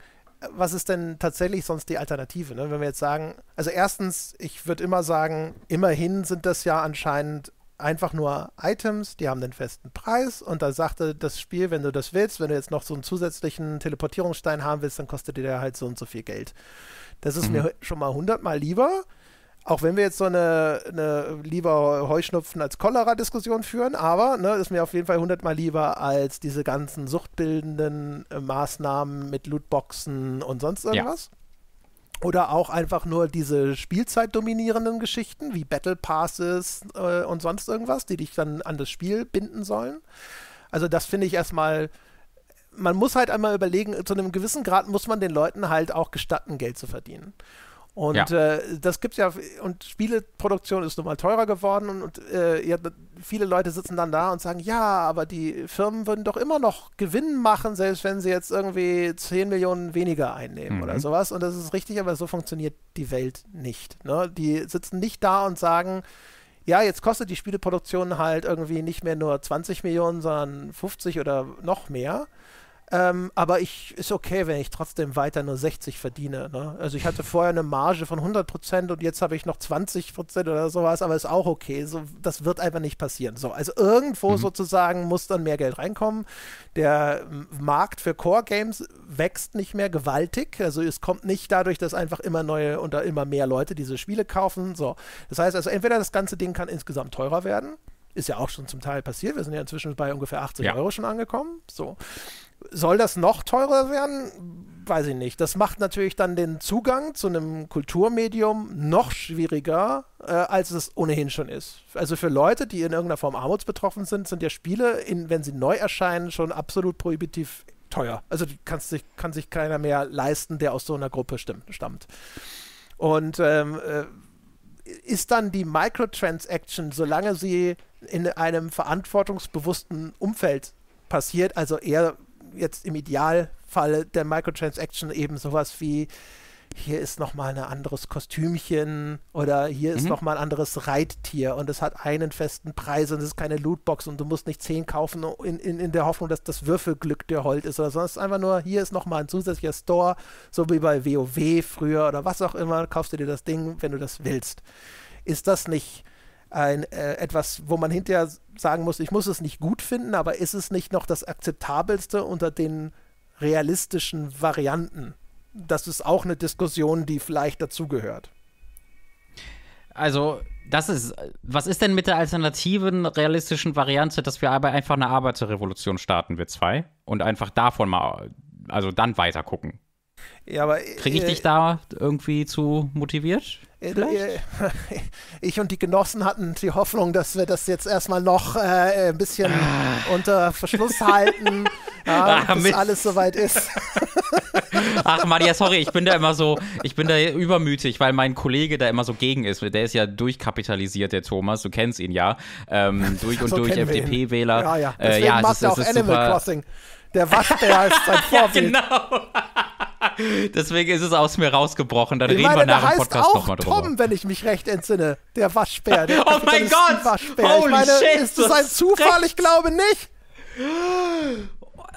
was ist denn tatsächlich sonst die Alternative? Ne? Wenn wir jetzt sagen, also erstens, ich würde immer sagen, immerhin sind das ja anscheinend einfach nur Items, die haben den festen Preis und da sagte das Spiel, wenn du das willst, wenn du jetzt noch so einen zusätzlichen Teleportierungsstein haben willst, dann kostet dir der halt so und so viel Geld. Das ist mhm. mir schon mal hundertmal lieber, auch wenn wir jetzt so eine, eine lieber Heuschnupfen als Cholera-Diskussion führen, aber ne, ist mir auf jeden Fall hundertmal lieber als diese ganzen suchtbildenden äh, Maßnahmen mit Lootboxen und sonst irgendwas. Ja. Oder auch einfach nur diese Spielzeit dominierenden Geschichten wie Battle Passes äh, und sonst irgendwas, die dich dann an das Spiel binden sollen. Also das finde ich erstmal, man muss halt einmal überlegen, zu einem gewissen Grad muss man den Leuten halt auch gestatten, Geld zu verdienen. Und ja. äh, das gibt's ja, und Spieleproduktion ist nun mal teurer geworden und, und äh, ja, viele Leute sitzen dann da und sagen, ja, aber die Firmen würden doch immer noch Gewinn machen, selbst wenn sie jetzt irgendwie 10 Millionen weniger einnehmen mhm. oder sowas. Und das ist richtig, aber so funktioniert die Welt nicht. Ne? Die sitzen nicht da und sagen, ja, jetzt kostet die Spieleproduktion halt irgendwie nicht mehr nur 20 Millionen, sondern 50 oder noch mehr. Ähm, aber ich ist okay, wenn ich trotzdem weiter nur 60 verdiene. Ne? Also ich hatte vorher eine Marge von 100% und jetzt habe ich noch 20% oder sowas, aber ist auch okay. So, das wird einfach nicht passieren. So, also irgendwo mhm. sozusagen muss dann mehr Geld reinkommen. Der Markt für Core Games wächst nicht mehr gewaltig. Also es kommt nicht dadurch, dass einfach immer neue und immer mehr Leute diese Spiele kaufen. So, das heißt also entweder das ganze Ding kann insgesamt teurer werden. Ist ja auch schon zum Teil passiert. Wir sind ja inzwischen bei ungefähr 80 ja. Euro schon angekommen. So. Soll das noch teurer werden? Weiß ich nicht. Das macht natürlich dann den Zugang zu einem Kulturmedium noch schwieriger, äh, als es ohnehin schon ist. Also für Leute, die in irgendeiner Form armutsbetroffen sind, sind ja Spiele, in, wenn sie neu erscheinen, schon absolut prohibitiv teuer. Also sich, kann sich keiner mehr leisten, der aus so einer Gruppe stammt. Und ähm, äh, ist dann die Microtransaction, solange sie in einem verantwortungsbewussten Umfeld passiert, also eher jetzt im Idealfall der Microtransaction eben sowas wie hier ist nochmal ein anderes Kostümchen oder hier ist mhm. nochmal ein anderes Reittier und es hat einen festen Preis und es ist keine Lootbox und du musst nicht zehn kaufen in, in, in der Hoffnung, dass das Würfelglück dir hold ist oder sonst einfach nur, hier ist nochmal ein zusätzlicher Store, so wie bei WoW früher oder was auch immer, kaufst du dir das Ding, wenn du das willst. Ist das nicht ein, äh, etwas, wo man hinterher sagen muss, ich muss es nicht gut finden, aber ist es nicht noch das akzeptabelste unter den realistischen Varianten? Das ist auch eine Diskussion, die vielleicht dazugehört. Also, das ist, was ist denn mit der alternativen realistischen Variante, dass wir aber einfach eine Arbeiterrevolution starten, wir zwei, und einfach davon mal, also dann weiter gucken? Ja, aber. Kriege ich äh, dich da irgendwie zu motiviert? Vielleicht? Äh, äh, ich und die Genossen hatten die Hoffnung, dass wir das jetzt erstmal noch äh, ein bisschen ah. unter Verschluss halten, ja, ah, bis Mist. alles soweit ist. Ach Maria, sorry, ich bin da immer so, ich bin da übermütig, weil mein Kollege da immer so gegen ist. Der ist ja durchkapitalisiert, der Thomas, du kennst ihn ja. Ähm, durch und so durch FDP-Wähler. Ja, ja. Äh, Deswegen äh, ja, mag es, auch ist Animal super, Crossing. Der Waschbär ist sein Vorbild. ja, genau. Deswegen ist es aus mir rausgebrochen. Dann ich reden meine, wir nach dem Podcast nochmal drüber. Tom, wenn ich mich recht entsinne. Der Waschbär. Der oh mein Gott! Waschbär. Holy ich meine, shit! Ist das ein Zufall? Ich glaube nicht.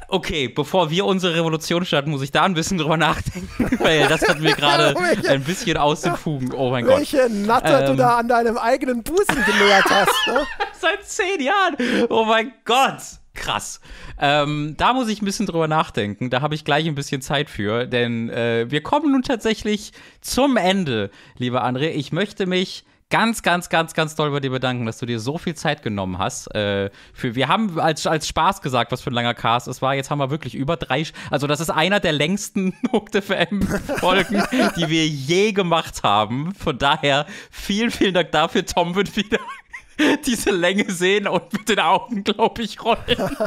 Okay, bevor wir unsere Revolution starten, muss ich da ein bisschen drüber nachdenken, weil das hat mir gerade ein bisschen aus den Fugen. Oh mein Gott. Welche Natter ähm, du da ähm. an deinem eigenen Busen genähert hast. Ne? Seit zehn Jahren. Oh mein Gott krass. Ähm, da muss ich ein bisschen drüber nachdenken. Da habe ich gleich ein bisschen Zeit für, denn äh, wir kommen nun tatsächlich zum Ende, lieber André. Ich möchte mich ganz, ganz, ganz, ganz doll bei dir bedanken, dass du dir so viel Zeit genommen hast. Äh, für, wir haben als, als Spaß gesagt, was für ein langer Cast es war. Jetzt haben wir wirklich über drei. Also, das ist einer der längsten Hooked FM-Folgen, die wir je gemacht haben. Von daher, vielen, vielen Dank dafür. Tom wird wieder diese Länge sehen und mit den Augen, glaube ich, rollen.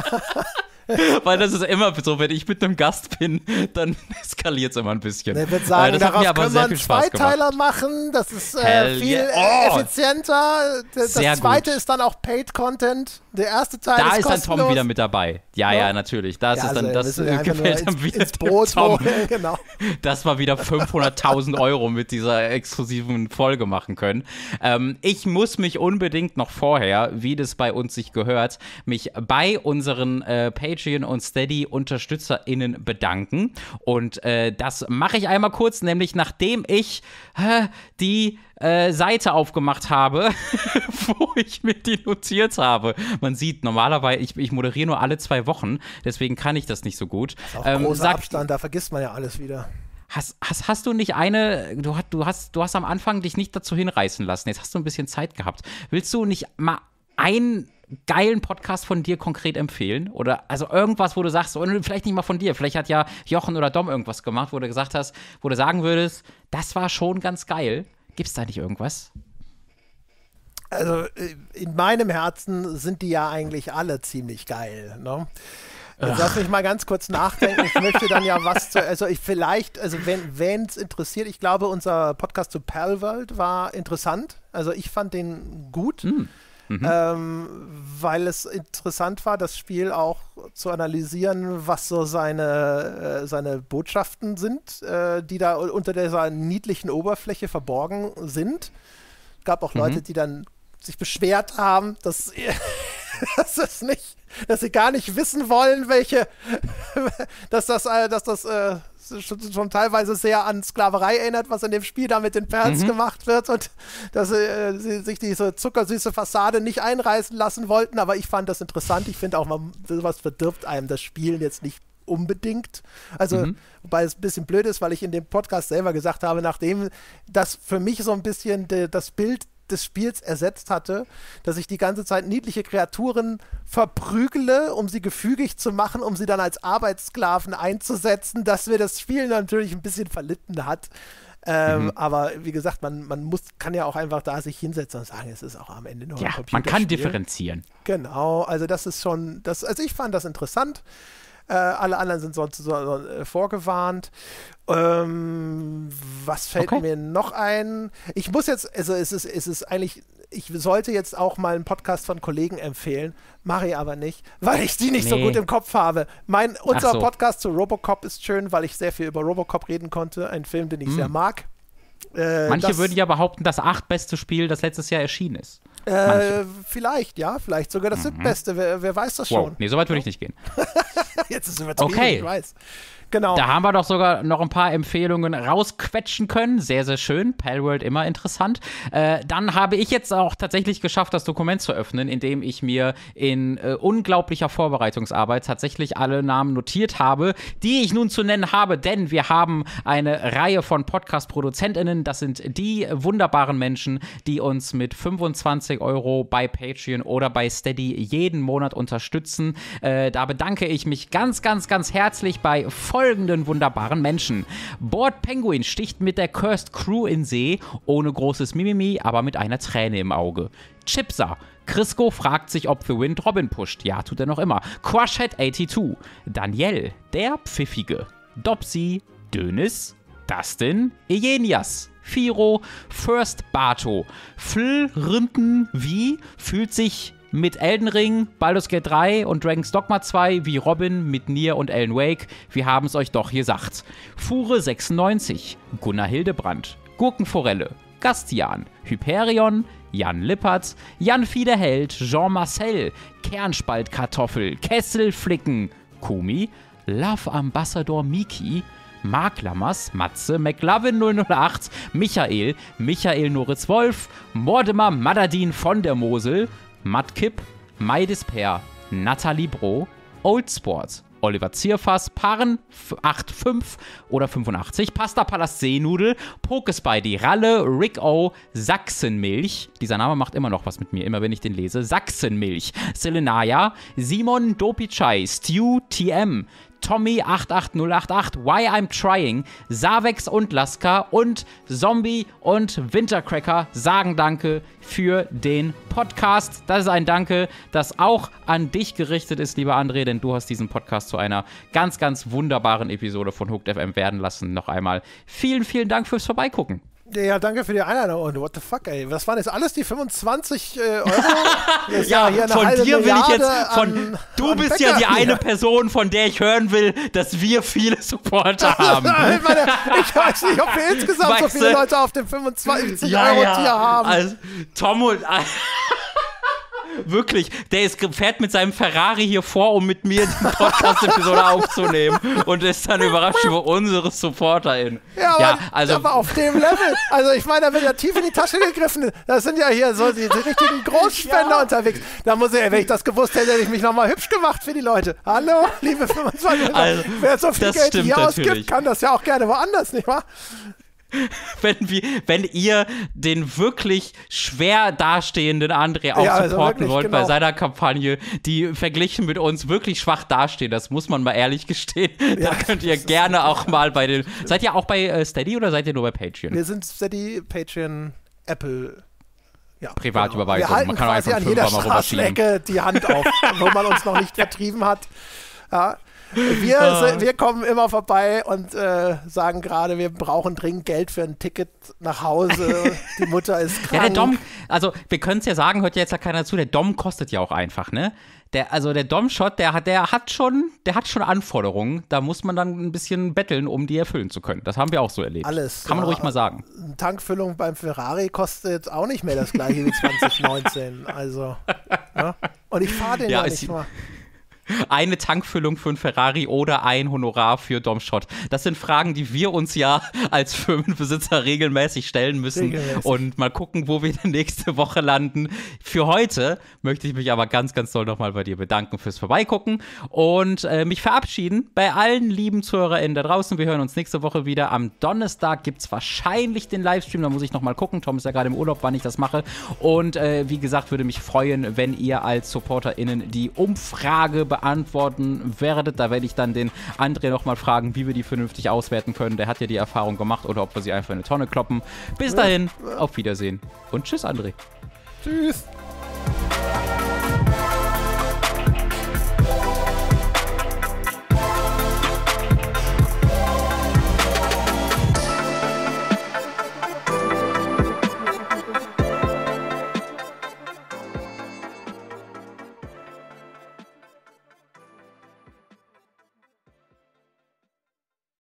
Weil das ist immer so, wenn ich mit einem Gast bin, dann eskaliert es immer ein bisschen. Ich äh, würde sagen, das daraus können wir einen Zweiteiler machen, das ist äh, viel yeah. oh. effizienter. Das Sehr zweite gut. ist dann auch Paid Content. Der erste Teil da ist Da ist dann Tom wieder mit dabei. Ja, ja, ja natürlich. Das ja, ist dann, also, das äh, gefällt dann wieder Boot Tom. genau. Dass wir wieder 500.000 Euro mit dieser exklusiven Folge machen können. Ähm, ich muss mich unbedingt noch vorher, wie das bei uns sich gehört, mich bei unseren äh, Patreon Patreon und Steady UnterstützerInnen bedanken. Und äh, das mache ich einmal kurz, nämlich nachdem ich äh, die äh, Seite aufgemacht habe, wo ich mir die notiert habe. Man sieht, normalerweise, ich, ich, moderiere nur alle zwei Wochen, deswegen kann ich das nicht so gut. Das ist auch ähm, großer sag, Abstand, da vergisst man ja alles wieder. Hast, hast, hast du nicht eine, du, hast, du, hast, du hast am Anfang dich nicht dazu hinreißen lassen, jetzt hast du ein bisschen Zeit gehabt. Willst du nicht mal ein geilen Podcast von dir konkret empfehlen? Oder also irgendwas, wo du sagst, vielleicht nicht mal von dir, vielleicht hat ja Jochen oder Dom irgendwas gemacht, wo du gesagt hast, wo du sagen würdest, das war schon ganz geil. Gibt es da nicht irgendwas? Also äh, in meinem Herzen sind die ja eigentlich alle ziemlich geil. Ne? Lass mich mal ganz kurz nachdenken. Ich möchte dann ja was zu. Also, ich vielleicht, also, wenn es interessiert, ich glaube, unser Podcast zu Perlworld war interessant. Also, ich fand den gut. Mm mhm. ähm, weil es interessant war, das Spiel auch zu analysieren, was so seine, äh, seine Botschaften sind, äh, die da unter dieser niedlichen Oberfläche verborgen sind. Gab auch mhm. Leute, die dann sich beschwert haben, dass dass das nicht, dass sie gar nicht wissen wollen, welche, dass das, äh, dass das äh, schon, schon, teilweise sehr an Sklaverei erinnert, was in dem Spiel da mit den Perls mhm. gemacht wird und dass äh, sie sich diese zuckersüße Fassade nicht einreißen lassen wollten. Aber ich fand das interessant. Ich finde auch, man, sowas verdirbt einem das Spielen jetzt nicht unbedingt. Also, mhm. wobei es ein bisschen blöd ist, weil ich in dem Podcast selber gesagt habe, nachdem das für mich so ein bisschen de, das Bild des Spiels ersetzt hatte, dass ich die ganze Zeit niedliche Kreaturen verprügele, um sie gefügig zu machen, um sie dann als Arbeitssklaven einzusetzen, dass mir das Spiel natürlich ein bisschen verlitten hat. Ähm, mhm. Aber wie gesagt, man, man muss, kann ja auch einfach da sich hinsetzen und sagen, es ist auch am Ende nur ja, ein Computerspiel. Man kann differenzieren. Genau, also das ist schon, das, also ich fand das interessant. Äh, alle anderen sind sonst so, so, äh, vorgewarnt. Ähm, was fällt okay. mir noch ein? Ich muss jetzt, also es ist, es ist eigentlich ich sollte jetzt auch mal einen Podcast von Kollegen empfehlen, mache ich aber nicht, weil ich die nicht nee. so gut im Kopf habe. Mein, unser so. Podcast zu Robocop ist schön, weil ich sehr viel über Robocop reden konnte. Ein Film, den ich hm. sehr mm. mag. Äh, Manche würden ja behaupten, das acht beste Spiel, das letztes Jahr erschienen ist. Äh, vielleicht, ja, vielleicht sogar das mhm. Beste. Wer, wer, weiß das schon? Nee, so weit würde ich nicht gehen. Jetzt ist es übertrieben, okay. ich weiß genau. Da haben wir doch sogar noch ein paar Empfehlungen rausquetschen können. Sehr, sehr schön. Palworld immer interessant. Äh, dann habe ich jetzt auch tatsächlich geschafft, das Dokument zu öffnen, indem ich mir in äh, unglaublicher Vorbereitungsarbeit tatsächlich alle Namen notiert habe, die ich nun zu nennen habe, denn wir haben eine Reihe von Podcast-ProduzentInnen. Das sind die wunderbaren Menschen, die uns mit 25 Euro bei Patreon oder bei Steady jeden Monat unterstützen. Äh, da bedanke ich mich ganz, ganz, ganz herzlich bei Voll folgenden wunderbaren Menschen. Bord Penguin sticht mit der Cursed Crew in See, ohne großes Mimimi, aber mit einer Träne im Auge. Chipsa. Crisco fragt sich, ob The Wind Robin pusht. Ja, tut er noch immer. Crushhead 82. Daniel, der Pfiffige. Dopsy, Dönis, Dustin, Ejenias. Firo, First Bato. Fl, Rinden, wie fühlt sich mit Elden Ring, Baldur's Gate 3 und Dragon's Dogma 2, wie Robin mit Nier und Alan Wake. Wir haben es euch doch gesagt. Fure 96, Gunnar Hildebrand, Gurkenforelle, Gastian, Hyperion, Jan Lippert, Jan Fiederheld, Jean Marcel, Kernspaltkartoffel, Kesselflicken, Kumi, Love Ambassador Miki, Mark Lammers, Matze, McLovin 008, Michael, Michael Noritz Wolf, Mordemar Madadin von der Mosel, Mudkip, Mai Despair, Nathalie Bro, Old Sport, Oliver Zierfass, Parren 85 oder 85, Pasta Palast Seenudel, Pokespidey, Ralle, Rick O, Sachsenmilch, dieser Name macht immer noch was mit mir, immer wenn ich den lese, Sachsenmilch, Selenaya, Simon Dopichai, Stu TM, Tommy88088, Why I'm Trying, Savex und Laska und Zombie und Wintercracker sagen Danke für den Podcast. Das ist ein Danke, das auch an dich gerichtet ist, lieber André, denn du hast diesen Podcast zu einer ganz, ganz wunderbaren Episode von Hooked FM werden lassen. Noch einmal vielen, vielen Dank fürs Vorbeigucken. Ja, danke für die Einladung. Und what the fuck, ey? Was waren jetzt alles die 25 äh, Euro? ja, ja von dir will ich jetzt. Von, an, du an bist Bäcker ja die hier. eine Person, von der ich hören will, dass wir viele Supporter haben. ich, halt meine, ich weiß nicht, ob wir insgesamt weißt so viele Leute auf dem 25 ja, Euro Tier ja. haben. Also, Tom und. Äh, Wirklich, der ist, fährt mit seinem Ferrari hier vor, um mit mir die Podcast-Episode aufzunehmen und ist dann überrascht über unsere SupporterInnen. Ja, ja also, aber auf dem Level. Also ich meine, da wird ja tief in die Tasche gegriffen. Das sind ja hier so die, die richtigen Großspender ja. unterwegs. Da muss ich, wenn ich das gewusst hätte, hätte ich mich nochmal hübsch gemacht für die Leute. Hallo, liebe 25 also, Wer so viel Geld hier natürlich. ausgibt, kann das ja auch gerne woanders, nicht wahr? wenn, wir, wenn ihr den wirklich schwer dastehenden André auch ja, also supporten also wirklich, wollt genau. bei seiner Kampagne, die verglichen mit uns wirklich schwach dastehen, das muss man mal ehrlich gestehen. Ja, da könnt ihr gerne auch mal bei den. Seid ihr auch bei äh, Steady oder seid ihr nur bei Patreon? Wir sind Steady, Patreon, Apple. Ja, Privatüberweisung. Genau. Man kann quasi einfach an jeder Straßenecke die Hand auf, wo man uns noch nicht vertrieben hat. Ja, wir, ah. wir kommen immer vorbei und äh, sagen gerade, wir brauchen dringend Geld für ein Ticket nach Hause. Die Mutter ist krank. Ja, der Dom, also wir können es ja sagen, hört ja jetzt ja keiner zu, der Dom kostet ja auch einfach, ne? Der, also der Dom-Shot, der, der, hat schon, der hat schon Anforderungen. Da muss man dann ein bisschen betteln, um die erfüllen zu können. Das haben wir auch so erlebt. Alles. Kann man ja, ruhig mal sagen. Eine Tankfüllung beim Ferrari kostet auch nicht mehr das gleiche wie 2019. Also. Ja? Ne? Und ich fahre den ja, ja nicht mal eine Tankfüllung für einen Ferrari oder ein Honorar für Domschott? Das sind Fragen, die wir uns ja als Firmenbesitzer regelmäßig stellen müssen. Regelmäßig. Und mal gucken, wo wir nächste Woche landen. Für heute möchte ich mich aber ganz, ganz doll nochmal bei dir bedanken fürs Vorbeigucken und äh, mich verabschieden bei allen lieben ZuhörerInnen da draußen. Wir hören uns nächste Woche wieder. Am Donnerstag gibt es wahrscheinlich den Livestream. Da muss ich nochmal gucken. Tom ist ja gerade im Urlaub, wann ich das mache. Und äh, wie gesagt, würde mich freuen, wenn ihr als SupporterInnen die Umfrage bei beantworten werdet. Da werde ich dann den André nochmal fragen, wie wir die vernünftig auswerten können. Der hat ja die Erfahrung gemacht oder ob wir sie einfach in eine Tonne kloppen. Bis dahin, auf Wiedersehen und tschüss, André. Tschüss.